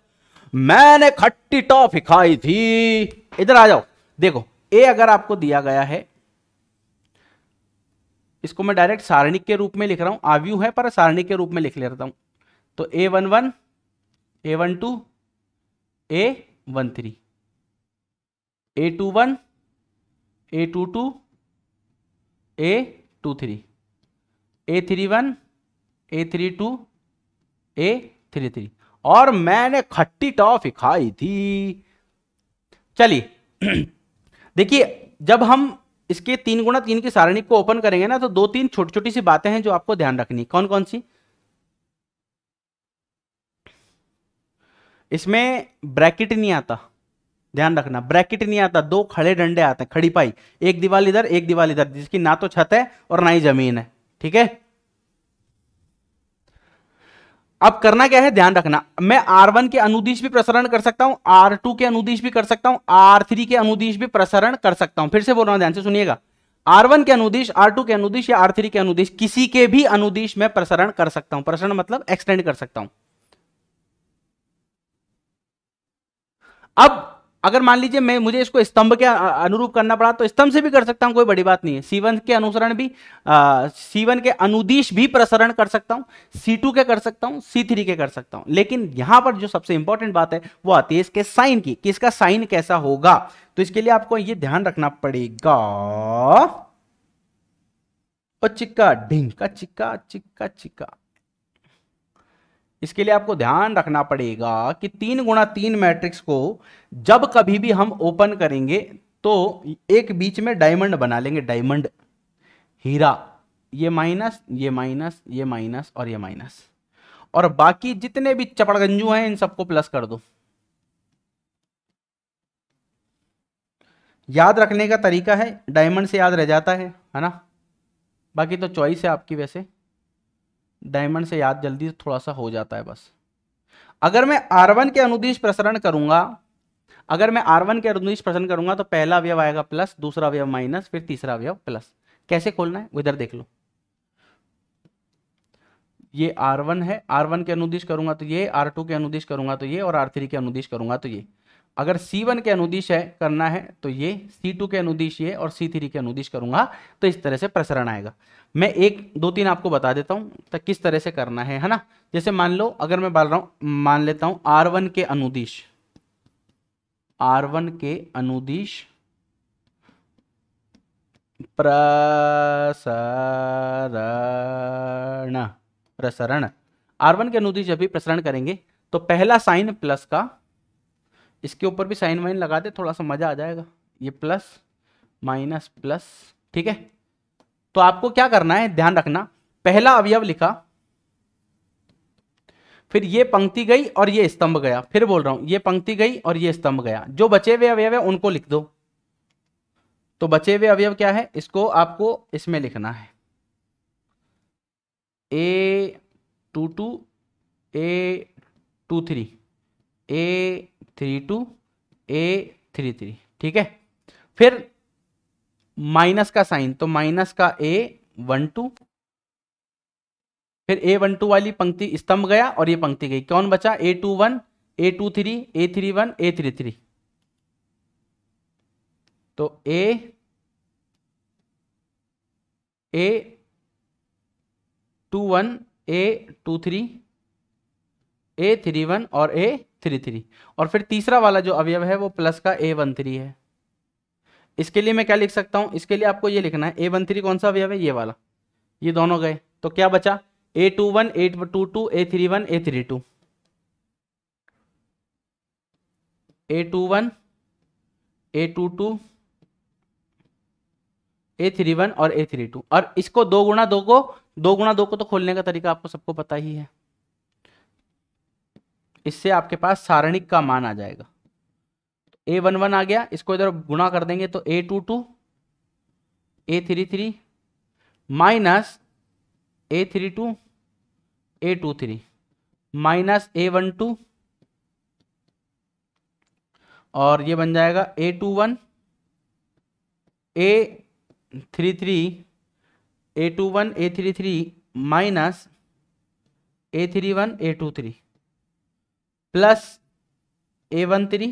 मैंने खट्टी टॉफ खाई थी इधर आ जाओ देखो ए अगर आपको दिया गया है इसको मैं डायरेक्ट सारणिक के रूप में लिख रहा हूं आव्यू है पर सारणिक के रूप में लिख लेता हूं तो ए one one A one two A one three A two one A two two A two three A three one A three two A three three और मैंने खट्टी टॉफ खाई थी चलिए [clears throat] देखिए जब हम इसके तीन गुणा तीन की सारणी को ओपन करेंगे ना तो दो तीन छोटी छोटी सी बातें हैं जो आपको ध्यान रखनी कौन कौन सी इसमें ब्रैकेट नहीं आता ध्यान रखना ब्रैकेट नहीं आता दो खड़े डंडे आते हैं खड़ी पाई एक दीवार इधर एक दीवार इधर जिसकी ना तो छत है और ना ही जमीन है ठीक है अब करना क्या है ध्यान रखना मैं R1 के अनुदिश भी प्रसारण कर सकता हूं R2 के अनुदिश भी कर सकता हूं R3 के अनुदिश भी प्रसारण कर सकता हूं फिर से बोल रहा हूं ध्यान से सुनिएगा R1 के अनुदिश R2 के अनुदिश या R3 के अनुदिश किसी के भी अनुदिश में प्रसारण कर सकता हूं प्रसारण मतलब एक्सटेंड कर सकता हूं अब अगर मान लीजिए मैं मुझे इसको स्तंभ के अनुरूप करना पड़ा तो स्तंभ से भी कर सकता हूं कोई बड़ी बात नहीं है सीवन के अनुसरण भी सीवन के अनुदिश भी प्रसरण कर सकता हूं सी टू के कर सकता हूं सी थ्री के कर सकता हूं लेकिन यहां पर जो सबसे इंपॉर्टेंट बात है वो आती है इसके साइन की कि इसका साइन कैसा होगा तो इसके लिए आपको ये ध्यान रखना पड़ेगा और चिक्का ढिंका चिक्का चिक्का चिक्का इसके लिए आपको ध्यान रखना पड़ेगा कि तीन गुणा तीन मैट्रिक्स को जब कभी भी हम ओपन करेंगे तो एक बीच में डायमंड बना लेंगे डायमंड हीरा ये माइनस ये माइनस ये माइनस और ये माइनस और बाकी जितने भी चपड़गंजू हैं इन सबको प्लस कर दो याद रखने का तरीका है डायमंड से याद रह जाता है है ना बाकी तो चॉइस है आपकी वैसे डायमंड से याद जल्दी थोड़ा सा हो जाता है बस अगर मैं आर के अनुदेश प्रसरण करूंगा अगर मैं आर के अनुदेश प्रसरण करूंगा तो पहला अवयव आएगा प्लस दूसरा अवयव माइनस फिर तीसरा अवयव प्लस कैसे खोलना है इधर देख लो ये R1 है R1 के अनुदिश करूंगा तो ये R2 के अनुदिश करूंगा तो ये और R3 के अनुदिश करूंगा तो ये अगर C1 के अनुदिश है करना है तो ये C2 के अनुदिश ये और C3 के अनुदिश करूंगा तो इस तरह से प्रसरण आएगा मैं एक दो तीन आपको बता देता हूँ तो किस तरह से करना है है ना जैसे मान लो अगर मैं बाल रहा हूं मान लेता हूं आर वन के अनुदिश आर वन के अनुदिश प्रसरण प्रसरण आर वन के अनुदिश जब भी प्रसरण करेंगे तो पहला साइन प्लस का इसके ऊपर भी साइन वाइन लगा दे थोड़ा सा मजा आ जाएगा ये प्लस माइनस प्लस ठीक है तो आपको क्या करना है ध्यान रखना पहला अवयव लिखा फिर ये पंक्ति गई और ये स्तंभ गया फिर बोल रहा हूं ये पंक्ति गई और ये स्तंभ गया जो बचे हुए अवयव है उनको लिख दो तो बचे हुए अवयव क्या है इसको आपको इसमें लिखना है A two two A two three A three two A three three ठीक है फिर माइनस का साइन तो माइनस का ए वन टू फिर ए वन टू वाली पंक्ति स्तंभ गया और ये पंक्ति गई कौन बचा A two one A two three A three one A three three तो A A two one A two three A three one और ए थ्री थ्री और फिर तीसरा वाला जो अवयव है वो प्लस का ए वन थ्री है इसके लिए मैं क्या लिख सकता हूँ इसके लिए आपको ये लिखना है ए वन थ्री कौन सा अवयव है ये वाला ये दोनों गए तो क्या बचा A two one A two two A three one A three two A two one A two two A three one और ए थ्री टू और इसको दो गुणा दो को दो गुणा दो को तो खोलने का तरीका आपको सबको पता ही है इससे आपके पास सारणिक का मान आ जाएगा ए वन वन आ गया इसको इधर गुणा कर देंगे तो A two two A three three minus A three two A two three minus A one two और ये बन जाएगा A two one A three three A two one A three three minus A three one A two three plus A one three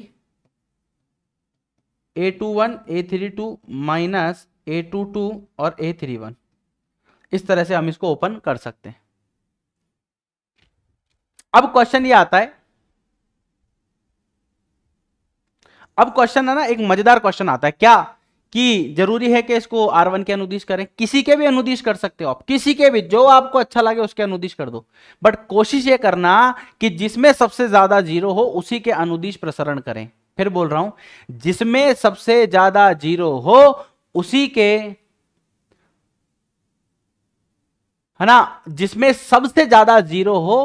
A two one A three two minus A two two और ए three one इस तरह से हम इसको open कर सकते हैं अब क्वेश्चन ये आता है अब क्वेश्चन है ना एक मजेदार क्वेश्चन आता है क्या कि जरूरी है कि इसको आर वन के अनुदिश करें किसी के भी अनुदिश कर सकते हो आप किसी के भी जो आपको अच्छा लगे उसके अनुदिश कर दो बट कोशिश ये करना कि जिसमें सबसे ज्यादा जीरो हो उसी के अनुदिश प्रसरण करें फिर बोल रहा हूं जिसमें सबसे ज्यादा जीरो हो उसी के है ना जिसमें सबसे ज्यादा जीरो हो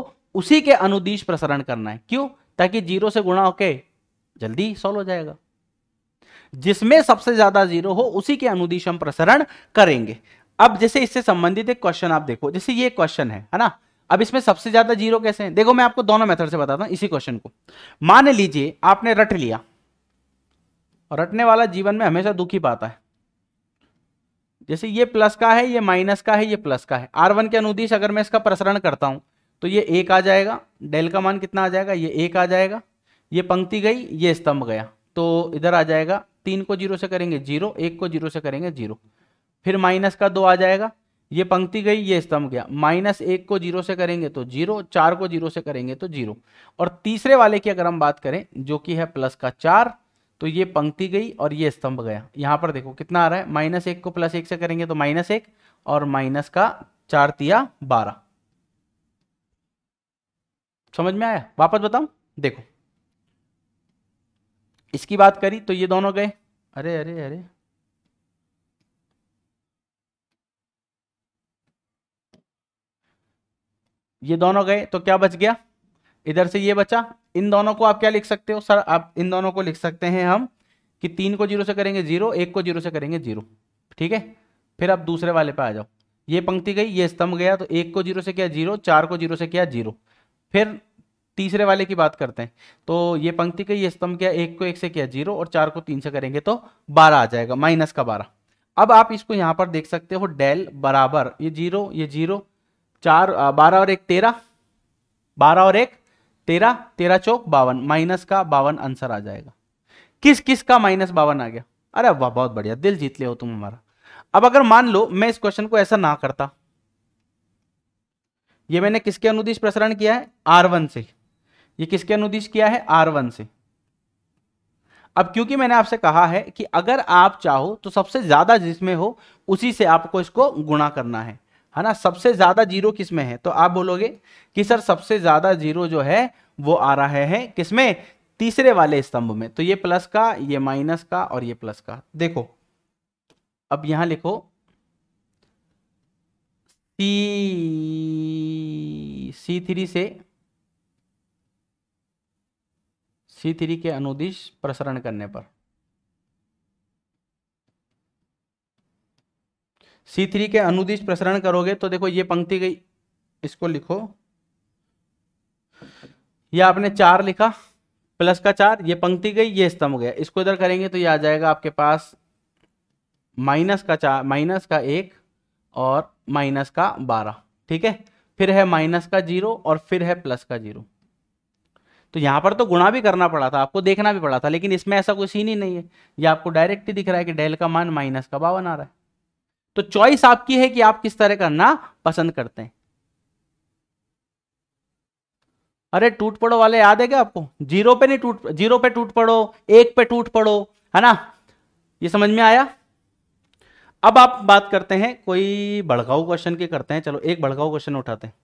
उसी के अनुदिश प्रसरण करना है क्यों ताकि जीरो से गुणा होके जल्दी सॉल्व हो जाएगा जिसमें सबसे ज्यादा जीरो हो उसी के अनुदिश हम प्रसरण करेंगे अब जैसे इससे संबंधित एक क्वेश्चन आप देखो जैसे ये क्वेश्चन है है ना अब इसमें सबसे ज्यादा जीरो कैसे हैं देखो मैं आपको दोनों मेथड से बताता हूं इसी क्वेश्चन को मान लीजिए आपने रट लिया रटने वाला जीवन में हमेशा दुखी पाता है जैसे ये प्लस का है ये माइनस का है ये प्लस का है आर वन के अनुदिश अगर मैं इसका प्रसरण करता हूं तो ये एक आ जाएगा डेल का मान कितना आ जाएगा ये एक आ जाएगा ये पंक्ति गई ये स्तंभ गया तो इधर आ जाएगा तीन को जीरो से करेंगे जीरो एक को जीरो से करेंगे जीरो फिर माइनस का दो आ जाएगा ये पंक्ति गई ये स्तंभ गया माइनस एक को जीरो से करेंगे तो जीरो चार को जीरो से करेंगे तो जीरो और तीसरे वाले की अगर हम बात करें जो कि है प्लस का चार तो ये पंक्ति गई और ये स्तंभ गया यहां पर देखो कितना आ रहा है माइनस एक को प्लस एक से करेंगे तो माइनस एक और माइनस का चार तिया बारह समझ में आया वापस बताऊं देखो इसकी बात करी तो ये दोनों गए अरे अरे अरे ये दोनों गए तो क्या बच गया इधर से ये बचा इन दोनों को आप क्या लिख सकते हो सर आप इन दोनों को लिख सकते हैं हम कि तीन को जीरो से करेंगे जीरो एक को जीरो से करेंगे जीरो ठीक है फिर आप दूसरे वाले पे आ जाओ ये पंक्ति गई ये स्तंभ गया तो एक को जीरो से किया जीरो चार को जीरो से किया जीरो फिर तीसरे वाले की बात करते हैं तो ये पंक्ति गई ये स्तंभ किया एक को एक से किया जीरो और चार को तीन से करेंगे तो बारह आ जाएगा माइनस का बारह अब आप इसको यहाँ पर देख सकते हो डेल बराबर ये जीरो ये जीरो चार बारह और एक तेरह बारह और एक तेरह तेरह चौक बावन माइनस का बावन आंसर आ जाएगा किस किस का माइनस बावन आ गया अरे वाह बहुत बढ़िया दिल जीत ले हो तुम हमारा अब अगर मान लो मैं इस क्वेश्चन को ऐसा ना करता ये मैंने किसके अनुदिश प्रसारण किया है आर वन से ये किसके अनुदिश किया है आर वन से अब क्योंकि मैंने आपसे कहा है कि अगर आप चाहो तो सबसे ज्यादा जिसमें हो उसी से आपको इसको गुणा करना है है ना सबसे ज़्यादा जीरो किसमें है तो आप बोलोगे कि सर सबसे ज़्यादा जीरो जो है वो आ रहा है, है तीसरे वाले स्तंभ में तो ये प्लस का ये माइनस का और ये प्लस का देखो अब यहां लिखो सी सी थ्री से सी थ्री के अनुदिश प्रसरण करने पर सी थ्री के अनुदिश प्रसरण करोगे तो देखो ये पंक्ति गई इसको लिखो ये आपने चार लिखा प्लस का चार ये पंक्ति गई ये स्तंभ गया इसको इधर करेंगे तो ये आ जाएगा आपके पास माइनस का चार माइनस का एक और माइनस का बारह ठीक है फिर है माइनस का जीरो और फिर है प्लस का जीरो तो यहां पर तो गुणा भी करना पड़ा था आपको देखना भी पड़ा था लेकिन इसमें ऐसा कोई सीन ही नहीं, नहीं है ये आपको डायरेक्ट ही दिख रहा है कि डेल का मान माइनस का बावन आ रहा है तो चॉइस आपकी है कि आप किस तरह करना पसंद करते हैं अरे टूट पड़ो वाले याद है क्या आपको जीरो पे नहीं टूट जीरो पे टूट पड़ो एक पे टूट पड़ो है ना ये समझ में आया अब आप बात करते हैं कोई भड़काऊ क्वेश्चन के करते हैं चलो एक भड़काऊ क्वेश्चन उठाते हैं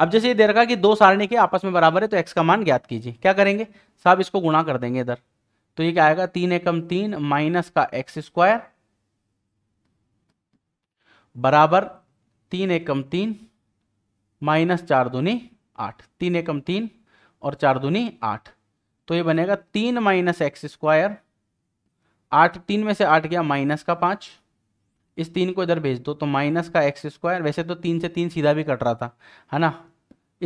अब जैसे ये दे रखा कि दो सारणी के आपस में बराबर है तो एक्स का मान ज्ञात कीजिए क्या करेंगे साहब इसको गुणा कर देंगे इधर तो ये क्या आएगा तीन एकम तीन माइनस का एक्स स्क्वायर बराबर तीन एकम तीन माइनस चार दूनी आठ तीन एकम तीन और चार दूनी आठ तो ये बनेगा तीन माइनस एक्स स्क्वायर आठ तीन में से आठ गया माइनस का पाँच इस तीन को इधर भेज दो तो माइनस का एक्स स्क्वायर वैसे तो तीन से तीन सीधा भी कट रहा था है ना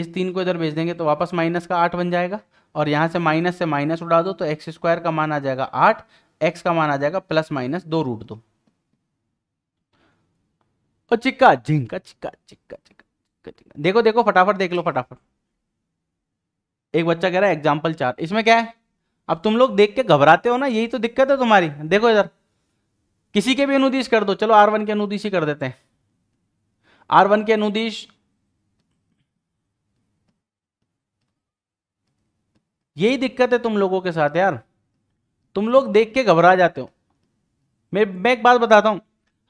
इस तीन को इधर भेज देंगे तो वापस माइनस का आठ बन जाएगा और यहाँ से माइनस से माइनस उड़ा दो तो एक्स स्क्वायर का मान आ जाएगा आठ एक्स का मान आ जाएगा प्लस माइनस दो रूट दो और चिक्का झिंका चिक्का चिक्का चिक्का चिक्का चिक्का देखो देखो फटाफट देख लो फटाफट एक बच्चा कह रहा है एग्जाम्पल चार इसमें क्या है अब तुम लोग देख के घबराते हो ना यही तो दिक्कत है तुम्हारी देखो इधर किसी के भी अनुदेश कर दो चलो आर वन के अनुदेश ही कर देते हैं आर वन के अनुदेश यही दिक्कत है तुम लोगों के साथ यार तुम लोग देख के घबरा जाते हो मैं मैं एक बात बताता हूं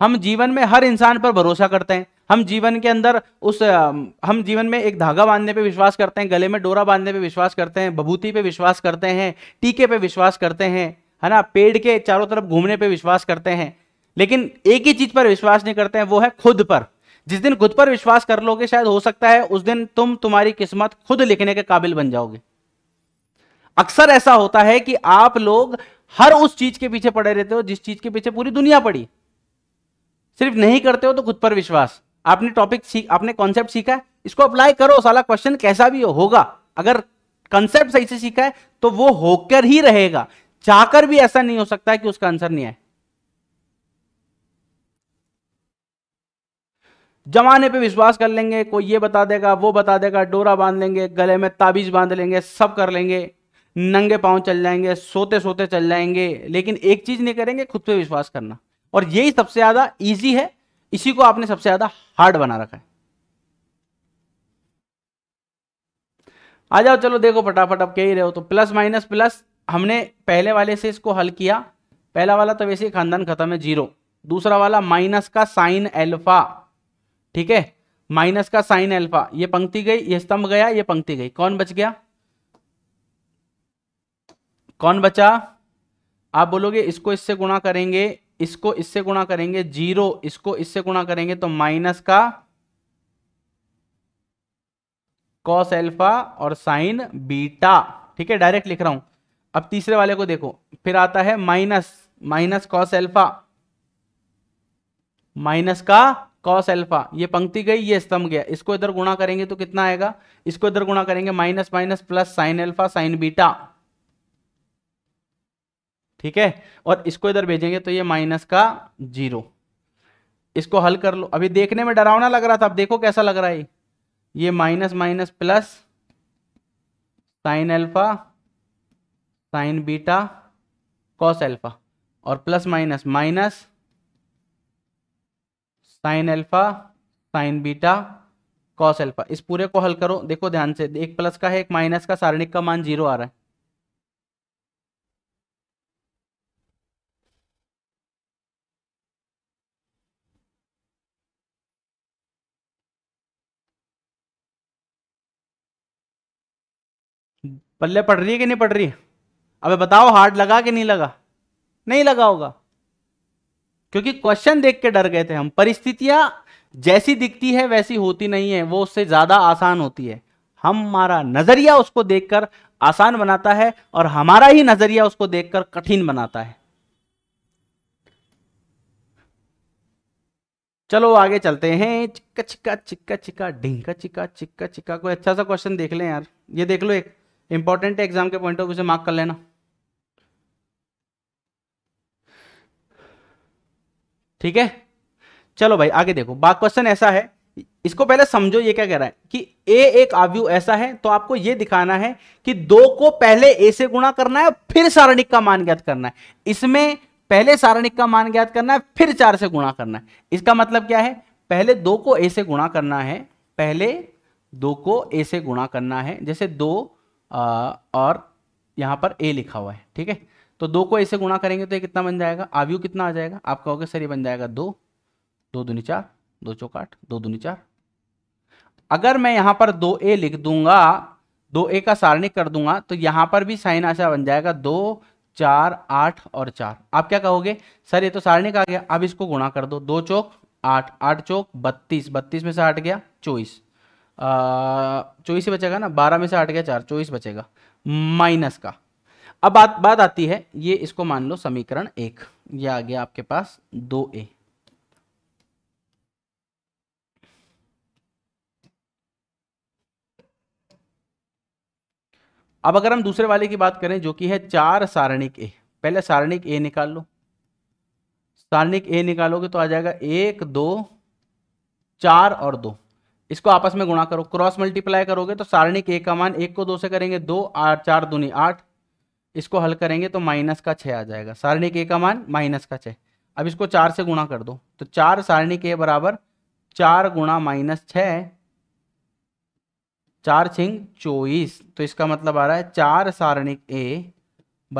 हम जीवन में हर इंसान पर भरोसा करते हैं हम जीवन के अंदर उस हम जीवन में एक धागा बांधने पे विश्वास करते हैं गले में डोरा बांधने पे विश्वास करते हैं बभूति पे विश्वास करते हैं टीके पे विश्वास करते हैं है ना पेड़ के चारों तरफ घूमने पे विश्वास करते हैं लेकिन एक ही चीज पर विश्वास नहीं करते हैं वो है खुद पर जिस दिन खुद पर विश्वास कर लोगे शायद हो सकता है उस दिन तुम तुम्हारी किस्मत खुद लिखने के काबिल बन जाओगे अक्सर ऐसा होता है कि आप लोग हर उस चीज के पीछे पड़े रहते हो जिस चीज के पीछे पूरी दुनिया पड़ी सिर्फ नहीं करते हो तो खुद पर विश्वास आपने टॉपिक सीख आपने कॉन्सेप्ट सीखा है इसको अप्लाई करो साला क्वेश्चन कैसा भी हो, होगा अगर कंसेप्ट सही से सीखा है तो वो होकर ही रहेगा चाहकर भी ऐसा नहीं हो सकता है कि उसका आंसर नहीं आए जमाने पे विश्वास कर लेंगे कोई ये बता देगा वो बता देगा डोरा बांध लेंगे गले में ताबीज बांध लेंगे सब कर लेंगे नंगे पांव चल जाएंगे सोते सोते चल जाएंगे लेकिन एक चीज नहीं करेंगे खुद पे विश्वास करना और यही सबसे ज्यादा ईजी है इसी को आपने सबसे ज्यादा हार्ड बना रखा है आ जाओ चलो देखो फटाफट आप कह ही रहे हो तो प्लस माइनस प्लस हमने पहले वाले से इसको हल किया पहला वाला तो वैसे ही खानदान खत्म है जीरो दूसरा वाला माइनस का साइन एल्फा ठीक है माइनस का साइन एल्फा ये पंक्ति गई ये स्तंभ गया ये पंक्ति गई कौन बच गया कौन बचा आप बोलोगे इसको इससे गुणा करेंगे इसको इससे गुणा करेंगे जीरो इसको इससे गुणा करेंगे तो माइनस का कॉस एल्फा और साइन बीटा ठीक है डायरेक्ट लिख रहा हूं अब तीसरे वाले को देखो फिर आता है minus minus cos alpha minus का कॉस एल्फा ये पंक्ति गई ये स्तंभ गया इसको इधर गुणा करेंगे तो कितना आएगा इसको इधर गुणा करेंगे minus minus plus sine alpha sine beta ठीक है और इसको इधर भेजेंगे तो ये माइनस का जीरो इसको हल कर लो अभी देखने में डरावना लग रहा था अब देखो कैसा लग रहा है ये minus minus plus sine alpha sine beta cos alpha और plus minus minus sine alpha sine beta cos alpha इस पूरे को हल करो देखो ध्यान से एक प्लस का है एक माइनस का सारणिक का मान जीरो आ रहा है पल्ले पड़ रही है कि नहीं पड़ रही है अबे बताओ हार्ड लगा कि नहीं लगा नहीं लगा होगा क्योंकि क्वेश्चन देख के डर गए थे हम परिस्थितियां जैसी दिखती है वैसी होती नहीं है वो उससे ज्यादा आसान होती है हमारा नजरिया उसको देखकर आसान बनाता है और हमारा ही नजरिया उसको देखकर कठिन बनाता है चलो आगे चलते हैं चिक्का चिक्का चिक्का चिक्का ढिंका चिक्का चिक्का चिक्का कोई अच्छा सा क्वेश्चन देख लें यार ये देख लो एक इंपॉर्टेंट है एग्जाम के पॉइंट ऑफ व्यू से मार्क कर लेना ठीक है चलो भाई आगे देखो बाक क्वेश्चन ऐसा है इसको पहले समझो ये क्या कह रहा है कि ए एक आव्यू ऐसा है तो आपको ये दिखाना है कि दो को पहले ए से गुणा करना है फिर सारणिक का मान ज्ञात करना है इसमें पहले सारणिक का मान ज्ञात करना है फिर चार से गुणा करना है इसका मतलब क्या है पहले दो को ए से गुणा करना है पहले दो को ए से गुणा करना है जैसे दो और यहाँ पर ए लिखा हुआ है ठीक है तो दो को ऐसे गुणा करेंगे तो ये कितना बन जाएगा आवयु कितना आ जाएगा आप कहोगे सर ये बन जाएगा दो दो दूनी चार दो चौकाठ दो दूनी चार अगर मैं यहाँ पर दो ए लिख दूंगा दो ए का सारणिक कर दूंगा तो यहाँ पर भी साइन आशा बन जाएगा दो चार आठ और चार आप क्या कहोगे सर ये तो सारणिक आ गया अब इसको गुणा कर दो दो चौक आठ आठ चौक बत्तीस बत्तीस में से हट गया चौबीस चौबीस बचेगा ना बारह में से आठ गया चार चौबीस बचेगा माइनस का अब बात बात आती है ये इसको मान लो समीकरण एक ये आ गया आपके पास दो ए अब अगर हम दूसरे वाले की बात करें जो कि है चार सारणिक ए पहले सारणिक ए निकाल लो सारणिक ए निकालोगे तो आ जाएगा एक दो चार और दो इसको आपस में गुणा करो क्रॉस मल्टीप्लाई करोगे तो सारणिक एक का मान एक को दो से करेंगे दो आठ चार दूनी आठ इसको हल करेंगे तो माइनस का छः आ जाएगा सारणिक ए का मान माइनस का छः अब इसको चार से गुणा कर दो तो चार सारणिक ए बराबर चार गुणा माइनस छः चार छिंग चौबीस तो इसका मतलब आ रहा है चार सारणिक ए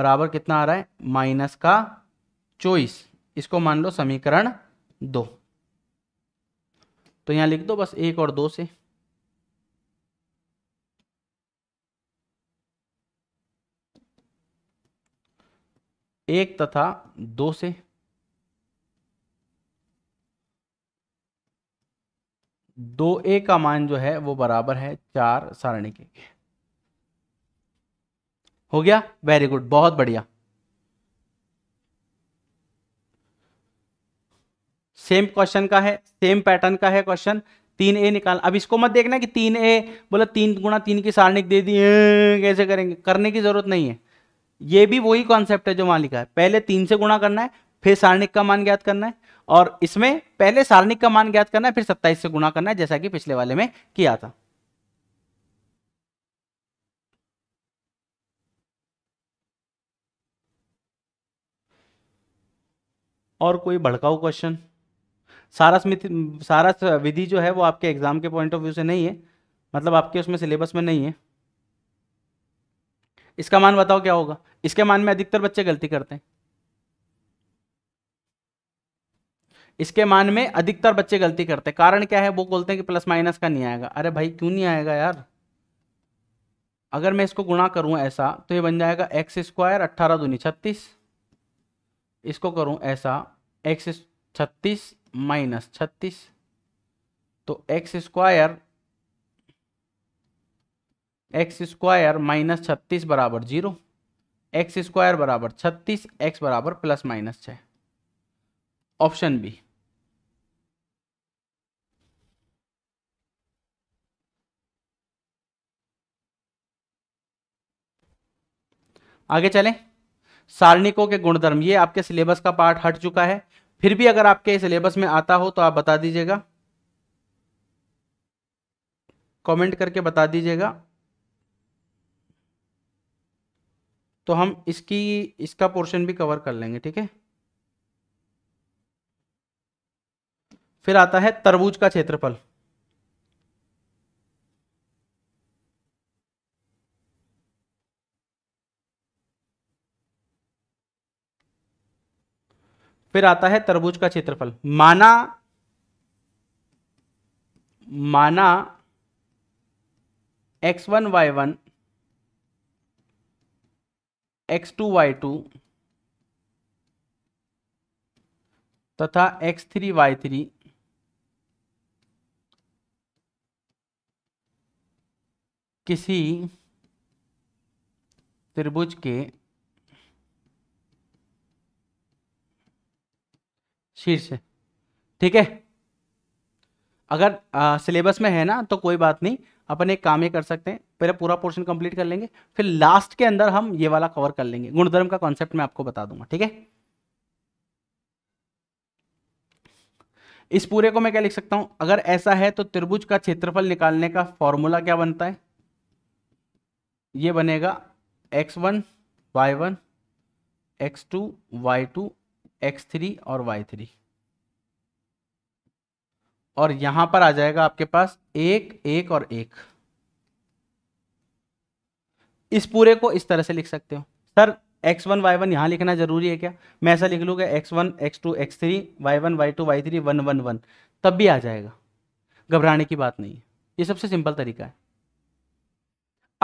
बराबर कितना आ रहा है माइनस का चौबीस इसको मान लो समीकरण दो तो यहाँ लिख दो बस एक और दो से एक तथा दो से दो ए का मान जो है वो बराबर है चार सारणी के हो गया वेरी गुड बहुत बढ़िया सेम क्वेश्चन का है सेम पैटर्न का है क्वेश्चन तीन ए निकाल अब इसको मत देखना कि तीन ए बोला तीन गुणा तीन की सारणिक दे दी कैसे करेंगे करने की जरूरत नहीं है ये भी वही कॉन्सेप्ट है जो मान लिखा है पहले तीन से गुणा करना है फिर सारणिक का मान ज्ञात करना है और इसमें पहले सारणिक का मान ज्ञात करना है फिर सत्ताईस से गुणा करना है जैसा कि पिछले वाले में किया था और कोई भड़काऊ क्वेश्चन सारा सारा विधि जो है वो आपके एग्जाम के पॉइंट ऑफ व्यू से नहीं है मतलब आपके उसमें सिलेबस में नहीं है इसका मान बताओ क्या होगा इसके मान में अधिकतर बच्चे गलती करते हैं इसके मान में अधिकतर बच्चे गलती करते हैं कारण क्या है वो बोलते हैं कि प्लस माइनस का नहीं आएगा अरे भाई क्यों नहीं आएगा यार अगर मैं इसको गुणा करूं ऐसा तो ये बन जाएगा एक्स स्क्वायर अट्ठारह दूनी छत्तीस इसको करूं ऐसा एक्स छत्तीस माइनस छत्तीस तो x square x square minus छत्तीस बराबर जीरो एक्स स्क्वायर बराबर छत्तीस एक्स बराबर प्लस माइनस छ ऑप्शन बी आगे चलें सारणिकों के गुणधर्म ये आपके सिलेबस का पार्ट हट चुका है फिर भी अगर आपके सिलेबस में आता हो तो आप बता दीजिएगा कमेंट करके बता दीजिएगा तो हम इसकी इसका पोर्शन भी कवर कर लेंगे ठीक है फिर आता है तरबूज का क्षेत्रफल फिर आता है तरबूज का क्षेत्रफल माना माना x one y one x two y two तथा एक्स थ्री वाई थ्री किसी त्रिभुज के शीर्ष ठीक है अगर सिलेबस में है ना तो कोई बात नहीं अपन एक काम ये कर सकते हैं पहले पूरा पोर्शन कंप्लीट कर लेंगे फिर लास्ट के अंदर हम ये वाला कवर कर लेंगे गुणधर्म का कॉन्सेप्ट मैं आपको बता दूंगा ठीक है इस पूरे को मैं क्या लिख सकता हूं अगर ऐसा है तो त्रिभुज का क्षेत्रफल निकालने का फॉर्मूला क्या बनता है ये बनेगा x1 y1 x2 y2 x three और वाई थ्री और यहां पर आ जाएगा आपके पास एक एक और एक इस पूरे को इस तरह से लिख सकते हो sir x one y one यहां लिखना जरूरी है क्या मैं ऐसा लिख लूंगा x one x two x three y one y two y three one one one तब भी आ जाएगा घबराने की बात नहीं है ये सबसे सिंपल तरीका है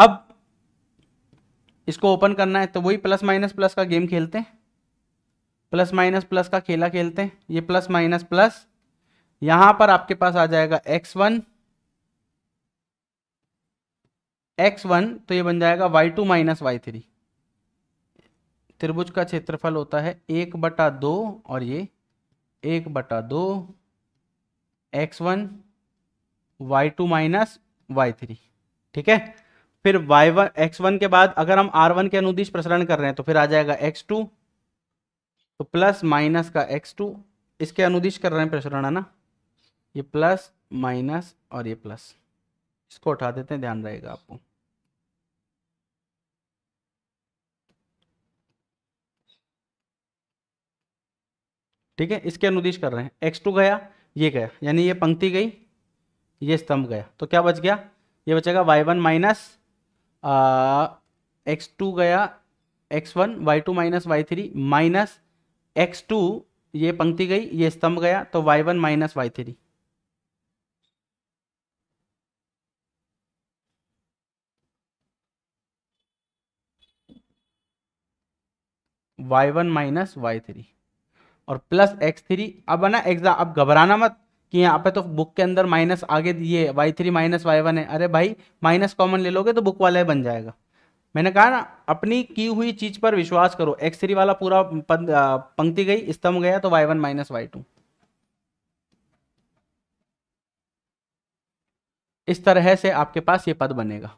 अब इसको ओपन करना है तो वही प्लस माइनस प्लस का गेम खेलते हैं प्लस माइनस प्लस का खेला खेलते हैं ये प्लस माइनस प्लस यहां पर आपके पास आ जाएगा एक्स वन एक्स वन तो ये बन जाएगा y two minus y three त्रिभुज का क्षेत्रफल होता है एक बटा दो और ये एक बटा दो x one y two minus y three ठीक है फिर वाई वन एक्स वन के बाद अगर हम आर वन के अनुदिश प्रसरण कर रहे हैं तो फिर आ जाएगा एक्स टू तो प्लस माइनस का एक्स टू इसके अनुदिश कर रहे हैं प्रसरण है ना ये प्लस माइनस और ये प्लस इसको उठा देते हैं ध्यान रहेगा आपको ठीक है इसके अनुदिश कर रहे हैं एक्स टू गया ये गया यानी ये पंक्ति गई ये स्तंभ गया तो क्या बच गया ये बचेगा y one minus x two गया x one y two minus y three minus x two ये पंक्ति गई ये स्तंभ गया तो y one minus y three y one minus y three और प्लस एक्स थ्री अब है ना एग्जा अब घबराना मत कि यहाँ पे तो बुक के अंदर माइनस आगे ये y three minus y one है अरे भाई माइनस कॉमन ले लोगे तो बुक वाला ही बन जाएगा मैंने कहा ना अपनी की हुई चीज पर विश्वास करो एक्स थ्री वाला पूरा पंक्ति गई स्तंभ गया तो y one minus y two इस तरह से आपके पास ये पद बनेगा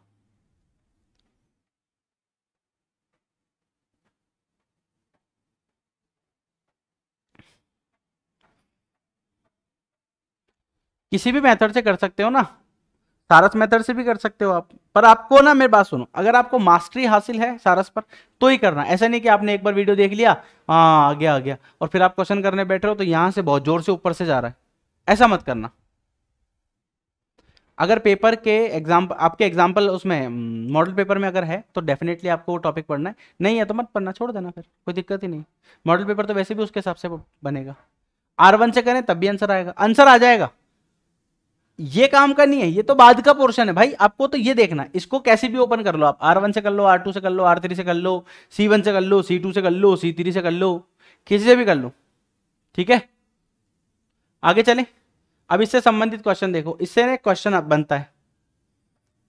किसी भी मेथड से कर सकते हो ना सारस मेथड से भी कर सकते हो आप पर आपको ना मेरी बात सुनो अगर आपको मास्टरी हासिल है सारस पर तो ही करना ऐसा नहीं कि आपने एक बार वीडियो देख लिया हाँ आ गया आ गया और फिर आप क्वेश्चन करने बैठे हो तो यहाँ से बहुत जोर से ऊपर से जा रहा है ऐसा मत करना अगर पेपर के एग्जाम आपके एग्जाम्पल उसमें मॉडल पेपर में अगर है तो डेफिनेटली आपको वो टॉपिक पढ़ना है नहीं है तो मत पढ़ना छोड़ देना फिर कोई दिक्कत ही नहीं मॉडल पेपर तो वैसे भी उसके हिसाब से बनेगा आर वन से करें तब भी आंसर आएगा आंसर आ जाएगा ये काम का नहीं है ये तो बाद का पोर्शन है भाई आपको तो ये देखना इसको कैसे भी ओपन कर लो आप आर वन से कर लो आर टू से कर लो आर थ्री से कर लो सी वन से कर लो सी टू से कर लो सी थ्री से कर लो किसी से भी कर लो ठीक है आगे चले अब इससे संबंधित क्वेश्चन देखो इससे क्वेश्चन बनता है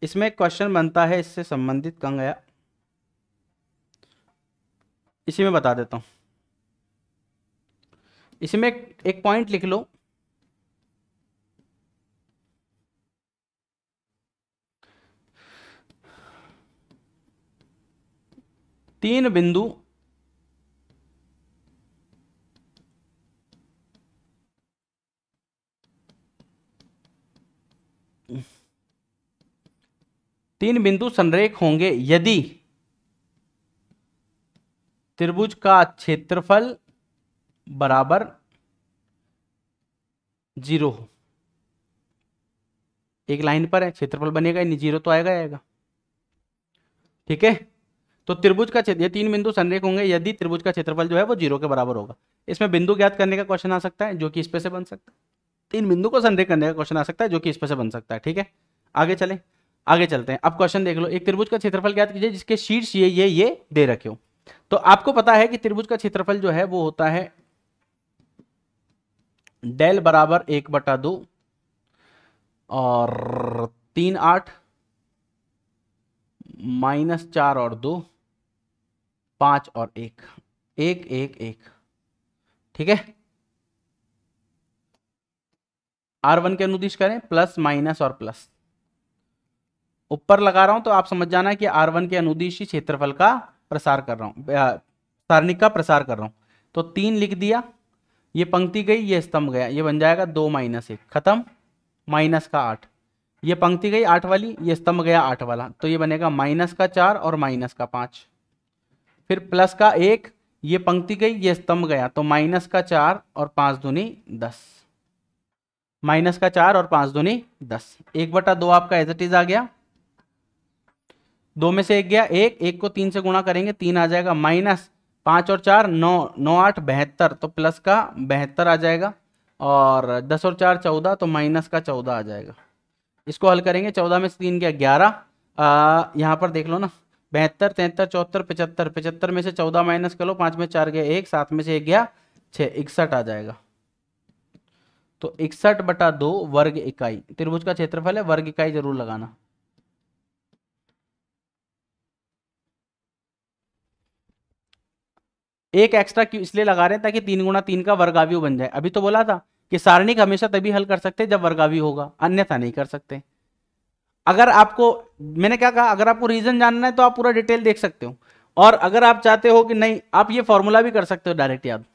इसमें क्वेश्चन बनता है इससे संबंधित कहाँ गया इसी में बता देता हूं इसमें एक पॉइंट लिख लो तीन बिंदु तीन बिंदु संरेख होंगे यदि त्रिभुज का क्षेत्रफल बराबर जीरो हो एक लाइन पर है क्षेत्रफल बनेगा नहीं जीरो तो आएगा आएगा ठीक है तो त्रिभुज का क्षेत्र ये तीन बिंदु संरेख होंगे यदि त्रिभुज का क्षेत्रफल जो है वो जीरो के बराबर होगा इसमें बिंदु ज्ञात करने का क्वेश्चन आ सकता है जो कि इस पे से बन सकता है तीन बिंदु को संरेख करने का क्वेश्चन आ सकता है जो कि इस पे से बन सकता है ठीक है आगे चले आगे चलते हैं अब क्वेश्चन देख लो एक त्रिभुज का क्षेत्रफल ज्ञात कीजिए जिसके शीर्ष ये ये ये दे रखे हो तो आपको पता है कि त्रिभुज का क्षेत्रफल जो है वो होता है डेल बराबर एक बटा दो और तीन आठ माइनस चार और दो पांच और एक एक एक एक ठीक है आर वन के अनुदिश करें प्लस माइनस और प्लस ऊपर लगा रहा हूं तो आप समझ जाना कि आर वन के अनुदिशी क्षेत्रफल का प्रसार कर रहा हूं सारणिक का प्रसार कर रहा हूं तो तीन लिख दिया ये पंक्ति गई ये स्तंभ गया ये बन जाएगा दो माइनस एक खत्म माइनस का आठ ये पंक्ति गई आठ वाली ये स्तंभ गया आठ वाला तो ये बनेगा माइनस का चार और माइनस का पांच फिर प्लस का एक ये पंक्ति गई ये स्तंभ गया तो माइनस का चार और पांच दूनी दस माइनस का चार और पांच दूनी दस एक बटा दो आपका एज इट इज आ गया दो में से एक गया एक एक को तीन से गुणा करेंगे तीन आ जाएगा माइनस पांच और चार नौ नौ आठ बहत्तर तो प्लस का बहत्तर आ जाएगा और दस और चार चौदह तो माइनस का चौदह आ जाएगा इसको हल करेंगे चौदह में से तीन गया ग्यारह यहां पर देख लो ना बहत्तर तिहत्तर चौहत्तर पचहत्तर पचहत्तर में से चौदह माइनस कर लो पांच में चार गया एक सात में से एक गया छह इकसठ आ जाएगा तो इकसठ बटा दो वर्ग इकाई त्रिभुज का क्षेत्रफल है वर्ग इकाई जरूर लगाना एक एक्स्ट्रा क्यों इसलिए लगा रहे हैं ताकि तीन गुणा तीन का वर्गाव्यू बन जाए अभी तो बोला था कि सारणिक हमेशा तभी हल कर सकते जब वर्गाव्यू होगा अन्यथा नहीं कर सकते अगर आपको मैंने क्या कहा अगर आपको रीजन जानना है तो आप पूरा डिटेल देख सकते हो और अगर आप चाहते हो कि नहीं आप ये फॉर्मूला भी कर सकते हो डायरेक्ट याद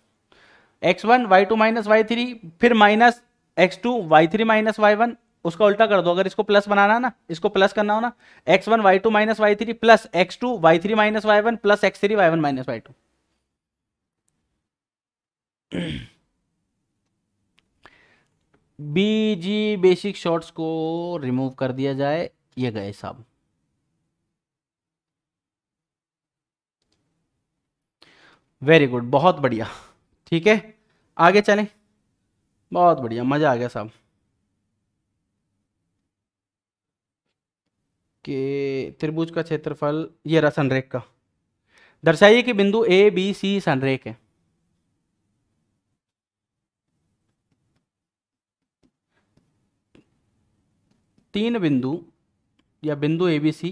x one y two minus y three फिर minus x two y three minus y one उसका उल्टा कर दो अगर इसको प्लस बनाना है ना इसको प्लस करना हो ना x one y two minus y three plus x two y three minus y one plus x three y one minus y two बीजी बेसिक शॉर्ट्स को रिमूव कर दिया जाए ये गए साहब वेरी गुड बहुत बढ़िया ठीक है आगे चलें बहुत बढ़िया मज़ा आ गया साहब के त्रिभुज का क्षेत्रफल ये रहा सनरेख का दर्शाइए कि बिंदु ए बी सी सनरेख है तीन बिंदु या बिंदु ए बी सी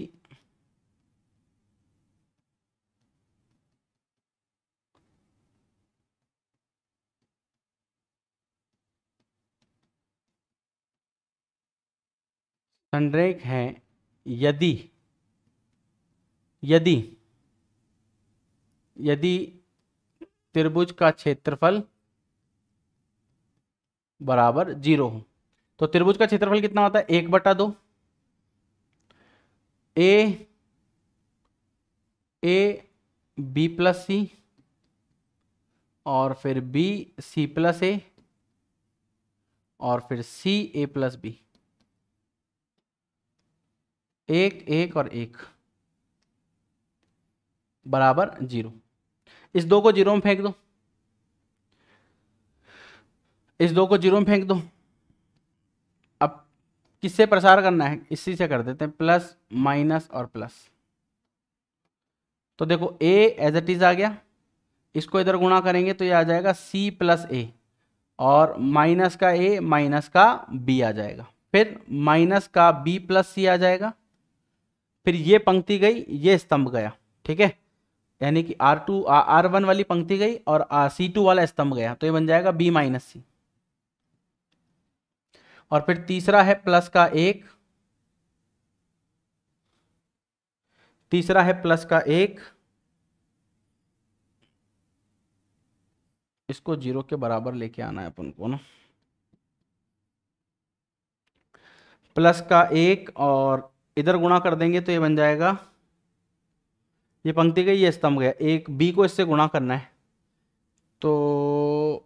संरेख है यदि यदि यदि त्रिभुज का क्षेत्रफल बराबर जीरो हो तो त्रिभुज का क्षेत्रफल कितना होता है एक बटा दो ए ए बी प्लस सी और फिर बी सी प्लस ए और फिर सी ए प्लस बी एक एक और एक बराबर जीरो इस दो को जीरो में फेंक दो इस दो को जीरो में फेंक दो किससे प्रसार करना है इसी से कर देते हैं प्लस माइनस और प्लस तो देखो ए एज इट इज आ गया इसको इधर गुणा करेंगे तो ये आ जाएगा सी प्लस ए और माइनस का ए माइनस का बी आ जाएगा फिर माइनस का बी प्लस सी आ जाएगा फिर ये पंक्ति गई ये स्तंभ गया ठीक है यानी कि आर टू आर वन वाली पंक्ति गई और सी टू वाला स्तंभ गया तो ये बन जाएगा बी माइनस सी और फिर तीसरा है प्लस का एक तीसरा है प्लस का एक इसको जीरो के बराबर लेके आना है अपन को ना प्लस का एक और इधर गुणा कर देंगे तो ये बन जाएगा ये पंक्ति का ये स्तंभ गया एक बी को इससे गुणा करना है तो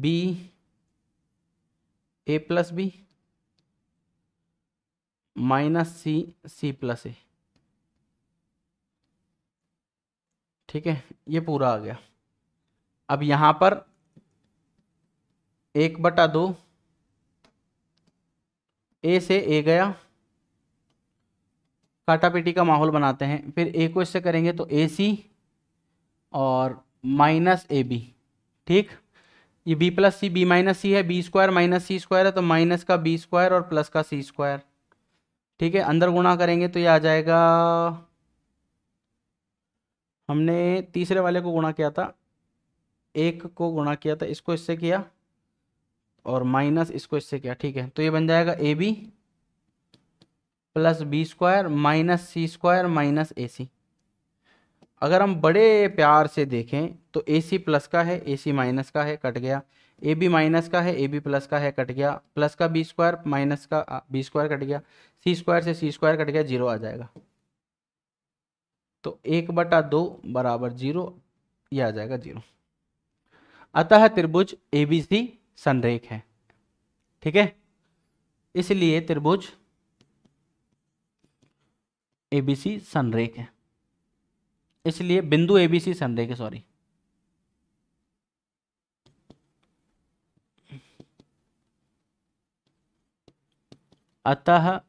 B A plus B minus C C plus A ठीक है ये पूरा आ गया अब यहां पर एक बटा दो ए से ए गया पेटी का माहौल बनाते हैं फिर ए को इससे करेंगे तो ए सी और माइनस ए बी ठीक ये B plus C B minus C है B square minus C square है तो माइनस का बी स्क्वायर और प्लस का सी स्क्वायर ठीक है अंदर गुणा करेंगे तो ये आ जाएगा हमने तीसरे वाले को गुणा किया था एक को गुणा किया था इसको इससे किया और माइनस इसको इससे किया ठीक है तो ये बन जाएगा A B plus B square minus C square minus A C अगर हम बड़े प्यार से देखें तो ए सी प्लस का है ए सी माइनस का है कट गया ए बी माइनस का है ए बी प्लस का है कट गया प्लस का बी स्क्वायर माइनस का बी स्क्वायर कट गया सी स्क्वायर से सी स्क्वायर कट गया जीरो आ जाएगा तो एक बटा दो बराबर जीरो ये आ जाएगा जीरो अतः त्रिभुज ए बी सी संरेख है ठीक है इसलिए त्रिभुज ए बी सी संरेख है इसलिए बिंदु ए बी सी संरेख है सॉरी अतः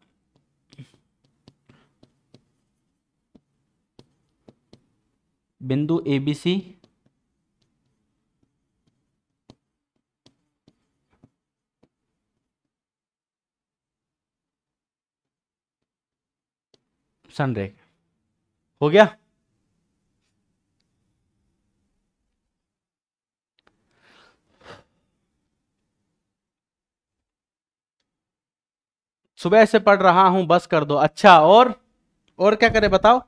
बिंदु ए बी सी सनरेख हो गया सुबह से पढ़ रहा हूं बस कर दो अच्छा और और क्या करें बताओ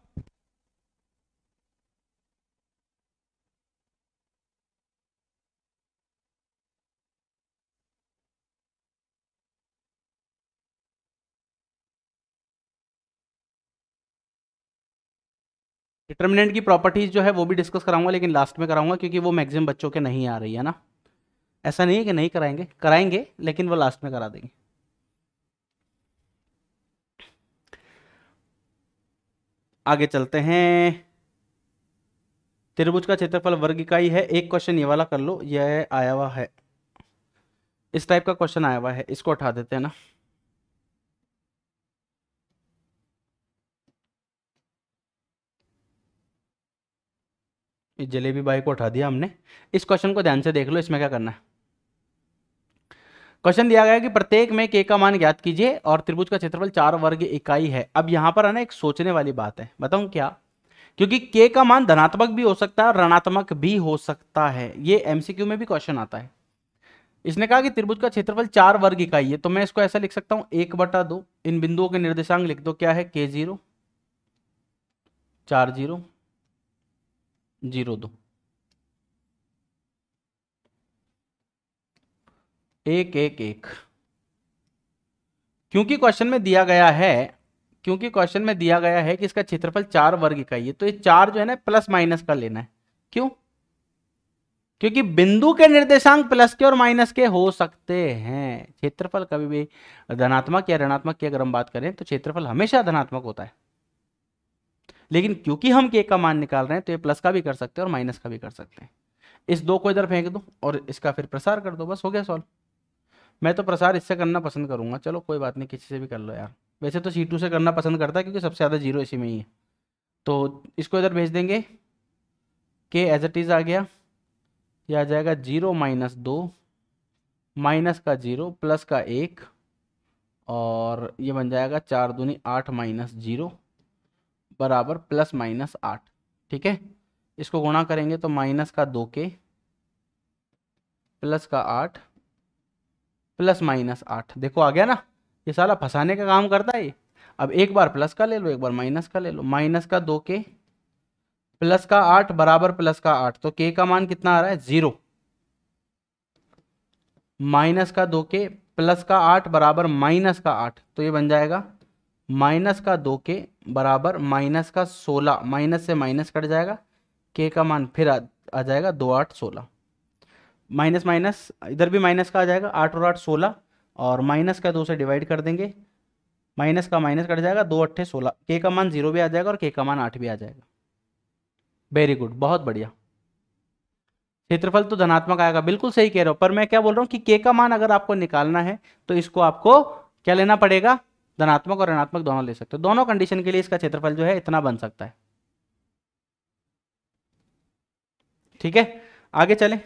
डिटर्मिनेंट की प्रॉपर्टीज़ जो है वो भी डिस्कस कराऊंगा लेकिन लास्ट में कराऊंगा क्योंकि वो मैक्सिमम बच्चों के नहीं आ रही है ना ऐसा नहीं है कि नहीं कराएंगे कराएंगे लेकिन वो लास्ट में करा देंगे आगे चलते हैं त्रिभुज का क्षेत्रफल वर्ग इकाई है एक क्वेश्चन ये वाला कर लो यह आया हुआ है इस टाइप का क्वेश्चन आया हुआ है इसको उठा देते हैं ना जलेबी बाई को उठा दिया हमने इस क्वेश्चन को ध्यान से देख लो इसमें क्या करना है क्वेश्चन दिया गया है कि प्रत्येक में के का मान ज्ञात कीजिए और त्रिभुज का क्षेत्रफल चार वर्ग इकाई है अब यहाँ पर है ना एक सोचने वाली बात है बताऊं क्या क्योंकि के का मान धनात्मक भी हो सकता है और ऋणात्मक भी हो सकता है ये एमसीक्यू में भी क्वेश्चन आता है इसने कहा कि त्रिभुज का क्षेत्रफल चार वर्ग इकाई है तो मैं इसको ऐसा लिख सकता हूं एक बटा दो इन बिंदुओं के निर्देशांक लिख दो क्या है के जीरो चार जीरो जीरो दो एक एक एक क्योंकि क्वेश्चन में दिया गया है क्योंकि क्वेश्चन में दिया गया है कि इसका क्षेत्रफल चार वर्ग का ही है तो ये चार जो है ना प्लस माइनस का लेना है क्यों क्योंकि बिंदु के निर्देशांक प्लस के और माइनस के हो सकते हैं क्षेत्रफल कभी भी धनात्मक या ऋणात्मक की अगर हम बात करें तो क्षेत्रफल हमेशा धनात्मक होता है लेकिन क्योंकि हम के का मान निकाल रहे हैं तो ये प्लस का भी कर सकते हैं और माइनस का भी कर सकते हैं इस दो को इधर फेंक दो और इसका फिर प्रसार कर दो बस हो गया सॉल्व मैं तो प्रसार इससे करना पसंद करूँगा चलो कोई बात नहीं किसी से भी कर लो यार वैसे तो सी टू से करना पसंद करता है क्योंकि सबसे ज़्यादा जीरो इसी में ही है तो इसको इधर भेज देंगे के एज एट इज़ आ गया यह आ जाएगा जीरो माइनस दो माइनस का जीरो प्लस का एक और ये बन जाएगा चार दूनी आठ माइनस जीरो बराबर प्लस माइनस आठ ठीक है इसको गुणा करेंगे तो माइनस का दो के प्लस का आठ प्लस माइनस आठ देखो आ गया ना ये साला फंसाने का काम करता है अब एक बार प्लस का ले लो एक बार माइनस का ले लो माइनस का दो के प्लस का आठ बराबर प्लस का आठ तो के का मान कितना आ रहा है जीरो माइनस का दो के प्लस का आठ बराबर माइनस का आठ तो ये बन जाएगा माइनस का दो के बराबर माइनस का सोलह माइनस से माइनस कट जाएगा के का मान फिर आ, आ जाएगा दो आठ सोलह माइनस माइनस इधर भी माइनस का आ जाएगा आठ और आठ सोलह और माइनस का दो से डिवाइड कर देंगे माइनस का माइनस कट जाएगा दो अट्ठे सोलह के का मान जीरो भी आ जाएगा और के का मान आठ भी आ जाएगा वेरी गुड बहुत बढ़िया क्षेत्रफल तो धनात्मक आएगा बिल्कुल सही कह रहे हो पर मैं क्या बोल रहा हूँ कि के का मान अगर आपको निकालना है तो इसको आपको क्या लेना पड़ेगा धनात्मक और ऋणात्मक दोनों ले सकते हो दोनों कंडीशन के लिए इसका क्षेत्रफल जो है इतना बन सकता है ठीक है आगे चले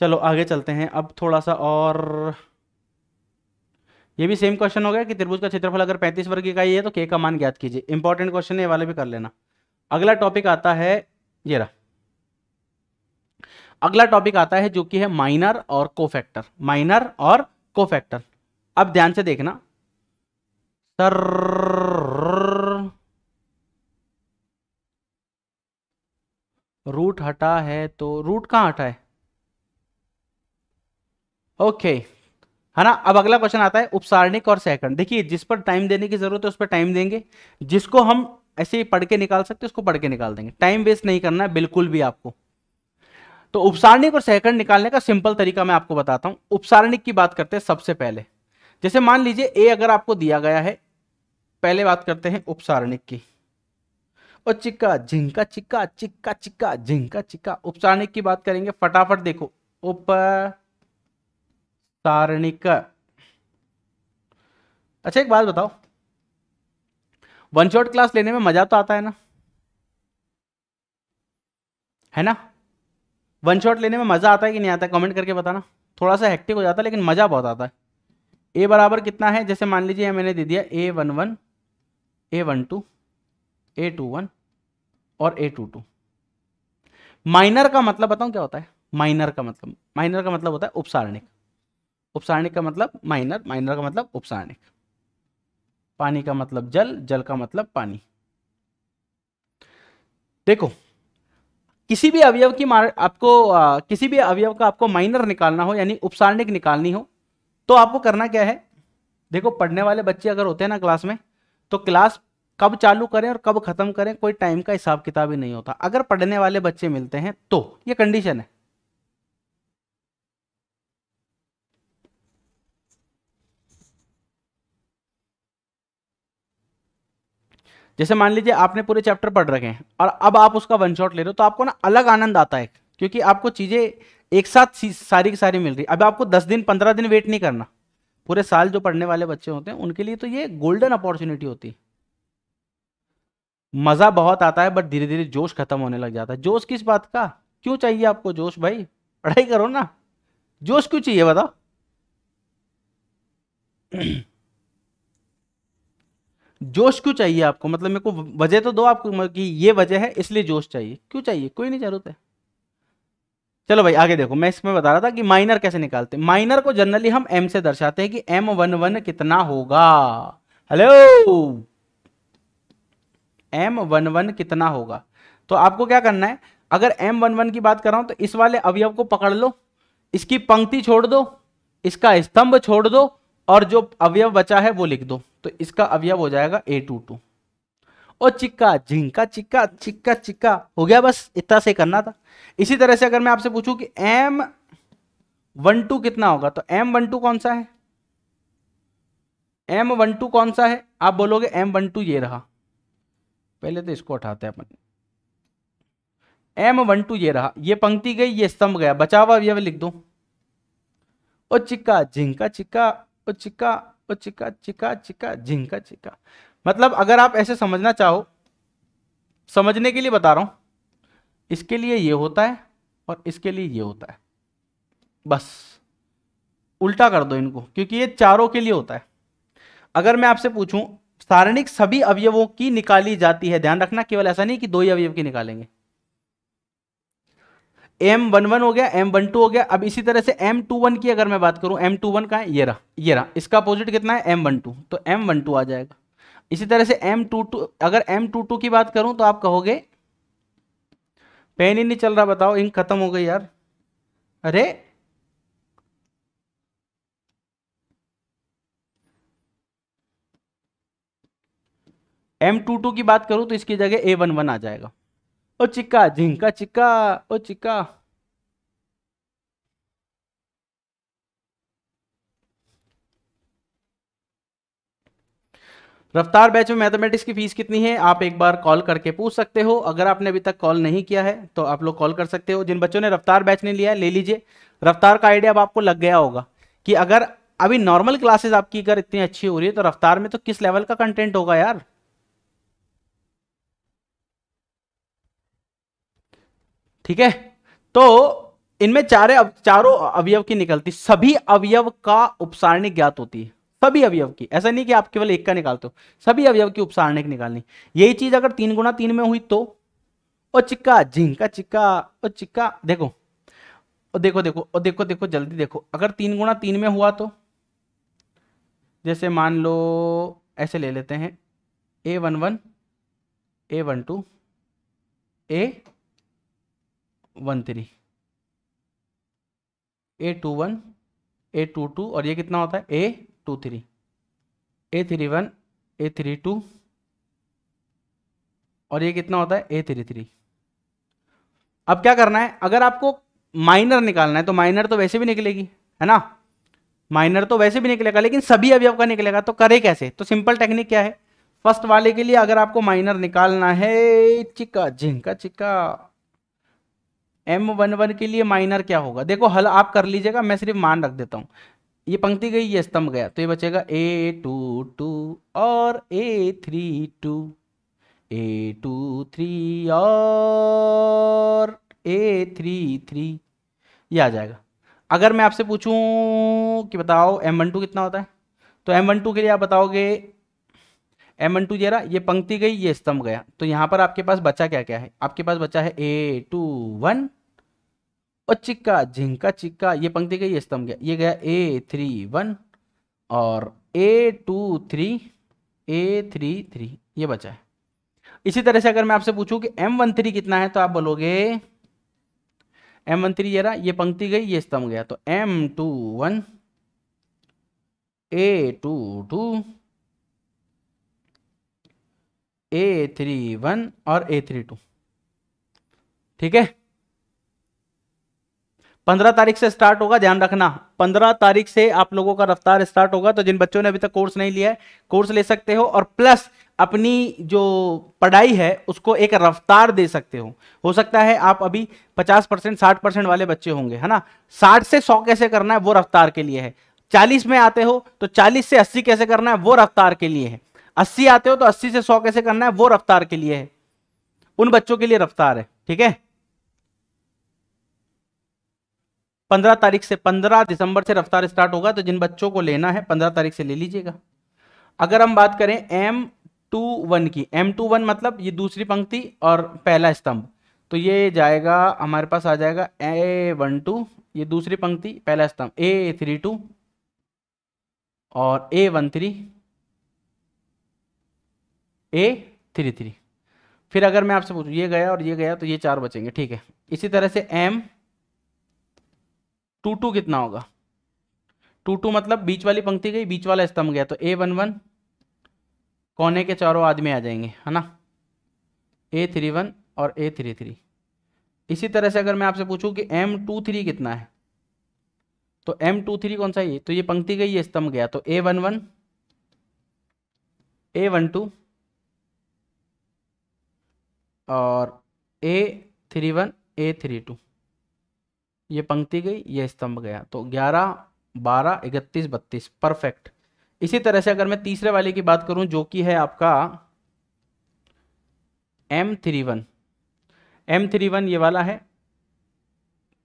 चलो आगे चलते हैं अब थोड़ा सा और ये भी सेम क्वेश्चन हो गया कि त्रिभुज का क्षेत्रफल अगर पैंतीस वर्ग का ही है तो के का मान ज्ञात कीजिए इंपॉर्टेंट क्वेश्चन ये वाले भी कर लेना अगला टॉपिक आता है ये रहा अगला टॉपिक आता है जो कि है माइनर और कोफैक्टर माइनर और कोफैक्टर अब ध्यान से देखना सर रूट हटा है तो रूट कहाँ हटा है ओके है ना अब अगला क्वेश्चन आता है उपसारणिक और सहकरण देखिए जिस पर टाइम देने की जरूरत है उस पर टाइम देंगे जिसको हम ऐसे ही पढ़ के निकाल सकते हैं उसको पढ़ के निकाल देंगे टाइम वेस्ट नहीं करना है बिल्कुल भी आपको तो उपसारणिक और सहकरण निकालने का सिंपल तरीका मैं आपको बताता हूं उपसारणिक की बात करते हैं सबसे पहले जैसे मान लीजिए ए अगर आपको दिया गया है पहले बात करते हैं उपसारणिक की और चिक्का झिंका चिक्का चिक्का चिक्का झिंका चिक्का उपसारणिक की बात करेंगे फटाफट देखो उप सारणिक अच्छा एक बात बताओ वन शॉट क्लास लेने में मजा तो आता है ना है ना वन शॉट लेने में मजा आता है कि नहीं आता कमेंट करके बताना थोड़ा सा हेक्टिक हो जाता है लेकिन मजा बहुत आता है ए बराबर कितना है जैसे मान लीजिए मैंने दे दिया A one one A one two A two one और ए टू टू माइनर का मतलब बताऊं क्या होता है माइनर का मतलब माइनर का मतलब होता है उपसारणिक उपसारणिक का मतलब माइनर माइनर का मतलब उपसारणिक पानी का मतलब जल जल का मतलब पानी देखो किसी भी अवयव की मार आपको आ, किसी भी अवयव का आपको माइनर निकालना हो यानी उपसारणिक निकालनी हो तो आपको करना क्या है देखो पढ़ने वाले बच्चे अगर होते हैं ना क्लास में तो क्लास कब चालू करें और कब खत्म करें कोई टाइम का हिसाब किताब ही नहीं होता अगर पढ़ने वाले बच्चे मिलते हैं तो ये कंडीशन है जैसे मान लीजिए आपने पूरे चैप्टर पढ़ रखे हैं और अब आप उसका वन शॉट ले रहे हो तो आपको ना अलग आनंद आता है क्योंकि आपको चीज़ें एक साथ सारी की सारी मिल रही अब आपको दस दिन पंद्रह दिन वेट नहीं करना पूरे साल जो पढ़ने वाले बच्चे होते हैं उनके लिए तो ये गोल्डन अपॉर्चुनिटी होती है मज़ा बहुत आता है बट धीरे धीरे जोश खत्म होने लग जाता है जोश किस बात का क्यों चाहिए आपको जोश भाई पढ़ाई करो ना जोश क्यों चाहिए बताओ जोश क्यों चाहिए आपको मतलब मेरे को वजह तो दो आपको मतलब कि ये वजह है इसलिए जोश चाहिए क्यों चाहिए कोई नहीं जरूरत है चलो भाई आगे देखो मैं इसमें बता रहा था कि माइनर कैसे निकालते माइनर को जनरली हम एम से दर्शाते हैं कि एम वन वन कितना होगा हेलो एम वन वन कितना होगा तो आपको क्या करना है अगर एम वन वन की बात कर रहा हूं तो इस वाले अवयव को पकड़ लो इसकी पंक्ति छोड़ दो इसका स्तंभ छोड़ दो और जो अवयव बचा है वो लिख दो तो इसका अवयव हो जाएगा ए टू टू और चिक्का झिंका चिक्का चिक्का चिक्का हो गया बस इतना से करना था इसी तरह से अगर मैं आपसे पूछूं कि एम वन टू कितना होगा तो एम वन टू कौन सा है एम वन टू कौन सा है आप बोलोगे एम वन टू ये रहा पहले तो इसको उठाते हैं अपन एम वन टू ये रहा ये पंक्ति गई ये स्तंभ गया बचावा अवयव लिख दो और चिक्का झिंका चिक्का ओ चिका ओ चिका चिका चिका झिंका चिका मतलब अगर आप ऐसे समझना चाहो समझने के लिए बता रहा हूं इसके लिए ये होता है और इसके लिए ये होता है बस उल्टा कर दो इनको क्योंकि ये चारों के लिए होता है अगर मैं आपसे पूछूं सारणिक सभी अवयवों की निकाली जाती है ध्यान रखना केवल ऐसा नहीं कि दो ही अवयव की निकालेंगे एम वन वन हो गया एम वन टू हो गया अब इसी तरह से एम टू वन की अगर मैं बात करूं एम टू वन का है ये रहा ये रहा इसका अपोजिट कितना है एम वन टू तो एम वन टू आ जाएगा इसी तरह से एम टू टू अगर एम टू टू की बात करूं तो आप कहोगे पेन ही नहीं चल रहा बताओ इंक खत्म हो गई यार अरे एम टू टू की बात करूं तो इसकी जगह ए वन वन आ जाएगा ओ चिक्का झिंका चिक्का ओ चिक्का रफ्तार बैच में मैथमेटिक्स की फीस कितनी है आप एक बार कॉल करके पूछ सकते हो अगर आपने अभी तक कॉल नहीं किया है तो आप लोग कॉल कर सकते हो जिन बच्चों ने रफ्तार बैच नहीं लिया है ले लीजिए रफ्तार का आइडिया अब आपको लग गया होगा कि अगर अभी नॉर्मल क्लासेस आपकी अगर इतनी अच्छी हो रही है तो रफ्तार में तो किस लेवल का कंटेंट होगा यार ठीक है तो इनमें चारे अव, चारों अवयव की निकलती सभी अवयव का उपसारणिक ज्ञात होती है सभी अवयव की ऐसा नहीं कि आप केवल एक का निकालते हो सभी अवयव की उपसारणिक निकालनी यही चीज अगर तीन गुना तीन में हुई तो ओ चिक्का झिंका चिक्का ओ चिक्का देखो ओ देखो देखो और देखो देखो जल्दी देखो अगर तीन गुना तीन में हुआ तो जैसे मान लो ऐसे ले लेते हैं A one one A one two A one three A two one A two two और ये कितना होता है A two three A three one A three two और ये कितना होता है ए थ्री थ्री अब क्या करना है अगर आपको माइनर निकालना है तो माइनर तो वैसे भी निकलेगी है ना माइनर तो वैसे भी निकलेगा लेकिन सभी अभी का निकलेगा तो करे कैसे तो सिंपल टेक्निक क्या है फर्स्ट वाले के लिए अगर आपको माइनर निकालना है चिक्का झिंका चिक्का एम वन वन के लिए माइनर क्या होगा देखो हल आप कर लीजिएगा मैं सिर्फ मान रख देता हूँ ये पंक्ति गई ये स्तंभ गया तो ये बचेगा ए टू टू और ए थ्री टू ए टू थ्री और ए थ्री थ्री ये आ जाएगा अगर मैं आपसे पूछूं कि बताओ एम वन टू कितना होता है तो एम वन टू के लिए आप बताओगे एम वन टू जरा ये पंक्ति गई ये स्तंभ गया तो यहाँ पर आपके पास बचा क्या क्या है आपके पास बचा है ए टू वन और चिक्का झिंका चिक्का ये पंक्ति गई स्तंभ गया ये गया ए थ्री वन और A two three A three three ये बचा है इसी तरह से अगर मैं आपसे पूछूं कि एम वन थ्री कितना है तो आप बोलोगे एम वन थ्री ये रहा ये पंक्ति गई ये स्तंभ गया तो एम टू वन ए टू टू ए थ्री वन और ए थ्री टू ठीक है पंद्रह तारीख से स्टार्ट होगा ध्यान रखना पंद्रह तारीख से आप लोगों का रफ्तार स्टार्ट होगा तो जिन बच्चों ने अभी तक कोर्स नहीं लिया है कोर्स ले सकते हो और प्लस अपनी जो पढ़ाई है उसको एक रफ्तार दे सकते हो हो सकता है आप अभी 50 परसेंट साठ परसेंट वाले बच्चे होंगे है ना 60 से 100 कैसे करना है वो रफ्तार के लिए है 40 में आते हो तो 40 से 80 कैसे करना है वो रफ्तार के लिए है 80 आते हो तो 80 से 100 कैसे करना है वो रफ्तार के लिए है उन बच्चों के लिए रफ्तार है ठीक है पंद्रह तारीख से पंद्रह दिसंबर से रफ्तार स्टार्ट होगा तो जिन बच्चों को लेना है पंद्रह तारीख से ले लीजिएगा अगर हम बात करें एम टू वन की एम टू वन मतलब ये दूसरी पंक्ति और पहला स्तंभ तो ये जाएगा हमारे पास आ जाएगा ए वन टू ये दूसरी पंक्ति पहला स्तंभ ए थ्री टू और A one three A three three फिर अगर मैं आपसे पूछूँ ये गया और ये गया तो ये चार बचेंगे ठीक है इसी तरह से एम टू टू कितना होगा टू टू मतलब बीच वाली पंक्ति गई बीच वाला स्तंभ गया तो ए वन वन कोने के चारों आदमी आ जाएंगे है ना ए थ्री वन और ए थ्री थ्री इसी तरह से अगर मैं आपसे पूछूं कि एम टू थ्री कितना है तो एम टू थ्री कौन सा ये तो ये पंक्ति गई ये स्तंभ गया तो ए वन वन ए वन टू और ए थ्री वन ए थ्री टू ये पंक्ति गई ये स्तंभ गया तो ग्यारह बारह इकतीस बत्तीस परफेक्ट इसी तरह से अगर मैं तीसरे वाले की बात करूं जो कि है आपका M three one M three one ये वाला है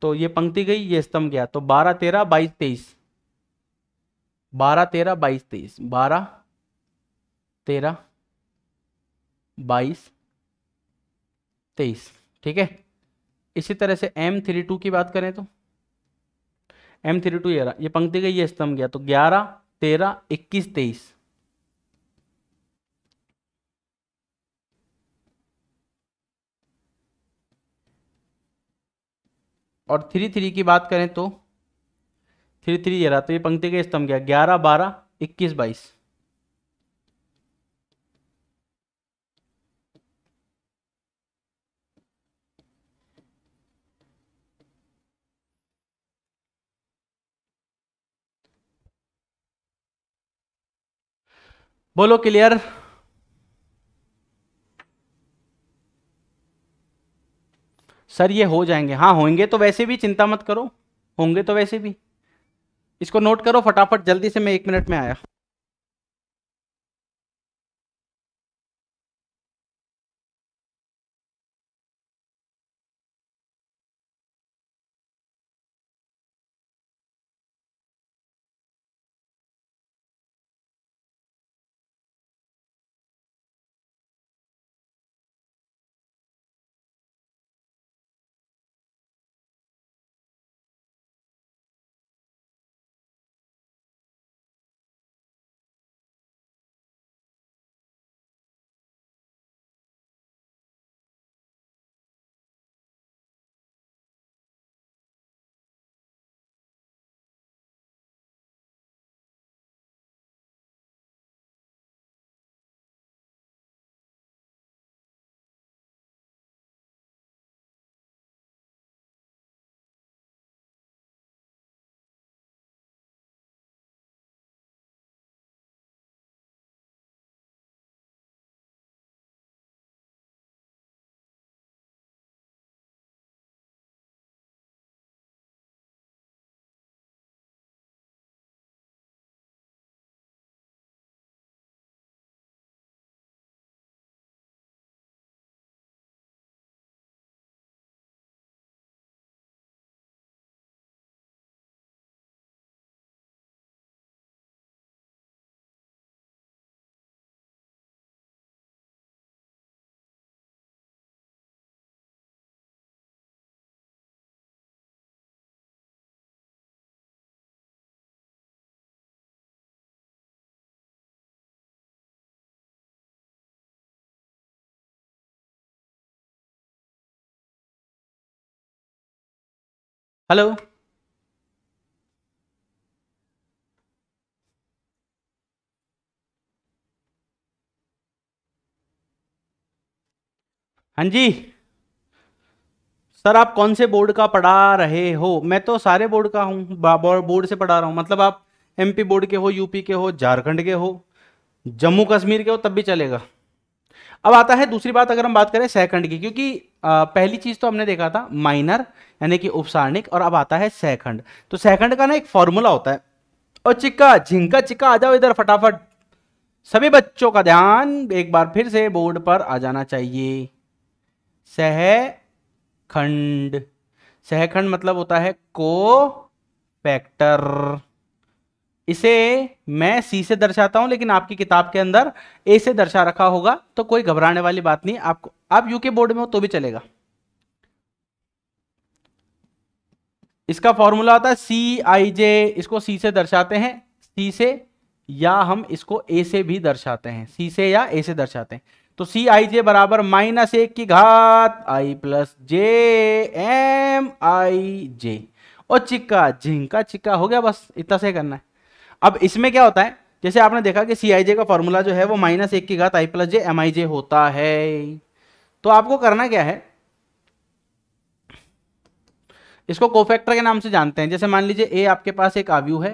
तो ये पंक्ति गई ये स्तंभ गया तो बारह तेरह बाईस तेईस बारह तेरह बाईस तेईस बारह तेरह बाईस तेईस ठीक है इसी तरह से एम थ्री टू की बात करें तो एम थ्री टू ये ये पंक्ति का ये स्तंभ गया तो ग्यारह तेरह इक्कीस तेईस और थ्री थ्री की बात करें तो थ्री थ्री ये रहा तो ये पंक्ति का स्तंभ गया ग्यारह बारह इक्कीस बाईस बोलो क्लियर सर ये हो जाएंगे हाँ होंगे तो वैसे भी चिंता मत करो होंगे तो वैसे भी इसको नोट करो फटाफट जल्दी से मैं एक मिनट में आया हेलो हाँ जी सर आप कौन से बोर्ड का पढ़ा रहे हो मैं तो सारे बोर्ड का हूँ बोर्ड से पढ़ा रहा हूँ मतलब आप एमपी बोर्ड के हो यूपी के हो झारखंड के हो जम्मू कश्मीर के हो तब भी चलेगा अब आता है दूसरी बात अगर हम बात करें सहखंड की क्योंकि आ, पहली चीज तो हमने देखा था माइनर यानी कि उपसारणिक और अब आता है सहखंड तो सहखंड का ना एक फॉर्मूला होता है और चिक्का झिंका चिक्का आ जाओ इधर फटाफट सभी बच्चों का ध्यान एक बार फिर से बोर्ड पर आ जाना चाहिए सहखंड सहखंड मतलब होता है को फैक्टर इसे मैं सी से दर्शाता हूं लेकिन आपकी किताब के अंदर ए से दर्शा रखा होगा तो कोई घबराने वाली बात नहीं आपको आप यूके बोर्ड में हो तो भी चलेगा इसका फॉर्मूला होता है सी आई जे इसको सी से दर्शाते हैं सी से या हम इसको ए से भी दर्शाते हैं सी से या ए से दर्शाते हैं तो सी आई जे बराबर माइनस एक की घात आई प्लस जे एम आई जे और चिक्का झिंका चिक्का हो गया बस इतना से करना है अब इसमें क्या होता है जैसे आपने देखा कि सी आई जे का फॉर्मूला जो है वो माइनस एक की घात आई प्लस जे एम आई जे होता है तो आपको करना क्या है इसको कोफैक्टर के नाम से जानते हैं जैसे मान लीजिए ए आपके पास एक आव्यू है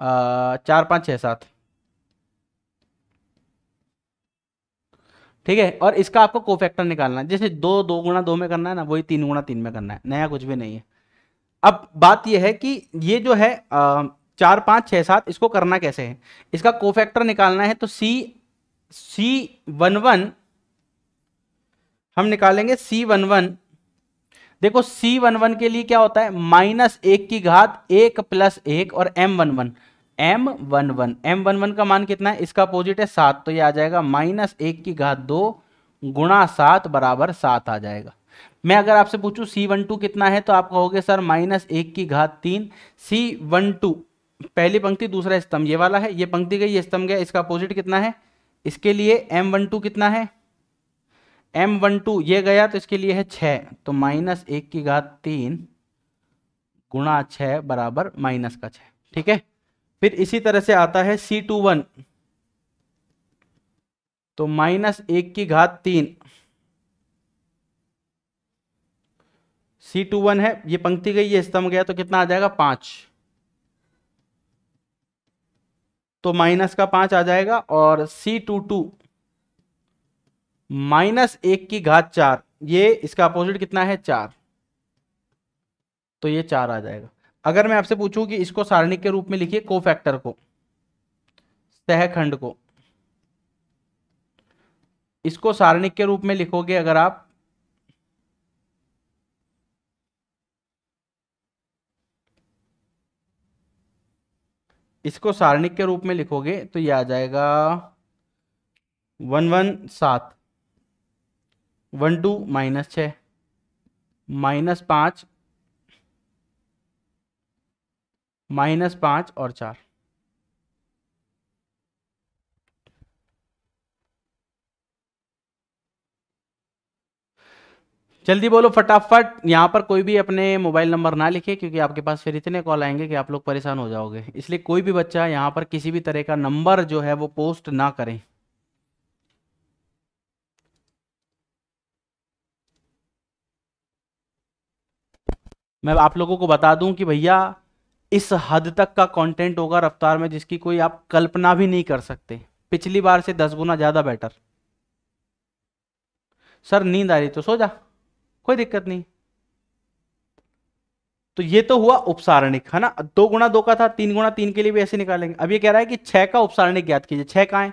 आ, चार पांच छह सात ठीक है और इसका आपको कोफैक्टर निकालना है जैसे दो दो गुणा दो में करना है ना वही तीन गुणा तीन में करना है नया कुछ भी नहीं है अब बात यह है कि ये जो है चार पाँच छः सात इसको करना कैसे है इसका कोफैक्टर निकालना है तो सी सी वन वन हम निकालेंगे सी वन वन देखो सी वन वन के लिए क्या होता है माइनस एक की घात एक प्लस एक और M one one M one one M one one का मान कितना है इसका अपोजिट है सात तो ये आ जाएगा माइनस एक की घात दो गुणा सात बराबर सात आ जाएगा मैं अगर आपसे पूछूं सी वन टू कितना है तो आप कहोगे सर माइनस एक की घात तीन सी वन टू पहली पंक्ति दूसरा स्तंभ ये वाला है ये पंक्ति गई ये स्तंभ गया इसका अपोजिट कितना है इसके लिए एम वन टू कितना है एम वन टू ये गया तो इसके लिए है छ तो माइनस एक की घात तीन गुणा छ बराबर माइनस का छह ठीक है फिर इसी तरह से आता है सी टू वन तो माइनस एक की घात तीन सी टू वन है ये पंक्ति गई ये स्तंभ गया तो कितना आ जाएगा पांच तो माइनस का पांच आ जाएगा और सी टू टू माइनस एक की घात चार ये इसका अपोजिट कितना है चार तो ये चार आ जाएगा अगर मैं आपसे पूछूं कि इसको सारणिक के रूप में लिखिए को फैक्टर को सहखंड को इसको सारणिक के रूप में लिखोगे अगर आप इसको सारणिक के रूप में लिखोगे तो ये आ जाएगा वन वन सात वन टू माइनस छ माइनस पाँच माइनस पाँच और चार जल्दी बोलो फटाफट यहाँ पर कोई भी अपने मोबाइल नंबर ना लिखे क्योंकि आपके पास फिर इतने कॉल आएंगे कि आप लोग परेशान हो जाओगे इसलिए कोई भी बच्चा यहाँ पर किसी भी तरह का नंबर जो है वो पोस्ट ना करें मैं आप लोगों को बता दूं कि भैया इस हद तक का कंटेंट होगा रफ्तार में जिसकी कोई आप कल्पना भी नहीं कर सकते पिछली बार से दस गुना ज़्यादा बेटर सर नींद आ रही तो सो जा कोई दिक्कत नहीं तो ये तो हुआ उपसारणिक है ना दो गुणा दो का था तीन गुणा तीन के लिए भी ऐसे निकालेंगे अब ये कह रहा है कि छह का उपसारणिक ज्ञात कीजिए छह का है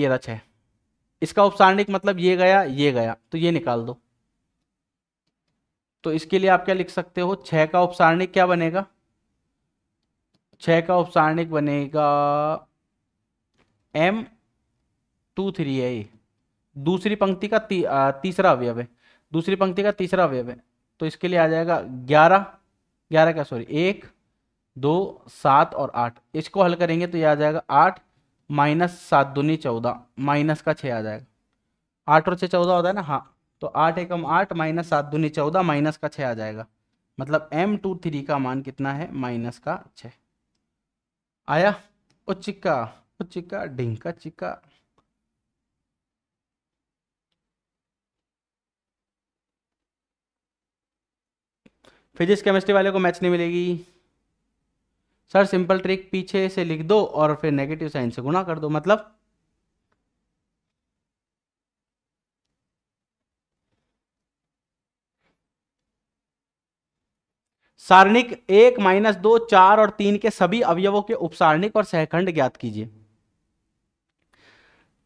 ये रहा छह इसका उपसारणिक मतलब ये गया ये गया तो ये निकाल दो तो इसके लिए आप क्या लिख सकते हो छह का उपसारणिक क्या बनेगा छह का उपसारणिक बनेगा एम टू थ्री है ये दूसरी पंक्ति का ती, आ, तीसरा अवयव है दूसरी पंक्ति का तीसरा अवयव है तो इसके लिए आ जाएगा ग्यारह ग्यारह का सॉरी एक दो सात और आठ इसको हल करेंगे तो यह आ जाएगा आठ माइनस सात दूनी चौदह माइनस का छः आ जाएगा आठ और छः चौदह होता है ना हाँ तो आठ एकम आठ माइनस सात दूनी चौदह माइनस का छः आ जाएगा मतलब एम टू थ्री का मान कितना है माइनस का छः आया उच्चिक्का उच्चिक्का ढिंका चिक्का फिजिक्स केमिस्ट्री वाले को मैथ्स नहीं मिलेगी सर सिंपल ट्रिक पीछे से लिख दो और फिर नेगेटिव साइन से गुना कर दो मतलब सारणिक एक माइनस दो चार और तीन के सभी अवयवों के उपसारणिक और सहखंड ज्ञात कीजिए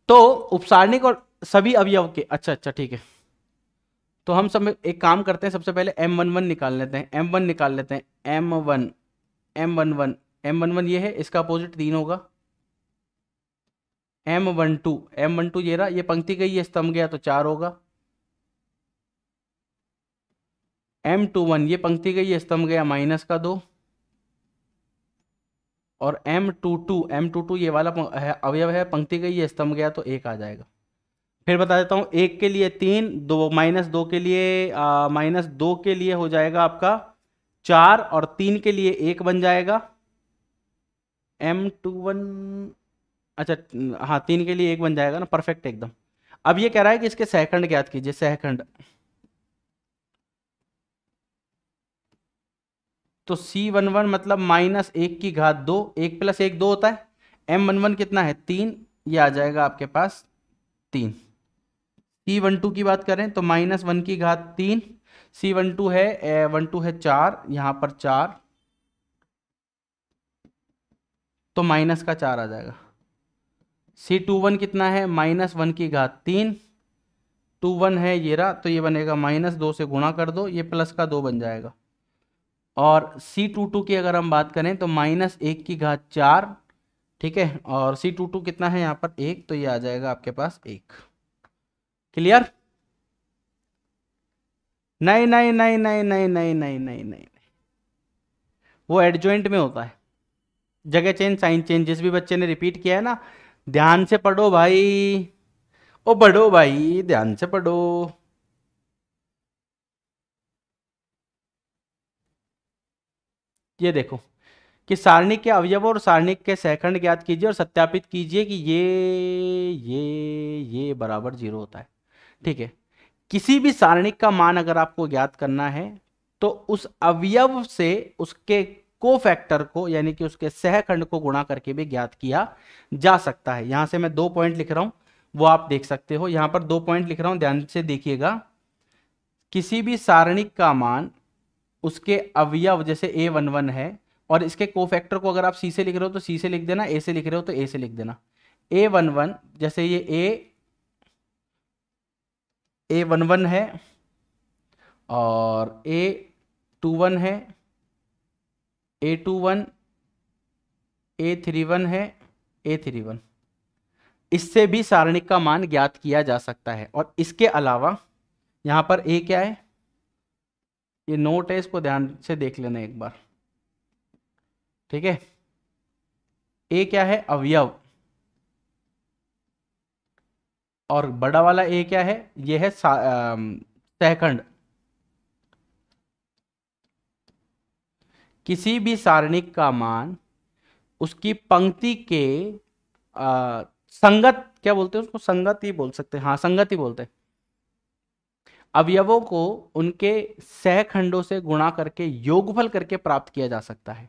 तो उपसारणिक और सभी अवयव के अच्छा अच्छा ठीक है तो हम सब एक काम करते हैं सबसे पहले एम वन वन निकाल लेते हैं एम वन निकाल लेते हैं M one M one one M one one ये है इसका अपोजिट तीन होगा M one two M one two ये रहा ये पंक्ति गई है स्तंभ गया तो चार होगा एम टू वन ये पंक्ति गई है स्तंभ गया माइनस का दो और M two two M two two ये वाला अवयव है पंक्ति गई है स्तंभ गया तो एक आ जाएगा फिर बता देता हूँ एक के लिए तीन दो माइनस दो के लिए माइनस दो के लिए हो जाएगा आपका चार और तीन के लिए एक बन जाएगा एम टू वन अच्छा हाँ तीन के लिए एक बन जाएगा ना परफेक्ट एकदम अब ये कह रहा है कि इसके सहखंड ज्ञात कीजिए सहखंड तो सी वन वन मतलब माइनस एक की घात दो एक प्लस एक दो होता है एम वन वन कितना है तीन ये आ जाएगा आपके पास तीन सी वन टू की बात करें तो माइनस वन की घात तीन सी वन टू है वन टू है चार यहां पर चार तो माइनस का चार आ जाएगा सी टू वन कितना है माइनस वन की घात तीन टू वन है ये रहा तो ये बनेगा माइनस दो से गुणा कर दो ये प्लस का दो बन जाएगा और सी टू टू की अगर हम बात करें तो माइनस एक की घात चार ठीक है और सी टू टू कितना है यहाँ पर एक तो ये आ जाएगा आपके पास एक क्लियर नहीं नहीं नहीं नहीं नहीं नहीं नहीं नहीं नहीं वो एडजॉइंट में होता है जगह चेंज साइन चेंज जिस भी बच्चे ने रिपीट किया है ना ध्यान से पढ़ो भाई ओ पढ़ो भाई ध्यान से पढ़ो ये देखो कि सारणी के अवयव और सारणी के सहखंड ज्ञात कीजिए और सत्यापित कीजिए कि ये ये ये बराबर जीरो होता है ठीक है किसी भी सारणिक का मान अगर आपको ज्ञात करना है तो उस अवयव से उसके को फैक्टर को यानी कि उसके सहखंड को गुणा करके भी ज्ञात किया जा सकता है यहां से मैं दो पॉइंट लिख रहा हूं वो आप देख सकते हो यहां पर दो पॉइंट लिख रहा हूं ध्यान से देखिएगा किसी भी सारणिक का मान उसके अवयव जैसे ए वन वन है और इसके को फैक्टर को अगर आप सी से लिख रहे हो तो सी से लिख देना ए से लिख रहे हो तो ए से लिख देना ए वन वन जैसे ये ए ए वन वन है और ए टू वन है A two one A three one है ए थ्री वन इससे भी सारणिक का मान ज्ञात किया जा सकता है और इसके अलावा यहाँ पर ए क्या है ये नोट है इसको ध्यान से देख लेना एक बार ठीक है ए क्या है अवयव और बड़ा वाला ए क्या है ये है सहखंड किसी भी सारणिक का मान उसकी पंक्ति के आ, संगत क्या बोलते हैं उसको संगत ही बोल सकते हैं हाँ संगत ही बोलते हैं अवयवों को उनके सहखंडों से गुणा करके योगफल करके प्राप्त किया जा सकता है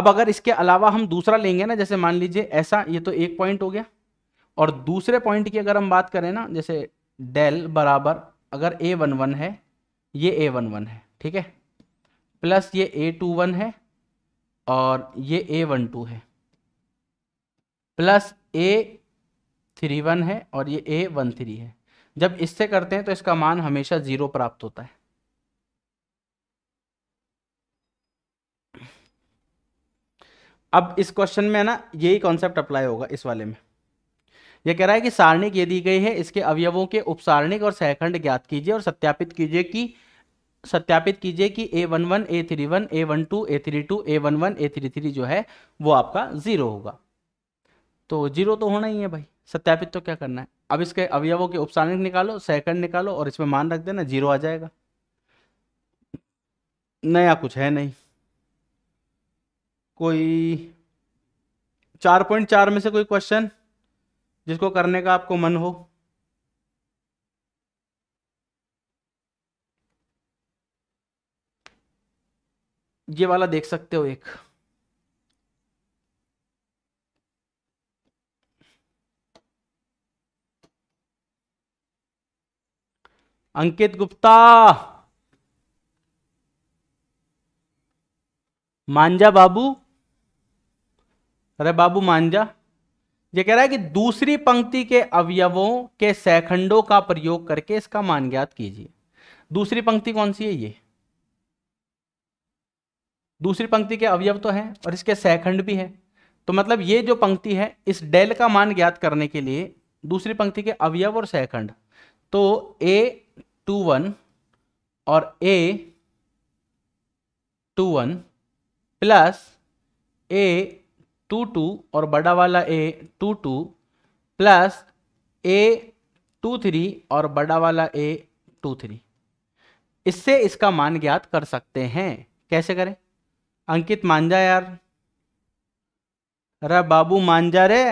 अब अगर इसके अलावा हम दूसरा लेंगे ना जैसे मान लीजिए ऐसा ये तो एक पॉइंट हो गया और दूसरे पॉइंट की अगर हम बात करें ना जैसे डेल बराबर अगर ए वन वन है ये ए वन वन है ठीक है प्लस ये ए टू वन है और ये ए वन टू है प्लस ए थ्री वन है और ये ए वन थ्री है जब इससे करते हैं तो इसका मान हमेशा ज़ीरो प्राप्त होता है अब इस क्वेश्चन में है ना यही कॉन्सेप्ट अप्लाई होगा इस वाले में यह कह रहा है कि सारणिक ये दी गई है इसके अवयवों के उपसारणिक और सहखंड ज्ञात कीजिए और सत्यापित कीजिए कि सत्यापित कीजिए कि A one one A three one A one two A three two A one one A three three जो है वो आपका जीरो होगा तो जीरो तो होना ही है भाई सत्यापित तो क्या करना है अब इसके अवयवों के उपसारणिक निकालो सहखंड निकालो और इसमें मान रख देना जीरो आ जाएगा नया कुछ है नहीं कोई चार पॉइंट चार में से कोई क्वेश्चन जिसको करने का आपको मन हो ये वाला देख सकते हो एक अंकित गुप्ता मांजा बाबू अरे बाबू मांझा ये कह रहा है कि दूसरी पंक्ति के अवयवों के सैखंडों का प्रयोग करके इसका मान ज्ञात कीजिए दूसरी पंक्ति कौन सी है ये दूसरी पंक्ति के अवयव तो है और इसके सैखंड भी है तो मतलब ये जो पंक्ति है इस डेल का मान ज्ञात करने के लिए दूसरी पंक्ति के अवयव और सैखंड तो ए टू वन और A two one plus A two two और बड़ा वाला A two two plus A two three और बड़ा वाला ए टू थ्री इससे इसका मान ज्ञात कर सकते हैं कैसे करें अंकित मान जा यार अरे बाबू मान जा रे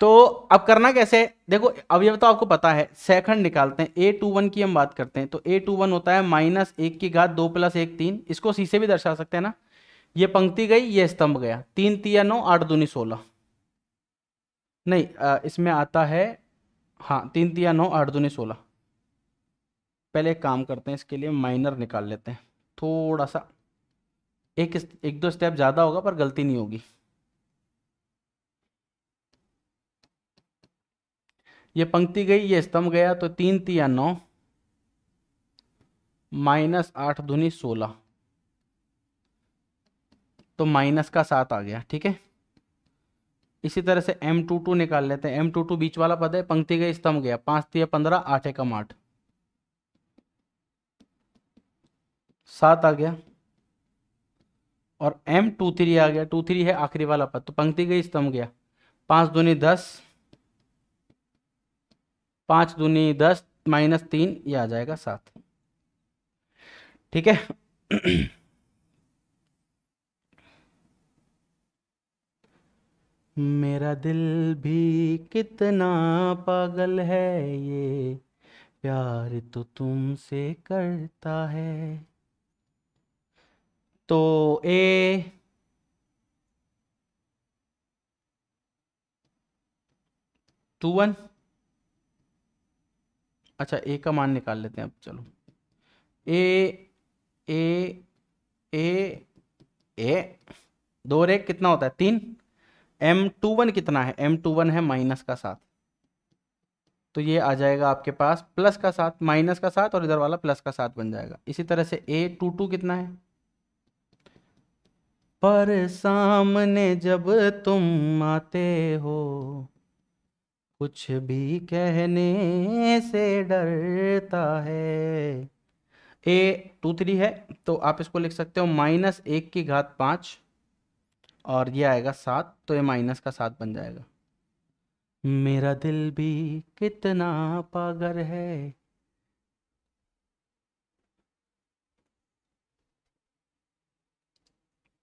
तो अब करना कैसे देखो अब ये तो आपको पता है सेकंड निकालते हैं ए टू वन की हम बात करते हैं तो ए टू वन होता है माइनस एक की घात दो प्लस एक तीन इसको सी से भी दर्शा सकते हैं ना ये पंक्ति गई ये स्तंभ गया तीन तिया नौ आठ दूनी सोलह नहीं आ, इसमें आता है हाँ तीन तिया नौ आठ दूनी सोलह पहले एक काम करते हैं इसके लिए माइनर निकाल लेते हैं थोड़ा सा एक एक दो स्टेप ज़्यादा होगा पर गलती नहीं होगी ये पंक्ति गई ये स्तंभ गया तो तीन तिया नौ माइनस आठ धुनी सोलह तो माइनस का सात आ गया ठीक है इसी तरह से एम टू टू निकाल लेते हैं एम टू टू बीच वाला पद है पंक्ति का स्तंभ गया पांच तीय पंद्रह आठ एकम आठ सात आ गया और एम टू थ्री आ गया टू थ्री है आखिरी वाला पद तो पंक्ति गई स्तंभ गया पांच दूनी दस पांच दूनी दस माइनस तीन ये आ जाएगा सात ठीक है [clears throat] मेरा दिल भी कितना पागल है ये प्यार तो तुमसे करता है तो ए टू वन अच्छा ए का मान निकाल लेते हैं अब चलो ए ए ए ए, दो रेक कितना होता है तीन एम टू वन कितना है एम टू वन है माइनस का साथ तो ये आ जाएगा आपके पास प्लस का साथ माइनस का साथ और इधर वाला प्लस का साथ बन जाएगा इसी तरह से ए टू टू कितना है पर सामने जब तुम आते हो कुछ भी कहने से डरता है ए टू थ्री है तो आप इसको लिख सकते हो माइनस एक की घात पांच और ये आएगा सात तो ये माइनस का सात बन जाएगा मेरा दिल भी कितना पागल है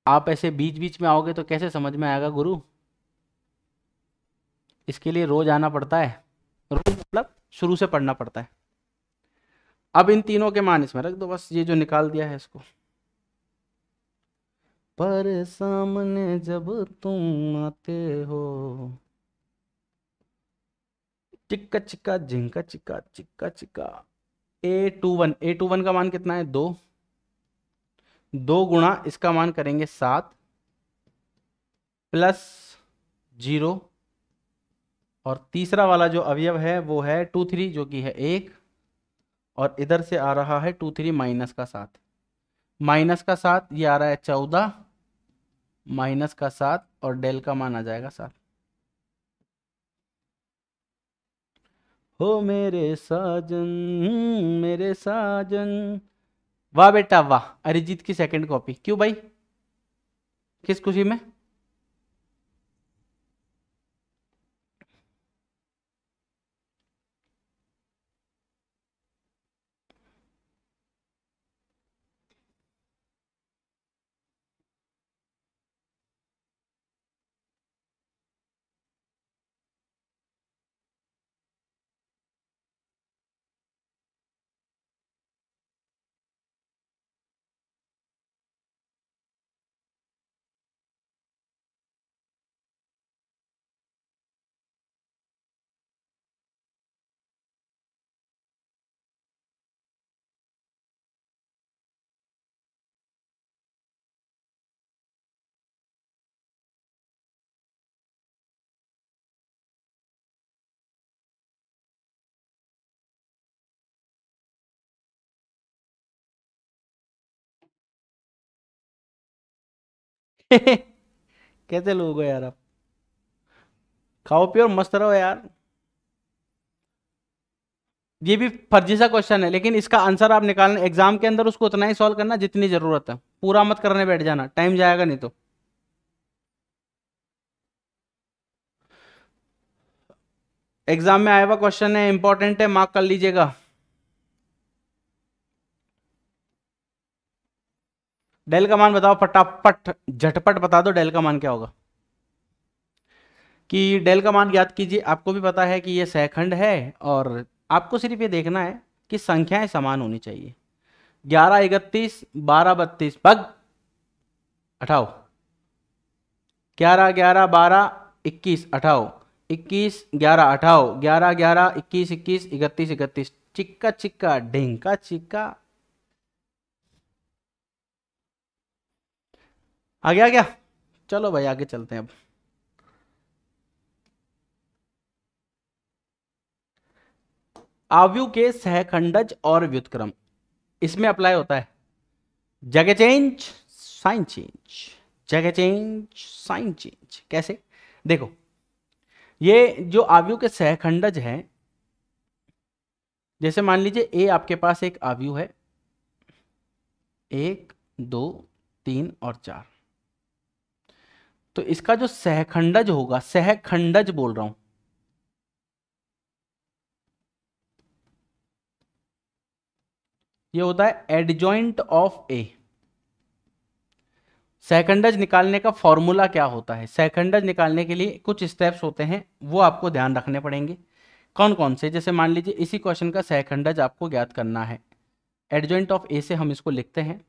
आप ऐसे बीच बीच में आओगे तो कैसे समझ में आएगा गुरु इसके लिए रोज आना पड़ता है रोज मतलब शुरू से पढ़ना पड़ता है अब इन तीनों के मान इसमें रख दो बस ये जो निकाल दिया है इसको पर सामने जब तुम आते हो चिक्का चिक्का झिंका चिक्का चिक्का चिक्का A two one A two one का मान कितना है दो दो गुणा इसका मान करेंगे सात प्लस जीरो और तीसरा वाला जो अवयव है वो है टू थ्री जो कि है एक और इधर से आ रहा है टू थ्री माइनस का सात माइनस का सात ये आ रहा है चौदह माइनस का सात और डेल का मान आ जाएगा सात हो मेरे साजन मेरे साजन वाह बेटा वाह अरिजीत की सेकंड कॉपी क्यों भाई किस खुशी में [laughs] कैसे लोग हो यार आप खाओ पियो मस्त रहो यार ये भी फर्जी सा क्वेश्चन है लेकिन इसका आंसर आप निकालना एग्जाम के अंदर उसको उतना ही सॉल्व करना जितनी जरूरत है पूरा मत करने बैठ जाना टाइम जाएगा नहीं तो एग्जाम में आया हुआ क्वेश्चन है इंपॉर्टेंट है मार्क कर लीजिएगा डेल का मान बताओ फटाफट झटपट बता दो डेल का मान क्या होगा कि डेल का मान याद कीजिए आपको भी पता है कि ये सहखंड है और आपको सिर्फ ये देखना है कि संख्याएं समान होनी चाहिए ग्यारह इकतीस बारह बत्तीस पग अठाओ ग्यारह ग्यारह बारह इक्कीस अठाओ इक्कीस ग्यारह अठाओ ग्यारह ग्यारह इक्कीस इक्कीस इकतीस इकतीस चिक्का चिक्का ढेंका चिक्का आ गया क्या चलो भाई आगे चलते हैं अब आवयु के सहखंडज और व्युतक्रम इसमें अप्लाई होता है जगह चेंज साइन चेंज जगह चेंज साइन चेंज कैसे देखो ये जो आवयु के सहखंडज हैं जैसे मान लीजिए ए आपके पास एक आवयु है एक दो तीन और चार तो इसका जो सहखंडज होगा सहखंडज बोल रहा हूं ये होता है एडजॉइंट ऑफ ए सहखंडज निकालने का फॉर्मूला क्या होता है सहखंडज निकालने के लिए कुछ स्टेप्स होते हैं वो आपको ध्यान रखने पड़ेंगे कौन कौन से जैसे मान लीजिए इसी क्वेश्चन का सहखंडज आपको ज्ञात करना है एडजॉइंट ऑफ ए से हम इसको लिखते हैं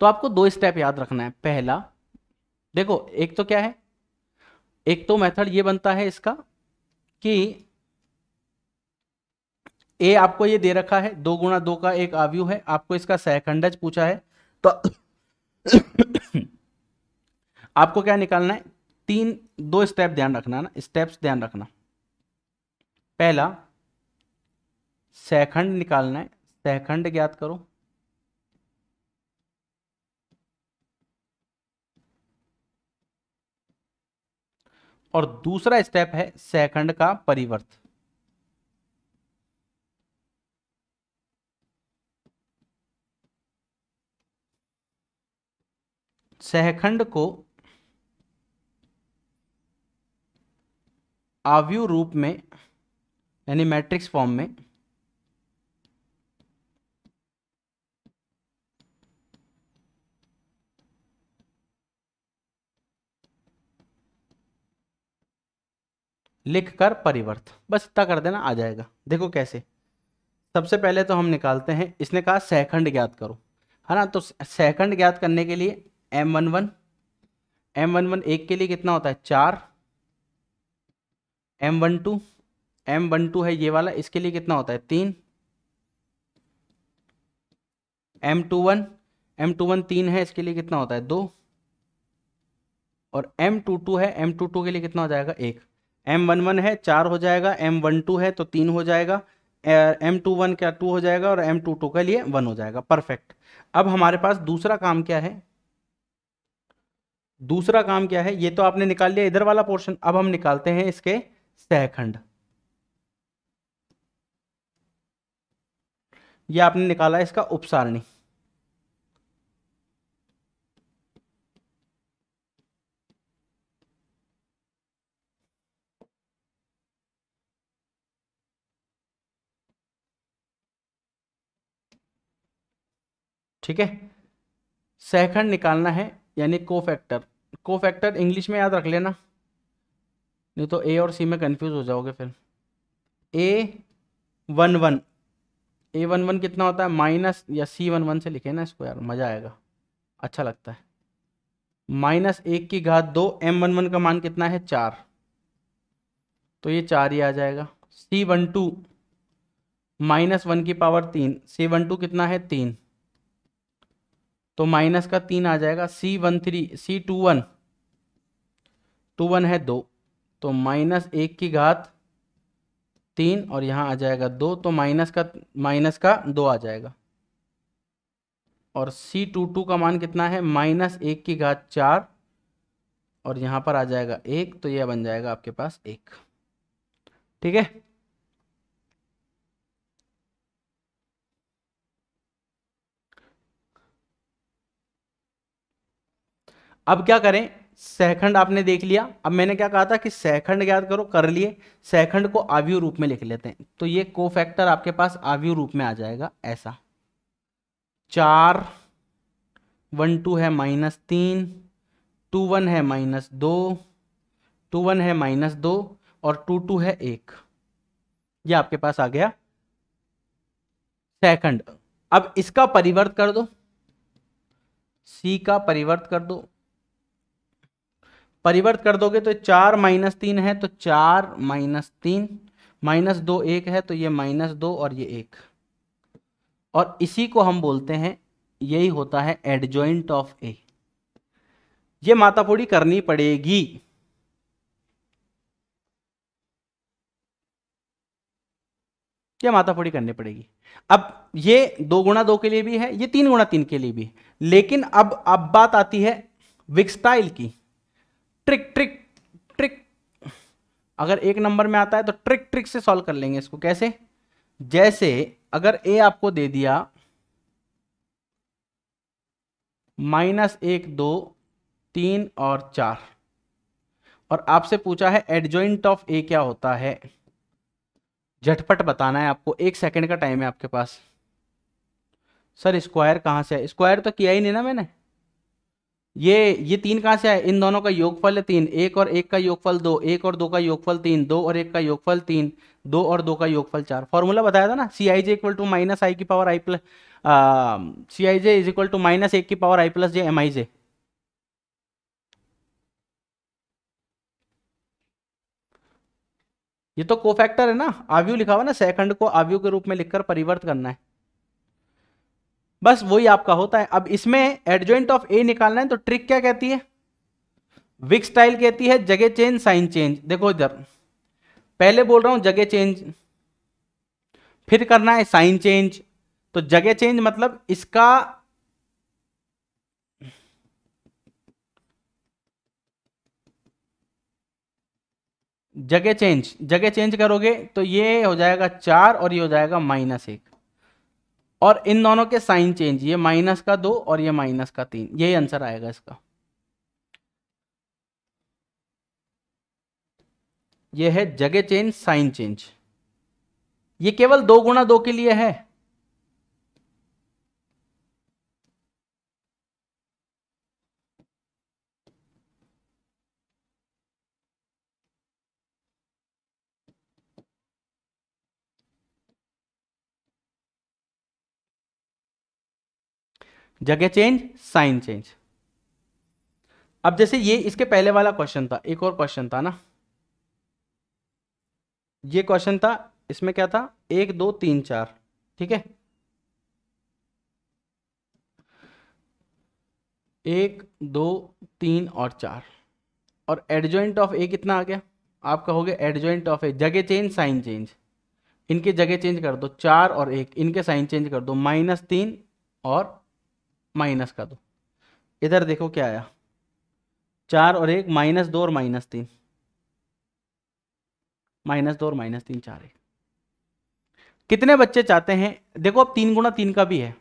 तो आपको दो स्टेप याद रखना है पहला देखो एक तो क्या है एक तो मेथड ये बनता है इसका कि ए आपको ये दे रखा है दो गुणा दो का एक आवयु है आपको इसका सहखंडज पूछा है तो [coughs] आपको क्या निकालना है तीन दो स्टेप ध्यान रखना ना स्टेप्स ध्यान रखना पहला सहखंड निकालना है सहखंड ज्ञात करो और दूसरा स्टेप है सेकंड का परिवर्त सहखंड को आवयु रूप में यानी मैट्रिक्स फॉर्म में लिख कर परिवर्त बस इतना कर देना आ जाएगा देखो कैसे सबसे पहले तो हम निकालते हैं इसने कहा सेकंड ज्ञात करो है हाँ ना तो सेकंड ज्ञात करने के लिए M one one M one one एक के लिए कितना होता है चार M one two M one two है ये वाला इसके लिए कितना होता है तीन M two one M two one तीन है इसके लिए कितना होता है दो और एम टू टू है एम टू टू के लिए कितना हो जाएगा एक एम वन वन है चार हो जाएगा एम वन टू है तो तीन हो जाएगा एम टू वन क्या टू हो जाएगा और एम टू टू के लिए वन हो जाएगा परफेक्ट अब हमारे पास दूसरा काम क्या है दूसरा काम क्या है ये तो आपने निकाल लिया इधर वाला पोर्शन अब हम निकालते हैं इसके सहखंड ये आपने निकाला इसका उपसारणी ठीक है सहखंड निकालना है यानी को फैक्टर को फैक्टर इंग्लिश में याद रख लेना नहीं तो ए और सी में कंफ्यूज हो जाओगे फिर A one one A one one कितना होता है माइनस या सी वन वन से लिखे ना इसको यार मज़ा आएगा अच्छा लगता है माइनस एक की घात दो एम वन वन का मान कितना है चार तो ये चार ही आ जाएगा C one two minus one की पावर तीन सी वन टू कितना है तीन तो माइनस का तीन आ जाएगा C one three C two one two one है दो तो माइनस एक की घात तीन और यहाँ आ जाएगा दो तो माइनस का माइनस का दो आ जाएगा और सी टू टू का मान कितना है माइनस एक की घात चार और यहाँ पर आ जाएगा एक तो यह बन जाएगा आपके पास एक ठीक है अब क्या करें सहखंड आपने देख लिया अब मैंने क्या कहा था कि सहखंड याद करो कर लिए सहखंड को आवयु रूप में लिख लेते हैं तो ये को फैक्टर आपके पास आवयु रूप में आ जाएगा ऐसा चार वन टू है माइनस तीन टू वन है माइनस दो टू वन है माइनस दो और टू टू है एक ये आपके पास आ गया सेकंड अब इसका परिवर्त कर दो सी का परिवर्त कर दो परिवर्त कर दोगे तो चार माइनस तीन है तो चार माइनस तीन माइनस दो एक है तो ये माइनस दो और ये एक और इसी को हम बोलते हैं यही होता है एडजॉइंट ऑफ ए ये मातापोड़ी करनी पड़ेगी या मातापोड़ी करनी पड़ेगी अब ये दो गुणा दो के लिए भी है ये तीन गुणा तीन के लिए भी लेकिन अब अब बात आती है विक्सटाइल की ट्रिक ट्रिक ट्रिक अगर एक नंबर में आता है तो ट्रिक ट्रिक से सॉल्व कर लेंगे इसको कैसे जैसे अगर ए आपको दे दिया माइनस एक दो तीन और चार और आपसे पूछा है एडजॉइंट ऑफ ए क्या होता है झटपट बताना है आपको एक सेकंड का टाइम है आपके पास सर स्क्वायर कहाँ से है स्क्वायर तो किया ही नहीं ना मैंने ये ये तीन कहाँ से आए इन दोनों का योगफल है तीन एक और एक का योगफल दो एक और दो का योगफल तीन दो और एक का योगफल तीन दो और दो का योगफल चार फॉर्मूला बताया था ना C I J equal to minus I की power I plus C I J is equal to minus एक की power I plus J M I J ये तो कोफैक्टर है ना आव्यू लिखा हुआ ना सेकंड को आव्यू के रूप में लिखकर परिवर्त करना है बस वही आपका होता है अब इसमें एडजॉइंट ऑफ ए निकालना है तो ट्रिक क्या कहती है विक स्टाइल कहती है जगह चेंज साइन चेंज देखो इधर पहले बोल रहा हूं जगह चेंज फिर करना है साइन चेंज तो जगह चेंज मतलब इसका जगह चेंज जगह चेंज करोगे तो ये हो जाएगा चार और ये हो जाएगा माइनस एक और इन दोनों के साइन चेंज ये माइनस का दो और ये माइनस का तीन यही आंसर आएगा इसका ये है जगह चेंज साइन चेंज ये केवल दो गुणा दो के लिए है जगह चेंज साइन चेंज अब जैसे ये इसके पहले वाला क्वेश्चन था एक और क्वेश्चन था ना ये क्वेश्चन था इसमें क्या था एक दो तीन चार ठीक है एक दो तीन और चार और एडजॉइंट ऑफ ए कितना आ गया आप कहोगे एडजॉइंट ऑफ ए जगह चेंज साइन चेंज इनके जगह चेंज कर दो चार और एक इनके साइन चेंज कर दो माइनस तीन और माइनस का दो इधर देखो क्या आया चार और एक माइनस दो और माइनस तीन माइनस दो और माइनस तीन चार एक कितने बच्चे चाहते हैं देखो अब तीन गुणा तीन का भी है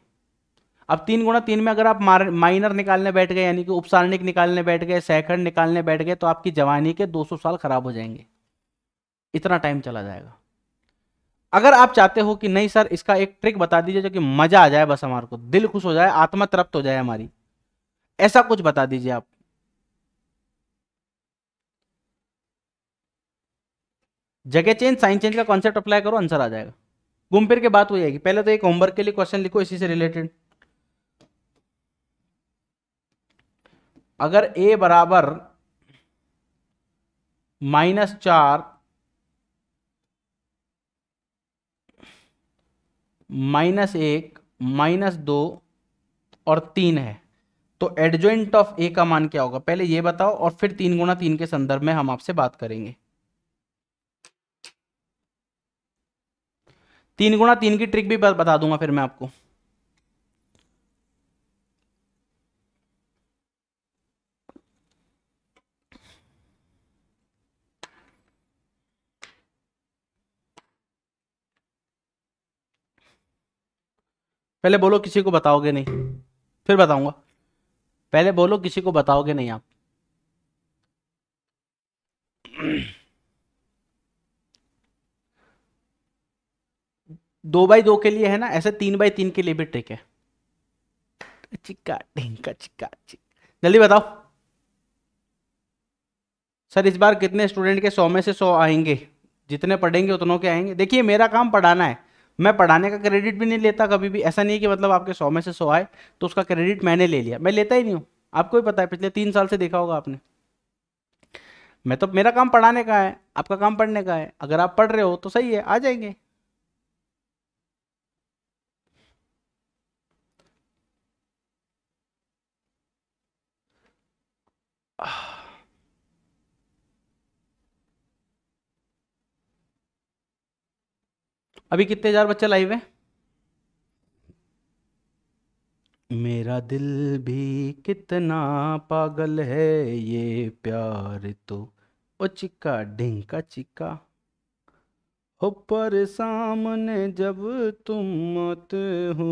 अब तीन गुणा तीन में अगर आप माइनर निकालने बैठ गए यानी कि उपसारणिक निकालने बैठ गए सैकड़ निकालने बैठ गए तो आपकी जवानी के 200 साल खराब हो जाएंगे इतना टाइम चला जाएगा अगर आप चाहते हो कि नहीं सर इसका एक ट्रिक बता दीजिए जो कि मजा आ जाए बस हमारे को दिल खुश हो जाए आत्मा तृप्त हो जाए हमारी ऐसा कुछ बता दीजिए आप जगह चेंज साइन चेंज का कॉन्सेप्ट अप्लाई करो आंसर आ जाएगा घूम फिर के बात हो जाएगी पहले तो एक होमवर्क के लिए क्वेश्चन लिखो इसी से रिलेटेड अगर ए बराबर माइनस चार माइनस एक माइनस दो और तीन है तो एडजोइंट ऑफ ए का मान क्या होगा पहले ये बताओ और फिर तीन गुना तीन के संदर्भ में हम आपसे बात करेंगे तीन गुणा तीन की ट्रिक भी बता दूंगा फिर मैं आपको पहले बोलो किसी को बताओगे नहीं फिर बताऊंगा पहले बोलो किसी को बताओगे नहीं आप दो बाई दो के लिए है ना ऐसे तीन बाई तीन के लिए भी ट्रिक है चिक्का ढिंका चिक्का जल्दी बताओ सर इस बार कितने स्टूडेंट के सौ में से सौ आएंगे जितने पढ़ेंगे उतनों के आएंगे देखिए मेरा काम पढ़ाना है मैं पढ़ाने का क्रेडिट भी नहीं लेता कभी भी ऐसा नहीं है कि मतलब आपके सौ में से सौ आए तो उसका क्रेडिट मैंने ले लिया मैं लेता ही नहीं हूँ आपको भी पता है पिछले तीन साल से देखा होगा आपने मैं तो मेरा काम पढ़ाने का है आपका काम पढ़ने का है अगर आप पढ़ रहे हो तो सही है आ जाएंगे अभी कितने हजार बच्चे लाइव है मेरा दिल भी कितना पागल है ये प्यार तो ओ चिक्का ढिंका चिक्का हो पर सामने जब तुम मत हो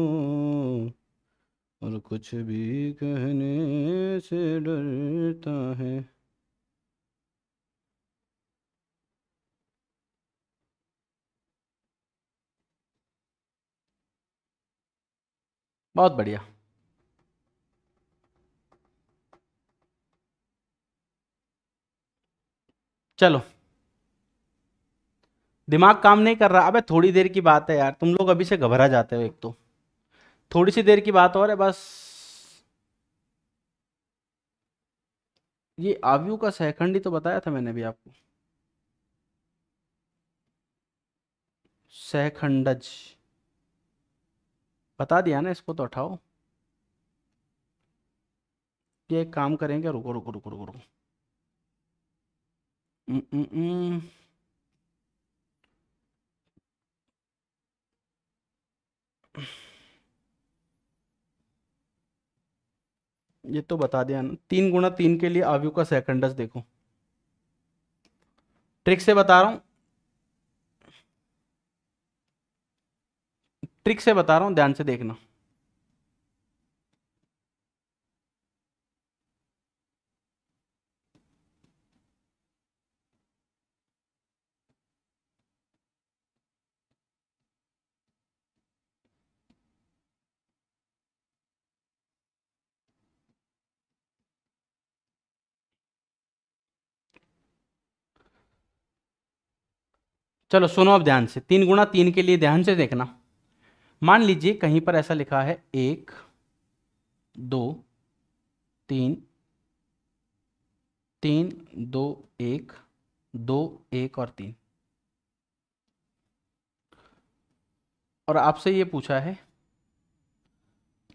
और कुछ भी कहने से डरता है बहुत बढ़िया चलो दिमाग काम नहीं कर रहा अबे थोड़ी देर की बात है यार तुम लोग अभी से घबरा जाते हो एक तो थोड़ी सी देर की बात और है बस ये आवयु का सहखंड ही तो बताया था मैंने भी आपको सहखंडज बता दिया ना इसको तो उठाओ ये एक काम करेंगे रुको रुको रुको रुको रुको ये तो बता दिया ना तीन गुणा तीन के लिए आवयु का सेकंडस देखो ट्रिक से बता रहा हूं ट्रिक से बता रहा हूं ध्यान से देखना चलो सुनो अब ध्यान से तीन गुणा तीन के लिए ध्यान से देखना मान लीजिए कहीं पर ऐसा लिखा है एक दो तीन तीन दो एक दो एक और तीन और आपसे ये पूछा है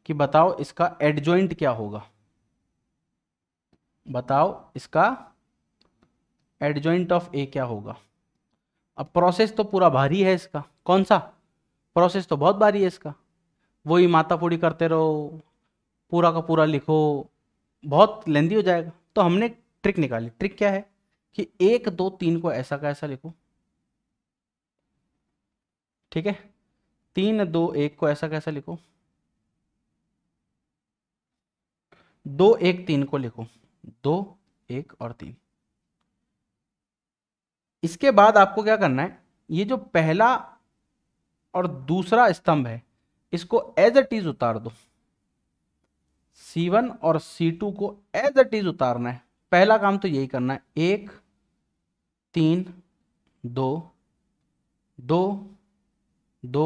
कि बताओ इसका एडजॉइंट क्या होगा बताओ इसका एडजॉइंट ऑफ ए क्या होगा अब प्रोसेस तो पूरा भारी है इसका कौन सा प्रोसेस तो बहुत बारी है इसका वही पूरी करते रहो पूरा का पूरा लिखो बहुत लेंदी हो जाएगा तो हमने ट्रिक निकाली ट्रिक क्या है कि एक दो तीन को ऐसा का ऐसा लिखो ठीक है तीन दो एक को ऐसा कैसा लिखो दो एक तीन को लिखो दो एक और तीन इसके बाद आपको क्या करना है ये जो पहला और दूसरा स्तंभ है इसको एज एट इज उतार दो C1 और C2 को एज एट इज उतारना है पहला काम तो यही करना है एक तीन दो दो दो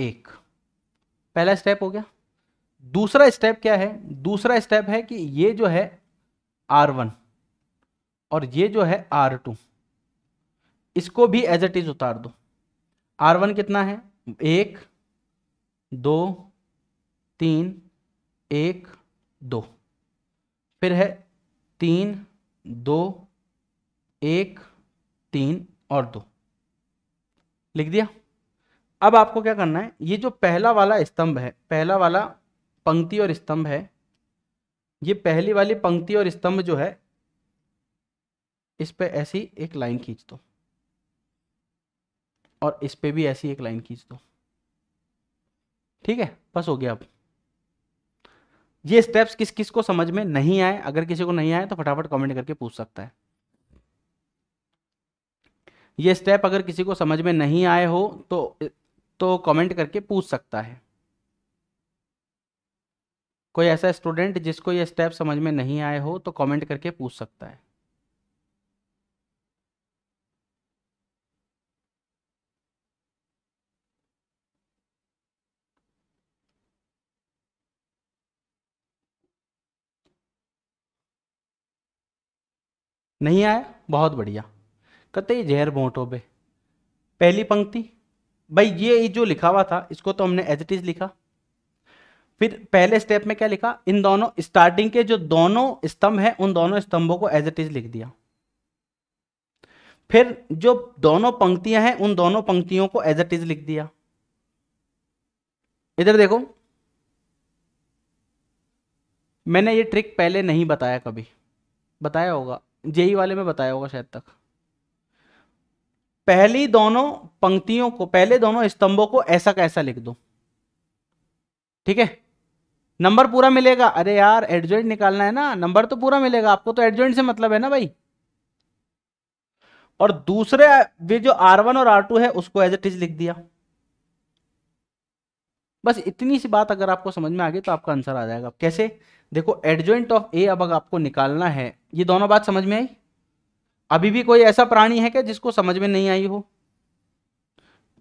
एक पहला स्टेप हो गया दूसरा स्टेप क्या है दूसरा स्टेप है कि ये जो है R1 और ये जो है R2 इसको भी एज एट इज उतार दो आर वन कितना है एक दो तीन एक दो फिर है तीन दो एक तीन और दो लिख दिया अब आपको क्या करना है ये जो पहला वाला स्तंभ है पहला वाला पंक्ति और स्तंभ है ये पहली वाली पंक्ति और स्तंभ जो है इस पर ऐसी एक लाइन खींच दो और इस पर भी ऐसी एक लाइन खींच दो ठीक है बस हो गया अब ये स्टेप्स किस किस को समझ में नहीं आए अगर किसी को नहीं आए तो फटाफट कमेंट करके पूछ सकता है ये स्टेप अगर किसी को समझ में नहीं आए हो तो तो कमेंट करके पूछ सकता है कोई ऐसा स्टूडेंट जिसको ये स्टेप समझ में नहीं आए हो तो कमेंट करके पूछ सकता है नहीं आया बहुत बढ़िया कते जहर बोटो बे पहली पंक्ति भाई ये जो लिखा हुआ था इसको तो हमने एज इट इज लिखा फिर पहले स्टेप में क्या लिखा इन दोनों स्टार्टिंग के जो दोनों स्तंभ हैं उन दोनों स्तंभों को एज इट इज लिख दिया फिर जो दोनों पंक्तियां हैं उन दोनों पंक्तियों को एज इट इज लिख दिया इधर देखो मैंने ये ट्रिक पहले नहीं बताया कभी बताया होगा जेई वाले में बताया होगा शायद तक पहली दोनों पंक्तियों को पहले दोनों स्तंभों को ऐसा कैसा लिख दो ठीक है नंबर पूरा मिलेगा अरे यार एडजोइंट निकालना है ना नंबर तो पूरा मिलेगा आपको तो एडजोइंट से मतलब है ना भाई और दूसरे वे जो R1 और R2 है उसको एज इट इज लिख दिया बस इतनी सी बात अगर आपको समझ में आ गई तो आपका आंसर आ जाएगा कैसे देखो एडजोइंट ऑफ ए अब आपको निकालना है ये दोनों बात समझ में आई अभी भी कोई ऐसा प्राणी है क्या जिसको समझ में नहीं आई हो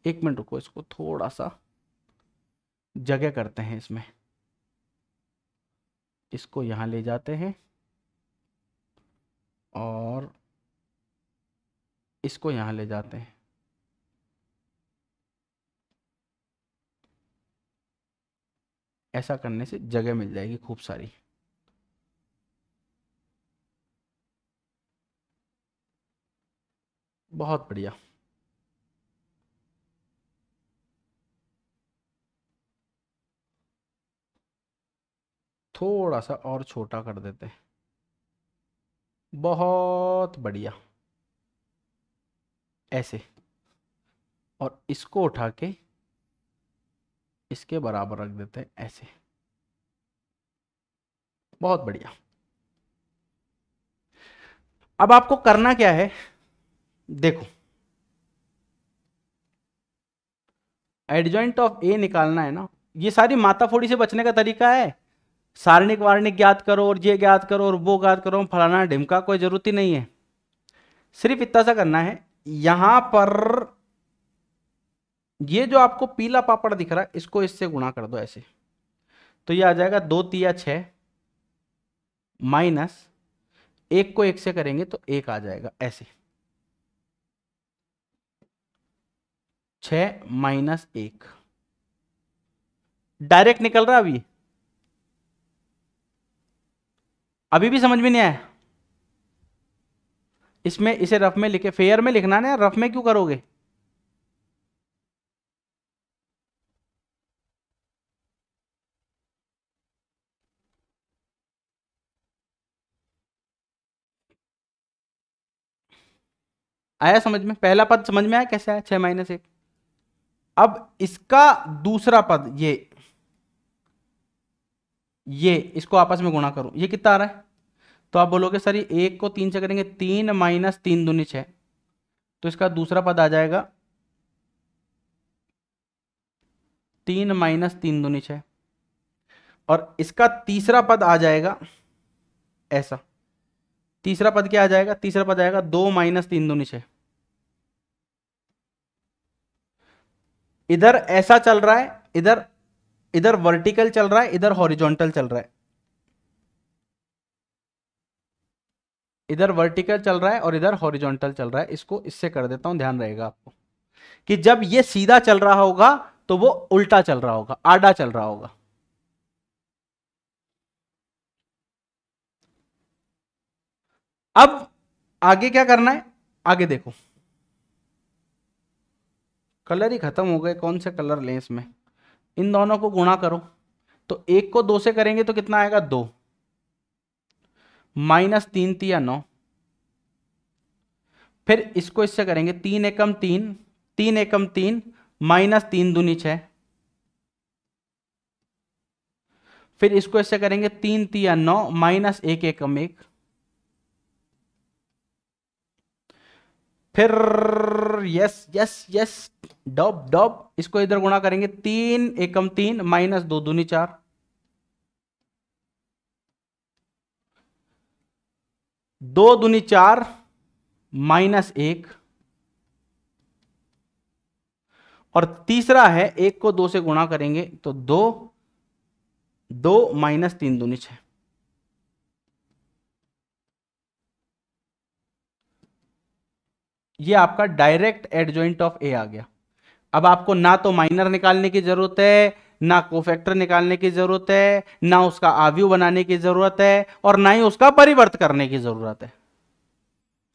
एक मिनट रुको इसको थोड़ा सा जगह करते हैं इसमें इसको यहां ले जाते हैं और इसको यहां ले जाते हैं ऐसा करने से जगह मिल जाएगी खूब सारी बहुत बढ़िया थोड़ा सा और छोटा कर देते हैं बहुत बढ़िया ऐसे और इसको उठा के इसके बराबर रख देते हैं ऐसे बहुत बढ़िया अब आपको करना क्या है देखो एडजॉइंट ऑफ ए निकालना है ना ये सारी माताफोड़ी से बचने का तरीका है सारणिक वारणिक ज्ञात करो और ये ज्ञात करो और वो ज्ञात करो फलाना ढिमका कोई जरूरत ही नहीं है सिर्फ इतना सा करना है यहां पर ये जो आपको पीला पापड़ दिख रहा है इसको इससे गुणा कर दो ऐसे तो ये आ जाएगा दो तिया छ माइनस एक को एक से करेंगे तो एक आ जाएगा ऐसे छ माइनस एक डायरेक्ट निकल रहा अभी अभी भी समझ में नहीं आया इसमें इसे रफ में लिखे फेयर में लिखना ना रफ में क्यों करोगे आया समझ में पहला पद समझ में आया कैसे आया छह माइनस एक अब इसका दूसरा पद ये ये इसको आपस में गुणा करूं ये कितना आ रहा है तो आप बोलोगे सर ये एक को तीन से करेंगे तीन माइनस तीन दूनी छः तो इसका दूसरा पद आ जाएगा तीन माइनस तीन दूनी छः और इसका तीसरा पद आ जाएगा ऐसा तीसरा पद क्या आ जाएगा तीसरा पद आएगा दो माइनस तीन दूनी नीचे इधर ऐसा चल रहा है इधर इधर वर्टिकल चल रहा है इधर हॉरिजॉन्टल चल रहा है इधर वर्टिकल चल रहा है और इधर हॉरिजॉन्टल चल रहा है इसको इससे कर देता हूं ध्यान रहेगा आपको कि जब ये सीधा चल रहा होगा तो वो उल्टा चल रहा होगा आडा चल रहा होगा अब आगे क्या करना है आगे देखो कलर ही खत्म हो गए कौन से कलर लें इसमें इन दोनों को गुणा करो तो एक को दो से करेंगे तो कितना आएगा दो माइनस तीन तिया नौ फिर इसको इससे करेंगे तीन एकम तीन तीन एकम तीन माइनस तीन दूनी छ फिर इसको इससे करेंगे तीन तिया नौ माइनस एक एकम एक फिर यस यस यस डॉब डॉब इसको इधर गुणा करेंगे तीन एकम तीन माइनस दो दूनी चार दो दूनी चार माइनस एक और तीसरा है एक को दो से गुणा करेंगे तो दो दो माइनस तीन दूनी छः ये आपका डायरेक्ट एडजॉइंट ऑफ ए आ गया अब आपको ना तो माइनर निकालने की जरूरत है ना कोफैक्टर निकालने की जरूरत है ना उसका आव्यू बनाने की जरूरत है और ना ही उसका परिवर्त करने की जरूरत है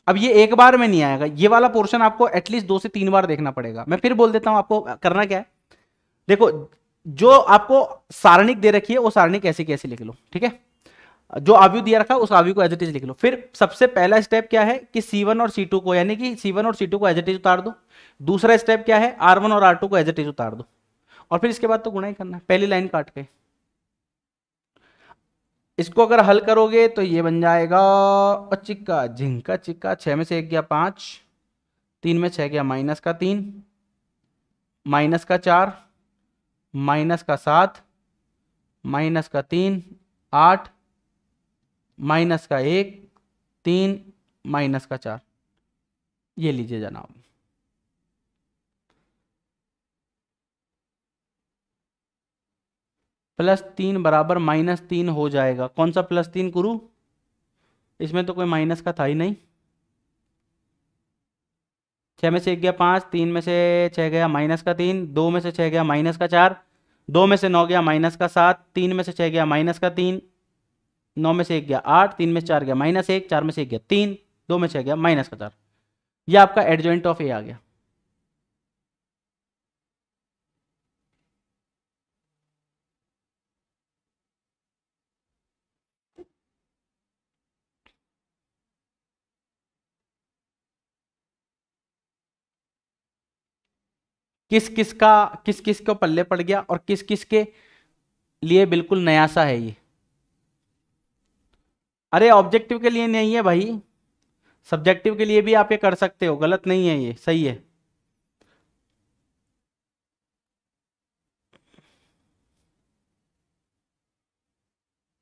अब ये एक बार में नहीं आएगा ये वाला पोर्शन आपको एटलीस्ट दो से तीन बार देखना पड़ेगा मैं फिर बोल देता हूं आपको करना क्या है देखो जो आपको सारणिक दे रखी है वो सारणिक ऐसी कैसी लिख लो ठीक है जो आवयु दिया रखा उस आवयु को एज इट इज लिख लो फिर सबसे पहला स्टेप क्या है कि C1 और C2 को यानी कि C1 और C2 को एज इट इज उतार दो दूसरा स्टेप क्या है R1 और R2 को एज इट इज उतार दो और फिर इसके बाद तो गुणा ही करना है पहली लाइन काट के इसको अगर हल करोगे तो ये बन जाएगा चिक्का झिंका चिक्का छह में से एक गया पांच तीन में छह गया माइनस का तीन माइनस का चार माइनस का सात माइनस का तीन आठ माइनस का एक तीन माइनस का चार ये लीजिए जनाब प्लस तीन बराबर माइनस तीन हो जाएगा कौन सा प्लस तीन गुरु इसमें तो कोई माइनस का था ही नहीं छः में से एक गया पाँच तीन में से छः गया माइनस का तीन दो में से छः गया माइनस का चार दो में से नौ गया माइनस का सात तीन में से छः गया माइनस का तीन नौ में से एक गया आठ तीन में से चार गया माइनस एक चार में से एक गया तीन दो में से गया माइनस का चार यह आपका एडजॉइंट ऑफ ए आ गया किस किस का किस किस को पल्ले पड़ गया और किस किस के लिए बिल्कुल नया सा है ये अरे ऑब्जेक्टिव के लिए नहीं है भाई सब्जेक्टिव के लिए भी आप ये कर सकते हो गलत नहीं है ये सही है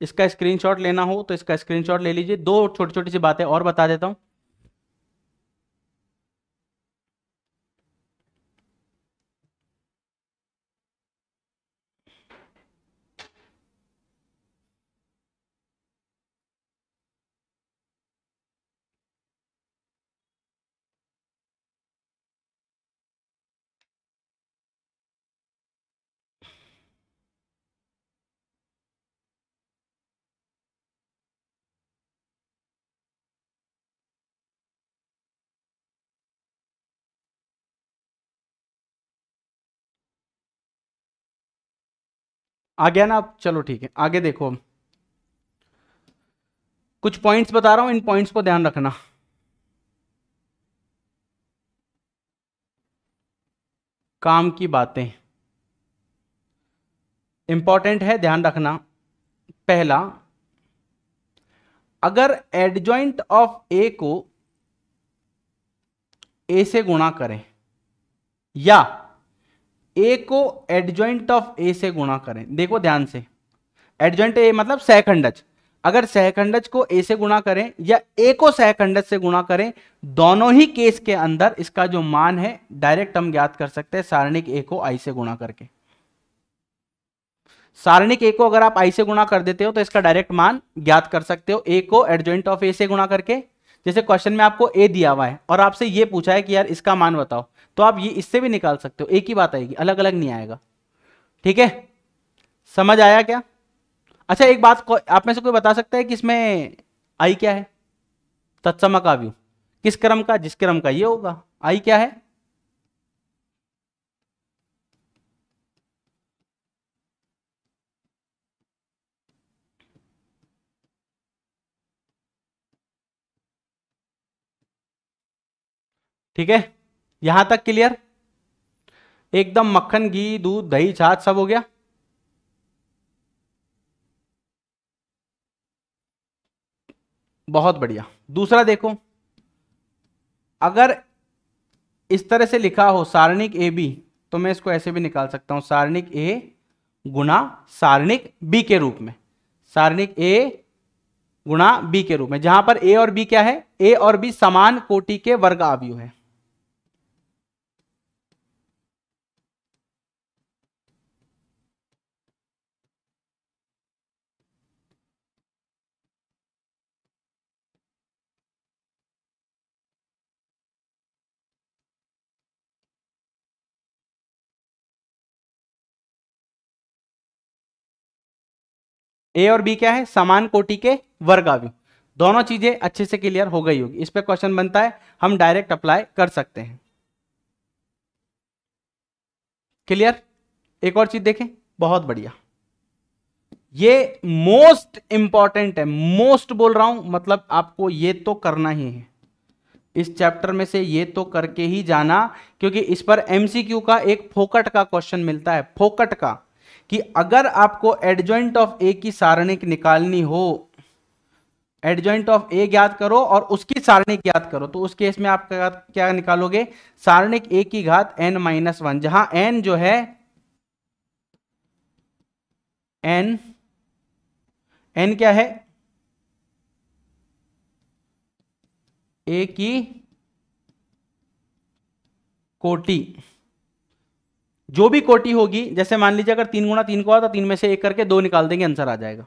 इसका स्क्रीनशॉट लेना हो तो इसका स्क्रीनशॉट ले लीजिए दो छोटी छोटी सी बातें और बता देता हूँ आ गया ना आप चलो ठीक है आगे देखो अब कुछ पॉइंट्स बता रहा हूं इन पॉइंट्स को ध्यान रखना काम की बातें इंपॉर्टेंट है ध्यान रखना पहला अगर एडजॉइंट ऑफ ए को ए से गुणा करें या ए को एडजॉइंट ऑफ ए से गुणा करें देखो ध्यान से एडजॉइंट ए मतलब सहखंडज अगर सहखंडज को ए से गुणा करें या ए को सहखंडज से गुणा करें दोनों ही केस के अंदर इसका जो मान है डायरेक्ट हम ज्ञात कर सकते हैं सारणिक ए को आई से गुणा करके सारणिक ए को अगर आप आई से गुणा कर देते हो तो इसका डायरेक्ट मान ज्ञात कर सकते हो ए को एडजॉइंट ऑफ ए से गुणा करके जैसे क्वेश्चन में आपको ए दिया हुआ है और आपसे ये पूछा है कि यार इसका मान बताओ तो आप ये इससे भी निकाल सकते हो एक ही बात आएगी अलग अलग नहीं आएगा ठीक है समझ आया क्या अच्छा एक बात आप में से कोई बता सकता है कि इसमें आई क्या है तत्सम का व्यू किस क्रम का जिस क्रम का ये होगा आई क्या है ठीक है यहां तक क्लियर एकदम मक्खन घी दूध दही छाछ सब हो गया बहुत बढ़िया दूसरा देखो अगर इस तरह से लिखा हो सारणिक ए बी तो मैं इसको ऐसे भी निकाल सकता हूं सारणिक ए गुणा सारणिक बी के रूप में सारणिक ए गुणा बी के रूप में जहां पर ए और बी क्या है ए और बी समान कोटि के वर्ग आवयु है ए और बी क्या है समान कोटि के वर्गावी दोनों चीजें अच्छे से क्लियर हो गई होगी इस पर क्वेश्चन बनता है हम डायरेक्ट अप्लाई कर सकते हैं क्लियर एक और चीज देखें बहुत बढ़िया ये मोस्ट इंपॉर्टेंट है मोस्ट बोल रहा हूं मतलब आपको ये तो करना ही है इस चैप्टर में से ये तो करके ही जाना क्योंकि इस पर एमसीक्यू का एक फोकट का क्वेश्चन मिलता है फोकट का कि अगर आपको एडजॉइंट ऑफ ए की सारणिक निकालनी हो एडजॉइंट ऑफ ए ज्ञात करो और उसकी सारणिक ज्ञात करो तो उस केस में आप क्या निकालोगे सारणिक ए की घात एन माइनस वन जहां एन जो है एन एन क्या है ए की कोटी जो भी कोटी होगी जैसे मान लीजिए अगर तीन गुणा तीन को आता तो तीन में से एक करके दो निकाल देंगे आंसर आ जाएगा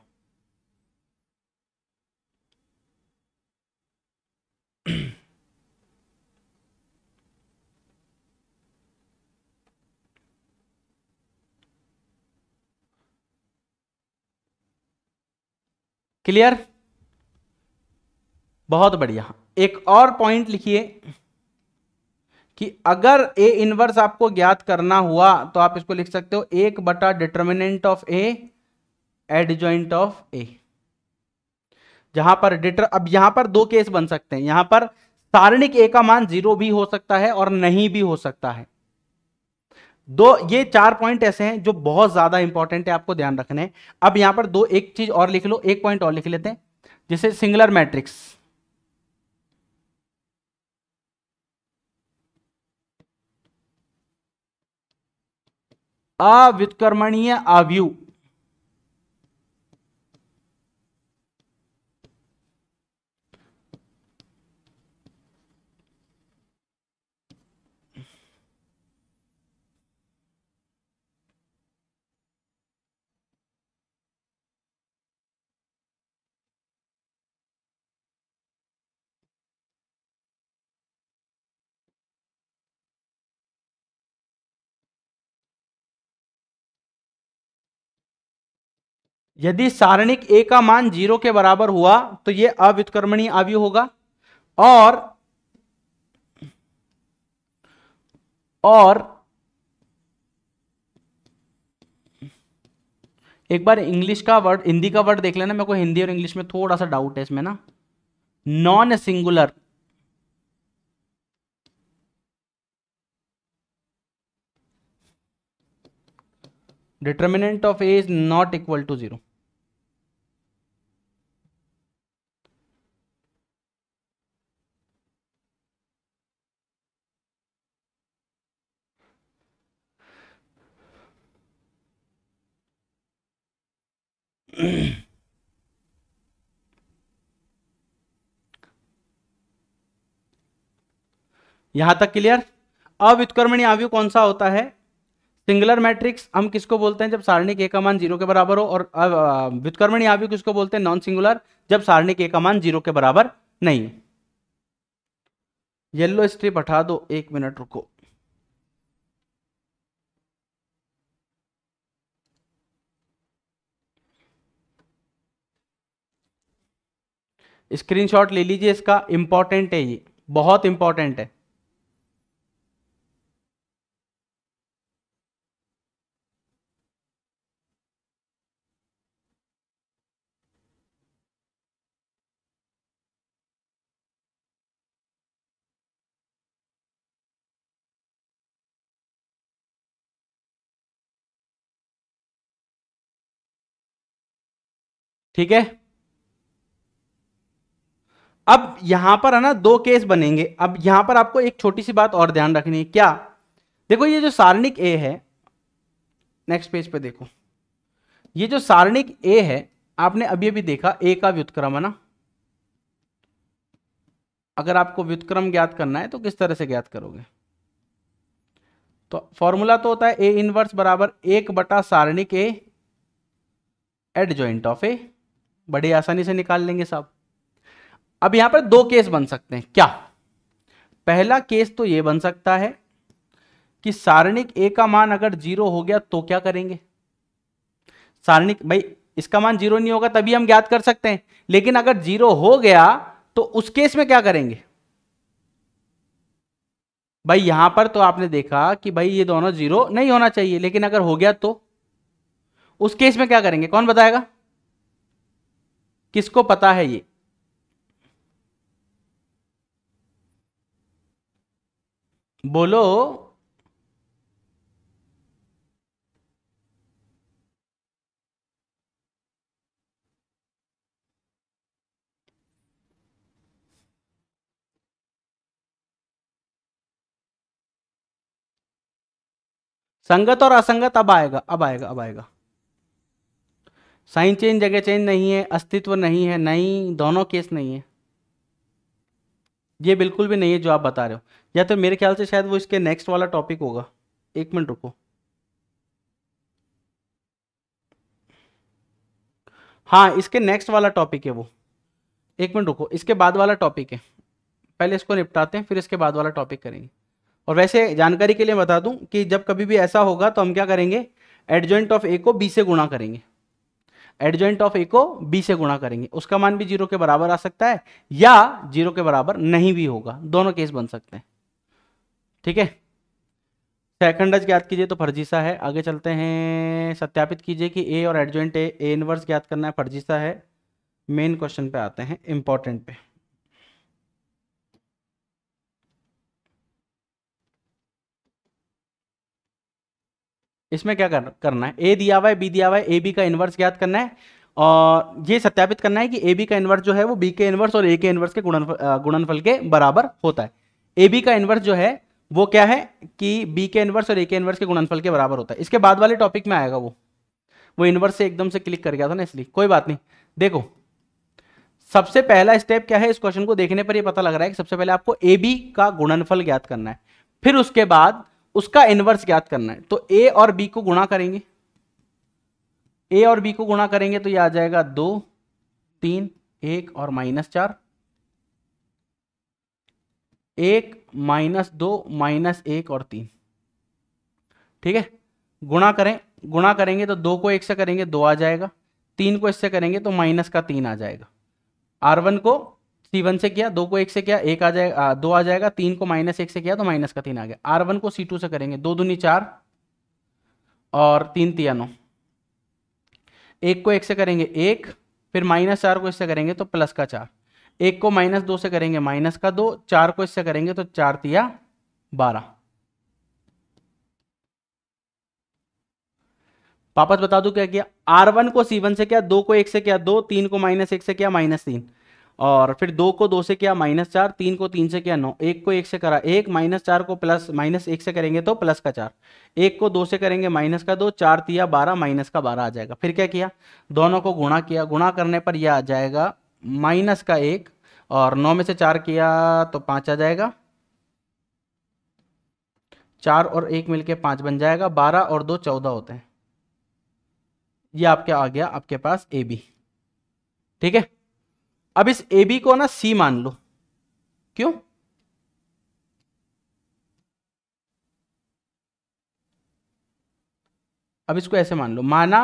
क्लियर बहुत बढ़िया एक और पॉइंट लिखिए कि अगर ए इनवर्स आपको ज्ञात करना हुआ तो आप इसको लिख सकते हो एक बटा determinant of A adjoint of A जहां पर डिटर अब यहां पर दो केस बन सकते हैं यहां पर सारणिक ए का मान जीरो भी हो सकता है और नहीं भी हो सकता है दो ये चार पॉइंट ऐसे हैं जो बहुत ज्यादा इंपॉर्टेंट है आपको ध्यान रखने अब यहां पर दो एक चीज और लिख लो एक पॉइंट और लिख लेते हैं जैसे सिंगुलर मैट्रिक्स अवित्कर्मणीय आवयु यदि सारणिक ए का मान जीरो के बराबर हुआ तो यह अव्युत्कर्मणीय अवयव होगा और और एक बार इंग्लिश का वर्ड हिंदी का वर्ड देख लेना मेरे को हिंदी और इंग्लिश में थोड़ा सा डाउट है इसमें ना non singular determinant of A is not equal to zero यहां तक क्लियर अव्युत्कर्मणी आवयु कौन सा होता है सिंगुलर मैट्रिक्स हम किसको बोलते हैं जब सारणिक एक मान जीरो के बराबर हो और व्युत्कर्मणी आव्यूह किसको बोलते हैं नॉन सिंगुलर जब सारणिक एक मान जीरो के बराबर नहीं येलो स्ट्रिप हटा दो एक मिनट रुको स्क्रीनशॉट ले लीजिए इसका इंपॉर्टेंट है ये बहुत इंपॉर्टेंट है ठीक है अब यहां पर है ना दो केस बनेंगे अब यहां पर आपको एक छोटी सी बात और ध्यान रखनी है क्या देखो ये जो सारणिक ए है नेक्स्ट पेज पे देखो ये जो सारणिक ए है आपने अभी अभी देखा ए का व्युतक्रम है ना अगर आपको व्युतक्रम ज्ञात करना है तो किस तरह से ज्ञात करोगे तो फॉर्मूला तो होता है ए इनवर्स बराबर एक बटा सारणिक A adjoint of A बड़ी आसानी से निकाल लेंगे साहब अब यहां पर दो केस बन सकते हैं क्या पहला केस तो यह बन सकता है कि सारणिक ए का मान अगर जीरो हो गया तो क्या करेंगे सारणिक भाई इसका मान जीरो नहीं होगा तभी हम ज्ञात कर सकते हैं लेकिन अगर जीरो हो गया तो उस केस में क्या करेंगे भाई यहां पर तो आपने देखा कि भाई ये दोनों जीरो नहीं होना चाहिए लेकिन अगर हो गया तो उस केस में क्या करेंगे कौन बताएगा किसको पता है ये बोलो संगत और असंगत अब आएगा अब आएगा अब आएगा साइन चेंज जगह चेंज नहीं है अस्तित्व नहीं है नहीं दोनों केस नहीं है ये बिल्कुल भी नहीं है जो आप बता रहे हो या तो मेरे ख्याल से शायद वो इसके नेक्स्ट वाला टॉपिक होगा एक मिनट रुको हाँ इसके नेक्स्ट वाला टॉपिक है वो एक मिनट रुको इसके बाद वाला टॉपिक है पहले इसको निपटाते हैं फिर इसके बाद वाला टॉपिक करेंगे और वैसे जानकारी के लिए बता दूं कि जब कभी भी ऐसा होगा तो हम क्या करेंगे एडजॉइंट ऑफ ए को बी से गुणा करेंगे एडजॉइंट ऑफ ए को बी से गुणा करेंगे उसका मान भी जीरो के बराबर आ सकता है या जीरो के बराबर नहीं भी होगा दोनों केस बन सकते हैं ठीक है सेकंड ज्ञात कीजिए तो फर्जीसा है आगे चलते हैं सत्यापित कीजिए कि ए और एडजॉइंट ए ए इनवर्स ज्ञात करना है फर्जीसा है मेन क्वेश्चन पे आते हैं इंपॉर्टेंट पे इसमें क्या कर, करना है ए दिया हुआ है बी दिया हुआ है ए बी का इन्वर्स ज्ञात करना है और ये सत्यापित करना है कि ए बी का इन्वर्स जो है वो बी के इन्वर्स और ए के इन्वर्स के गुणनफल गुणनफल के बराबर होता है ए बी का इन्वर्स जो है वो क्या है कि बी के इन्वर्स और ए के इन्वर्स के गुणनफल के बराबर होता है इसके बाद वाले टॉपिक में आएगा वो वो इन्वर्स से एकदम से क्लिक कर गया था ना इसलिए कोई बात नहीं देखो सबसे पहला स्टेप क्या है इस क्वेश्चन को देखने पर ये पता लग रहा है कि सबसे पहले आपको ए बी का गुणनफल ज्ञात करना है फिर उसके बाद उसका इनवर्स ज्ञात करना है तो ए और बी को गुणा करेंगे ए और बी को गुणा करेंगे तो ये आ जाएगा दो तीन एक और माइनस चार एक माइनस दो माइनस एक और तीन ठीक है गुणा करें गुणा करेंगे तो दो को एक से करेंगे दो आ जाएगा तीन को इससे करेंगे तो माइनस का तीन आ जाएगा आर वन को सी वन से किया दो को एक से किया एक आ जाएगा दो आ जाएगा तीन को माइनस एक से किया तो माइनस का तीन आ गया आर वन को सी टू से करेंगे दो दूनी चार और तीन तिया नौ एक को एक से करेंगे एक फिर माइनस चार को इससे करेंगे तो प्लस का चार एक को माइनस दो से करेंगे माइनस का दो चार को इससे करेंगे तो चार तिया बारह वापस बता दूं क्या किया आर वन को सी वन से क्या दो को एक से क्या दो तीन को माइनस एक से क्या माइनस तीन और फिर दो को दो से किया माइनस चार तीन को तीन से किया नौ एक को एक से करा एक माइनस चार को प्लस माइनस एक से करेंगे तो प्लस का चार एक को दो से करेंगे माइनस का दो चार तिया बारह माइनस का बारह आ जाएगा फिर क्या किया दोनों को गुणा किया गुणा करने पर यह आ जाएगा माइनस का एक और नौ में से चार किया तो पाँच आ जाएगा चार और एक मिलके पाँच बन जाएगा बारह और दो चौदह होते हैं ये आपके आ गया आपके पास ए बी ठीक है अब इस ए बी को ना सी मान लो क्यों अब इसको ऐसे मान लो माना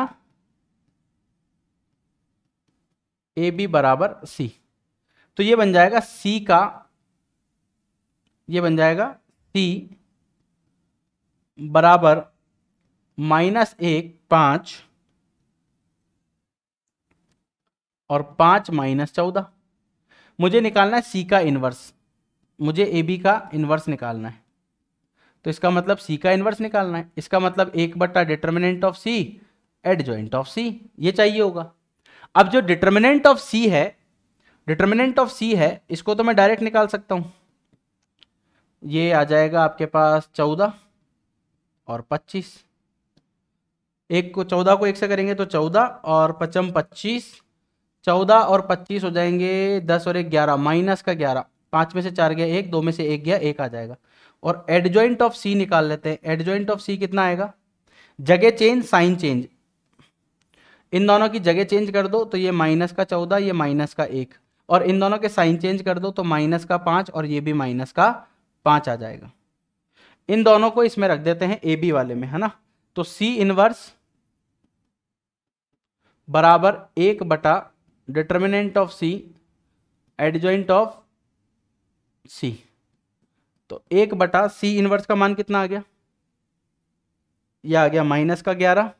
ए बी बराबर सी तो ये बन जाएगा सी का ये बन जाएगा सी बराबर माइनस एक पांच और पाँच माइनस चौदह मुझे निकालना है सी का इन्वर्स मुझे ए बी का इन्वर्स निकालना है तो इसका मतलब सी का इन्वर्स निकालना है इसका मतलब एक बट्टा determinant of C adjoint of C ये चाहिए होगा अब जो डिटर्मिनेंट ऑफ सी है डिटर्मिनेंट ऑफ सी है इसको तो मैं डायरेक्ट निकाल सकता हूँ ये आ जाएगा आपके पास चौदह और पच्चीस एक को चौदह को एक से करेंगे तो चौदह और पचम पच्चीस चौदह और पच्चीस हो जाएंगे दस और एक ग्यारह माइनस का ग्यारह पाँच में से चार गया एक दो में से एक गया एक आ जाएगा और एडजॉइंट ऑफ सी निकाल लेते हैं एडजॉइंट ऑफ सी कितना आएगा जगह चेंज साइन चेंज इन दोनों की जगह चेंज कर दो तो ये माइनस का चौदह ये माइनस का एक और इन दोनों के साइन चेंज कर दो तो माइनस का पाँच और ये भी माइनस का पाँच आ जाएगा इन दोनों को इसमें रख देते हैं ए बी वाले में है ना तो सी इनवर्स बराबर एक बटा determinant of C adjoint of C तो एक बटा सी इनवर्स का मान कितना आ गया ये आ गया माइनस का ग्यारह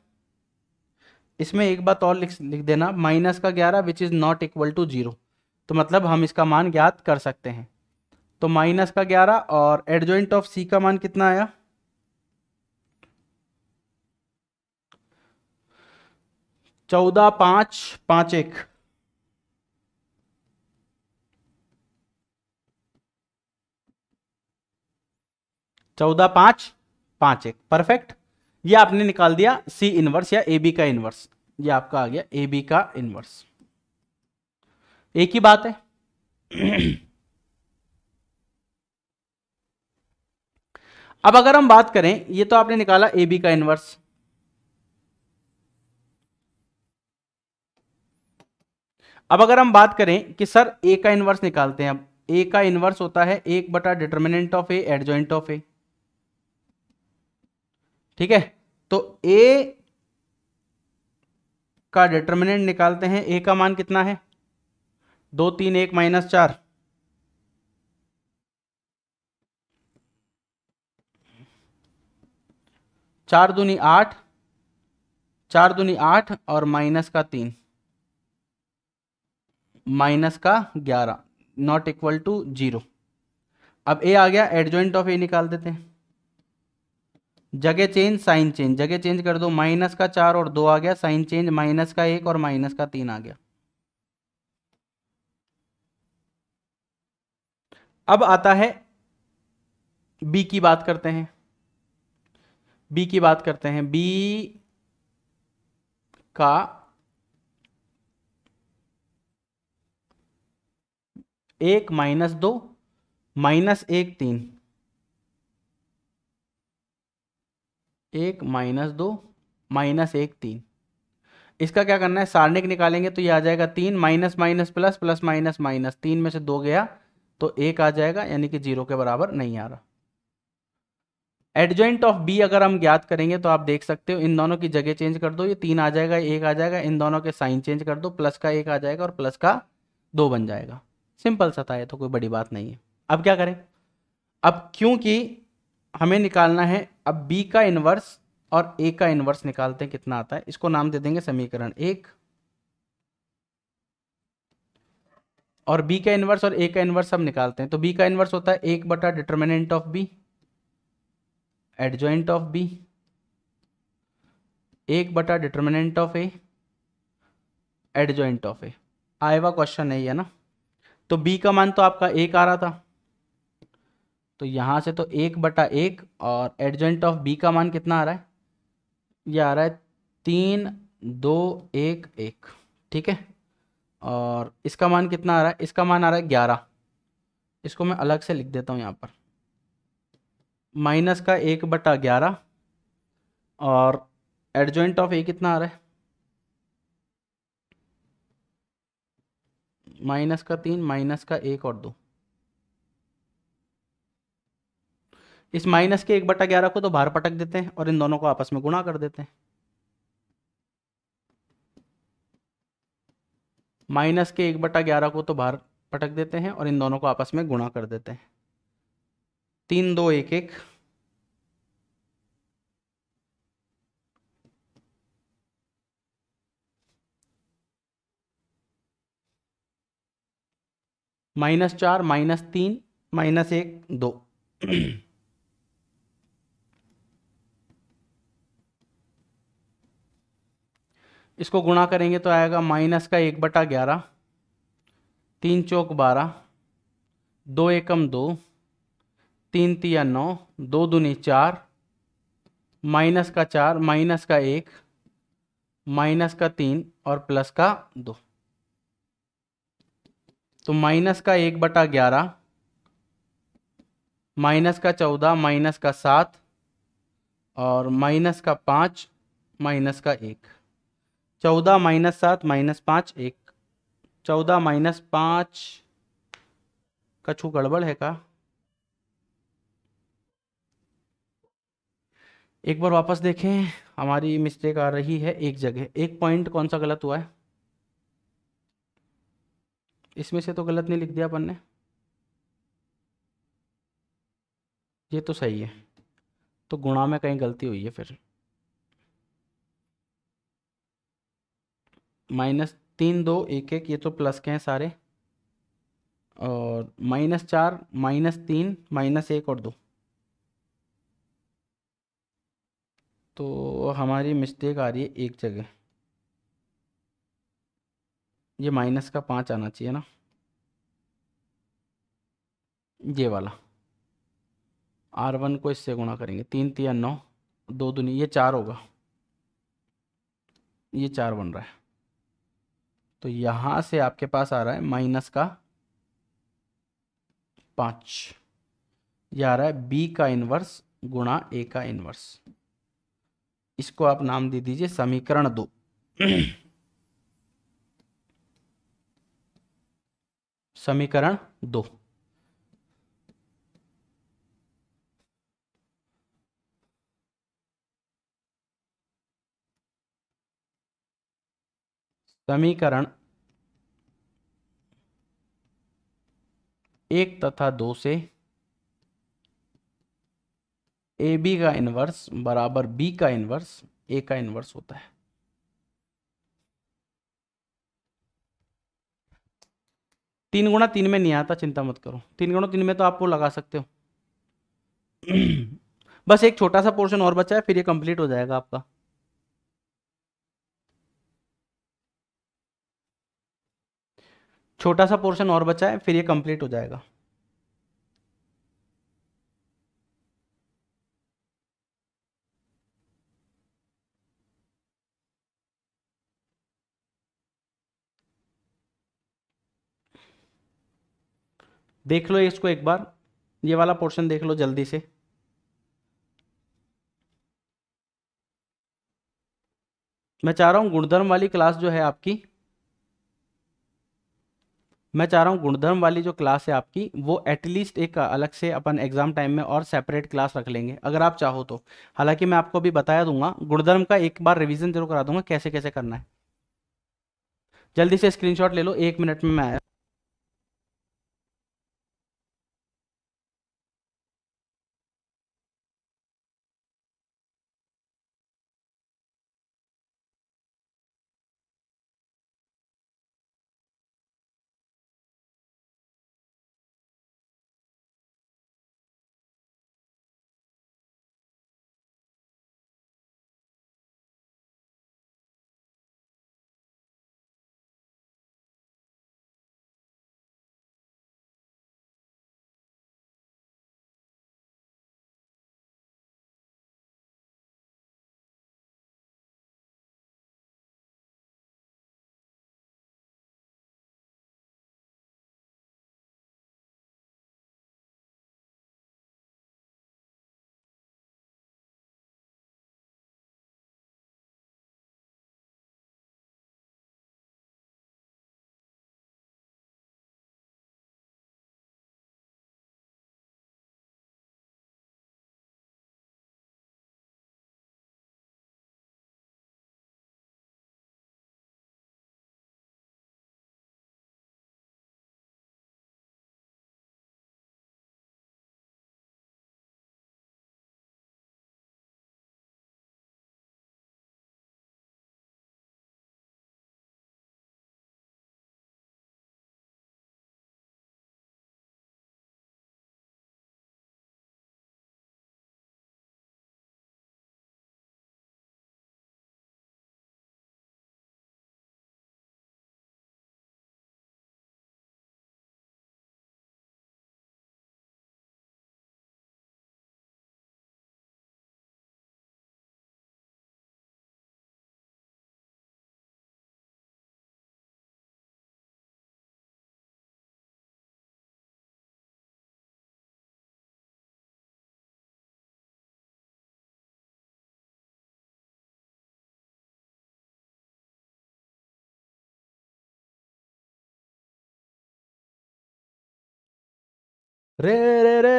इसमें एक बात और लिख लिख देना माइनस का ग्यारह which is not equal to zero तो मतलब हम इसका मान ज्ञात कर सकते हैं तो माइनस का ग्यारह और एडजॉइंट ऑफ सी का मान कितना आया चौदह पांच पांच एक चौदह पांच पांच एक परफेक्ट ये आपने निकाल दिया सी इनवर्स या ए बी का इनवर्स ये आपका आ गया ए बी का इनवर्स एक ही बात है [clears throat] अब अगर हम बात करें ये तो आपने निकाला ए बी का इनवर्स अब अगर हम बात करें कि सर ए का इनवर्स निकालते हैं अब ए का इनवर्स होता है एक बटा determinant of A adjoint of A ठीक है तो ए का डिटर्मिनेंट निकालते हैं ए का मान कितना है दो तीन एक माइनस चार चार दूनी आठ चार दूनी आठ और माइनस का तीन माइनस का ग्यारह नॉट इक्वल टू जीरो अब ए आ गया एडजॉइंट ऑफ ए निकाल देते हैं जगह चेंज साइन चेंज जगह चेंज कर दो माइनस का चार और दो आ गया साइन चेंज माइनस का एक और माइनस का तीन आ गया अब आता है बी की बात करते हैं बी की बात करते हैं बी का एक माइनस दो माइनस एक तीन एक माइनस दो माइनस एक तीन इसका क्या करना है सारणिक निकालेंगे तो ये आ जाएगा तीन minus minus plus plus minus minus तीन में से दो गया तो एक आ जाएगा यानी कि जीरो के बराबर नहीं आ रहा एडजॉइंट ऑफ बी अगर हम ज्ञात करेंगे तो आप देख सकते हो इन दोनों की जगह चेंज कर दो ये तीन आ जाएगा एक आ जाएगा इन दोनों के साइन चेंज कर दो प्लस का एक आ जाएगा और प्लस का दो बन जाएगा सिंपल सा था ये तो कोई बड़ी बात नहीं है अब क्या करें अब क्योंकि हमें निकालना है अब b का इन्वर्स और a का इन्वर्स निकालते हैं कितना आता है इसको नाम दे देंगे समीकरण एक और b का इन्वर्स और a का इन्वर्स सब निकालते हैं तो b का इन्वर्स होता है एक बटा determinant of b adjoint of b एक बटा determinant of A adjoint of A आएवा क्वेश्चन है ना तो b का मान तो आपका एक आ रहा था तो यहाँ से तो एक बटा एक और एडजेंट ऑफ बी का मान कितना आ रहा है ये आ रहा है तीन दो एक एक ठीक है और इसका मान कितना आ रहा है इसका मान आ रहा है ग्यारह इसको मैं अलग से लिख देता हूँ यहाँ पर माइनस का एक बटा ग्यारह और एडजेंट ऑफ ए कितना आ रहा है माइनस का तीन माइनस का एक और दो इस माइनस के एक बटा ग्यारह को तो बाहर पटक देते हैं और इन दोनों को आपस में गुणा कर देते हैं माइनस के एक बटा ग्यारह को तो बाहर पटक देते हैं और इन दोनों को आपस में गुणा कर देते हैं तीन दो एक एक माइनस चार माइनस तीन माइनस एक दो इसको गुणा करेंगे तो आएगा माइनस का एक बटा ग्यारह तीन चौक बारह दो एकम दो तीन तिया नौ दो दूनी चार माइनस का चार माइनस का एक माइनस का तीन और प्लस का दो तो माइनस का एक बटा ग्यारह माइनस का चौदह माइनस का सात और माइनस का पाँच माइनस का एक चौदह माइनस सात माइनस पाँच एक चौदह माइनस पाँच कछु गड़बड़ है का एक बार वापस देखें हमारी मिस्टेक आ रही है एक जगह एक पॉइंट कौन सा गलत हुआ है इसमें से तो गलत नहीं लिख दिया अपन ने ये तो सही है तो गुणा में कहीं गलती हुई है फिर माइनस तीन दो एक एक ये तो प्लस के हैं सारे और माइनस चार माइनस तीन माइनस एक और दो तो हमारी मिस्टेक आ रही है एक जगह ये माइनस का पाँच आना चाहिए ना ये वाला आर वन को इससे गुणा करेंगे तीन तीन नौ दो दुनिया ये चार होगा ये चार बन रहा है तो यहां से आपके पास आ रहा है माइनस का पांच यह आ रहा है बी का इन्वर्स गुणा ए का इन्वर्स इसको आप नाम दे दीजिए समीकरण दो समीकरण दो समीकरण एक तथा दो से ए बी का इन्वर्स बराबर बी का इन्वर्स ए का इन्वर्स होता है तीन गुणा तीन में नहीं आता चिंता मत करो तीन गुणा तीन में तो आप वो लगा सकते हो [clears throat] बस एक छोटा सा पोर्शन और बचा है फिर ये कंप्लीट हो जाएगा आपका छोटा सा पोर्शन और बचा है फिर ये कंप्लीट हो जाएगा देख लो इसको एक बार ये वाला पोर्शन देख लो जल्दी से मैं चाह रहा हूँ गुणधर्म वाली क्लास जो है आपकी मैं चाह रहा हूँ गुणधर्म वाली जो क्लास है आपकी वो एटलीस्ट एक अलग से अपन एग्जाम टाइम में और सेपरेट क्लास रख लेंगे अगर आप चाहो तो हालांकि मैं आपको अभी बताया दूंगा गुणधर्म का एक बार रिविजन जरूर करा दूंगा कैसे कैसे करना है जल्दी से स्क्रीनशॉट ले लो एक मिनट में मैं आया रे रे रे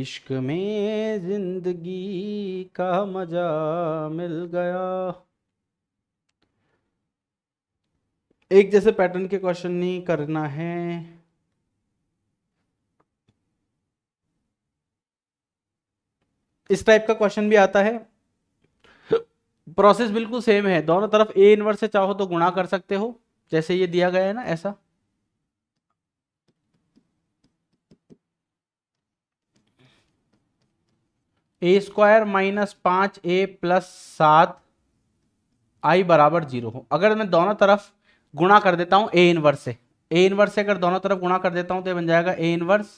इश्क में जिंदगी का मजा मिल गया एक जैसे पैटर्न के क्वेश्चन नहीं करना है इस टाइप का क्वेश्चन भी आता है प्रोसेस बिल्कुल सेम है दोनों तरफ ए इनवर्स से चाहो तो गुणा कर सकते हो जैसे ये दिया गया है ना ऐसा ए स्क्वायर माइनस पाँच ए प्लस सात आई बराबर जीरो हो अगर मैं दोनों तरफ गुणा कर देता हूँ ए इनवर्स से ए इनवर्स से अगर दोनों तरफ गुणा कर देता हूँ तो बन जाएगा A inverse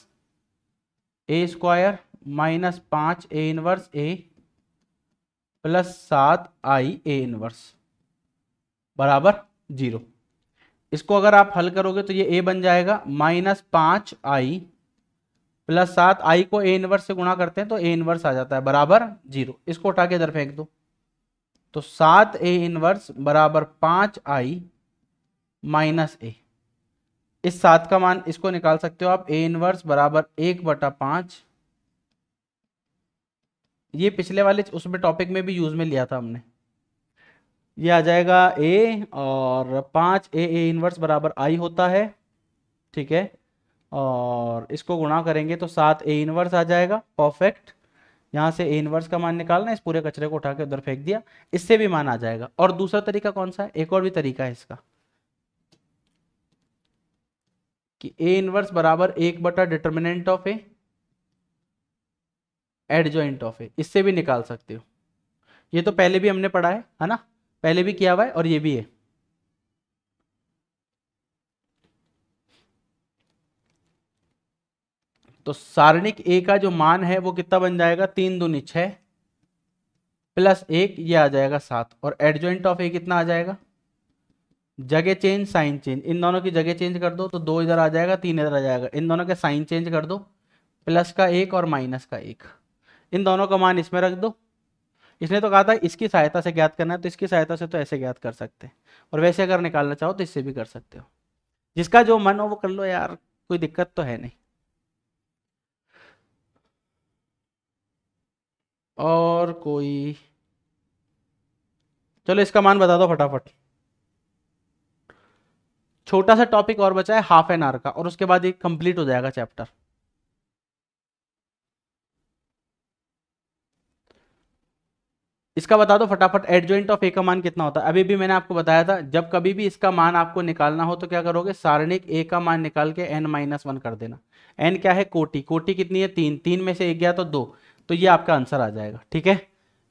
A square minus पाँच ए इनवर्स ए प्लस सात आई ए इनवर्स बराबर जीरो इसको अगर आप हल करोगे तो ये ए बन जाएगा माइनस पाँच आई प्लस सात आई को ए इनवर्स से गुणा करते हैं तो ए इनवर्स आ जाता है बराबर जीरो इसको उठा के इधर फेंक दो तो सात ए इनवर्स बराबर पांच आई माइनस ए इस सात का मान इसको निकाल सकते हो आप ए इनवर्स बराबर एक बटा पांच ये पिछले वाले उसमें टॉपिक में भी यूज में लिया था हमने ये आ जाएगा ए और पांच ए ए इनवर्स बराबर आई होता है ठीक है और इसको गुणा करेंगे तो सात ए इनवर्स आ जाएगा परफेक्ट यहाँ से ए इनवर्स का मान निकालना इस पूरे कचरे को उठा के उधर फेंक दिया इससे भी मान आ जाएगा और दूसरा तरीका कौन सा है एक और भी तरीका है इसका कि ए इनवर्स बराबर एक बटा determinant of A joint of A इससे भी निकाल सकते हो ये तो पहले भी हमने पढ़ा है है ना पहले भी किया हुआ है और ये भी है तो सारणिक ए का जो मान है वो कितना बन जाएगा तीन दूनी छः प्लस एक ये आ जाएगा सात और एडजॉइंट ऑफ ए कितना आ जाएगा जगह चेंज साइन चेंज इन दोनों की जगह चेंज कर दो तो दो इधर आ जाएगा तीन इधर आ जाएगा इन दोनों के साइन चेंज कर दो प्लस का एक और माइनस का एक इन दोनों का मान इसमें रख दो इसने तो कहा था इसकी सहायता से ज्ञात करना है तो इसकी सहायता से तो ऐसे ज्ञात कर सकते हैं और वैसे अगर निकालना चाहो तो इससे भी कर सकते हो जिसका जो मन हो वो कर लो यार कोई दिक्कत तो है नहीं और कोई चलो इसका मान बता दो फटाफट छोटा सा टॉपिक और बचा है हाफ एन आवर का और उसके बाद ये कंप्लीट हो जाएगा चैप्टर इसका बता दो फटाफट एडजॉइंट ऑफ ए का मान कितना होता है अभी भी मैंने आपको बताया था जब कभी भी इसका मान आपको निकालना हो तो क्या करोगे सारणिक ए का मान निकाल के एन माइनस वन कर देना एन क्या है कोटी कोटी कितनी है तीन तीन में से एक गया तो दो तो ये आपका आंसर आ जाएगा ठीक है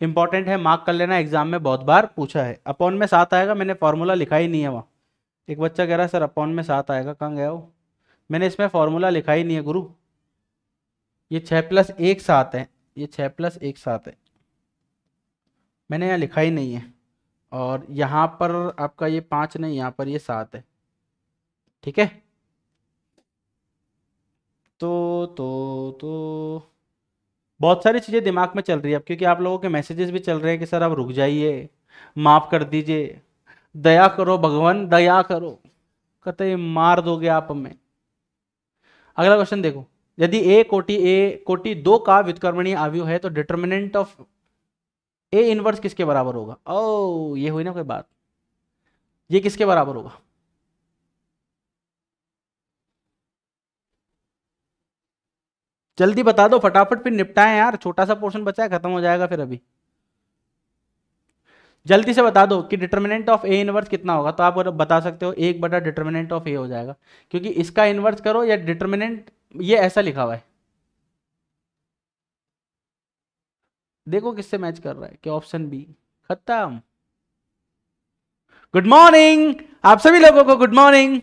इंपॉर्टेंट है मार्क कर लेना एग्जाम में बहुत बार पूछा है अपॉन में साथ आएगा मैंने फॉर्मूला लिखा ही नहीं है वहाँ एक बच्चा कह रहा है सर अपॉन में साथ आएगा कहाँ गया वो मैंने इसमें फॉर्मूला लिखा ही नहीं है गुरु ये छः प्लस एक साथ है ये छः प्लस एक साथ है मैंने यहाँ लिखा ही नहीं है और यहाँ पर आपका ये पाँच नहीं यहाँ पर ये सात है ठीक है तो तो तो बहुत सारी चीज़ें दिमाग में चल रही है अब क्योंकि आप लोगों के मैसेजेस भी चल रहे हैं कि सर आप रुक जाइए माफ़ कर दीजिए दया करो भगवान दया करो कहते मार दोगे आप हमें अगला क्वेश्चन देखो यदि ए कोटि ए कोटि दो का व्युतकर्मणी आवयु है तो डिटर्मिनेंट ऑफ ए इनवर्स किसके बराबर होगा ओ oh, ये हुई ना कोई बात ये किसके बराबर होगा जल्दी बता दो फटाफट फिर निपटाएं यार छोटा सा पोर्शन बचा है खत्म हो जाएगा फिर अभी जल्दी से बता दो कि डिटर्मिनेंट ऑफ ए इनवर्स कितना होगा तो आप बता सकते हो एक बटा डिटर्मिनेंट ऑफ ए हो जाएगा क्योंकि इसका इनवर्स करो या डिटर्मिनेंट ये ऐसा लिखा हुआ है देखो किससे मैच कर रहा है कि ऑप्शन बी खत्म गुड मॉर्निंग आप सभी लोगों को गुड मॉर्निंग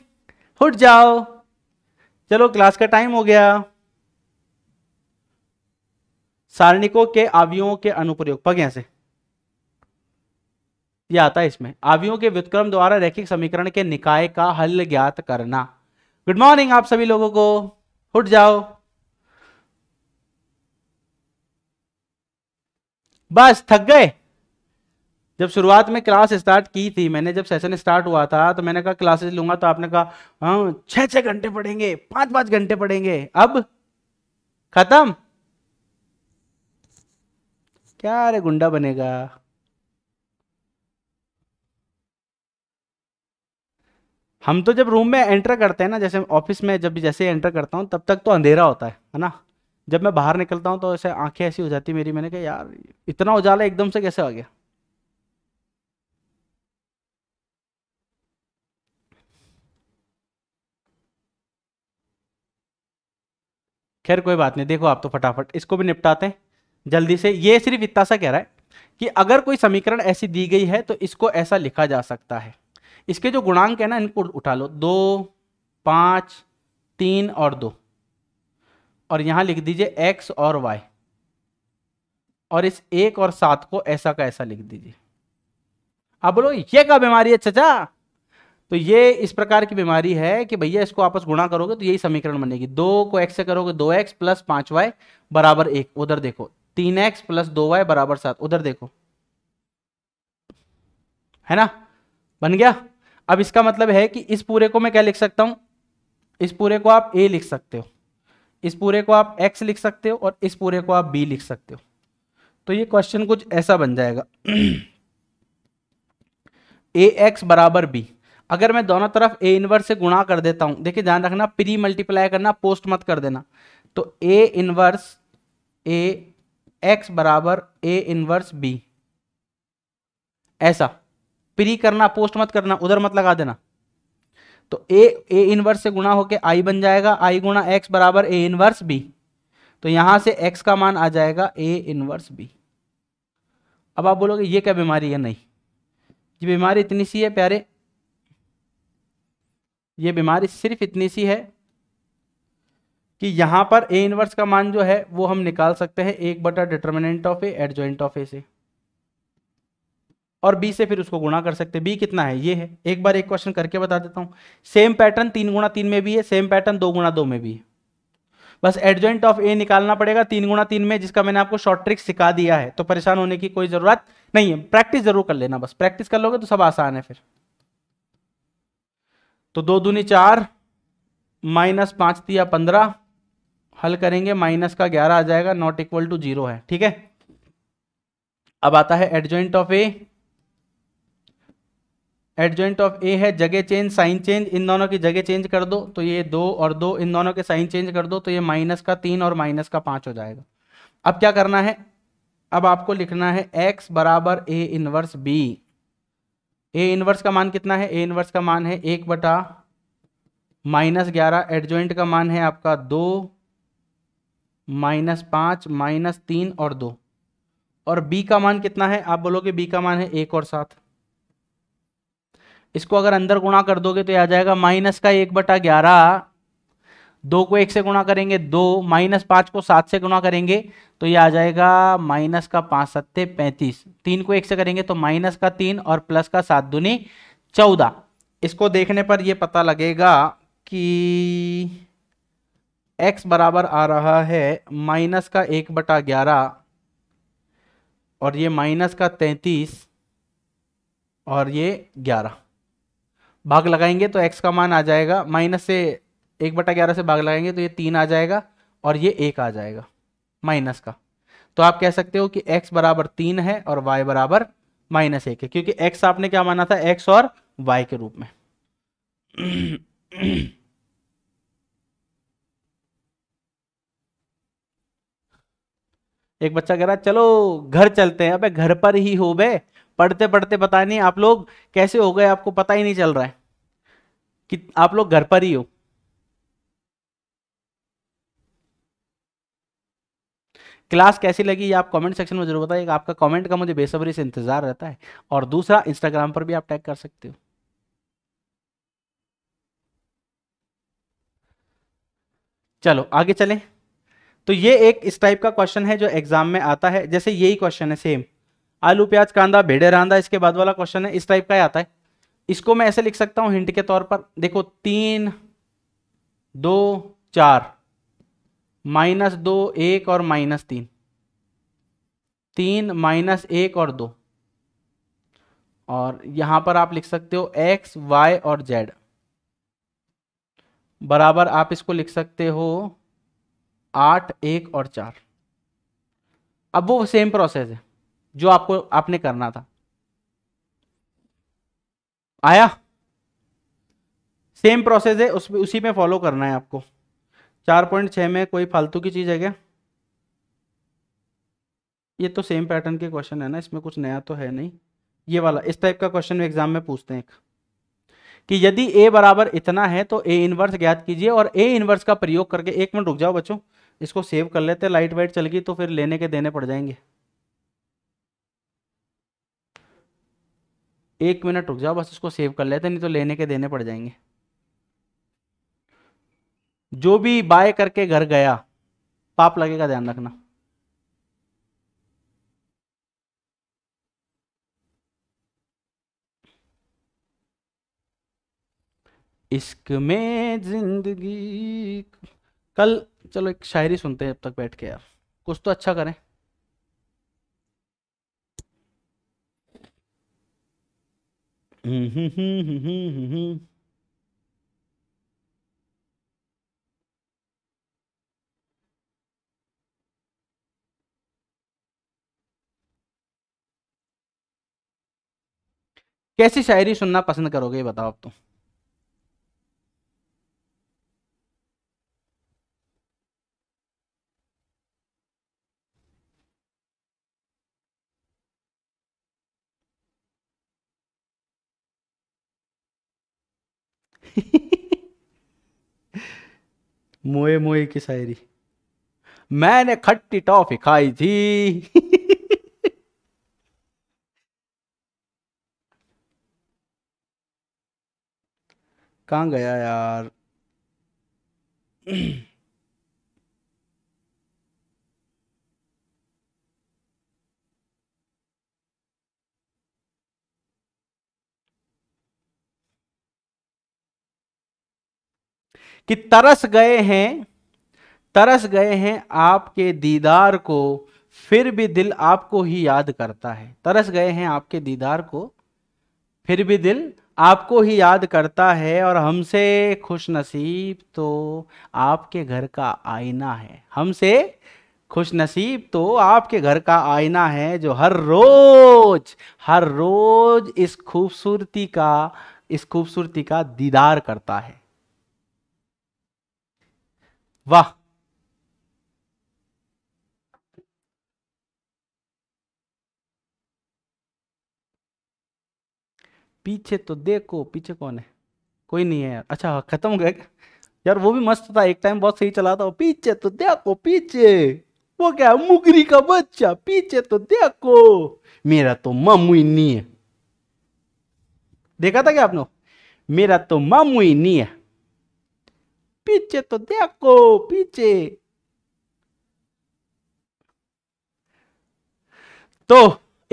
उठ जाओ चलो क्लास का टाइम हो गया सारणिकों के आवियों के अनुप्रयोग पग से यह आता है इसमें आवियों के व्युतक्रम द्वारा रैखिक समीकरण के निकाय का हल ज्ञात करना गुड मॉर्निंग आप सभी लोगों को उठ जाओ बस थक गए जब शुरुआत में क्लास स्टार्ट की थी मैंने जब सेशन स्टार्ट हुआ था तो मैंने कहा क्लासेस लूंगा तो आपने कहा हाँ, छह छह घंटे पढ़ेंगे पांच पांच घंटे पढ़ेंगे अब खत्म क्या अरे गुंडा बनेगा हम तो जब रूम में एंटर करते हैं ना जैसे ऑफिस में जब भी जैसे एंटर करता हूँ तब तक तो अंधेरा होता है है ना जब मैं बाहर निकलता हूँ तो ऐसे आंखें ऐसी हो जाती मेरी मैंने कहा यार इतना उजाला एकदम से कैसे आ गया खैर कोई बात नहीं देखो आप तो फटाफट इसको भी निपटाते हैं जल्दी से ये सिर्फ इतना सा कह रहा है कि अगर कोई समीकरण ऐसी दी गई है तो इसको ऐसा लिखा जा सकता है इसके जो गुणांक है ना इनको उठा लो दो पाँच तीन और दो और यहाँ लिख दीजिए एक्स और वाई और इस एक और सात को ऐसा का ऐसा लिख दीजिए अब बोलो ये क्या बीमारी है चचा तो ये इस प्रकार की बीमारी है कि भैया इसको आपस गुणा करोगे तो यही समीकरण बनेगी दो को एक्स से करोगे दो एक्स प्लस पांच वाई बराबर एक उधर देखो तीन एक्स प्लस दो वाई बराबर सात उधर देखो है ना बन गया अब इसका मतलब है कि इस पूरे को मैं क्या लिख सकता हूं इस पूरे को आप ए लिख सकते हो इस पूरे को आप एक्स लिख सकते हो और इस पूरे को आप बी लिख सकते हो तो ये क्वेश्चन कुछ ऐसा बन जाएगा ए [clears throat] एक्स बराबर बी अगर मैं दोनों तरफ ए इनवर्स से गुणा कर देता हूं देखिए ध्यान रखना प्री मल्टीप्लाई करना पोस्ट मत कर देना तो ए इनवर्स ए एक्स बराबर ए इनवर्स बी ऐसा प्री करना पोस्ट मत करना उधर मत लगा देना तो ए ए इनवर्स से गुणा होकर आई बन जाएगा आई गुणा एक्स बराबर ए इनवर्स बी तो यहां से एक्स का मान आ जाएगा ए इनवर्स बी अब आप बोलोगे ये क्या बीमारी है नहीं ये बीमारी इतनी सी है प्यारे ये बीमारी सिर्फ इतनी सी है कि यहाँ पर ए इनवर्स का मान जो है वो हम निकाल सकते हैं एक बटा determinant of A ad of A से और बी से फिर उसको गुणा कर सकते हैं बी कितना है ये है एक बार एक क्वेश्चन करके बता देता हूँ सेम पैटर्न तीन गुणा तीन में भी है सेम पैटर्न दो गुणा दो में भी है बस एडजॉइंट ऑफ ए निकालना पड़ेगा तीन गुणा तीन में जिसका मैंने आपको शॉर्ट ट्रिक सिखा दिया है तो परेशान होने की कोई ज़रूरत नहीं है प्रैक्टिस जरूर कर लेना बस प्रैक्टिस कर लोगे तो सब आसान है फिर तो दो दूनी चार माइनस पांच दिया पंद्रह हल करेंगे माइनस का ग्यारह आ जाएगा नॉट इक्वल टू जीरो है ठीक है अब आता है adjoint of A adjoint of A है जगह चेंज साइन चेंज इन दोनों की जगह चेंज कर दो तो ये दो और दो इन दोनों के साइन चेंज कर दो तो ये माइनस का तीन और माइनस का पांच हो जाएगा अब क्या करना है अब आपको लिखना है x बराबर A inverse b A inverse का मान कितना है ए इनवर्स का मान है एक बटा माइनस ग्यारह एडजॉइंट का मान है आपका दो माइनस पाँच माइनस तीन और दो और बी का मान कितना है आप बोलोगे बी का मान है एक और सात इसको अगर अंदर गुणा कर दोगे तो यह आ जाएगा माइनस का एक बटा ग्यारह दो को एक से गुणा करेंगे दो माइनस पाँच को सात से गुणा करेंगे तो ये आ जाएगा माइनस का पाँच सत्ते पैंतीस तीन को एक से करेंगे तो माइनस का तीन और प्लस का सात दुनी चौदह इसको देखने पर यह पता लगेगा कि x बराबर आ रहा है माइनस का एक बटा ग्यारह और ये माइनस का तैतीस और ये ग्यारह भाग लगाएंगे तो x का मान आ जाएगा माइनस से एक बटा ग्यारह से भाग लगाएंगे तो ये तीन आ जाएगा और ये एक आ जाएगा माइनस का तो आप कह सकते हो कि x बराबर तीन है और y बराबर माइनस एक है क्योंकि x आपने क्या माना था x और y के रूप में एक बच्चा कह रहा चलो घर चलते हैं अबे घर पर ही हो बे पढ़ते पढ़ते पता नहीं आप लोग कैसे हो गए आपको पता ही नहीं चल रहा है कि आप लोग घर पर ही हो क्लास कैसी लगी ये आप कमेंट सेक्शन में जरूर बताइए आपका कमेंट का मुझे बेसब्री से इंतजार रहता है और दूसरा इंस्टाग्राम पर भी आप टैग कर सकते हो चलो आगे चलें तो ये एक इस टाइप का क्वेश्चन है जो एग्जाम में आता है जैसे यही क्वेश्चन है सेम आलू प्याज कांदा भेड़े रांदा इसके बाद वाला क्वेश्चन है इस टाइप का ही आता है इसको मैं ऐसे लिख सकता हूं हिंट के तौर पर देखो तीन दो चार माइनस दो एक और माइनस तीन तीन माइनस एक और दो और यहां पर आप लिख सकते हो एक्स वाई और जेड बराबर आप इसको लिख सकते हो आठ एक और चार अब वो सेम प्रोसेस है जो आपको आपने करना था आया सेम प्रोसेस है उस उसी में फॉलो करना है आपको चार पॉइंट छह में कोई फालतू की चीज़ है क्या ये तो सेम पैटर्न के क्वेश्चन है ना इसमें कुछ नया तो है नहीं ये वाला इस टाइप का क्वेश्चन एग्जाम में पूछते हैं कि यदि ए बराबर इतना है तो ए इनवर्स ज्ञात कीजिए और ए इनवर्स का प्रयोग करके एक मिनट रुक जाओ बच्चों इसको सेव कर लेते लाइट वाइट चल गई तो फिर लेने के देने पड़ जाएंगे एक मिनट रुक जाओ बस इसको सेव कर लेते नहीं तो लेने के देने पड़ जाएंगे जो भी बाय करके घर गया पाप लगेगा ध्यान रखना इश्क में जिंदगी कल चलो एक शायरी सुनते हैं अब तक बैठ के यार कुछ तो अच्छा करें हम्म, हम्म, हम्म, कैसी शायरी सुनना पसंद करोगे बताओ आप तुम तो? [laughs] मोए मोए की शायरी मैंने खट्टी टॉफी खाई थी [laughs] कहा गया यार [clears throat] कि तरस गए हैं तरस गए हैं आपके दीदार को फिर भी दिल आपको ही याद करता है तरस गए हैं आपके दीदार को फिर भी दिल आपको ही याद करता है और हमसे खुशनसीब तो आपके घर का आईना है हमसे खुश नसीब तो आपके घर का आईना है जो हर रोज हर रोज इस खूबसूरती का इस खूबसूरती का दीदार करता है वाह पीछे तो देखो पीछे कौन है कोई नहीं है यार अच्छा खत्म हो गया यार वो भी मस्त था एक टाइम बहुत सही चला था पीछे तो देखो पीछे वो क्या मुगरी का बच्चा पीछे तो देखो मेरा तो मामू ही नहीं है देखा था क्या आपने मेरा तो मामू ही नहीं है पीछे तो देखो पीछे तो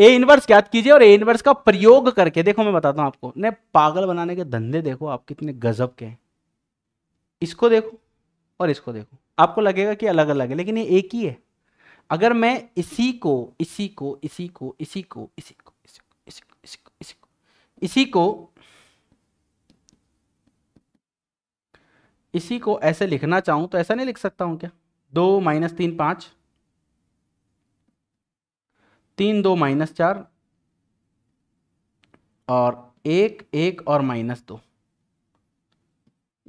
ए इनवर्स याद कीजिए और ए इनवर्स का प्रयोग करके देखो मैं बताता हूं आपको ने पागल बनाने के धंधे देखो आप कितने गजब के हैं इसको देखो और इसको देखो आपको लगेगा कि अलग अलग है लेकिन ये एक ही है अगर मैं इसी को इसी को इसी को इसी को इसी को इसी को इसी को इसी को इसी को इसी को ऐसे लिखना चाहूं तो ऐसा नहीं लिख सकता हूं क्या दो माइनस तीन पाँच तीन दो माइनस चार और एक एक और माइनस दो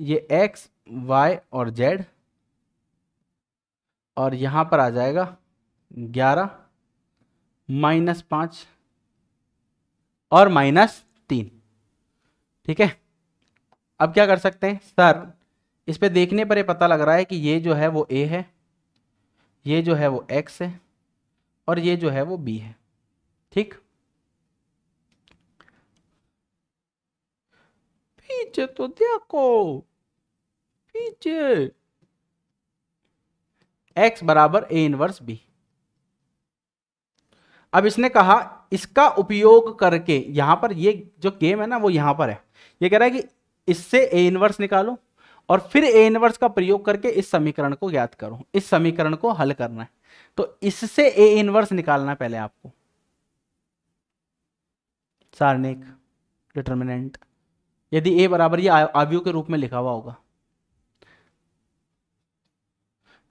ये एक्स वाई और जेड और यहां पर आ जाएगा ग्यारह माइनस पांच और माइनस तीन ठीक है अब क्या कर सकते हैं सर इस पर देखने पर ये पता लग रहा है कि ये जो है वो ए है ये जो है वो एक्स है और ये जो है वो बी है ठीक पीछे तो देखो पीछे एक्स बराबर ए इनवर्स बी अब इसने कहा इसका उपयोग करके यहां पर ये जो गेम है ना वो यहां पर है ये कह रहा है कि इससे ए इनवर्स निकालो और फिर ए इनवर्स का प्रयोग करके इस समीकरण को ज्ञात करो इस समीकरण को हल करना है तो इससे ए इनवर्स निकालना पहले आपको सारणिक डिटर्मिनेंट यदि ए बराबर ये आवयु के रूप में लिखा हुआ होगा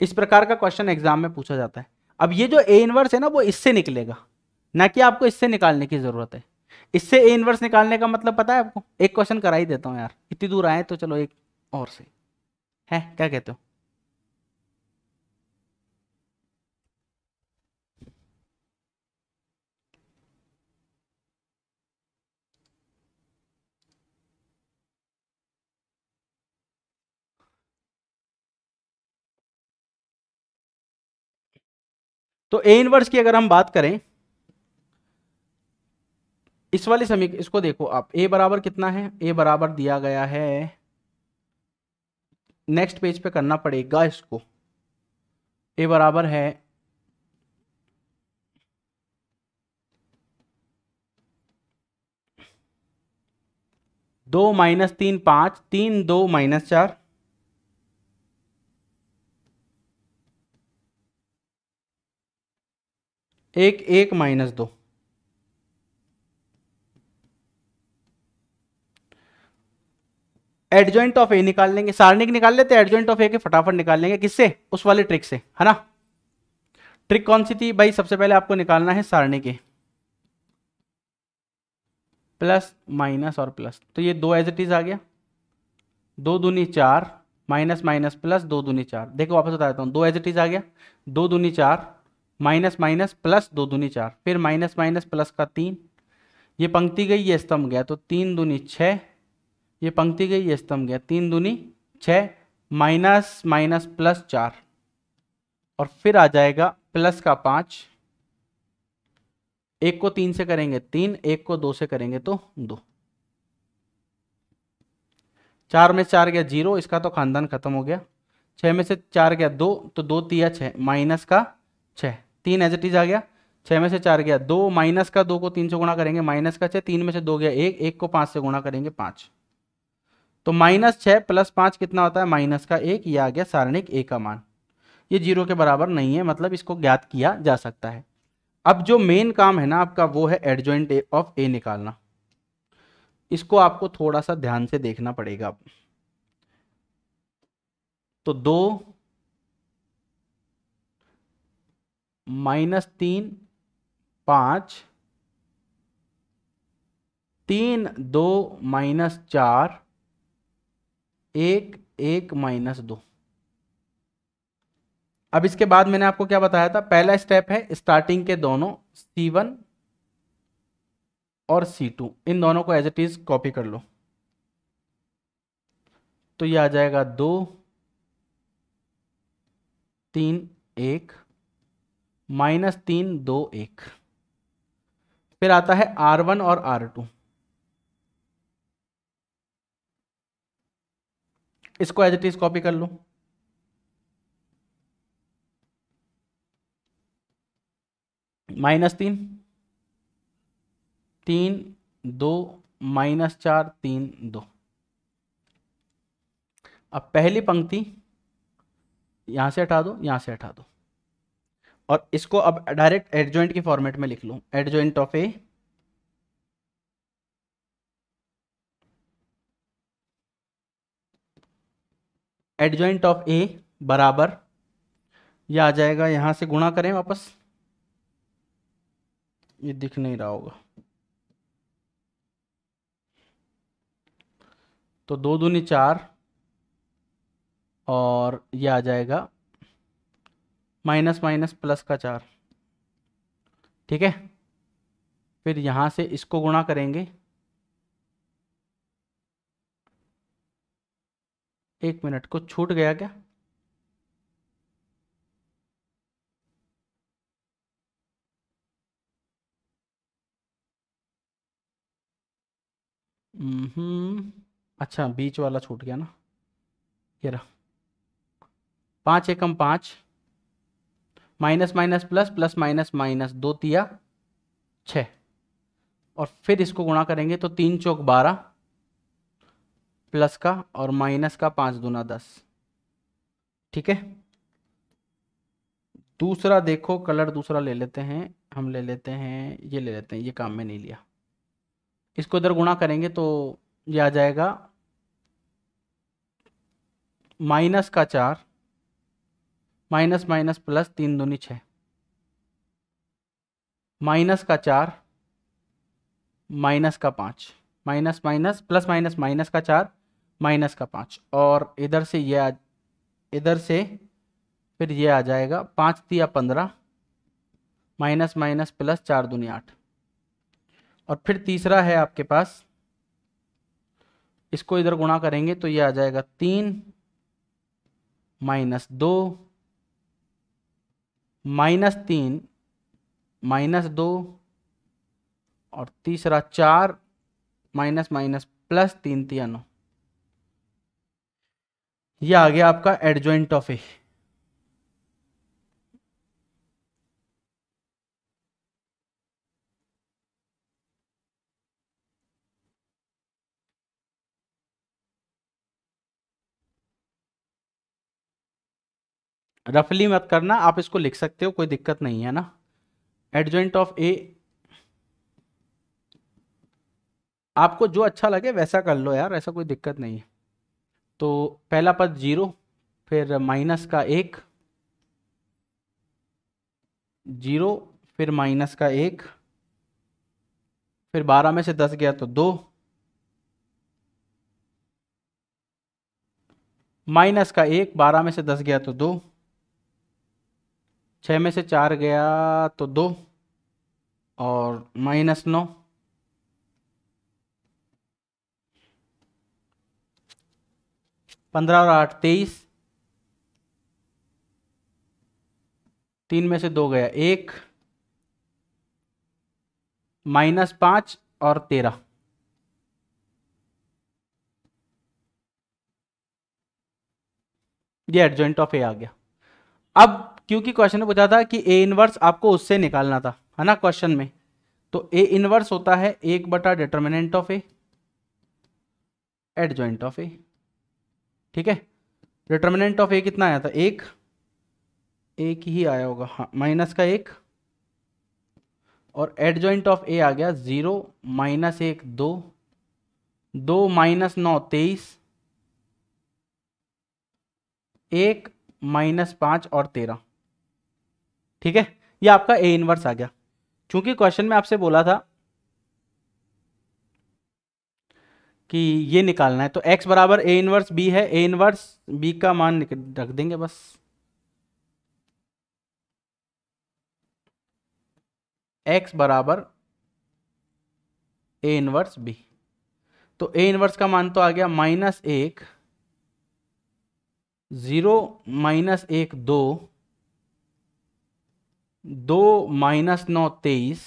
इस प्रकार का क्वेश्चन एग्जाम में पूछा जाता है अब ये जो ए इनवर्स है ना वो इससे निकलेगा ना कि आपको इससे निकालने की जरूरत है इससे ए इनवर्स निकालने का मतलब पता है आपको एक क्वेश्चन करा ही देता हूं यार इतनी दूर आए तो चलो एक और से है क्या कहते हो तो ए इनवर्स की अगर हम बात करें इस वाले समीकरण इसको देखो आप ए बराबर कितना है ए बराबर दिया गया है नेक्स्ट पेज पे करना पड़ेगा इसको ए बराबर है दो माइनस तीन पांच तीन दो माइनस चार एक एक माइनस दो एडजॉइंट ऑफ ए निकाल लेंगे सारणिक निकाल लेते हैं एडजॉइंट ऑफ ए के फटाफट निकाल लेंगे किससे उस वाले ट्रिक से है ना ट्रिक कौन सी थी भाई सबसे पहले आपको निकालना है सारणी के प्लस माइनस और प्लस तो ये दो एज इट इज आ गया दो दूनी चार माइनस माइनस प्लस दो दूनी चार देखो वापस बता देता हूँ दो एज इट इज आ गया दो दूनी चार माइनस माइनस प्लस दो दूनी चार फिर माइनस माइनस प्लस का तीन ये पंक्ति गई ये स्तंभ गया तो तीन दूनी छः ये पंक्ति गई ये स्तंभ गया तीन दूनी छः माइनस माइनस प्लस चार और फिर आ जाएगा प्लस का पाँच एक को तीन से करेंगे तीन एक को दो से करेंगे तो दो चार में चार गया जीरो इसका तो खानदान खत्म हो गया छः में से चार गया दो तो दो तिया छः माइनस का छः तीन एज इज आ गया छः में से चार गया दो माइनस का दो को तीन से गुणा करेंगे माइनस का छः तीन में से दो गया एक एक को पाँच से गुणा करेंगे पाँच तो माइनस छः प्लस पाँच कितना होता है माइनस का एक ये आ गया सारणिक ए का मान ये जीरो के बराबर नहीं है मतलब इसको ज्ञात किया जा सकता है अब जो मेन काम है ना आपका वो है एडजॉइंट ऑफ ए निकालना इसको आपको थोड़ा सा ध्यान से देखना पड़ेगा तो दो माइनस तीन पांच तीन दो माइनस चार एक एक माइनस दो अब इसके बाद मैंने आपको क्या बताया था पहला स्टेप है स्टार्टिंग के दोनों सी वन और सी टू इन दोनों को एज इट इज कॉपी कर लो तो ये आ जाएगा दो तीन एक माइनस तीन दो एक फिर आता है आर वन और आर टू इसको एज इट इज कॉपी कर लो माइनस तीन तीन दो माइनस चार तीन दो अब पहली पंक्ति यहां से हटा दो यहां से हटा दो और इसको अब डायरेक्ट एडजॉइंट के फॉर्मेट में लिख लो adjoint of A adjoint of A बराबर यह आ जाएगा यहाँ से गुणा करें वापस ये दिख नहीं रहा होगा तो दो दूनी चार और ये आ जाएगा माइनस माइनस प्लस का चार ठीक है फिर यहाँ से इसको गुणा करेंगे एक मिनट को छूट गया क्या हम्म अच्छा बीच वाला छूट गया ना ये रहा पाँच एकम पाँच minus minus plus plus minus minus दो तिया छ और फिर इसको गुणा करेंगे तो तीन चौक बारह प्लस का और माइनस का पाँच दूना दस ठीक है दूसरा देखो कलर दूसरा ले लेते हैं हम ले लेते हैं ये ले लेते हैं ये काम में नहीं लिया इसको इधर गुणा करेंगे तो ये आ जाएगा माइनस का चार माइनस माइनस प्लस तीन दूनी छः माइनस का चार माइनस का पाँच minus minus plus minus minus का चार माइनस का पाँच और इधर से ये इधर से फिर ये आ जाएगा पाँच दिया पंद्रह माइनस माइनस प्लस चार दूनी आठ और फिर तीसरा है आपके पास इसको इधर गुणा करेंगे तो ये आ जाएगा तीन माइनस दो माइनस तीन माइनस दो और तीसरा चार माइनस माइनस प्लस तीन तिया नौ ये आ गया आपका एडजॉइंट ऑफ ए रफली मत करना आप इसको लिख सकते हो कोई दिक्कत नहीं है ना एडजॉइंट ऑफ ए आपको जो अच्छा लगे वैसा कर लो यार ऐसा कोई दिक्कत नहीं है तो पहला पद जीरो फिर माइनस का एक जीरो फिर माइनस का एक फिर बारह में से दस गया तो दो माइनस का एक बारह में से दस गया तो दो छः में से चार गया तो दो और माइनस नौ पंद्रह और आठ तेईस तीन में से दो गया एक माइनस पांच और तेरह ये एडजॉइंट ऑफ ए आ गया अब क्योंकि क्वेश्चन ने पूछा था कि ए इनवर्स आपको उससे निकालना था है ना क्वेश्चन में तो ए इनवर्स होता है एक बटा determinant of A adjoint of A ठीक है डिटर्मिनेंट ऑफ ए कितना आया था एक एक ही आया होगा हाँ माइनस का एक और एडजॉइंट ऑफ ए आ गया ज़ीरो माइनस एक दो दो माइनस नौ तेईस एक माइनस पाँच और तेरह ठीक है ये आपका ए इनवर्स आ गया क्योंकि क्वेश्चन में आपसे बोला था कि ये निकालना है तो x बराबर ए इनवर्स b है ए इनवर्स b का मान रख देंगे बस x बराबर ए इनवर्स b तो ए इनवर्स का मान तो आ गया माइनस एक जीरो माइनस एक दो दो माइनस नौ तेईस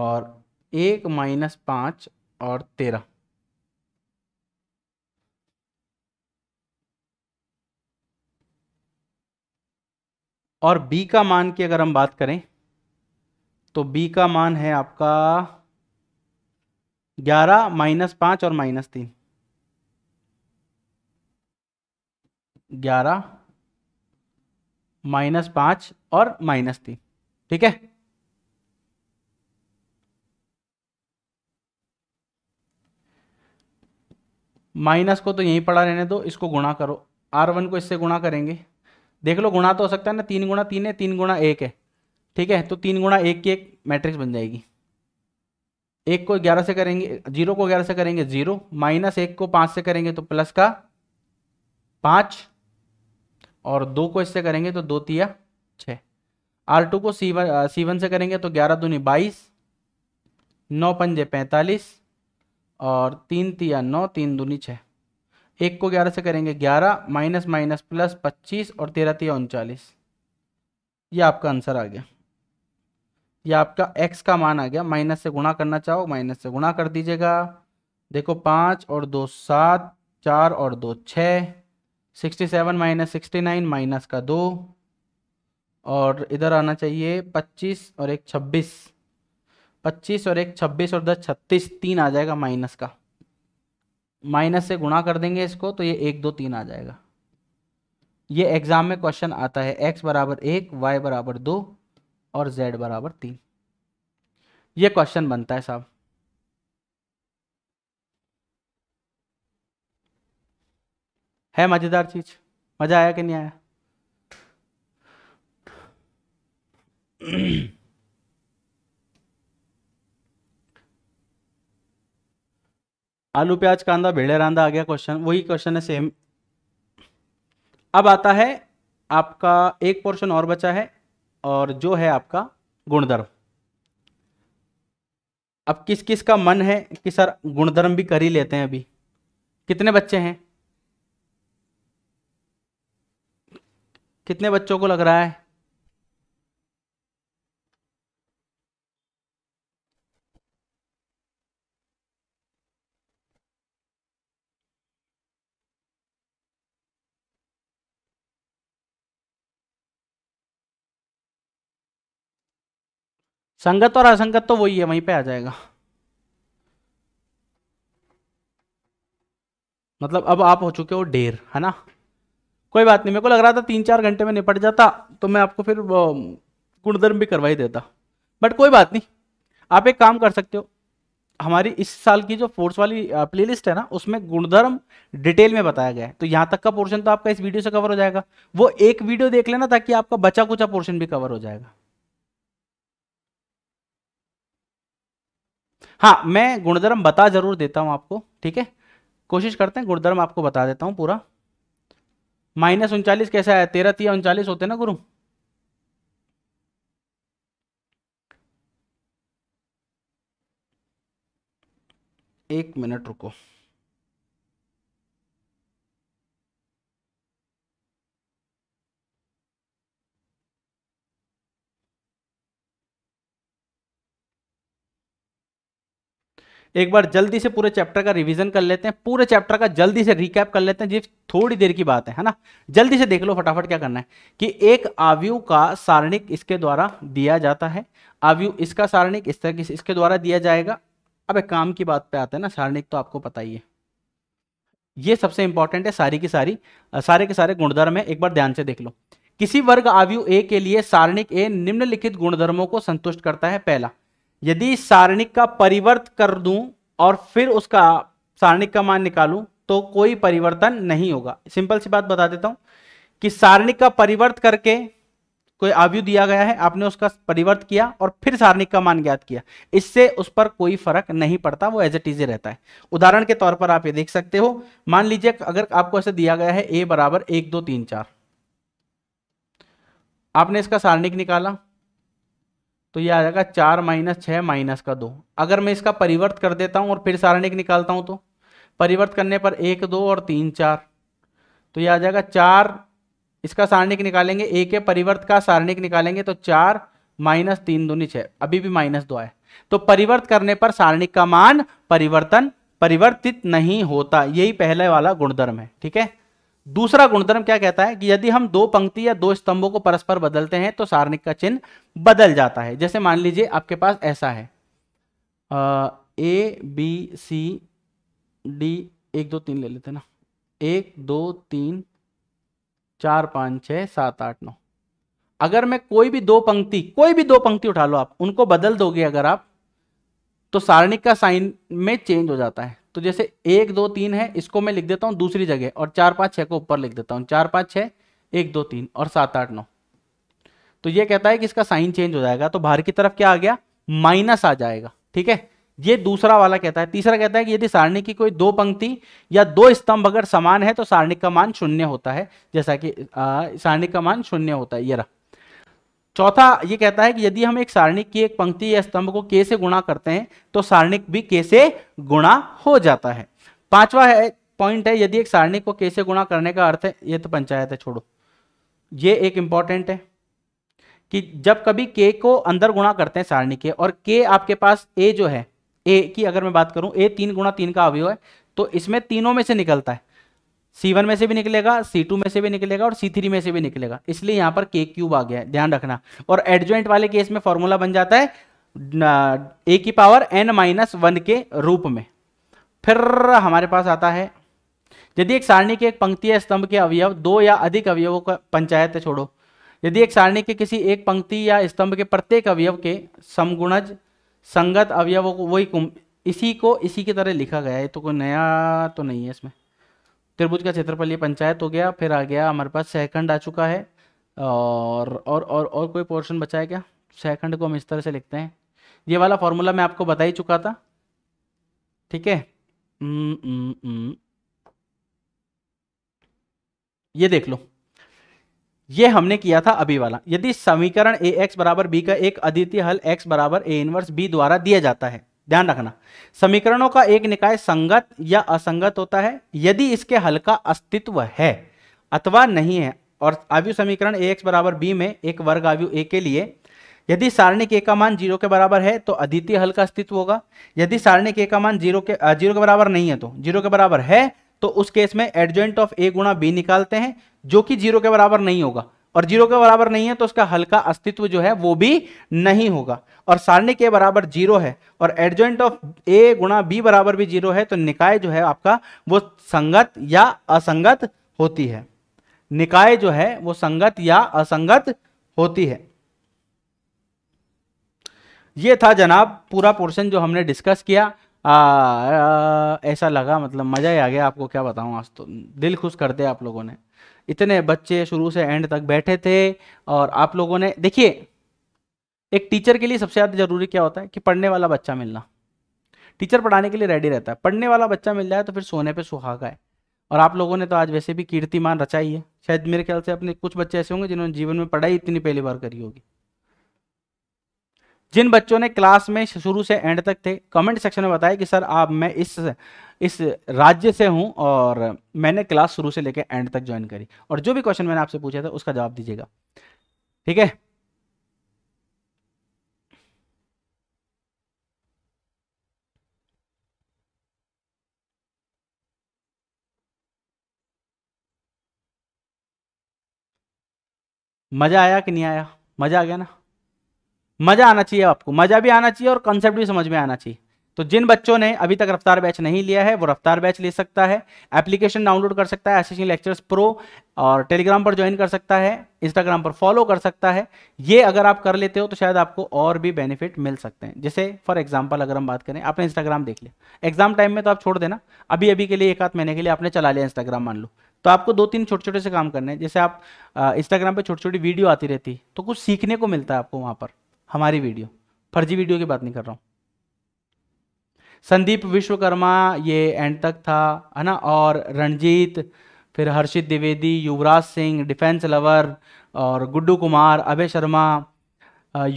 और एक माइनस पाँच और तेरह और b का मान की अगर हम बात करें तो b का मान है आपका 11 माइनस पांच और माइनस तीन ग्यारह माइनस पांच और माइनस तीन ठीक है माइनस को तो यहीं पड़ा रहने दो इसको गुणा करो आर वन को इससे गुणा करेंगे देख लो गुणा तो हो सकता है ना तीन गुणा तीन है तीन गुणा एक है ठीक है तो तीन गुणा एक की एक मैट्रिक्स बन जाएगी एक को ग्यारह से करेंगे जीरो को ग्यारह से करेंगे जीरो माइनस एक को पाँच से करेंगे तो प्लस का पाँच और दो को इससे करेंगे तो दो तिया छः आर टू को सी वन सी वन से करेंगे तो ग्यारह दूनी बाईस नौ पंजे पैंतालीस और तीन तिया नौ तीन दूनी छः एक को ग्यारह से करेंगे ग्यारह माइनस माइनस प्लस पच्चीस और तेरह तिया उनचालीस ये आपका आंसर आ गया ये आपका एक्स का मान आ गया माइनस से गुणा करना चाहो माइनस से गुणा कर दीजिएगा देखो पाँच और दो सात चार और दो छः sixty seven minus sixty nine minus का दो और इधर आना चाहिए पच्चीस और एक छब्बीस पच्चीस और एक छब्बीस और दस छत्तीस तीन आ जाएगा माइनस का माइनस से गुणा कर देंगे इसको तो ये एक दो तीन आ जाएगा ये एग्जाम में क्वेश्चन आता है एक्स बराबर एक वाई बराबर दो और जेड बराबर तीन ये क्वेश्चन बनता है साहब है मज़ेदार चीज़ मज़ा आया कि नहीं आया आलू प्याज कांदा भेड़े रांदा आ गया क्वेश्चन वही क्वेश्चन है सेम अब आता है आपका एक पोर्शन और बचा है और जो है आपका गुणधर्म अब किस किस का मन है कि सर गुणधर्म भी कर ही लेते हैं अभी कितने बच्चे हैं कितने बच्चों को लग रहा है संगत और असंगत तो वही है वहीं पे आ जाएगा मतलब अब आप हो चुके हो डेर है ना कोई बात नहीं मेरे को लग रहा था तीन चार घंटे में निपट जाता तो मैं आपको फिर गुणधर्म भी करवा ही देता बट कोई बात नहीं आप एक काम कर सकते हो हमारी इस साल की जो फोर्स वाली प्लेलिस्ट है ना उसमें गुणधर्म डिटेल में बताया गया है तो यहाँ तक का पोर्शन तो आपका इस वीडियो से कवर हो जाएगा वो एक वीडियो देख लेना ताकि आपका बचा कुचा पोर्शन भी कवर हो जाएगा हाँ मैं गुणधर्म बता जरूर देता हूँ आपको ठीक है कोशिश करते हैं गुणधर्म आपको बता देता हूँ पूरा माइनस उनचालीस कैसे आया तेरह तीन उनचालीस होते ना गुरु एक मिनट रुको एक बार जल्दी से पूरे चैप्टर का रिवीजन कर लेते हैं पूरे चैप्टर का जल्दी से रिकैप कर लेते हैं जिस थोड़ी देर की बात है है ना जल्दी से देख लो फटाफट क्या करना है कि एक आवयु का सारणिक इसके द्वारा दिया जाता है आवयु इसका सारणिक इस तरह इसके द्वारा दिया जाएगा अब एक काम की बात पे आता है ना सारणिक तो आपको पता ही है ये सबसे इंपॉर्टेंट है सारी की सारी सारे के सारे गुणधर्म है एक बार ध्यान से देख लो किसी वर्ग आवयु ए के लिए सारणिक ए निम्नलिखित गुणधर्मों को संतुष्ट करता है पहला यदि सारणिक का परिवर्त कर दूं और फिर उसका सारणिक का मान निकालूं तो कोई परिवर्तन नहीं होगा सिंपल सी बात बता देता हूं कि सारणिक का परिवर्त करके कोई आवयु दिया गया है आपने उसका परिवर्त किया और फिर सारणिक का मान ज्ञात किया इससे उस पर कोई फर्क नहीं पड़ता वो एज ए टीजे रहता है उदाहरण के तौर पर आप ये देख सकते हो मान लीजिए अगर आपको ऐसे दिया गया है ए बराबर एक दो तीन चार आपने इसका सारणिक निकाला तो ये आ जाएगा चार माइनस छः माइनस का दो अगर मैं इसका परिवर्त कर देता हूँ और फिर सारणिक निकालता हूँ तो परिवर्त करने पर एक दो और तीन चार तो ये आ जाएगा चार इसका सारणिक निकालेंगे एक के परिवर्त का सारणिक निकालेंगे तो चार माइनस तीन दूनी छः अभी भी माइनस दो है तो परिवर्त करने पर सारणिक का मान परिवर्तन परिवर्तित नहीं होता यही पहले वाला गुणधर्म है ठीक है दूसरा गुणधर्म क्या कहता है कि यदि हम दो पंक्ति या दो स्तंभों को परस्पर बदलते हैं तो सारणिक का चिन्ह बदल जाता है जैसे मान लीजिए आपके पास ऐसा है ए बी सी डी एक दो तीन ले लेते ना एक दो तीन चार पाँच छ सात आठ नौ अगर मैं कोई भी दो पंक्ति कोई भी दो पंक्ति उठा लो आप उनको बदल दोगे अगर आप तो सारणिक का साइन में चेंज हो जाता है तो जैसे एक दो तीन है इसको मैं लिख देता हूं दूसरी जगह और चार पांच छह को ऊपर लिख देता हूं चार पांच छह एक दो तीन और सात आठ नौ तो ये कहता है कि इसका साइन चेंज हो जाएगा तो बाहर की तरफ क्या आ गया माइनस आ जाएगा ठीक है ये दूसरा वाला कहता है तीसरा कहता है कि यदि सारणी की कोई दो पंक्ति या दो स्तंभ अगर समान है तो सारणी का मान शून्य होता है जैसा कि सारणी का मान शून्य होता है ये रहा चौथा ये कहता है कि यदि हम एक सारणिक की एक पंक्ति या स्तंभ को के से गुणा करते हैं तो सारणिक भी के से गुणा हो जाता है पांचवा है पॉइंट है यदि एक सारणिक को के से गुणा करने का अर्थ है ये तो पंचायत है छोड़ो ये एक इंपॉर्टेंट है कि जब कभी के को अंदर गुणा करते हैं सारणी के और के आपके पास ए जो है ए की अगर मैं बात करूं ए तीन गुणा तीन का अवयव है तो इसमें तीनों में से निकलता है सी वन में से भी निकलेगा सी टू में से भी निकलेगा और सी थ्री में से भी निकलेगा इसलिए यहाँ पर के क्यूब आ गया है ध्यान रखना और एडजोइंट वाले केस में फॉर्मूला बन जाता है ए की पावर एन माइनस वन के रूप में फिर हमारे पास आता है यदि एक सारणी के एक पंक्ति या स्तंभ के अवयव दो या अधिक अवयवों का पंचायत छोड़ो यदि एक सारणी के किसी एक पंक्ति या स्तंभ के प्रत्येक अवयव के समगुणज संगत अवयवों को वही इसी को इसी की तरह लिखा गया है तो कोई नया तो नहीं है इसमें त्रिभुज का क्षेत्रफल ये पंचायत हो गया फिर आ गया हमारे पास सहखंड आ चुका है और और और और कोई पोर्शन बचा है क्या सहखंड को हम इस तरह से लिखते हैं ये वाला फॉर्मूला मैं आपको बता ही चुका था ठीक है ये देख लो ये हमने किया था अभी वाला यदि समीकरण ए एक्स बराबर बी का एक अद्वितीय हल एक्स बराबर ए इनवर्स बी द्वारा दिया जाता है ध्यान रखना समीकरणों का एक निकाय संगत या असंगत होता है यदि इसके हल का अस्तित्व है अथवा नहीं है और आयु समीकरण ए एक्स बराबर बी में एक वर्ग आयु ए के लिए यदि सारणिक ए का मान जीरो के बराबर है तो अद्वितीय हल का अस्तित्व होगा यदि सारणिक ए का मान जीरो के जीरो के बराबर नहीं है तो जीरो के बराबर है तो उस केस में एडजॉइंट ऑफ ए गुणा बी निकालते हैं जो कि जीरो के बराबर नहीं होगा और जीरो के बराबर नहीं है तो उसका हल का अस्तित्व जो है वो भी नहीं होगा और सारणी के बराबर जीरो है और एडजोइंट ऑफ ए गुणा बी बराबर भी जीरो है तो निकाय जो है आपका वो संगत या असंगत होती है निकाय जो है वो संगत या असंगत होती है ये था जनाब पूरा पोर्शन जो हमने डिस्कस किया आ, आ, ऐसा लगा मतलब मज़ा ही आ गया आपको क्या बताऊं आज तो दिल खुश कर दे आप लोगों ने इतने बच्चे शुरू से एंड तक बैठे थे और आप लोगों ने देखिए एक टीचर के लिए सबसे ज़्यादा जरूरी क्या होता है कि पढ़ने वाला बच्चा मिलना टीचर पढ़ाने के लिए रेडी रहता है पढ़ने वाला बच्चा मिल जाए तो फिर सोने पे सुहागा है और आप लोगों ने तो आज वैसे भी कीर्तिमान रचाई है शायद मेरे ख्याल से अपने कुछ बच्चे ऐसे होंगे जिन्होंने जीवन में पढ़ाई इतनी पहली बार करी होगी जिन बच्चों ने क्लास में शुरू से एंड तक थे कमेंट सेक्शन में बताया कि सर आप मैं इस इस राज्य से हूं और मैंने क्लास शुरू से लेकर एंड तक ज्वाइन करी और जो भी क्वेश्चन मैंने आपसे पूछा था उसका जवाब दीजिएगा ठीक है मज़ा आया कि नहीं आया मज़ा आ गया ना मज़ा आना चाहिए आपको मज़ा भी आना चाहिए और कॉन्सेप्ट भी समझ में आना चाहिए तो जिन बच्चों ने अभी तक रफ्तार बैच नहीं लिया है वो रफ्तार बैच ले सकता है एप्लीकेशन डाउनलोड कर सकता है एसेशन लेक्चर्स प्रो और टेलीग्राम पर ज्वाइन कर सकता है इंस्टाग्राम पर फॉलो कर सकता है ये अगर आप कर लेते हो तो शायद आपको और भी बेनिफिट मिल सकते हैं जैसे फॉर एग्जाम्पल अगर हम बात करें आपने इंस्टाग्राम देख लिया एग्जाम टाइम में तो आप छोड़ देना अभी अभी के लिए एक आध महीने के लिए आपने चला लिया इंस्टाग्राम मान लो तो आपको दो तीन छोटे छोटे से काम करने हैं जैसे आप इंस्टाग्राम पे छोटी छोटी वीडियो आती रहती तो कुछ सीखने को मिलता है आपको वहाँ पर हमारी वीडियो फर्जी वीडियो की बात नहीं कर रहा हूँ संदीप विश्वकर्मा ये एंड तक था है ना और रणजीत फिर हर्षित द्विवेदी युवराज सिंह डिफेंस लवर और गुड्डू कुमार अभय शर्मा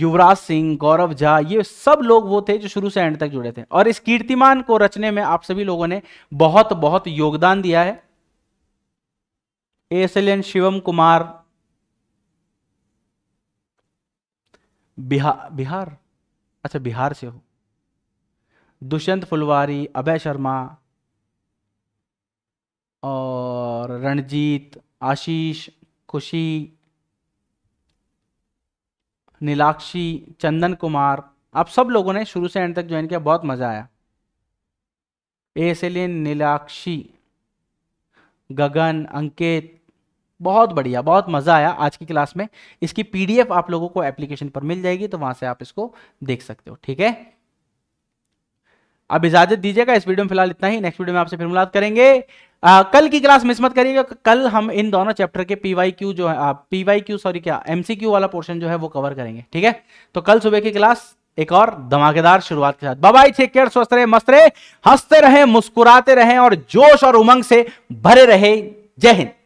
युवराज सिंह गौरव झा ये सब लोग वो थे जो शुरू से एंड तक जुड़े थे और इस कीर्तिमान को रचने में आप सभी लोगों ने बहुत बहुत योगदान दिया है S L N Shivam Kumar Bihar Bihar अच्छा बिहार से हो दुष्यंत फुलवारी अभय शर्मा और रणजीत आशीष खुशी नीलाक्षी चंदन कुमार आप सब लोगों ने शुरू से एंड तक ज्वाइन किया बहुत मज़ा आया S L N Nilakshi Gagan Ankit बहुत बढ़िया बहुत मज़ा आया आज की क्लास में इसकी पीडीएफ आप लोगों को एप्लीकेशन पर मिल जाएगी तो वहां से आप इसको देख सकते हो ठीक है अब इजाजत दीजिएगा इस वीडियो में फिलहाल इतना ही नेक्स्ट वीडियो में आपसे फिर मुलाकात करेंगे आ, कल की क्लास मिस मत करिएगा कल हम इन दोनों चैप्टर के पीवाई क्यू जो है पीवाई क्यू सॉरी क्या एमसीक्यू वाला पोर्शन जो है वो कवर करेंगे ठीक है तो कल सुबह की क्लास एक और धमाकेदार शुरुआत के साथ बाबाई टेक केयर स्वस्थ रहे मस्त रहे हंसते रहे मुस्कुराते रहे और जोश और उमंग से भरे रहे जय हिंद